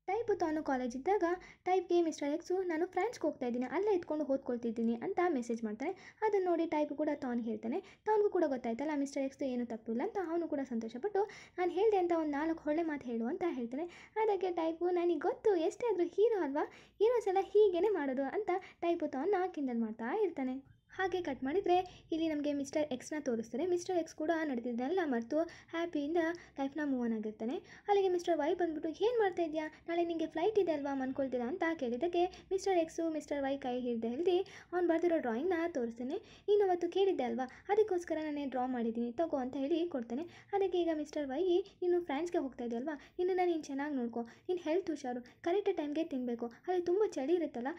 ಟೈಪು ತಾನು ಇದ್ದಾಗ ಟೈಪ್ಗೆ ಮಿಸ್ಟರ್ ಎಕ್ಸು ನಾನು ಫ್ರಾನ್ಸ್ಗೆ ಹೋಗ್ತಾ ಇದ್ದೀನಿ ಅಲ್ಲೇ ಇದ್ಕೊಂಡು ಓದ್ಕೊಳ್ತಿದ್ದೀನಿ ಅಂತ ಮೆಸೇಜ್ ಮಾಡ್ತಾನೆ ಅದನ್ನು ನೋಡಿ ಟೈಪ್ ಕೂಡ ತಾನು ಹೇಳ್ತಾನೆ ತಾನಿಗೂ ಕೂಡ ಗೊತ್ತಾಯ್ತಲ್ಲ ಮಿಸ್ಟರ್ ಎಕ್ಸ್ ಏನು ತಪ್ಪಿಲ್ಲ ಅಂತ ಅವನು ಕೂಡ ಸಂತೋಷಪಟ್ಟು ನಾನು ಹೇಳಿದೆ ಅಂತ ಒಂದು ನಾಲ್ಕು ಒಳ್ಳೆ ಮಾತು ಹೇಳು ಅಂತ ಹೇಳ್ತಾನೆ ಅದಕ್ಕೆ ಟೈಪು ನನಗೆ ಗೊತ್ತು ಎಷ್ಟೇ ಆದರೂ ಹೀರೋ ಅಲ್ವಾ ಹೀರೋಸ್ ಎಲ್ಲ ಹೀಗೇ ಮಾಡೋದು ಅಂತ ಟೈಪು ತಾನು ಕಿಂಡಲ್ ಮಾಡ್ತಾ ಇರ್ತಾನೆ ಹಾಗೆ ಕಟ್ ಮಾಡಿದರೆ ಇಲ್ಲಿ ನಮಗೆ ಮಿಸ್ಟರ್ ಎಕ್ಸ್ನ ತೋರಿಸ್ತಾರೆ ಮಿಸ್ಟರ್ ಎಕ್ಸ್ ಕೂಡ ನಡೆದಿದ್ದೆಲ್ಲ ಮರೆತು ಹ್ಯಾಪಿಯಿಂದ ಲೈಫ್ನ ಮೂವ್ ಆನ್ ಆಗಿರ್ತಾನೆ ಅಲ್ಲಿಗೆ ಮಿಸ್ಟರ್ ವೈ ಬಂದ್ಬಿಟ್ಟು ಏನು ಮಾಡ್ತಾ ಇದೆಯಾ ನಾಳೆ ನಿಮಗೆ ಫ್ಲೈಟ್ ಇದೆ ಅಲ್ವಾ ಅಂದ್ಕೊಳ್ತೀರಾ ಅಂತ ಕೇಳಿದ್ದಕ್ಕೆ ಮಿಸ್ಟರ್ ಎಕ್ಸು ಮಿಸ್ಟರ್ ವೈ ಕೈ ಹಿಡಿದು ಹೇಳಿ ಅವ್ನು ಬರೆದಿರೋ ಡ್ರಾಯಿಂಗ್ನ ತೋರಿಸ್ತಾನೆ ನೀನು ಅವತ್ತು ಕೇಳಿದ್ದೆ ಅಲ್ವಾ ಅದಕ್ಕೋಸ್ಕರ ನಾನೇ ಡ್ರಾ ಮಾಡಿದ್ದೀನಿ ತಗೋ ಅಂತ ಹೇಳಿ ಕೊಡ್ತಾನೆ ಅದಕ್ಕೆ ಈಗ ಮಿಸ್ಟರ್ ವೈ ನೀನು ಫ್ರಾನ್ಸ್ಗೆ ಹೋಗ್ತಾ ಇದೆಯಲ್ವಾ ನಾನು ಇನ್ನು ಚೆನ್ನಾಗಿ ನೋಡ್ಕೊ ಇನ್ನು ಹೆಲ್ತ್ ಹುಷಾರು ಕರೆಕ್ಟ್ ಟೈಮ್ಗೆ ತಿನ್ನಬೇಕು ಅಲ್ಲಿ ತುಂಬ ಚಳಿ ಇರುತ್ತಲ್ಲ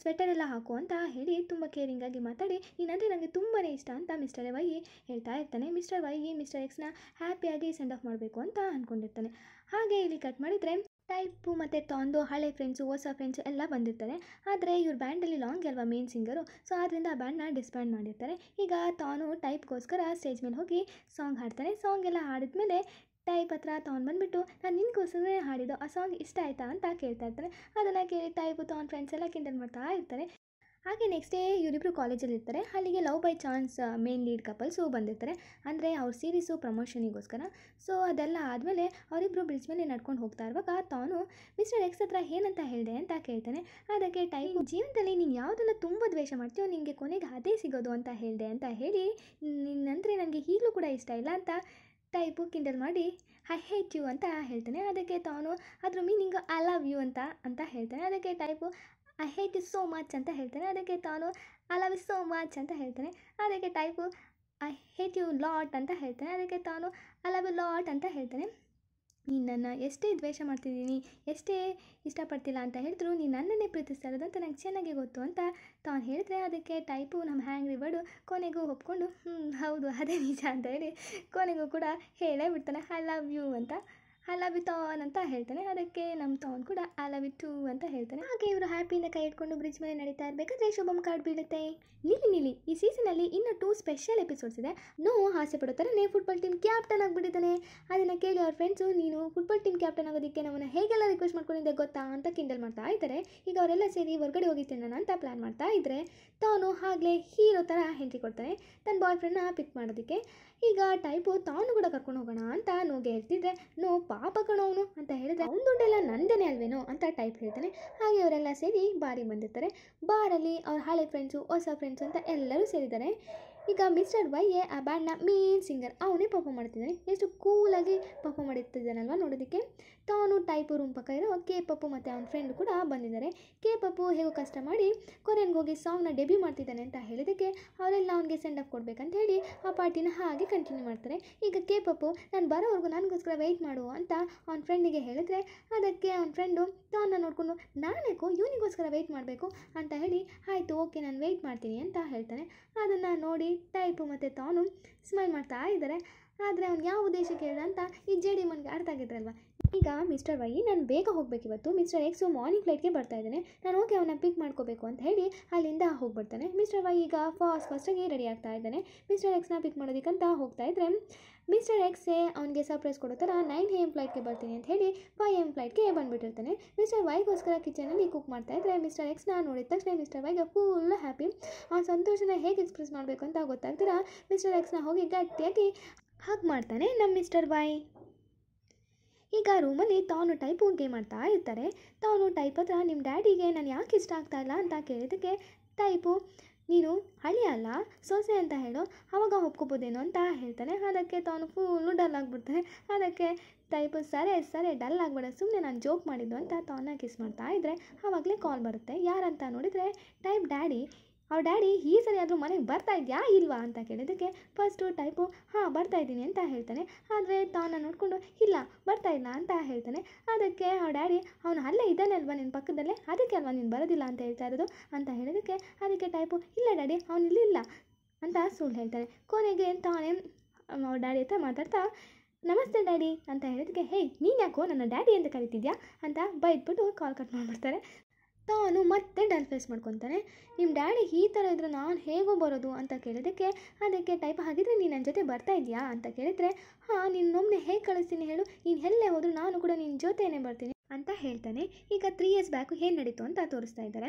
ಸ್ವೆಟರ್ ಎಲ್ಲ ಹಾಕು ಅಂತ ಹೇಳಿ ತುಂಬ ಕೇರಿಂಗಾಗಿ ಮಾತಾಡಿ ನೀನಂದರೆ ನನಗೆ ತುಂಬಾ ಇಷ್ಟ ಅಂತ ಮಿಸ್ಟರ್ ವೈ ಹೇಳ್ತಾ ಇರ್ತಾನೆ ಮಿಸ್ಟರ್ ವೈ ಮಿಸ್ಟರ್ ಎಕ್ಸ್ನ ಹ್ಯಾಪಿಯಾಗಿ ಸೆಂಡ್ ಆಫ್ ಮಾಡಬೇಕು ಅಂತ ಅಂದ್ಕೊಂಡಿರ್ತಾನೆ ಹಾಗೆ ಇಲ್ಲಿ ಕಟ್ ಮಾಡಿದರೆ ಟೈಪು ಮತ್ತು ತಾಂದು ಹಳೆ ಫ್ರೆಂಡ್ಸು ಹೊಸ ಫ್ರೆಂಡ್ಸು ಎಲ್ಲ ಬಂದಿರ್ತಾರೆ ಆದರೆ ಇವ್ರ ಬ್ಯಾಂಡಲ್ಲಿ ಲಾಂಗ್ ಅಲ್ವಾ ಮೇನ್ ಸಿಂಗರು ಸೊ ಆದ್ದರಿಂದ ಆ ಬ್ಯಾಂಡ್ನ ಡಿಸ್ಬ್ಯಾಂಡ್ ಮಾಡಿರ್ತಾರೆ ಈಗ ತಾನು ಟೈಪ್ಗೋಸ್ಕರ ಸ್ಟೇಜ್ ಮೇಲೆ ಹೋಗಿ ಸಾಂಗ್ ಹಾಡ್ತಾನೆ ಸಾಂಗ್ ಎಲ್ಲ ಹಾಡಿದ್ಮೇಲೆ ತಾಯಿ ಪತ್ರ ತೊಗೊಂಡು ಬಂದುಬಿಟ್ಟು ನಾನು ನಿನಗೋಸ್ಕರನೇ ಹಾಡಿದ್ದು ಆ ಸಾಂಗ್ ಇಷ್ಟ ಆಯಿತಾ ಅಂತ ಕೇಳ್ತಾ ಇರ್ತಾರೆ ಅದನ್ನು ಕೇಳಿ ತಾಯಿ ಪುತ್ರ ಅವ್ನ ಫ್ರೆಂಡ್ಸ್ ಎಲ್ಲ ಕಿಂಡಲ್ ಮಾಡ್ತಾ ಇರ್ತಾರೆ ಹಾಗೆ ನೆಕ್ಸ್ಟ್ ಡೇ ಇವರಿಬ್ಬರು ಕಾಲೇಜಲ್ಲಿ ಇರ್ತಾರೆ ಅಲ್ಲಿಗೆ love by chance main lead couples ಬಂದಿರ್ತಾರೆ ಅಂದರೆ ಅವ್ರ ಸೀರೀಸು ಪ್ರಮೋಷನಿಗೋಸ್ಕರ ಸೊ ಅದೆಲ್ಲ ಆದಮೇಲೆ ಅವರಿಬ್ಬರು ಬ್ರಿಡ್ಜ್ ಮೇಲೆ ನಡ್ಕೊಂಡು ಹೋಗ್ತಾ ಇರುವಾಗ ತಾನು ಮಿಸ್ಟರ್ ಎಕ್ಸ್ ಹತ್ರ ಏನಂತ ಹೇಳಿದೆ ಅಂತ ಕೇಳ್ತಾನೆ ಅದಕ್ಕೆ ಟೈಮ್ ಜೀವನದಲ್ಲಿ ನೀನು ಯಾವುದನ್ನು ತುಂಬ ದ್ವೇಷ ಮಾಡ್ತೀಯೋ ನಿಮಗೆ ಕೊನೆಗೆ ಅದೇ ಸಿಗೋದು ಅಂತ ಹೇಳಿದೆ ಅಂತ ಹೇಳಿ ನಿನ್ನಂದರೆ ನನಗೆ ಈಗಲೂ ಕೂಡ ಇಷ್ಟ ಇಲ್ಲ ಅಂತ ಟೈಪು ಕಿಂಡಲ್ ಮಾಡಿ ಐ ಹೇಟ್ ಯು ಅಂತ ಹೇಳ್ತಾನೆ ಅದಕ್ಕೆ ತಾನು ಅದ್ರ ಮೀನಿಂಗ್ ಐ ಲವ್ ಯು ಅಂತ ಅಂತ ಹೇಳ್ತಾನೆ ಅದಕ್ಕೆ Type I hate you so much ಅಂತ ಹೇಳ್ತಾನೆ ಅದಕ್ಕೆ Tharn I love you so much ಅಂತ ಹೇಳ್ತಾನೆ ಅದಕ್ಕೆ Type I hate you lot ಅಂತ ಹೇಳ್ತಾನೆ ಅದಕ್ಕೆ Tharn I love you lot ಅಂತ ಹೇಳ್ತಾನೆ ನೀನು ಎಷ್ಟೇ ದ್ವೇಷ ಮಾಡ್ತಿದ್ದೀನಿ ಎಷ್ಟೇ ಇಷ್ಟಪಡ್ತಿಲ್ಲ ಅಂತ ಹೇಳಿದ್ರು ನೀನು ನನ್ನನ್ನೇ ಪ್ರೀತಿಸ್ತಾ ಇರೋದಂತ ನನಗೆ ಚೆನ್ನಾಗಿ ಗೊತ್ತು ಅಂತ ತಾನು ಹೇಳಿದ್ರೆ ಅದಕ್ಕೆ ಟೈಪು ನಮ್ಮ ಹ್ಯಾಂಗ್ ರಿವರ್ಡು ಕೊನೆಗೂ ಒಪ್ಕೊಂಡು ಹ್ಞೂ ಹೌದು ಅದೇ ನಿಜ ಅಂತ ಹೇಳಿ ಕೊನೆಗೂ ಕೂಡ ಹೇಳೇ ಬಿಡ್ತಾನೆ ಐ ಲವ್ ಯು ಅಂತ ಐ ಲವ್ ಯು ತಾನ್ ಅಂತ ಹೇಳ್ತಾನೆ ಅದಕ್ಕೆ ನಮ್ಮ ತಾನ್ ಕೂಡ ಐ ಲವ್ ಯು ಟೂ ಅಂತ ಹೇಳ್ತಾನೆ ಹಾಗೆ ಇವರು ಹ್ಯಾಪಿಯಿಂದ ಕೈ ಇಟ್ಕೊಂಡು ಬ್ರಿಡ್ಜ್ ಮೇಲೆ ನಡೀತಾ ಇರಬೇಕಾದ್ರೆ ಶುಭಮ್ ಕಾರ್ಡ್ ಬೀಳುತ್ತೆ ನಿಲಿ ನಿಲಿ ಈ ಸೀಸನಲ್ಲಿ ಇನ್ನೂ ಟೂ ಸ್ಪೆಷಲ್ ಎಪಿಸೋಡ್ಸ್ ಇದೆ ನೋ ಆಸೆ ಪಡೋ ಫುಟ್ಬಾಲ್ ಟೀಮ್ ಕ್ಯಾಪ್ಟನ್ ಆಗಿಬಿಟ್ಟಿದ್ದಾನೆ ಅದನ್ನು ಕೇಳಿ ಅವ್ರ ಫ್ರೆಂಡ್ಸು ನೀನು ಫುಟ್ಬಾಲ್ ಟೀಮ್ ಕ್ಯಾಪ್ಟನ್ ಆಗೋದಕ್ಕೆ ನಮ್ಮನ್ನು ಹೇಗೆಲ್ಲ ರಿಕ್ವೆಸ್ಟ್ ಮಾಡ್ಕೊಂಡಿದ್ದೆ ಗೊತ್ತಾ ಅಂತ ಕಿಂಡಲ್ ಮಾಡ್ತಾ ಇದ್ದಾರೆ ಈಗ ಅವರೆಲ್ಲ ಸೇರಿ ಹೊರಗಡೆ ಹೋಗಿ ತಿನ್ನೋಣ ಅಂತ ಪ್ಲ್ಯಾನ್ ಮಾಡ್ತಾ ಇದ್ದರೆ ತಾನು ಆಗಲೇ ಹೀರೋ ಥರ ಎಂಟ್ರಿ ಕೊಡ್ತಾನೆ ತನ್ನ ಬಾಯ್ ಫ್ರೆಂಡ್ನ ಪಿಕ್ ಮಾಡೋದಕ್ಕೆ ಈಗ ಟೈಪು ತಾನು ಕೂಡ ಕರ್ಕೊಂಡು ಹೋಗೋಣ ಅಂತ ನೋಗೆ ಹೇಳ್ತಿದ್ರೆ ನೋ ಪಾಪ ಕಣೋನು ಅಂತ ಹೇಳಿದ್ರೆ ಅವ್ನ ದುಡ್ಡೆಲ್ಲ ನಂದೇನೆ ಅಲ್ವೇನೋ ಅಂತ ಟೈಪ್ ಹೇಳ್ತಾನೆ ಹಾಗೆ ಅವರೆಲ್ಲ ಸೇರಿ ಬಾರಿಗೆ ಬಂದಿರ್ತಾರೆ ಬಾರಲ್ಲಿ ಅವ್ರ ಹಳೆ ಫ್ರೆಂಡ್ಸು ಹೊಸ ಫ್ರೆಂಡ್ಸು ಅಂತ ಎಲ್ಲರೂ ಸೇರಿದ್ದಾರೆ ಈಗ ಮಿಸ್ಟರ್ ವೈಯೆ ಆ ಬ್ಯಾಂಡ್ನ ಮೇನ್ ಸಿಂಗರ್ ಅವನೇ ಪರ್ಫಾಮ್ ಮಾಡ್ತಿದ್ದಾನೆ ಎಷ್ಟು ಕೂಲಾಗಿ ಪರ್ಫಾಮ್ ಮಾಡಿರ್ತಿದ್ದಾನಲ್ವ ನೋಡೋದಕ್ಕೆ ತಾನು ಟೈಪು ಪಕ್ಕ ಇರೋ ಕೆ ಪಪ್ಪು ಮತ್ತು ಅವನ ಫ್ರೆಂಡ್ ಕೂಡ ಬಂದಿದ್ದಾರೆ ಕೆ ಪಪ್ಪು ಹೇಗೋ ಕಷ್ಟ ಮಾಡಿ ಕೊರಿಯನ್ಗೆ ಹೋಗಿ ಸಾಂಗ್ನ ಡೆಬ್ಯೂ ಮಾಡ್ತಿದ್ದಾನೆ ಅಂತ ಹೇಳಿದ್ದಕ್ಕೆ ಅವರೆಲ್ಲ ಅವನಿಗೆ ಸೆಂಡ್ ಆಫ್ ಕೊಡ್ಬೇಕಂತ ಹೇಳಿ ಆ ಪಾರ್ಟಿನ ಹಾಗೆ ಕಂಟಿನ್ಯೂ ಮಾಡ್ತಾರೆ ಈಗ ಕೆ ಪಪ್ಪು ನಾನು ಬರೋವರೆಗೂ ನನಗೋಸ್ಕರ ವೆಯ್ಟ್ ಮಾಡು ಅಂತ ಅವನ ಫ್ರೆಂಡಿಗೆ ಹೇಳಿದ್ರೆ ಅದಕ್ಕೆ ಅವನ ಫ್ರೆಂಡು ತಾನ ನೋಡಿಕೊಂಡು ನಾನೇಕೋ ಇವನಿಗೋಸ್ಕರ ವೆಯ್ಟ್ ಮಾಡಬೇಕು ಅಂತ ಹೇಳಿ ಆಯಿತು ಓಕೆ ನಾನು ವೆಯ್ಟ್ ಮಾಡ್ತೀನಿ ಅಂತ ಹೇಳ್ತಾನೆ ಅದನ್ನು ನೋಡಿ ಟೈಪು ಮತ್ತು ತಾನು ಸ್ಮೈಲ್ ಮಾಡ್ತಾ ಇದ್ದಾರೆ ಆದರೆ ಅವ್ನು ಯಾವ ಉದ್ದೇಶಕ್ಕೆ ಅಂತ ಈ ಜೆ ಡಿ ಅರ್ಥ ಆಗಿದ್ರಲ್ವ ಈಗ ಮಿಸ್ಟರ್ ವೈ ನಾನು ಬೇಗ ಹೋಗಬೇಕಿವತ್ತು ಮಿಸ್ಟರ್ ಎಕ್ಸು ಮಾರ್ನಿಂಗ್ ಫ್ಲೈಟ್ಗೆ ಬರ್ತಾ ಇದ್ದಾನೆ ನಾನು ಓಕೆ ಅವನ ಪಿಕ್ ಮಾಡ್ಕೋಬೇಕು ಅಂತ ಹೇಳಿ ಅಲ್ಲಿಂದ ಹೋಗಿಬಿಡ್ತಾನೆ ಮಿಸ್ಟರ್ ವೈ ಈಗ ಫಾಸ್ಟ್ ಫಾಸ್ಟಾಗಿ ರೆಡಿ ಆಗ್ತಾ ಇದ್ದಾನೆ ಮಿಸ್ಟರ್ ಎಕ್ಸ್ನ ಪಿಕ್ ಮಾಡೋದಕ್ಕಂತ ಹೋಗ್ತಾ ಇದ್ದರೆ ಮಿಸ್ಟರ್ ಎಕ್ಸೆ ಅವನಿಗೆ ಸರ್ಪ್ರೈಸ್ ಕೊಡೋ ಥರ ನೈನ್ ಎ ಎಮ್ ಫ್ಲೈಟ್ಗೆ ಬರ್ತೀನಿ ಅಂತ ಹೇಳಿ ಫೈವ್ ಎಮ್ ಫ್ಲೈಟ್ಗೆ ಬಂದುಬಿಟ್ಟಿರ್ತಾನೆ ಮಿಸ್ಟರ್ ವೈಗೋಸ್ಕರ ಕಿಚನಲ್ಲಿ ಕುಕ್ ಮಾಡ್ತಾ ಇದ್ದರೆ ಮಿಸ್ಟರ್ ಎಕ್ಸ್ನ ನೋಡಿದ ತಕ್ಷಣ ಮಿಸ್ಟರ್ ವೈಗೆ ಫುಲ್ ಹ್ಯಾಪಿ ಆ ಸಂತೋಷನ ಹೇಗೆ ಎಕ್ಸ್ಪ್ರೆಸ್ ಮಾಡಬೇಕು ಅಂತ ಗೊತ್ತಾಗ್ತೀರಾ ಮಿಸ್ಟರ್ ಎಕ್ಸ್ನ ಹೋಗಿ ಗಟ್ಟಿಯಾಗಿ ಹಾಗೆ ಮಾಡ್ತಾನೆ ನಮ್ಮ ಮಿಸ್ಟರ್ ವೈ ಈಗ ರೂಮಲ್ಲಿ ತಾನು ಟೈಪ್ ಗೇಮ್ ಮಾಡ್ತಾ ಇರ್ತಾರೆ ತಾನು ಟೈಪ್ ಹತ್ರ ನಿಮ್ಮ ಡ್ಯಾಡಿಗೆ ನಾನು ಯಾಕೆ ಇಷ್ಟ ಆಗ್ತಾ ಇಲ್ಲ ಅಂತ ಕೇಳಿದ್ದಕ್ಕೆ ಟೈಪು ನೀನು ಹಳಿ ಅಲ್ಲ ಸೊಸೆ ಅಂತ ಹೇಳೋ ಆವಾಗ ಒಪ್ಕೋಬೋದೇನೋ ಅಂತ ಹೇಳ್ತಾನೆ ಅದಕ್ಕೆ ತಾನು ಫುಲ್ಲು ಡಲ್ ಆಗಿಬಿಡ್ತಾನೆ ಅದಕ್ಕೆ ಟೈಪು ಸರಿ ಸರಿ ಡಲ್ ಆಗಬೇಡ ಸುಮ್ಮನೆ ನಾನು ಜೋಕ್ ಮಾಡಿದ್ದು ಅಂತ ತಾನು ಕಿಸ್ ಮಾಡ್ತಾ ಇದ್ದರೆ ಆವಾಗಲೇ ಕಾಲ್ ಬರುತ್ತೆ ಯಾರಂತ ನೋಡಿದರೆ ಟೈಪ್ ಡ್ಯಾಡಿ ಅವ್ರ ಡ್ಯಾಡಿ ಈ ಸರಿ ಆದರೂ ಮನೆಗೆ ಬರ್ತಾ ಇದೆಯಾ ಇಲ್ವಾ ಅಂತ ಕೇಳಿದ್ದಕ್ಕೆ ಫಸ್ಟು ಟೈಪು ಹಾಂ ಬರ್ತಾ ಇದ್ದೀನಿ ಅಂತ ಹೇಳ್ತಾನೆ ಆದರೆ ತಾನ ನೋಡಿಕೊಂಡು ಇಲ್ಲ ಬರ್ತಾ ಇಲ್ಲ ಅಂತ ಹೇಳ್ತಾನೆ ಅದಕ್ಕೆ ಅವ್ರ ಡ್ಯಾಡಿ ಅವನು ಅಲ್ಲೇ ಇದ್ದಾನೆ ಅಲ್ವಾ ನಿನ್ನ ಪಕ್ಕದಲ್ಲೇ ಅದಕ್ಕೆ ಅಲ್ವಾ ನೀನು ಬರೋದಿಲ್ಲ ಅಂತ ಹೇಳ್ತಾ ಇರೋದು ಅಂತ ಹೇಳಿದಕ್ಕೆ ಅದಕ್ಕೆ ಟೈಪು ಇಲ್ಲ ಡ್ಯಾಡಿ ಅವನು ಇಲ್ಲ ಅಂತ ಸುಳ್ಳು ಹೇಳ್ತಾನೆ ಕೊನೆಗೆ ತಾನೇ ಅವ್ರ ಡ್ಯಾಡಿ ಹತ್ರ ಮಾತಾಡ್ತಾ ನಮಸ್ತೆ ಡ್ಯಾಡಿ ಅಂತ ಹೇಳಿದಕ್ಕೆ ಹೇ ನೀನು ಯಾಕೋ ನನ್ನ ಡ್ಯಾಡಿ ಅಂತ ಕರಿತಿದ್ಯಾ ಅಂತ ಬೈದ್ಬಿಟ್ಟು ಕಾಲ್ ಕಟ್ ಮಾಡಿಬಿಡ್ತಾರೆ ನಾನು ಮತ್ತೆ ಡಲ್ ಫೇಸ್ ಮಾಡ್ಕೊತಾನೆ ನಿಮ್ಮ ಡ್ಯಾಡಿ ಈ ಥರ ಇದ್ದರೆ ನಾನು ಹೇಗೋ ಬರೋದು ಅಂತ ಕೇಳಿದ್ದಕ್ಕೆ ಅದಕ್ಕೆ ಟೈಪ್ ಹಾಕಿದರೆ ನೀನು ನನ್ನ ಜೊತೆ ಬರ್ತಾ ಇದೆಯಾ ಅಂತ ಕೇಳಿದರೆ ಹಾಂ ನಿನ್ನೊಮ್ಮೆ ಹೇಗೆ ಕಳಿಸ್ತೀನಿ ಹೇಳು ನೀನು ಎಲ್ಲೇ ಹೋದರೂ ನಾನು ಕೂಡ ನಿನ್ನ ಜೊತೆಯೇ ಬರ್ತೀನಿ ಅಂತ ಹೇಳ್ತಾನೆ ಈಗ ತ್ರೀ ಇಯರ್ಸ್ ಬ್ಯಾಕು ಏನು ನಡೀತು ಅಂತ ತೋರಿಸ್ತಾ ಇದ್ದಾರೆ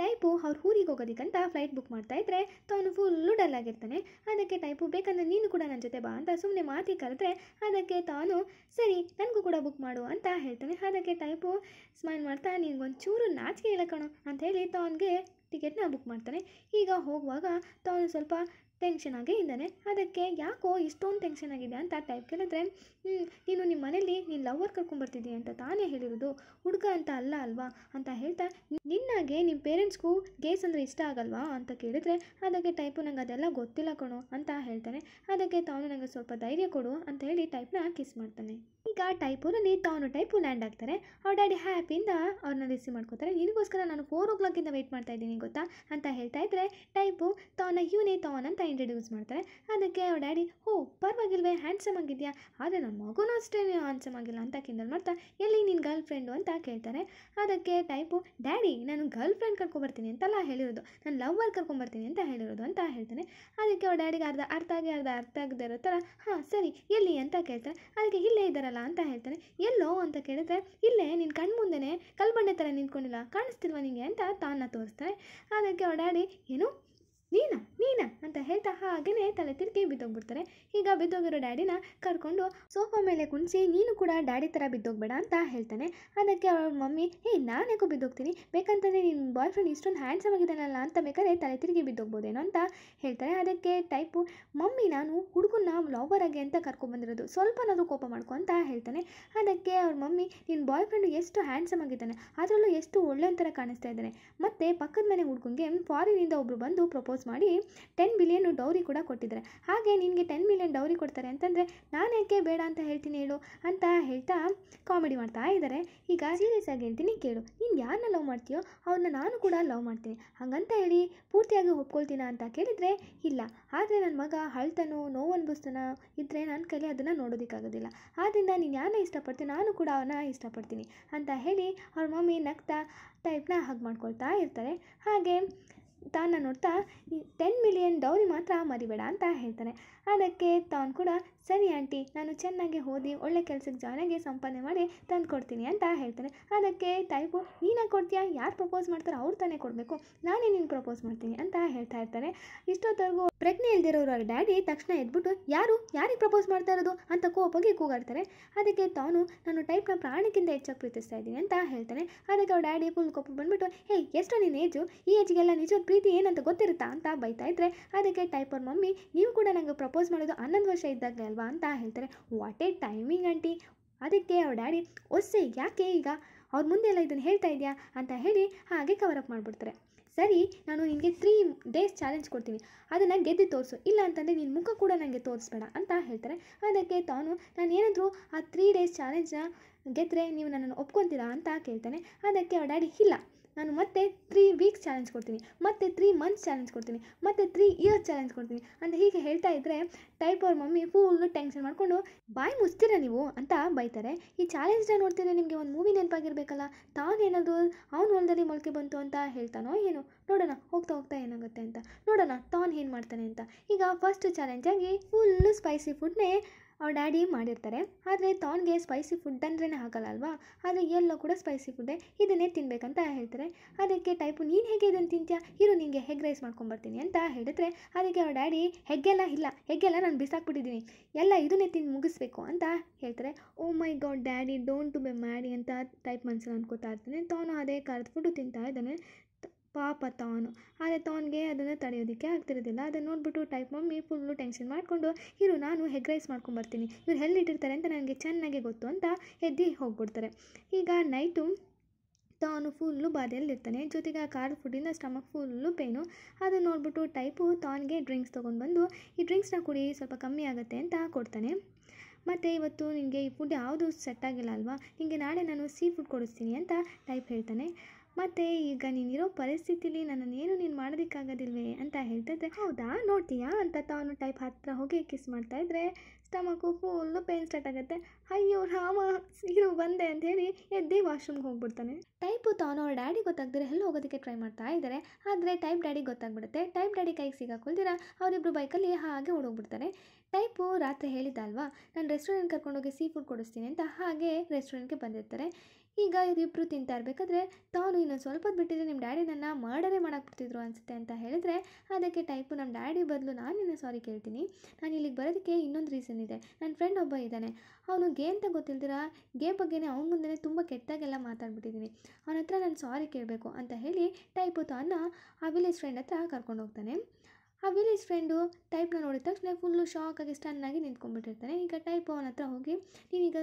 ಟೈಪು ಅವ್ರ ಊರಿಗೆ ಹೋಗೋದಕ್ಕಂತ ಫ್ಲೈಟ್ ಬುಕ್ ಮಾಡ್ತಾ ಇದ್ರೆ ತಾನು ಫುಲ್ಲು ಡಲ್ ಆಗಿರ್ತಾನೆ ಅದಕ್ಕೆ ಟೈಪು ಬೇಕಂದ್ರೆ ನೀನು ಕೂಡ ನನ್ನ ಜೊತೆ ಬಾ ಅಂತ ಸುಮ್ಮನೆ ಮಾತಿ ಕರೆದ್ರೆ ಅದಕ್ಕೆ ತಾನು ಸರಿ ನನಗೂ ಕೂಡ ಬುಕ್ ಮಾಡು ಅಂತ ಹೇಳ್ತಾನೆ ಅದಕ್ಕೆ ಟೈಪು ಸ್ಮೈಲ್ ಮಾಡ್ತಾ ಚೂರು ನಾಚಿಕೆ ಇಲ್ಲ ಅಂತ ಹೇಳಿ ತಾವನಿಗೆ ಟಿಕೆಟ್ನ ಬುಕ್ ಮಾಡ್ತಾನೆ ಈಗ ಹೋಗುವಾಗ ತಾನು ಸ್ವಲ್ಪ ಟೆನ್ಷನ್ ಆಗೇ ಇದ್ದಾನೆ ಅದಕ್ಕೆ ಯಾಕೋ ಇಷ್ಟೊಂದು ಟೆನ್ಷನ್ ಆಗಿದೆ ಅಂತ ಟೈಪ್ ಕೇಳಿದ್ರೆ ನೀನು ನಿಮ್ಮ ಮನೇಲಿ ನೀನು ಲವರ್ ಕರ್ಕೊಂಡ್ಬರ್ತಿದ್ದೀಯ ಅಂತ ತಾನೇ ಹೇಳಿರೋದು ಹುಡುಗ ಅಂತ ಅಲ್ಲ ಅಲ್ವಾ ಅಂತ ಹೇಳ್ತಾ ನಿನ್ನಾಗೆ ನಿಮ್ಮ ಪೇರೆಂಟ್ಸ್ಗೂ ಗೇಸ್ ಅಂದರೆ ಇಷ್ಟ ಆಗಲ್ವಾ ಅಂತ ಕೇಳಿದರೆ ಅದಕ್ಕೆ ಟೈಪು ನಂಗೆ ಅದೆಲ್ಲ ಗೊತ್ತಿಲ್ಲ ಕಣು ಅಂತ ಹೇಳ್ತಾನೆ ಅದಕ್ಕೆ ತಾನು ನನಗೆ ಸ್ವಲ್ಪ ಧೈರ್ಯ ಕೊಡು ಅಂತ ಹೇಳಿ ಟೈಪ್ನ ಕಿಸ್ ಮಾಡ್ತಾನೆ ಈಗ ಟೈಪೂರಲ್ಲಿ ತಾನು ಟೈಪು ಲ್ಯಾಂಡ್ ಆಗ್ತಾರೆ ಅವ್ರ ಡ್ಯಾಡಿ ಹ್ಯಾಪಿಯಿಂದ ಅವ್ರನ್ನ ರಿಸೀವ್ ಮಾಡ್ಕೋತಾರೆ ನಿನಗೋಸ್ಕರ ನಾನು ಫೋರ್ ಓ ಕ್ಲಾಕಿಂದ ವೆಯ್ಟ್ ಮಾಡ್ತಾ ಇದ್ದೀನಿ ಗೊತ್ತಾ ಅಂತ ಹೇಳ್ತಾ ಇದ್ರೆ ಟೈಪು ತಾನ ಇವನೇ ತಾನ್ ಅಂತ ಇಂಟ್ರೊಡ್ಯೂಸ್ ಮಾಡ್ತಾರೆ ಅದಕ್ಕೆ ಅವ್ರ ಡ್ಯಾಡಿ ಹೋ ಪರವಾಗಿಲ್ವೇ ಹ್ಯಾಂಡ್ಸಮ್ ಆಗಿದೆಯಾ ಆದರೆ ನಾನು ಮಗುನು ಮಗುನೂ ಅಷ್ಟೇ ಹ್ಯಾಂಡ್ಸಮ್ ಆಗಿಲ್ಲ ಅಂತ ಕಿಂಡಲ್ ಮಾಡ್ತಾ ಎಲ್ಲಿ ನಿನ್ನ ಗರ್ಲ್ ಫ್ರೆಂಡು ಅಂತ ಕೇಳ್ತಾರೆ ಅದಕ್ಕೆ ಟೈಪು ಡ್ಯಾಡಿ ನಾನು ಗರ್ಲ್ ಫ್ರೆಂಡ್ ಕರ್ಕೊಂಬರ್ತೀನಿ ಅಂತೆಲ್ಲ ಹೇಳಿರೋದು ನಾನು ಲವ್ವರ್ ಕರ್ಕೊಂಬರ್ತೀನಿ ಅಂತ ಹೇಳಿರೋದು ಅಂತ ಹೇಳ್ತಾನೆ ಅದಕ್ಕೆ ಅವ್ರ ಡ್ಯಾಡಿಗೆ ಅರ್ಧ ಅರ್ಥ ಆಗಿ ಅರ್ಧ ಅರ್ಥ ಆಗದೆ ಇರೋ ಥರ ಹಾಂ ಸರಿ ಎಲ್ಲಿ ಅಂತ ಕೇಳ್ತಾರೆ ಅದಕ್ಕೆ ಇಲ್ಲೇ ಇದ್ದಾರಲ್ಲ ಅಂತ ಹೇಳ್ತಾನೆ ಎಲ್ಲೋ ಅಂತ ಕೇಳಿದ್ರೆ ಇಲ್ಲೇ ನಿನ್ನ ಮುಂದೆನೇ ಕಲ್ಬಂಡೆ ಥರ ನಿಂತ್ಕೊಂಡಿಲ್ಲ ಕಾಣಿಸ್ತಿಲ್ವ ನಿನಗೆ ಅಂತ ತಾನ ತೋರಿಸ್ತಾರೆ ಅದಕ್ಕೆ ಅವ್ರ ಡ್ಯಾಡಿ ಏನು ನೀನಾ ನೀನ ಅಂತ ಹೇಳ್ತಾ ಹಾಗೆಯೇ ತಲೆ ತಿರುಗಿ ಬಿದ್ದೋಗ್ಬಿಡ್ತಾರೆ ಈಗ ಬಿದ್ದೋಗಿರೋ ಡ್ಯಾಡಿನ ಕರ್ಕೊಂಡು ಸೋಫಾ ಮೇಲೆ ಕುಣಿಸಿ ನೀನು ಕೂಡ ಡ್ಯಾಡಿ ಥರ ಬಿದ್ದೋಗ್ಬೇಡ ಅಂತ ಹೇಳ್ತಾನೆ ಅದಕ್ಕೆ ಅವ್ರ ಮಮ್ಮಿ ಹೇ ನಾನು ಬಿದ್ದೋಗ್ತೀನಿ ಬೇಕಂತಂದರೆ ನಿನ್ನ ಬಾಯ್ ಫ್ರೆಂಡ್ ಇಷ್ಟೊಂದು ಹ್ಯಾಂಡ್ಸಮ್ ಆಗಿದ್ದಾನಲ್ಲ ಅಂತ ಬೇಕಾದ್ರೆ ತಲೆ ತಿರುಗಿ ಬಿದ್ದೋಗ್ಬೋದೇನೋ ಅಂತ ಹೇಳ್ತಾರೆ ಅದಕ್ಕೆ ಟೈಪು ಮಮ್ಮಿ ನಾನು ಹುಡುಗನ ಲವರ್ ಆಗಿ ಅಂತ ಕರ್ಕೊಂಡ್ಬಂದಿರೋದು ಸ್ವಲ್ಪನಾದರೂ ಕೋಪ ಮಾಡ್ಕೊ ಅಂತ ಹೇಳ್ತಾನೆ ಅದಕ್ಕೆ ಅವ್ರ ಮಮ್ಮಿ ನಿನ್ನ ಬಾಯ್ ಫ್ರೆಂಡು ಎಷ್ಟು ಹ್ಯಾಂಡ್ಸಮ್ ಆಗಿದ್ದಾನೆ ಅದರಲ್ಲೂ ಎಷ್ಟು ಒಳ್ಳೆ ಥರ ಕಾಣಿಸ್ತಾ ಇದ್ದಾನೆ ಮತ್ತು ಪಕ್ಕದ ಮನೆ ಹುಡ್ಗಂಗೆ ಫಾರಿನಿಂದ ಒಬ್ಬರು ಬಂದು ಪ್ರಪೋಸ್ ಪ್ರಪೋಸ್ ಮಾಡಿ ಟೆನ್ ಮಿಲಿಯನ್ ಡೌರಿ ಕೂಡ ಕೊಟ್ಟಿದ್ದಾರೆ ಹಾಗೆ ನಿನಗೆ ಟೆನ್ ಮಿಲಿಯನ್ ಡೌರಿ ಕೊಡ್ತಾರೆ ಅಂತಂದರೆ ನಾನು ಯಾಕೆ ಬೇಡ ಅಂತ ಹೇಳ್ತೀನಿ ಹೇಳು ಅಂತ ಹೇಳ್ತಾ ಕಾಮಿಡಿ ಮಾಡ್ತಾ ಇದ್ದಾರೆ ಈಗ ಸೀರಿಯಸ್ ಆಗಿ ಹೇಳ್ತೀನಿ ಕೇಳು ನೀನು ಯಾರನ್ನ ಲವ್ ಮಾಡ್ತೀಯೋ ಅವ್ರನ್ನ ನಾನು ಕೂಡ ಲವ್ ಮಾಡ್ತೀನಿ ಹಾಗಂತ ಹೇಳಿ ಪೂರ್ತಿಯಾಗಿ ಒಪ್ಕೊಳ್ತೀನ ಅಂತ ಕೇಳಿದರೆ ಇಲ್ಲ ಆದರೆ ನನ್ನ ಮಗ ಹಳ್ತನು ನೋವು ಅನ್ಭವಿಸ್ತಾನೋ ಇದ್ದರೆ ನನ್ನ ಕೈಲಿ ಅದನ್ನು ನೋಡೋದಕ್ಕಾಗೋದಿಲ್ಲ ಆದ್ದರಿಂದ ನೀನು ಯಾರನ್ನ ಇಷ್ಟಪಡ್ತೀನಿ ನಾನು ಕೂಡ ಅವನ್ನ ಇಷ್ಟಪಡ್ತೀನಿ ಅಂತ ಹೇಳಿ ಅವ್ರ ಮಮ್ಮಿ ನಗ್ತಾ ಟೈಪ್ನ ಹಾಗೆ ಮಾಡ್ಕೊಳ್ತಾ ಇರ್ತಾರೆ ಹಾಗೆ ತಾನ ನೋಡ್ತಾ ಟೆನ್ ಮಿಲಿಯನ್ ಡೌರಿ ಮಾತ್ರ ಮರಿಬೇಡ ಅಂತ ಹೇಳ್ತಾನೆ ಅದಕ್ಕೆ ತಾನು ಕೂಡ ಸರಿ ಆಂಟಿ ನಾನು ಚೆನ್ನಾಗಿ ಓದಿ ಒಳ್ಳೆ ಕೆಲಸಕ್ಕೆ ಆಗಿ ಸಂಪಾದನೆ ಮಾಡಿ ತಂದು ಕೊಡ್ತೀನಿ ಅಂತ ಹೇಳ್ತಾನೆ ಅದಕ್ಕೆ ತಾಯಿಪು ನೀನೇ ಕೊಡ್ತೀಯಾ ಯಾರು ಪ್ರಪೋಸ್ ಮಾಡ್ತಾರೋ ಅವ್ರು ತಾನೇ ಕೊಡಬೇಕು ನಾನೇ ನಿನ್ಗೆ ಪ್ರಪೋಸ್ ಮಾಡ್ತೀನಿ ಅಂತ ಹೇಳ್ತಾ ಇರ್ತಾರೆ ಇಷ್ಟೊತ್ತವರೆಗೂ ಪ್ರಜ್ಞೆ ಅವ್ರ ಡ್ಯಾಡಿ ತಕ್ಷಣ ಎದ್ಬಿಟ್ಟು ಯಾರು ಯಾರಿಗೆ ಪ್ರಪೋಸ್ ಮಾಡ್ತಾ ಇರೋದು ಅಂತ ಕೋಪಗೆ ಕೂಗಾಡ್ತಾರೆ ಅದಕ್ಕೆ ತಾನು ನಾನು ಟೈಪ್ನ ಪ್ರಾಣಕ್ಕಿಂತ ಹೆಚ್ಚಾಗಿ ಪ್ರೀತಿಸ್ತಾ ಇದ್ದೀನಿ ಅಂತ ಹೇಳ್ತಾನೆ ಅದಕ್ಕೆ ಅವ್ರ ಡ್ಯಾಡಿ ಫುಲ್ ಕೋಪ ಬಂದ್ಬಿಟ್ಟು ಹೇ ಎಷ್ಟೋ ನಿನ್ನ ಏಜು ಈ ಏಜ್ಗೆಲ್ಲ ನಿಜವಾದ ಪ್ರೀತಿ ಏನಂತ ಗೊತ್ತಿರುತ್ತಾ ಅಂತ ಬೈತಾ ಇದ್ರೆ ಅದಕ್ಕೆ ಟೈಪ್ ಅವ್ರ ಮಮ್ಮಿ ನೀವು ಕೂಡ ನನಗೆ ಪ್ರಪೋಸ್ ಪ್ರಪೋಸ್ ಮಾಡೋದು ಹನ್ನೊಂದು ವರ್ಷ ಇದ್ದಾಗಲೇ ಅಲ್ವಾ ಅಂತ ಹೇಳ್ತಾರೆ ವಾಟ್ ಎ ಟೈಮಿಂಗ್ ಆಂಟಿ ಅದಕ್ಕೆ ಅವ್ರ ಡ್ಯಾಡಿ ಒಸ್ಸೆ ಯಾಕೆ ಈಗ ಅವ್ರ ಮುಂದೆ ಎಲ್ಲ ಇದನ್ನು ಹೇಳ್ತಾ ಇದೆಯಾ ಅಂತ ಹೇಳಿ ಹಾಗೆ ಕವರ್ ಅಪ್ ಮಾಡಿಬಿಡ್ತಾರೆ ಸರಿ ನಾನು ನಿನಗೆ ತ್ರೀ ಡೇಸ್ ಚಾಲೆಂಜ್ ಕೊಡ್ತೀನಿ ಅದನ್ನು ಗೆದ್ದು ತೋರಿಸು ಇಲ್ಲ ಅಂತಂದರೆ ನಿನ್ನ ಮುಖ ಕೂಡ ನನಗೆ ತೋರಿಸ್ಬೇಡ ಅಂತ ಹೇಳ್ತಾರೆ ಅದಕ್ಕೆ ತಾನು ನಾನು ಏನಾದರೂ ಆ ತ್ರೀ ಡೇಸ್ ಚಾಲೆಂಜ್ನ ಗೆದ್ದರೆ ನೀವು ನನ್ನನ್ನು ಒಪ್ಕೊತೀರಾ ಅಂತ ಕೇಳ್ತಾನೆ ಅದಕ್ಕೆ ಅವ್ರ ಡ್ಯಾಡಿ ಇಲ್ಲ ನಾನು ಮತ್ತೆ ತ್ರೀ ವೀಕ್ಸ್ ಚಾಲೆಂಜ್ ಕೊಡ್ತೀನಿ ಮತ್ತು ತ್ರೀ ಮಂತ್ಸ್ ಚಾಲೆಂಜ್ ಕೊಡ್ತೀನಿ ಮತ್ತು ತ್ರೀ ಇಯರ್ಸ್ ಚಾಲೆಂಜ್ ಕೊಡ್ತೀನಿ ಅಂತ ಹೀಗೆ ಹೇಳ್ತಾ ಇದ್ದರೆ ಟೈಪ್ ಅವ್ರ ಮಮ್ಮಿ ಫುಲ್ ಟೆನ್ಷನ್ ಮಾಡಿಕೊಂಡು ಬಾಯಿ ಮುಚ್ತೀರಾ ನೀವು ಅಂತ ಬೈತಾರೆ ಈ ಚಾಲೆಂಜ್ನ ನೋಡ್ತಿದ್ರೆ ನಿಮಗೆ ಒಂದು ಮೂವಿ ನೆನಪಾಗಿರಬೇಕಲ್ಲ ತಾನೇನಾದರೂ ಅವ್ನ ಹೊಲದಲ್ಲಿ ಮೊಳಕೆ ಬಂತು ಅಂತ ಹೇಳ್ತಾನೋ ಏನು ನೋಡೋಣ ಹೋಗ್ತಾ ಹೋಗ್ತಾ ಏನಾಗುತ್ತೆ ಅಂತ ನೋಡೋಣ ತಾನು ಏನು ಮಾಡ್ತಾನೆ ಅಂತ ಈಗ ಫಸ್ಟ್ ಚಾಲೆಂಜಾಗಿ ಫುಲ್ಲು ಸ್ಪೈಸಿ ಫುಡ್ನೇ ಅವ್ರ ಡ್ಯಾಡಿ ಮಾಡಿರ್ತಾರೆ ಆದರೆ ತಾನಿಗೆ ಸ್ಪೈಸಿ ಫುಡ್ ಅಂದ್ರೇ ಆಗಲ್ಲ ಅಲ್ವಾ ಆದರೆ ಎಲ್ಲೋ ಕೂಡ ಸ್ಪೈಸಿ ಫುಡ್ಡೇ ಇದನ್ನೇ ತಿನ್ಬೇಕಂತ ಹೇಳ್ತಾರೆ ಅದಕ್ಕೆ ಟೈಪು ನೀನು ಹೇಗೆ ಇದನ್ನು ತಿಂತೀಯ ಇರು ನಿನಗೆ ಹೆಗ್ ರೈಸ್ ಮಾಡ್ಕೊಂಬರ್ತೀನಿ ಅಂತ ಹೇಳಿದ್ರೆ ಅದಕ್ಕೆ ಅವ್ರ ಡ್ಯಾಡಿ ಹೆಗ್ಗೆಲ್ಲ ಇಲ್ಲ ಹೆಗ್ಗೆಲ್ಲ ನಾನು ಬಿಸಾಕ್ಬಿಟ್ಟಿದ್ದೀನಿ ಎಲ್ಲ ಇದನ್ನೇ ತಿಂದು ಮುಗಿಸ್ಬೇಕು ಅಂತ ಹೇಳ್ತಾರೆ oh my god daddy don't to be ಮ್ಯಾಡಿ ಅಂತ ಟೈಪ್ ಮನ್ಸಲ್ಲಿ ಅನ್ಕೋತಾ ಇರ್ತಾನೆ ತಾನು ಅದೇ ಕಾರದ ಫುಡ್ಡು ತಿಂತಾ ಇದ್ದಾನೆ ಪಾಪ ತಾನು ಆದರೆ ತಾನಿಗೆ ಅದನ್ನು ತಡೆಯೋದಕ್ಕೆ ಆಗ್ತಿರೋದಿಲ್ಲ ಅದನ್ನು ನೋಡಿಬಿಟ್ಟು ಟೈಪ್ ಮಮ್ಮಿ ಫುಲ್ಲು ಟೆನ್ಷನ್ ಮಾಡಿಕೊಂಡು ಇರು ನಾನು ಹೆಗ್ ರೈಸ್ ಮಾಡ್ಕೊಂಬರ್ತೀನಿ ಇವ್ರು ಎಲ್ಲಿಟ್ಟಿರ್ತಾರೆ ಅಂತ ನನಗೆ ಚೆನ್ನಾಗಿ ಗೊತ್ತು ಅಂತ ಎದ್ದು ಹೋಗ್ಬಿಡ್ತಾರೆ ಈಗ ನೈಟು ತಾನು ಫುಲ್ಲು ಬಾಧೆಯಲ್ಲಿರ್ತಾನೆ ಜೊತೆಗೆ ಆ ಖಾರದ ಫುಡ್ಡಿಂದ ಸ್ಟಮಕ್ ಫುಲ್ಲು ಪೇನು ಅದನ್ನು ನೋಡಿಬಿಟ್ಟು ಟೈಪು ತಾನಿಗೆ ಡ್ರಿಂಕ್ಸ್ ತೊಗೊಂಡು ಬಂದು ಈ ಡ್ರಿಂಕ್ಸ್ನ ಕುಡಿ ಸ್ವಲ್ಪ ಕಮ್ಮಿ ಆಗುತ್ತೆ ಅಂತ ಕೊಡ್ತಾನೆ ಮತ್ತು ಇವತ್ತು ನಿಮಗೆ ಈ ಫುಡ್ ಯಾವುದು ಸೆಟ್ ಆಗಿಲ್ಲ ಅಲ್ವಾ ನಿಮಗೆ ನಾಳೆ ನಾನು ಸೀ ಫುಡ್ ಕೊಡಿಸ್ತೀನಿ ಅಂತ ಟೈಪ್ ಹೇಳ್ತಾನೆ ಮತ್ತು ಈಗ ನೀನಿರೋ ಪರಿಸ್ಥಿತಿಲಿ ನನ್ನನ್ನೇನು ನೀನು ಮಾಡೋದಕ್ಕಾಗೋದಿಲ್ವೇ ಅಂತ ಹೇಳ್ತಿದ್ದೆ ಹೌದಾ ನೋಡ್ತೀಯಾ ಅಂತ ತಾನು ಟೈಪ್ ಹತ್ತಿರ ಹೋಗಿ ಕಿಸ್ ಮಾಡ್ತಾ ಇದ್ರೆ ಸ್ಟಮಕ್ಕು ಫುಲ್ಲು ಪೇನ್ ಸ್ಟಾರ್ಟ್ ಆಗುತ್ತೆ ಅಯ್ಯೋ ರಾಮ ಇರು ಬಂದೆ ಅಂತ ಹೇಳಿ ಎದ್ದಿ ವಾಶ್ರೂಮ್ಗೆ ಹೋಗ್ಬಿಡ್ತಾನೆ ಟೈಪು ತಾನು ಅವ್ರ ಡ್ಯಾಡಿ ಗೊತ್ತಾಗದ್ರೆ ಎಲ್ಲ ಹೋಗೋದಕ್ಕೆ ಟ್ರೈ ಮಾಡ್ತಾ ಇದ್ದಾರೆ ಆದರೆ ಟೈಪ್ ಡ್ಯಾಡಿ ಗೊತ್ತಾಗ್ಬಿಡುತ್ತೆ ಟೈಪ್ ಡ್ಯಾಡಿ ಕೈಗೆ ಸಿಗಾಕೊಳ್ದಿರ ಅವರಿಬ್ಬರು ಬೈಕಲ್ಲಿ ಹಾಗೆ ಓಡೋಗ್ಬಿಡ್ತಾರೆ ಟೈಪು ರಾತ್ರಿ ಹೇಳಿದ್ದಲ್ವಾ ನಾನು ರೆಸ್ಟೋರೆಂಟ್ ಕರ್ಕೊಂಡೋಗಿ ಸೀ ಫುಡ್ ಕೊಡಿಸ್ತೀನಿ ಅಂತ ಹಾಗೆ ರೆಸ್ಟೋರೆಂಟ್ಗೆ ಬಂದಿರ್ತಾರೆ ಈಗ ಇವರಿಬ್ಬರು ತಿಂತಾ ಇರಬೇಕಾದ್ರೆ ತಾನು ಇನ್ನೊಂದು ಸ್ವಲ್ಪ ಬಿಟ್ಟಿದ್ರೆ ನಿಮ್ಮ ಡ್ಯಾಡಿ ನನ್ನ ಮರ್ಡರೇ ಬಿಡ್ತಿದ್ರು ಅನಿಸುತ್ತೆ ಅಂತ ಹೇಳಿದ್ರೆ ಅದಕ್ಕೆ ಟೈಪು ನಮ್ಮ ಡ್ಯಾಡಿ ಬದಲು ನಾನು ನಿನ್ನ ಸಾರಿ ಕೇಳ್ತೀನಿ ನಾನು ಇಲ್ಲಿಗೆ ಬರೋದಕ್ಕೆ ಇನ್ನೊಂದು ರೀಸನ್ ಇದೆ ನನ್ನ ಫ್ರೆಂಡ್ ಒಬ್ಬ ಇದ್ದಾನೆ ಅವನು ಗೇ ಅಂತ ಗೊತ್ತಿಲ್ದಿರ ಗೇ ಬಗ್ಗೆನೇ ಅವನ ಮುಂದೆ ತುಂಬ ಕೆಟ್ಟಾಗೆಲ್ಲ ಮಾತಾಡ್ಬಿಟ್ಟಿದ್ದೀನಿ ಅವನ ಹತ್ರ ನಾನು ಸಾರಿ ಕೇಳಬೇಕು ಅಂತ ಹೇಳಿ ಟೈಪು ತಾನ ಆ ವಿಲೇಜ್ ಫ್ರೆಂಡ್ ಹತ್ರ ಕರ್ಕೊಂಡು ಹೋಗ್ತಾನೆ ಆ ವಿಲೇಜ್ ಫ್ರೆಂಡು ಟೈಪ್ನ ನೋಡಿದ ತಕ್ಷಣ ಫುಲ್ಲು ಶಾಕಾಗಿ ಸ್ಟನ್ನಾಗಿ ನಿಂತ್ಕೊಂಡ್ಬಿಟ್ಟಿರ್ತಾನೆ ಈಗ ಟೈಪ್ ಅವನ ಹತ್ರ ಹೋಗಿ ನೀನೀಗ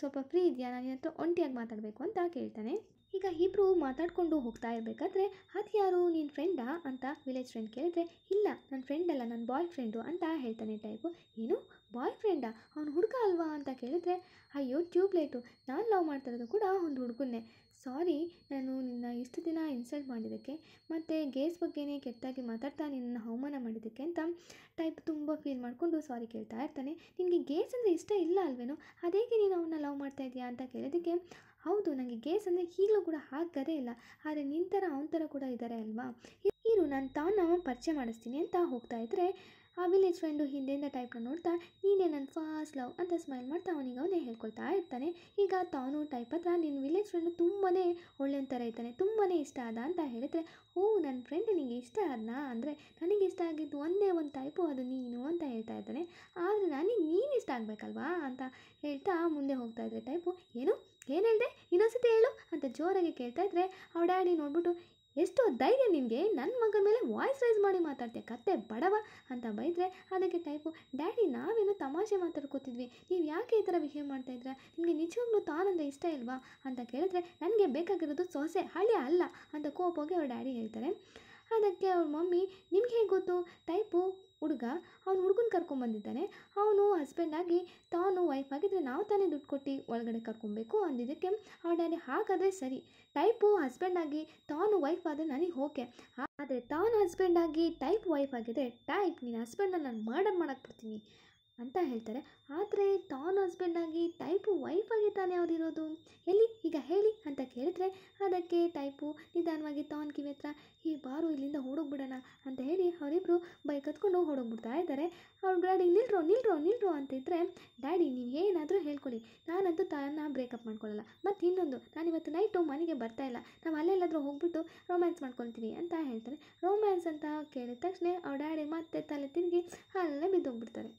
ಸ್ವಲ್ಪ ಫ್ರೀ ಇದೆಯಾ ನಾನು ಹತ್ರ ಒಂಟಿಯಾಗಿ ಮಾತಾಡಬೇಕು ಅಂತ ಕೇಳ್ತಾನೆ ಈಗ ಇಬ್ಬರು ಮಾತಾಡಿಕೊಂಡು ಹೋಗ್ತಾ ಇರಬೇಕಾದ್ರೆ ಅದು ಯಾರು ನಿನ್ನ ಫ್ರೆಂಡಾ ಅಂತ ವಿಲೇಜ್ ಫ್ರೆಂಡ್ ಕೇಳಿದ್ರೆ ಇಲ್ಲ ನನ್ನ ಫ್ರೆಂಡ್ ಅಲ್ಲ ನನ್ನ ಬಾಯ್ ಫ್ರೆಂಡು ಅಂತ ಹೇಳ್ತಾನೆ ಟೈಪು ಏನು ಬಾಯ್ ಫ್ರೆಂಡಾ ಅವ್ನು ಹುಡುಗ ಅಲ್ವಾ ಅಂತ ಕೇಳಿದ್ರೆ ಅಯ್ಯೋ ಟ್ಯೂಬ್ಲೈಟು ನಾನು ಲವ್ ಮಾಡ್ತಾ ಇರೋದು ಕೂಡ ಒಂದು ಹುಡುಗನ್ನೇ ಸಾರಿ ನಾನು ನಿನ್ನ ಇಷ್ಟು ದಿನ ಇನ್ಸಲ್ಟ್ ಮಾಡಿದ್ದಕ್ಕೆ ಮತ್ತು ಗೇಸ್ ಬಗ್ಗೆನೇ ಕೆಟ್ಟಾಗಿ ಮಾತಾಡ್ತಾ ನಿನ್ನ ಅವಮಾನ ಮಾಡಿದ್ದಕ್ಕೆ ಅಂತ ಟೈಪ್ ತುಂಬ ಫೀಲ್ ಮಾಡಿಕೊಂಡು ಸಾರಿ ಕೇಳ್ತಾ ಇರ್ತಾನೆ ನಿನಗೆ ಗೇಸ್ ಅಂದರೆ ಇಷ್ಟ ಇಲ್ಲ ಅಲ್ವೇನೋ ಅದೇಗೆ ನೀನು ಅವನ್ನ ಲವ್ ಮಾಡ್ತಾ ಇದೆಯಾ ಅಂತ ಕೇಳಿದ್ದಕ್ಕೆ ಹೌದು ನನಗೆ ಗೇಸ್ ಅಂದರೆ ಈಗಲೂ ಕೂಡ ಹಾಕದೇ ಇಲ್ಲ ಆದರೆ ನಿನ್ನ ಥರ ಅವನ ಥರ ಕೂಡ ಇದ್ದಾರೆ ಅಲ್ವಾ ಇರು ನಾನು ತಾನು ಪರಿಚಯ ಮಾಡಿಸ್ತೀನಿ ಅಂತ ಹೋಗ್ತಾ ಇದ್ದರೆ ಆ ವಿಲೇಜ್ ಫ್ರೆಂಡು ಹಿಂದೆಯಿಂದ ಟೈಪ್ನ ನೋಡ್ತಾ ನೀನೇ ನನ್ನ ಫಾಸ್ಟ್ ಲವ್ ಅಂತ ಸ್ಮೈಲ್ ಮಾಡ್ತಾ ಅವನಿಗೆ ಅವನೇ ಹೇಳ್ಕೊಳ್ತಾ ಇರ್ತಾನೆ ಈಗ ತಾನು ಟೈಪ್ ಹತ್ರ ನಿನ್ನ ವಿಲೇಜ್ ಫ್ರೆಂಡು ತುಂಬಾ ಒಳ್ಳೆ ಥರ ಇರ್ತಾನೆ ತುಂಬಾ ಇಷ್ಟ ಆದ ಅಂತ ಹೇಳಿದರೆ ಓ ನನ್ನ ಫ್ರೆಂಡ್ ನಿನಗೆ ಇಷ್ಟ ಆದ್ನಾ ಅಂದರೆ ನನಗೆ ಇಷ್ಟ ಆಗಿದ್ದು ಒಂದೇ ಒಂದು ಟೈಪು ಅದು ನೀನು ಅಂತ ಹೇಳ್ತಾ ಇದ್ದಾನೆ ಆದರೆ ನನಗೆ ನೀನು ಇಷ್ಟ ಆಗಬೇಕಲ್ವಾ ಅಂತ ಹೇಳ್ತಾ ಮುಂದೆ ಹೋಗ್ತಾ ಇದ್ದರೆ ಟೈಪು ಏನು ಏನು ಹೇಳಿದೆ ಇನ್ನೊಂದ್ಸತಿ ಹೇಳು ಅಂತ ಜೋರಾಗಿ ಕೇಳ್ತಾ ಇದ್ದರೆ ಅವ್ರ ಡ್ಯಾಡಿ ನೋಡ್ಬಿಟ್ಟು ಎಷ್ಟೋ ಧೈರ್ಯ ನಿನಗೆ ನನ್ನ ಮಗ ಮೇಲೆ ವಾಯ್ಸ್ ರೈಸ್ ಮಾಡಿ ಮಾತಾಡ್ತೀಯ ಕತ್ತೆ ಬಡವ ಅಂತ ಬೈದರೆ ಅದಕ್ಕೆ ಟೈಪು ಡ್ಯಾಡಿ ನಾವೇನು ತಮಾಷೆ ಮಾತಾಡ್ಕೋತಿದ್ವಿ ನೀವು ಯಾಕೆ ಈ ಥರ ಬಿಹೇವ್ ಮಾಡ್ತಾಯಿದ್ರ ನಿಮಗೆ ನಿಜವಾಗ್ಲೂ ತಾನಂದರೆ ಇಷ್ಟ ಇಲ್ವಾ ಅಂತ ಕೇಳಿದ್ರೆ ನನಗೆ ಬೇಕಾಗಿರೋದು ಸೊಸೆ ಹಳ್ಳಿ ಅಲ್ಲ ಅಂತ ಕೋಪೋಗಿ ಅವ್ರ ಡ್ಯಾಡಿ ಹೇಳ್ತಾರೆ ಅದಕ್ಕೆ ಅವ್ರ ಮಮ್ಮಿ ನಿಮ್ಗೆ ಹೇಗೆ ಗೊತ್ತು ಟೈಪು ಹುಡುಗ ಅವನು ಹುಡುಗನ ಕರ್ಕೊಂಬಂದಿದ್ದಾನೆ ಅವನು ಹಸ್ಬೆಂಡಾಗಿ ತಾನು ವೈಫ್ ಆಗಿದ್ದರೆ ನಾವು ತಾನೇ ದುಡ್ಡು ಕೊಟ್ಟು ಒಳಗಡೆ ಕರ್ಕೊಬೇಕು ಅಂದಿದ್ದಕ್ಕೆ ಅವನು ಡ್ಯಾಡಿ ಹಾಗಾದರೆ ಸರಿ ಟೈಪು ಹಸ್ಬೆಂಡಾಗಿ ತಾನು ವೈಫ್ ಆದರೆ ನನಗೆ ಓಕೆ ಆದರೆ ತಾನು ಹಸ್ಬೆಂಡಾಗಿ ಟೈಪ್ ವೈಫ್ ಆಗಿದೆ ಟೈಪ್ ನಿನ್ನ ಹಸ್ಬೆಂಡನ್ನ ನಾನು ಮರ್ಡರ್ ಮಾಡಕ್ಕೆ ಬಿಡ್ತೀನಿ ಅಂತ ಹೇಳ್ತಾರೆ ಆದರೆ ತಾನು ಹಸ್ಬೆಂಡಾಗಿ ಟೈಪು ಆಗಿ ತಾನೇ ಇರೋದು ಎಲ್ಲಿ ಈಗ ಹೇಳಿ ಅಂತ ಕೇಳಿದರೆ ಅದಕ್ಕೆ ಟೈಪು ನಿಧಾನವಾಗಿ ತಾನ್ ಕಿವಿ ಹತ್ರ ಈ ಬಾರು ಇಲ್ಲಿಂದ ಹೊಡೋಗ್ಬಿಡೋಣ ಅಂತ ಹೇಳಿ ಅವರಿಬ್ಬರು ಬೈಕ್ ಹತ್ಕೊಂಡು ಹೊಡೋಗ್ಬಿಡ್ತಾ ಇದ್ದಾರೆ ಅವ್ರ ಡ್ಯಾಡಿ ನಿಲ್ರು ನಿಲ್ರು ನಿಲ್ರು ಅಂತಿದ್ರೆ ಡ್ಯಾಡಿ ನೀವು ಏನಾದರೂ ಹೇಳ್ಕೊಳ್ಳಿ ನಾನಂತೂ ತಾನ ಬ್ರೇಕಪ್ ಮಾಡ್ಕೊಳ್ಳಲ್ಲ ಮತ್ತು ಇನ್ನೊಂದು ನಾನು ಇವತ್ತು ನೈಟು ಮನೆಗೆ ಬರ್ತಾ ಇಲ್ಲ ನಾವು ಅಲ್ಲೆಲ್ಲಾದರೂ ಹೋಗ್ಬಿಟ್ಟು ರೊಮ್ಯಾನ್ಸ್ ಮಾಡ್ಕೊತೀವಿ ಅಂತ ಹೇಳ್ತಾರೆ ರೊಮ್ಯಾನ್ಸ್ ಅಂತ ಕೇಳಿದ ತಕ್ಷಣ ಅವ್ರ ಡ್ಯಾಡಿ ಮತ್ತೆ ತಲೆ ತಿರುಗಿ ಅಲ್ಲೇ ಬಿದ್ದೋಗ್ಬಿಡ್ತಾರೆ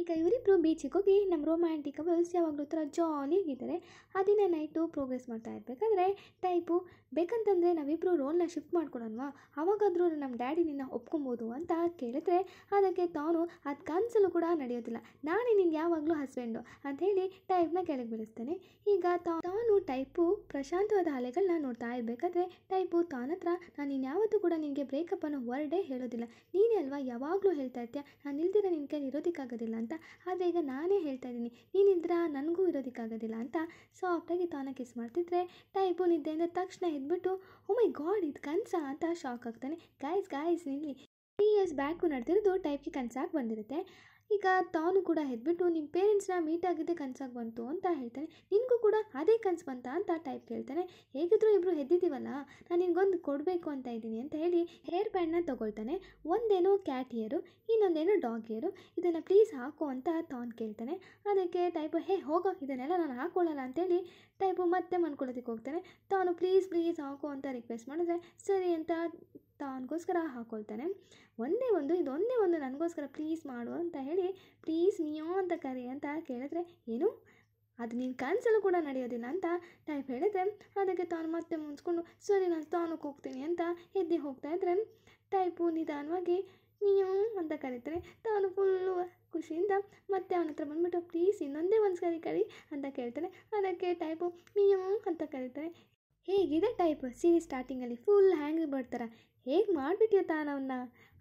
ಈಗ ಇವರಿಬ್ಬರು ಬೀಚಿಗೆ ಹೋಗಿ ನಮ್ಮ ರೊಮ್ಯಾಂಟಿಕ್ ಕಬಲ್ಸ್ ಯಾವಾಗಲೂ ಥರ ಜಾಲಿಯಾಗಿದ್ದಾರೆ ಅದನ್ನು ನೈಟು ಪ್ರೋಗ್ರೆಸ್ ಮಾಡ್ತಾ ಇರಬೇಕಾದ್ರೆ ಟೈಪು ಬೇಕಂತಂದರೆ ನಾವಿಬ್ಬರು ರೋಲ್ನ ಶಿಫ್ಟ್ ಮಾಡ್ಕೊಳೋಣವಾ ಆವಾಗಾದರೂ ನಮ್ಮ ಡ್ಯಾಡಿ ನಿನ್ನ ಒಪ್ಕೊಬೋದು ಅಂತ ಕೇಳಿದ್ರೆ ಅದಕ್ಕೆ ತಾನು ಅದು ಕನಸಲ್ಲೂ ಕೂಡ ನಡೆಯೋದಿಲ್ಲ ನಾನೇ ನಿನ್ಗೆ ಯಾವಾಗಲೂ ಹಸ್ಬೆಂಡು ಅಂತ ಹೇಳಿ ಟೈಪ್ನ ಕೆಳಗೆ ಬೀಳಿಸ್ತಾನೆ ಈಗ ತಾನು ಟೈಪು ಪ್ರಶಾಂತವಾದ ಅಲೆಗಳನ್ನ ನೋಡ್ತಾ ಇರಬೇಕಾದ್ರೆ ಟೈಪು ಹತ್ರ ನಾನು ಇನ್ಯಾವತ್ತೂ ಕೂಡ ನಿನಗೆ ಬ್ರೇಕಪ್ ಅನ್ನೋ ವರ್ಡೇ ಹೇಳೋದಿಲ್ಲ ನೀನೇ ಅಲ್ವಾ ಯಾವಾಗಲೂ ಹೇಳ್ತಾ ಇರ್ತೀಯ ನಾನು ಇಲ್ದಿರ ನಿನಗೆ ಇರೋದಕ್ಕಾಗೋದಿಲ್ಲ ಅಂತ ಆದರೆ ಈಗ ನಾನೇ ಹೇಳ್ತಾ ಇದ್ದೀನಿ ನೀನಿದ್ರ ನನಗೂ ಇರೋದಕ್ಕಾಗೋದಿಲ್ಲ ಅಂತ ಸಾಫ್ಟಾಗಿ ತಾನ ಕಿಸ್ ಮಾಡ್ತಿದ್ರೆ ಟೈಪು ನಿದ್ದೆಯಿಂದ ತಕ್ಷಣ ಎದ್ಬಿಟ್ಟು ಓ oh ಮೈ ಗಾಡ್ ಇದು ಕನ್ಸ ಅಂತ ಶಾಕ್ ಆಗ್ತಾನೆ ಗಾಯ್ಸ್ ಗಾಯ್ಸ್ ನಿಲ್ಲಿ ತ್ರೀ ಇಯರ್ಸ್ ಬ್ಯಾಕು ನಡೆದಿರೋದು ಟೈಪ್ಗೆ ಕನ್ಸಾಗಿ ಬಂದಿರುತ್ತೆ ಈಗ ತಾನು ಕೂಡ ಎದ್ಬಿಟ್ಟು ನಿಮ್ಮ ಪೇರೆಂಟ್ಸ್ನ ಮೀಟ್ ಆಗಿದ್ದೆ ಕನಸಾಗಿ ಬಂತು ಅಂತ ಹೇಳ್ತಾನೆ ನಿನಗೂ ಕೂಡ ಅದೇ ಕನಸು ಬಂತ ಅಂತ ಟೈಪ್ ಹೇಳ್ತಾನೆ ಹೇಗಿದ್ರು ಇಬ್ಬರು ಹೆದ್ದಿದ್ದೀವಲ್ಲ ನಾನು ನಿನಗೊಂದು ಕೊಡಬೇಕು ಅಂತ ಇದ್ದೀನಿ ಅಂತ ಹೇಳಿ ಹೇರ್ ಬ್ಯಾಂಡ್ನ ತೊಗೊಳ್ತಾನೆ ಒಂದೇನೋ ಕ್ಯಾಟ್ ಇಯರು ಇನ್ನೊಂದೇನೋ ಡಾಗ್ ಇಯರು ಇದನ್ನು ಪ್ಲೀಸ್ ಹಾಕು ಅಂತ ತಾನ್ ಕೇಳ್ತಾನೆ ಅದಕ್ಕೆ ಟೈಪು ಹೇ ಹೋಗೋ ಇದನ್ನೆಲ್ಲ ನಾನು ಹಾಕೊಳ್ಳಲ್ಲ ಅಂತೇಳಿ ಟೈಪು ಮತ್ತೆ ಮನ್ಕೊಳ್ಳೋದಕ್ಕೆ ಹೋಗ್ತಾನೆ ತಾನು ಪ್ಲೀಸ್ ಪ್ಲೀಸ್ ಹಾಕು ಅಂತ ರಿಕ್ವೆಸ್ಟ್ ಮಾಡಿದ್ರೆ ಸರಿ ಅಂತ ಅವನಿಗೋಸ್ಕರ ಹಾಕೊಳ್ತಾನೆ ಒಂದೇ ಒಂದು ಇದೊಂದೇ ಒಂದು ನನಗೋಸ್ಕರ ಪ್ಲೀಸ್ ಮಾಡು ಅಂತ ಹೇಳಿ ಪ್ಲೀಸ್ ನೀಯೋ ಅಂತ ಕರಿ ಅಂತ ಕೇಳಿದ್ರೆ ಏನು ಅದು ನಿನ್ನ ಕನಸಲ್ಲೂ ಕೂಡ ನಡೆಯೋದಿಲ್ಲ ಅಂತ ಟೈಪ್ ಹೇಳಿದ್ರೆ ಅದಕ್ಕೆ ತಾನು ಮತ್ತೆ ಮುಂಚ್ಕೊಂಡು ಸರಿ ನಾನು ತಾನಕ್ಕೆ ಹೋಗ್ತೀನಿ ಅಂತ ಎದ್ದೆ ಹೋಗ್ತಾ ಇದ್ರೆ ಟೈಪು ನಿಧಾನವಾಗಿ ಮಿಯೋ ಅಂತ ಕರೀತಾರೆ ತಾನು ಫುಲ್ಲು ಖುಷಿಯಿಂದ ಮತ್ತೆ ಅವನ ಹತ್ರ ಬಂದುಬಿಟ್ಟು ಪ್ಲೀಸ್ ಇನ್ನೊಂದೇ ಒಂದು ಸಾರಿ ಕರಿ ಅಂತ ಕೇಳ್ತಾನೆ ಅದಕ್ಕೆ ಟೈಪು ಮಿಯೋ ಅಂತ ಕರೀತಾರೆ ಹೇಗಿದೆ ಟೈಪ್ ಸಿರಿ ಸ್ಟಾರ್ಟಿಂಗಲ್ಲಿ ಫುಲ್ ಹ್ಯಾಂಗ್ ಬರ್ತಾರೆ ಹೇಗೆ ಮಾಡಿಬಿಟ್ಟಿಯ ತಾನವನ್ನ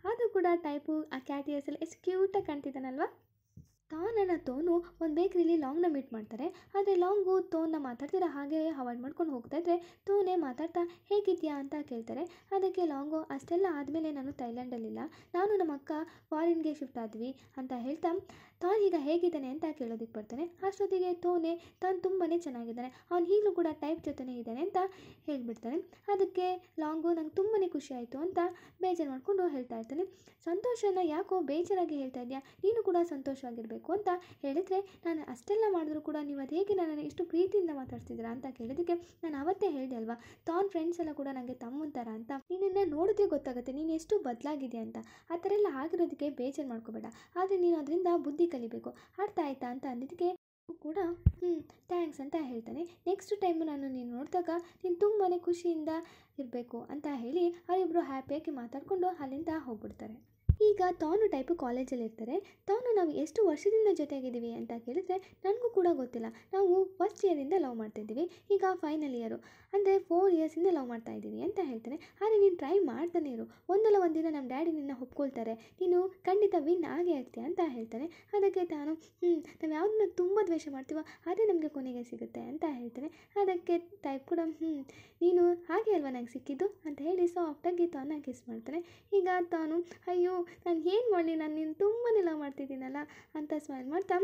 ಅದು ಕೂಡ ಟೈಪು ಆ ಕ್ಯಾಟಿಯರ್ಸಲ್ಲಿ ಎಷ್ಟು ಕ್ಯೂಟಾಗಿ ಕಾಣ್ತಿದ್ದಾನಲ್ವ ತಾನನ್ನ ತೋನು ಒಂದು ಬೇಕ್ರಿಲಿ ಲಾಂಗ್ನ ಮೀಟ್ ಮಾಡ್ತಾರೆ ಆದರೆ ಲಾಂಗು ತೋನ್ನ ಮಾತಾಡ್ತಿರೋ ಹಾಗೆ ಅವಾಯ್ಡ್ ಮಾಡ್ಕೊಂಡು ಹೋಗ್ತಾ ಇದ್ರೆ ತೋನೇ ಮಾತಾಡ್ತಾ ಹೇಗಿದ್ಯಾ ಅಂತ ಕೇಳ್ತಾರೆ ಅದಕ್ಕೆ ಲಾಂಗು ಅಷ್ಟೆಲ್ಲ ಆದಮೇಲೆ ನಾನು ಥೈಲ್ಯಾಂಡಲ್ಲಿಲ್ಲ ನಾನು ನಮ್ಮ ಅಕ್ಕ ಫಾರಿನ್ಗೆ ಶಿಫ್ಟ್ ಆದ್ವಿ ಅಂತ ಹೇಳ್ತಾ ತಾನು ಈಗ ಹೇಗಿದ್ದಾನೆ ಅಂತ ಕೇಳೋದಕ್ಕೆ ಬರ್ತಾನೆ ಅಷ್ಟೊತ್ತಿಗೆ ತೋನೆ ತಾನು ತುಂಬಾ ಚೆನ್ನಾಗಿದ್ದಾನೆ ಅವನು ಈಗಲೂ ಕೂಡ ಟೈಪ್ ಜೊತೆನೇ ಇದ್ದಾನೆ ಅಂತ ಹೇಳಿಬಿಡ್ತಾನೆ ಅದಕ್ಕೆ ಲಾಂಗು ನಂಗೆ ತುಂಬಾ ಖುಷಿ ಆಯಿತು ಅಂತ ಬೇಜಾರು ಮಾಡಿಕೊಂಡು ಹೇಳ್ತಾ ಇರ್ತಾನೆ ಸಂತೋಷನ ಯಾಕೋ ಬೇಜಾರಾಗಿ ಹೇಳ್ತಾ ಇದೆಯಾ ನೀನು ಕೂಡ ಸಂತೋಷವಾಗಿರಬೇಕು ಅಂತ ಹೇಳಿದರೆ ನಾನು ಅಷ್ಟೆಲ್ಲ ಮಾಡಿದ್ರು ಕೂಡ ನೀವು ಅದು ಹೇಗೆ ನನ್ನನ್ನು ಇಷ್ಟು ಪ್ರೀತಿಯಿಂದ ಮಾತಾಡ್ತಿದ್ದೀರಾ ಅಂತ ಕೇಳಿದ್ದಕ್ಕೆ ನಾನು ಅವತ್ತೇ ಹೇಳಿದೆ ಅಲ್ವಾ ತಾನು ಫ್ರೆಂಡ್ಸ್ ಎಲ್ಲ ಕೂಡ ನನಗೆ ತಮ್ಮನ ಅಂತ ನಿನ್ನನ್ನು ನೋಡಿದ್ರೆ ಗೊತ್ತಾಗುತ್ತೆ ನೀನು ಎಷ್ಟು ಬದಲಾಗಿದೆ ಅಂತ ಆ ಥರ ಎಲ್ಲ ಆಗಿರೋದಕ್ಕೆ ಬೇಜಾರು ಮಾಡ್ಕೋಬೇಡ ಆದರೆ ನೀನು ಅದರಿಂದ ಬುದ್ಧಿ ಕಲಿಬೇಕು ಅರ್ಥ ಆಯ್ತಾ ಅಂತ ಅಂದಿದ್ದಕ್ಕೆ ಕೂಡ ಹ್ಞೂ ಥ್ಯಾಂಕ್ಸ್ ಅಂತ ಹೇಳ್ತಾನೆ ನೆಕ್ಸ್ಟ್ ಟೈಮು ನಾನು ನೀನು ನೋಡಿದಾಗ ನೀನು ತುಂಬಾ ಖುಷಿಯಿಂದ ಇರಬೇಕು ಅಂತ ಹೇಳಿ ಅವರಿಬ್ಬರು ಹ್ಯಾಪಿಯಾಗಿ ಮಾತಾಡಿಕೊಂಡು ಅಲ್ಲಿಂದ ಹೋಗ್ಬಿಡ್ತಾರೆ ಈಗ ತಾನು ಟೈಪು ಇರ್ತಾರೆ ತಾನು ನಾವು ಎಷ್ಟು ವರ್ಷದಿಂದ ಜೊತೆಯಾಗಿದ್ದೀವಿ ಅಂತ ಕೇಳಿದರೆ ನನಗೂ ಕೂಡ ಗೊತ್ತಿಲ್ಲ ನಾವು ಫಸ್ಟ್ ಇಯರಿಂದ ಲವ್ ಮಾಡ್ತಾ ಇದ್ದೀವಿ ಈಗ ಫೈನಲ್ ಇಯರು ಅಂದರೆ ಫೋರ್ ಇಯರ್ಸಿಂದ ಲವ್ ಮಾಡ್ತಾ ಇದ್ದೀವಿ ಅಂತ ಹೇಳ್ತಾರೆ ಆದರೆ ನೀನು ಟ್ರೈ ಮಾಡ್ತಾನೆ ಇರು ಒಂದಲ್ಲ ಒಂದಿನ ನಮ್ಮ ಡ್ಯಾಡಿ ನಿನ್ನ ಒಪ್ಕೊಳ್ತಾರೆ ನೀನು ಖಂಡಿತ ವಿನ್ ಆಗೇ ಆಗ್ತೀಯ ಅಂತ ಹೇಳ್ತಾನೆ ಅದಕ್ಕೆ ತಾನು ಹ್ಞೂ ನಾವು ಯಾವುದನ್ನ ತುಂಬ ದ್ವೇಷ ಮಾಡ್ತೀವೋ ಅದೇ ನಮಗೆ ಕೊನೆಗೆ ಸಿಗುತ್ತೆ ಅಂತ ಹೇಳ್ತಾನೆ ಅದಕ್ಕೆ ಟೈಪ್ ಕೂಡ ಹ್ಞೂ ನೀನು ಹಾಗೆ ಅಲ್ವಾ ನಂಗೆ ಸಿಕ್ಕಿದ್ದು ಅಂತ ಹೇಳಿ ಸಾಫ್ಟಾಗಿ ತಾನ ಕಿಸ್ ಮಾಡ್ತಾನೆ ಈಗ ತಾನು ಅಯ್ಯೋ ನಾನು ಏನು ಮಾಡಲಿ ನಾನು ನೀನು ತುಂಬಾ ಲವ್ ಮಾಡ್ತಿದ್ದೀನಲ್ಲ ಅಂತ ಸ್ಮೈಲ್ ಮಾಡ್ತಾ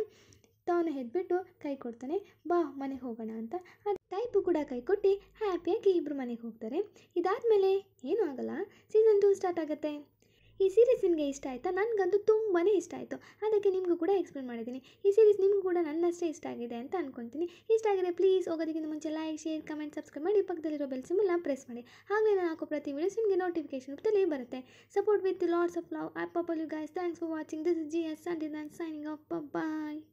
ತಾನು ಎದ್ಬಿಟ್ಟು ಕೈ ಕೊಡ್ತಾನೆ ಬಾ ಮನೆಗೆ ಹೋಗೋಣ ಅಂತ ಆ ಟೈಪು ಕೂಡ ಕೈ ಕೊಟ್ಟು ಹ್ಯಾಪಿಯಾಗಿ ಇಬ್ಬರು ಮನೆಗೆ ಹೋಗ್ತಾರೆ ಇದಾದಮೇಲೆ ಏನೂ ಆಗಲ್ಲ ಸೀಸನ್ ಟೂ ಸ್ಟಾರ್ಟ್ ಆಗುತ್ತೆ ಈ ಸೀರೀಸ್ ನಿಮಗೆ ಇಷ್ಟ ಆಯಿತಾ ನನಗಂತೂ ತುಂಬಾ ಇಷ್ಟ ಆಯಿತು ಅದಕ್ಕೆ ನಿಮಗೂ ಕೂಡ ಎಕ್ಸ್ಪ್ಲೇನ್ ಮಾಡಿದ್ದೀನಿ ಈ ಸೀರೀಸ್ ನಿಮಗೂ ಕೂಡ ನನ್ನಷ್ಟೇ ಇಷ್ಟ ಆಗಿದೆ ಅಂತ ಅನ್ಕೊತೀನಿ ಇಷ್ಟ ಆಗಿದೆ ಪ್ಲೀಸ್ ಹೋಗೋದಕ್ಕಿಂತ ಮುಂಚೆ ಲೈಕ್ ಶೇರ್ ಕಮೆಂಟ್ ಸಬ್ಸ್ಕ್ರೈಬ್ ಮಾಡಿ ಪಕ್ಕದಲ್ಲಿರೋ ಬೆಲ್ ಸಿಂಬಲ್ನ ಪ್ರೆಸ್ ಮಾಡಿ ಹಾಗೆ ನಾನು ಹಾಕೋ ಪ್ರತಿ ವೀಡಿಯೋಸ್ ನಿಮಗೆ ನೋಟಿಫಿಕೇಷನ್ ರೂಪದಲ್ಲಿ ಬರುತ್ತೆ support with lots of love of you guys thanks for watching this G S and signing off bye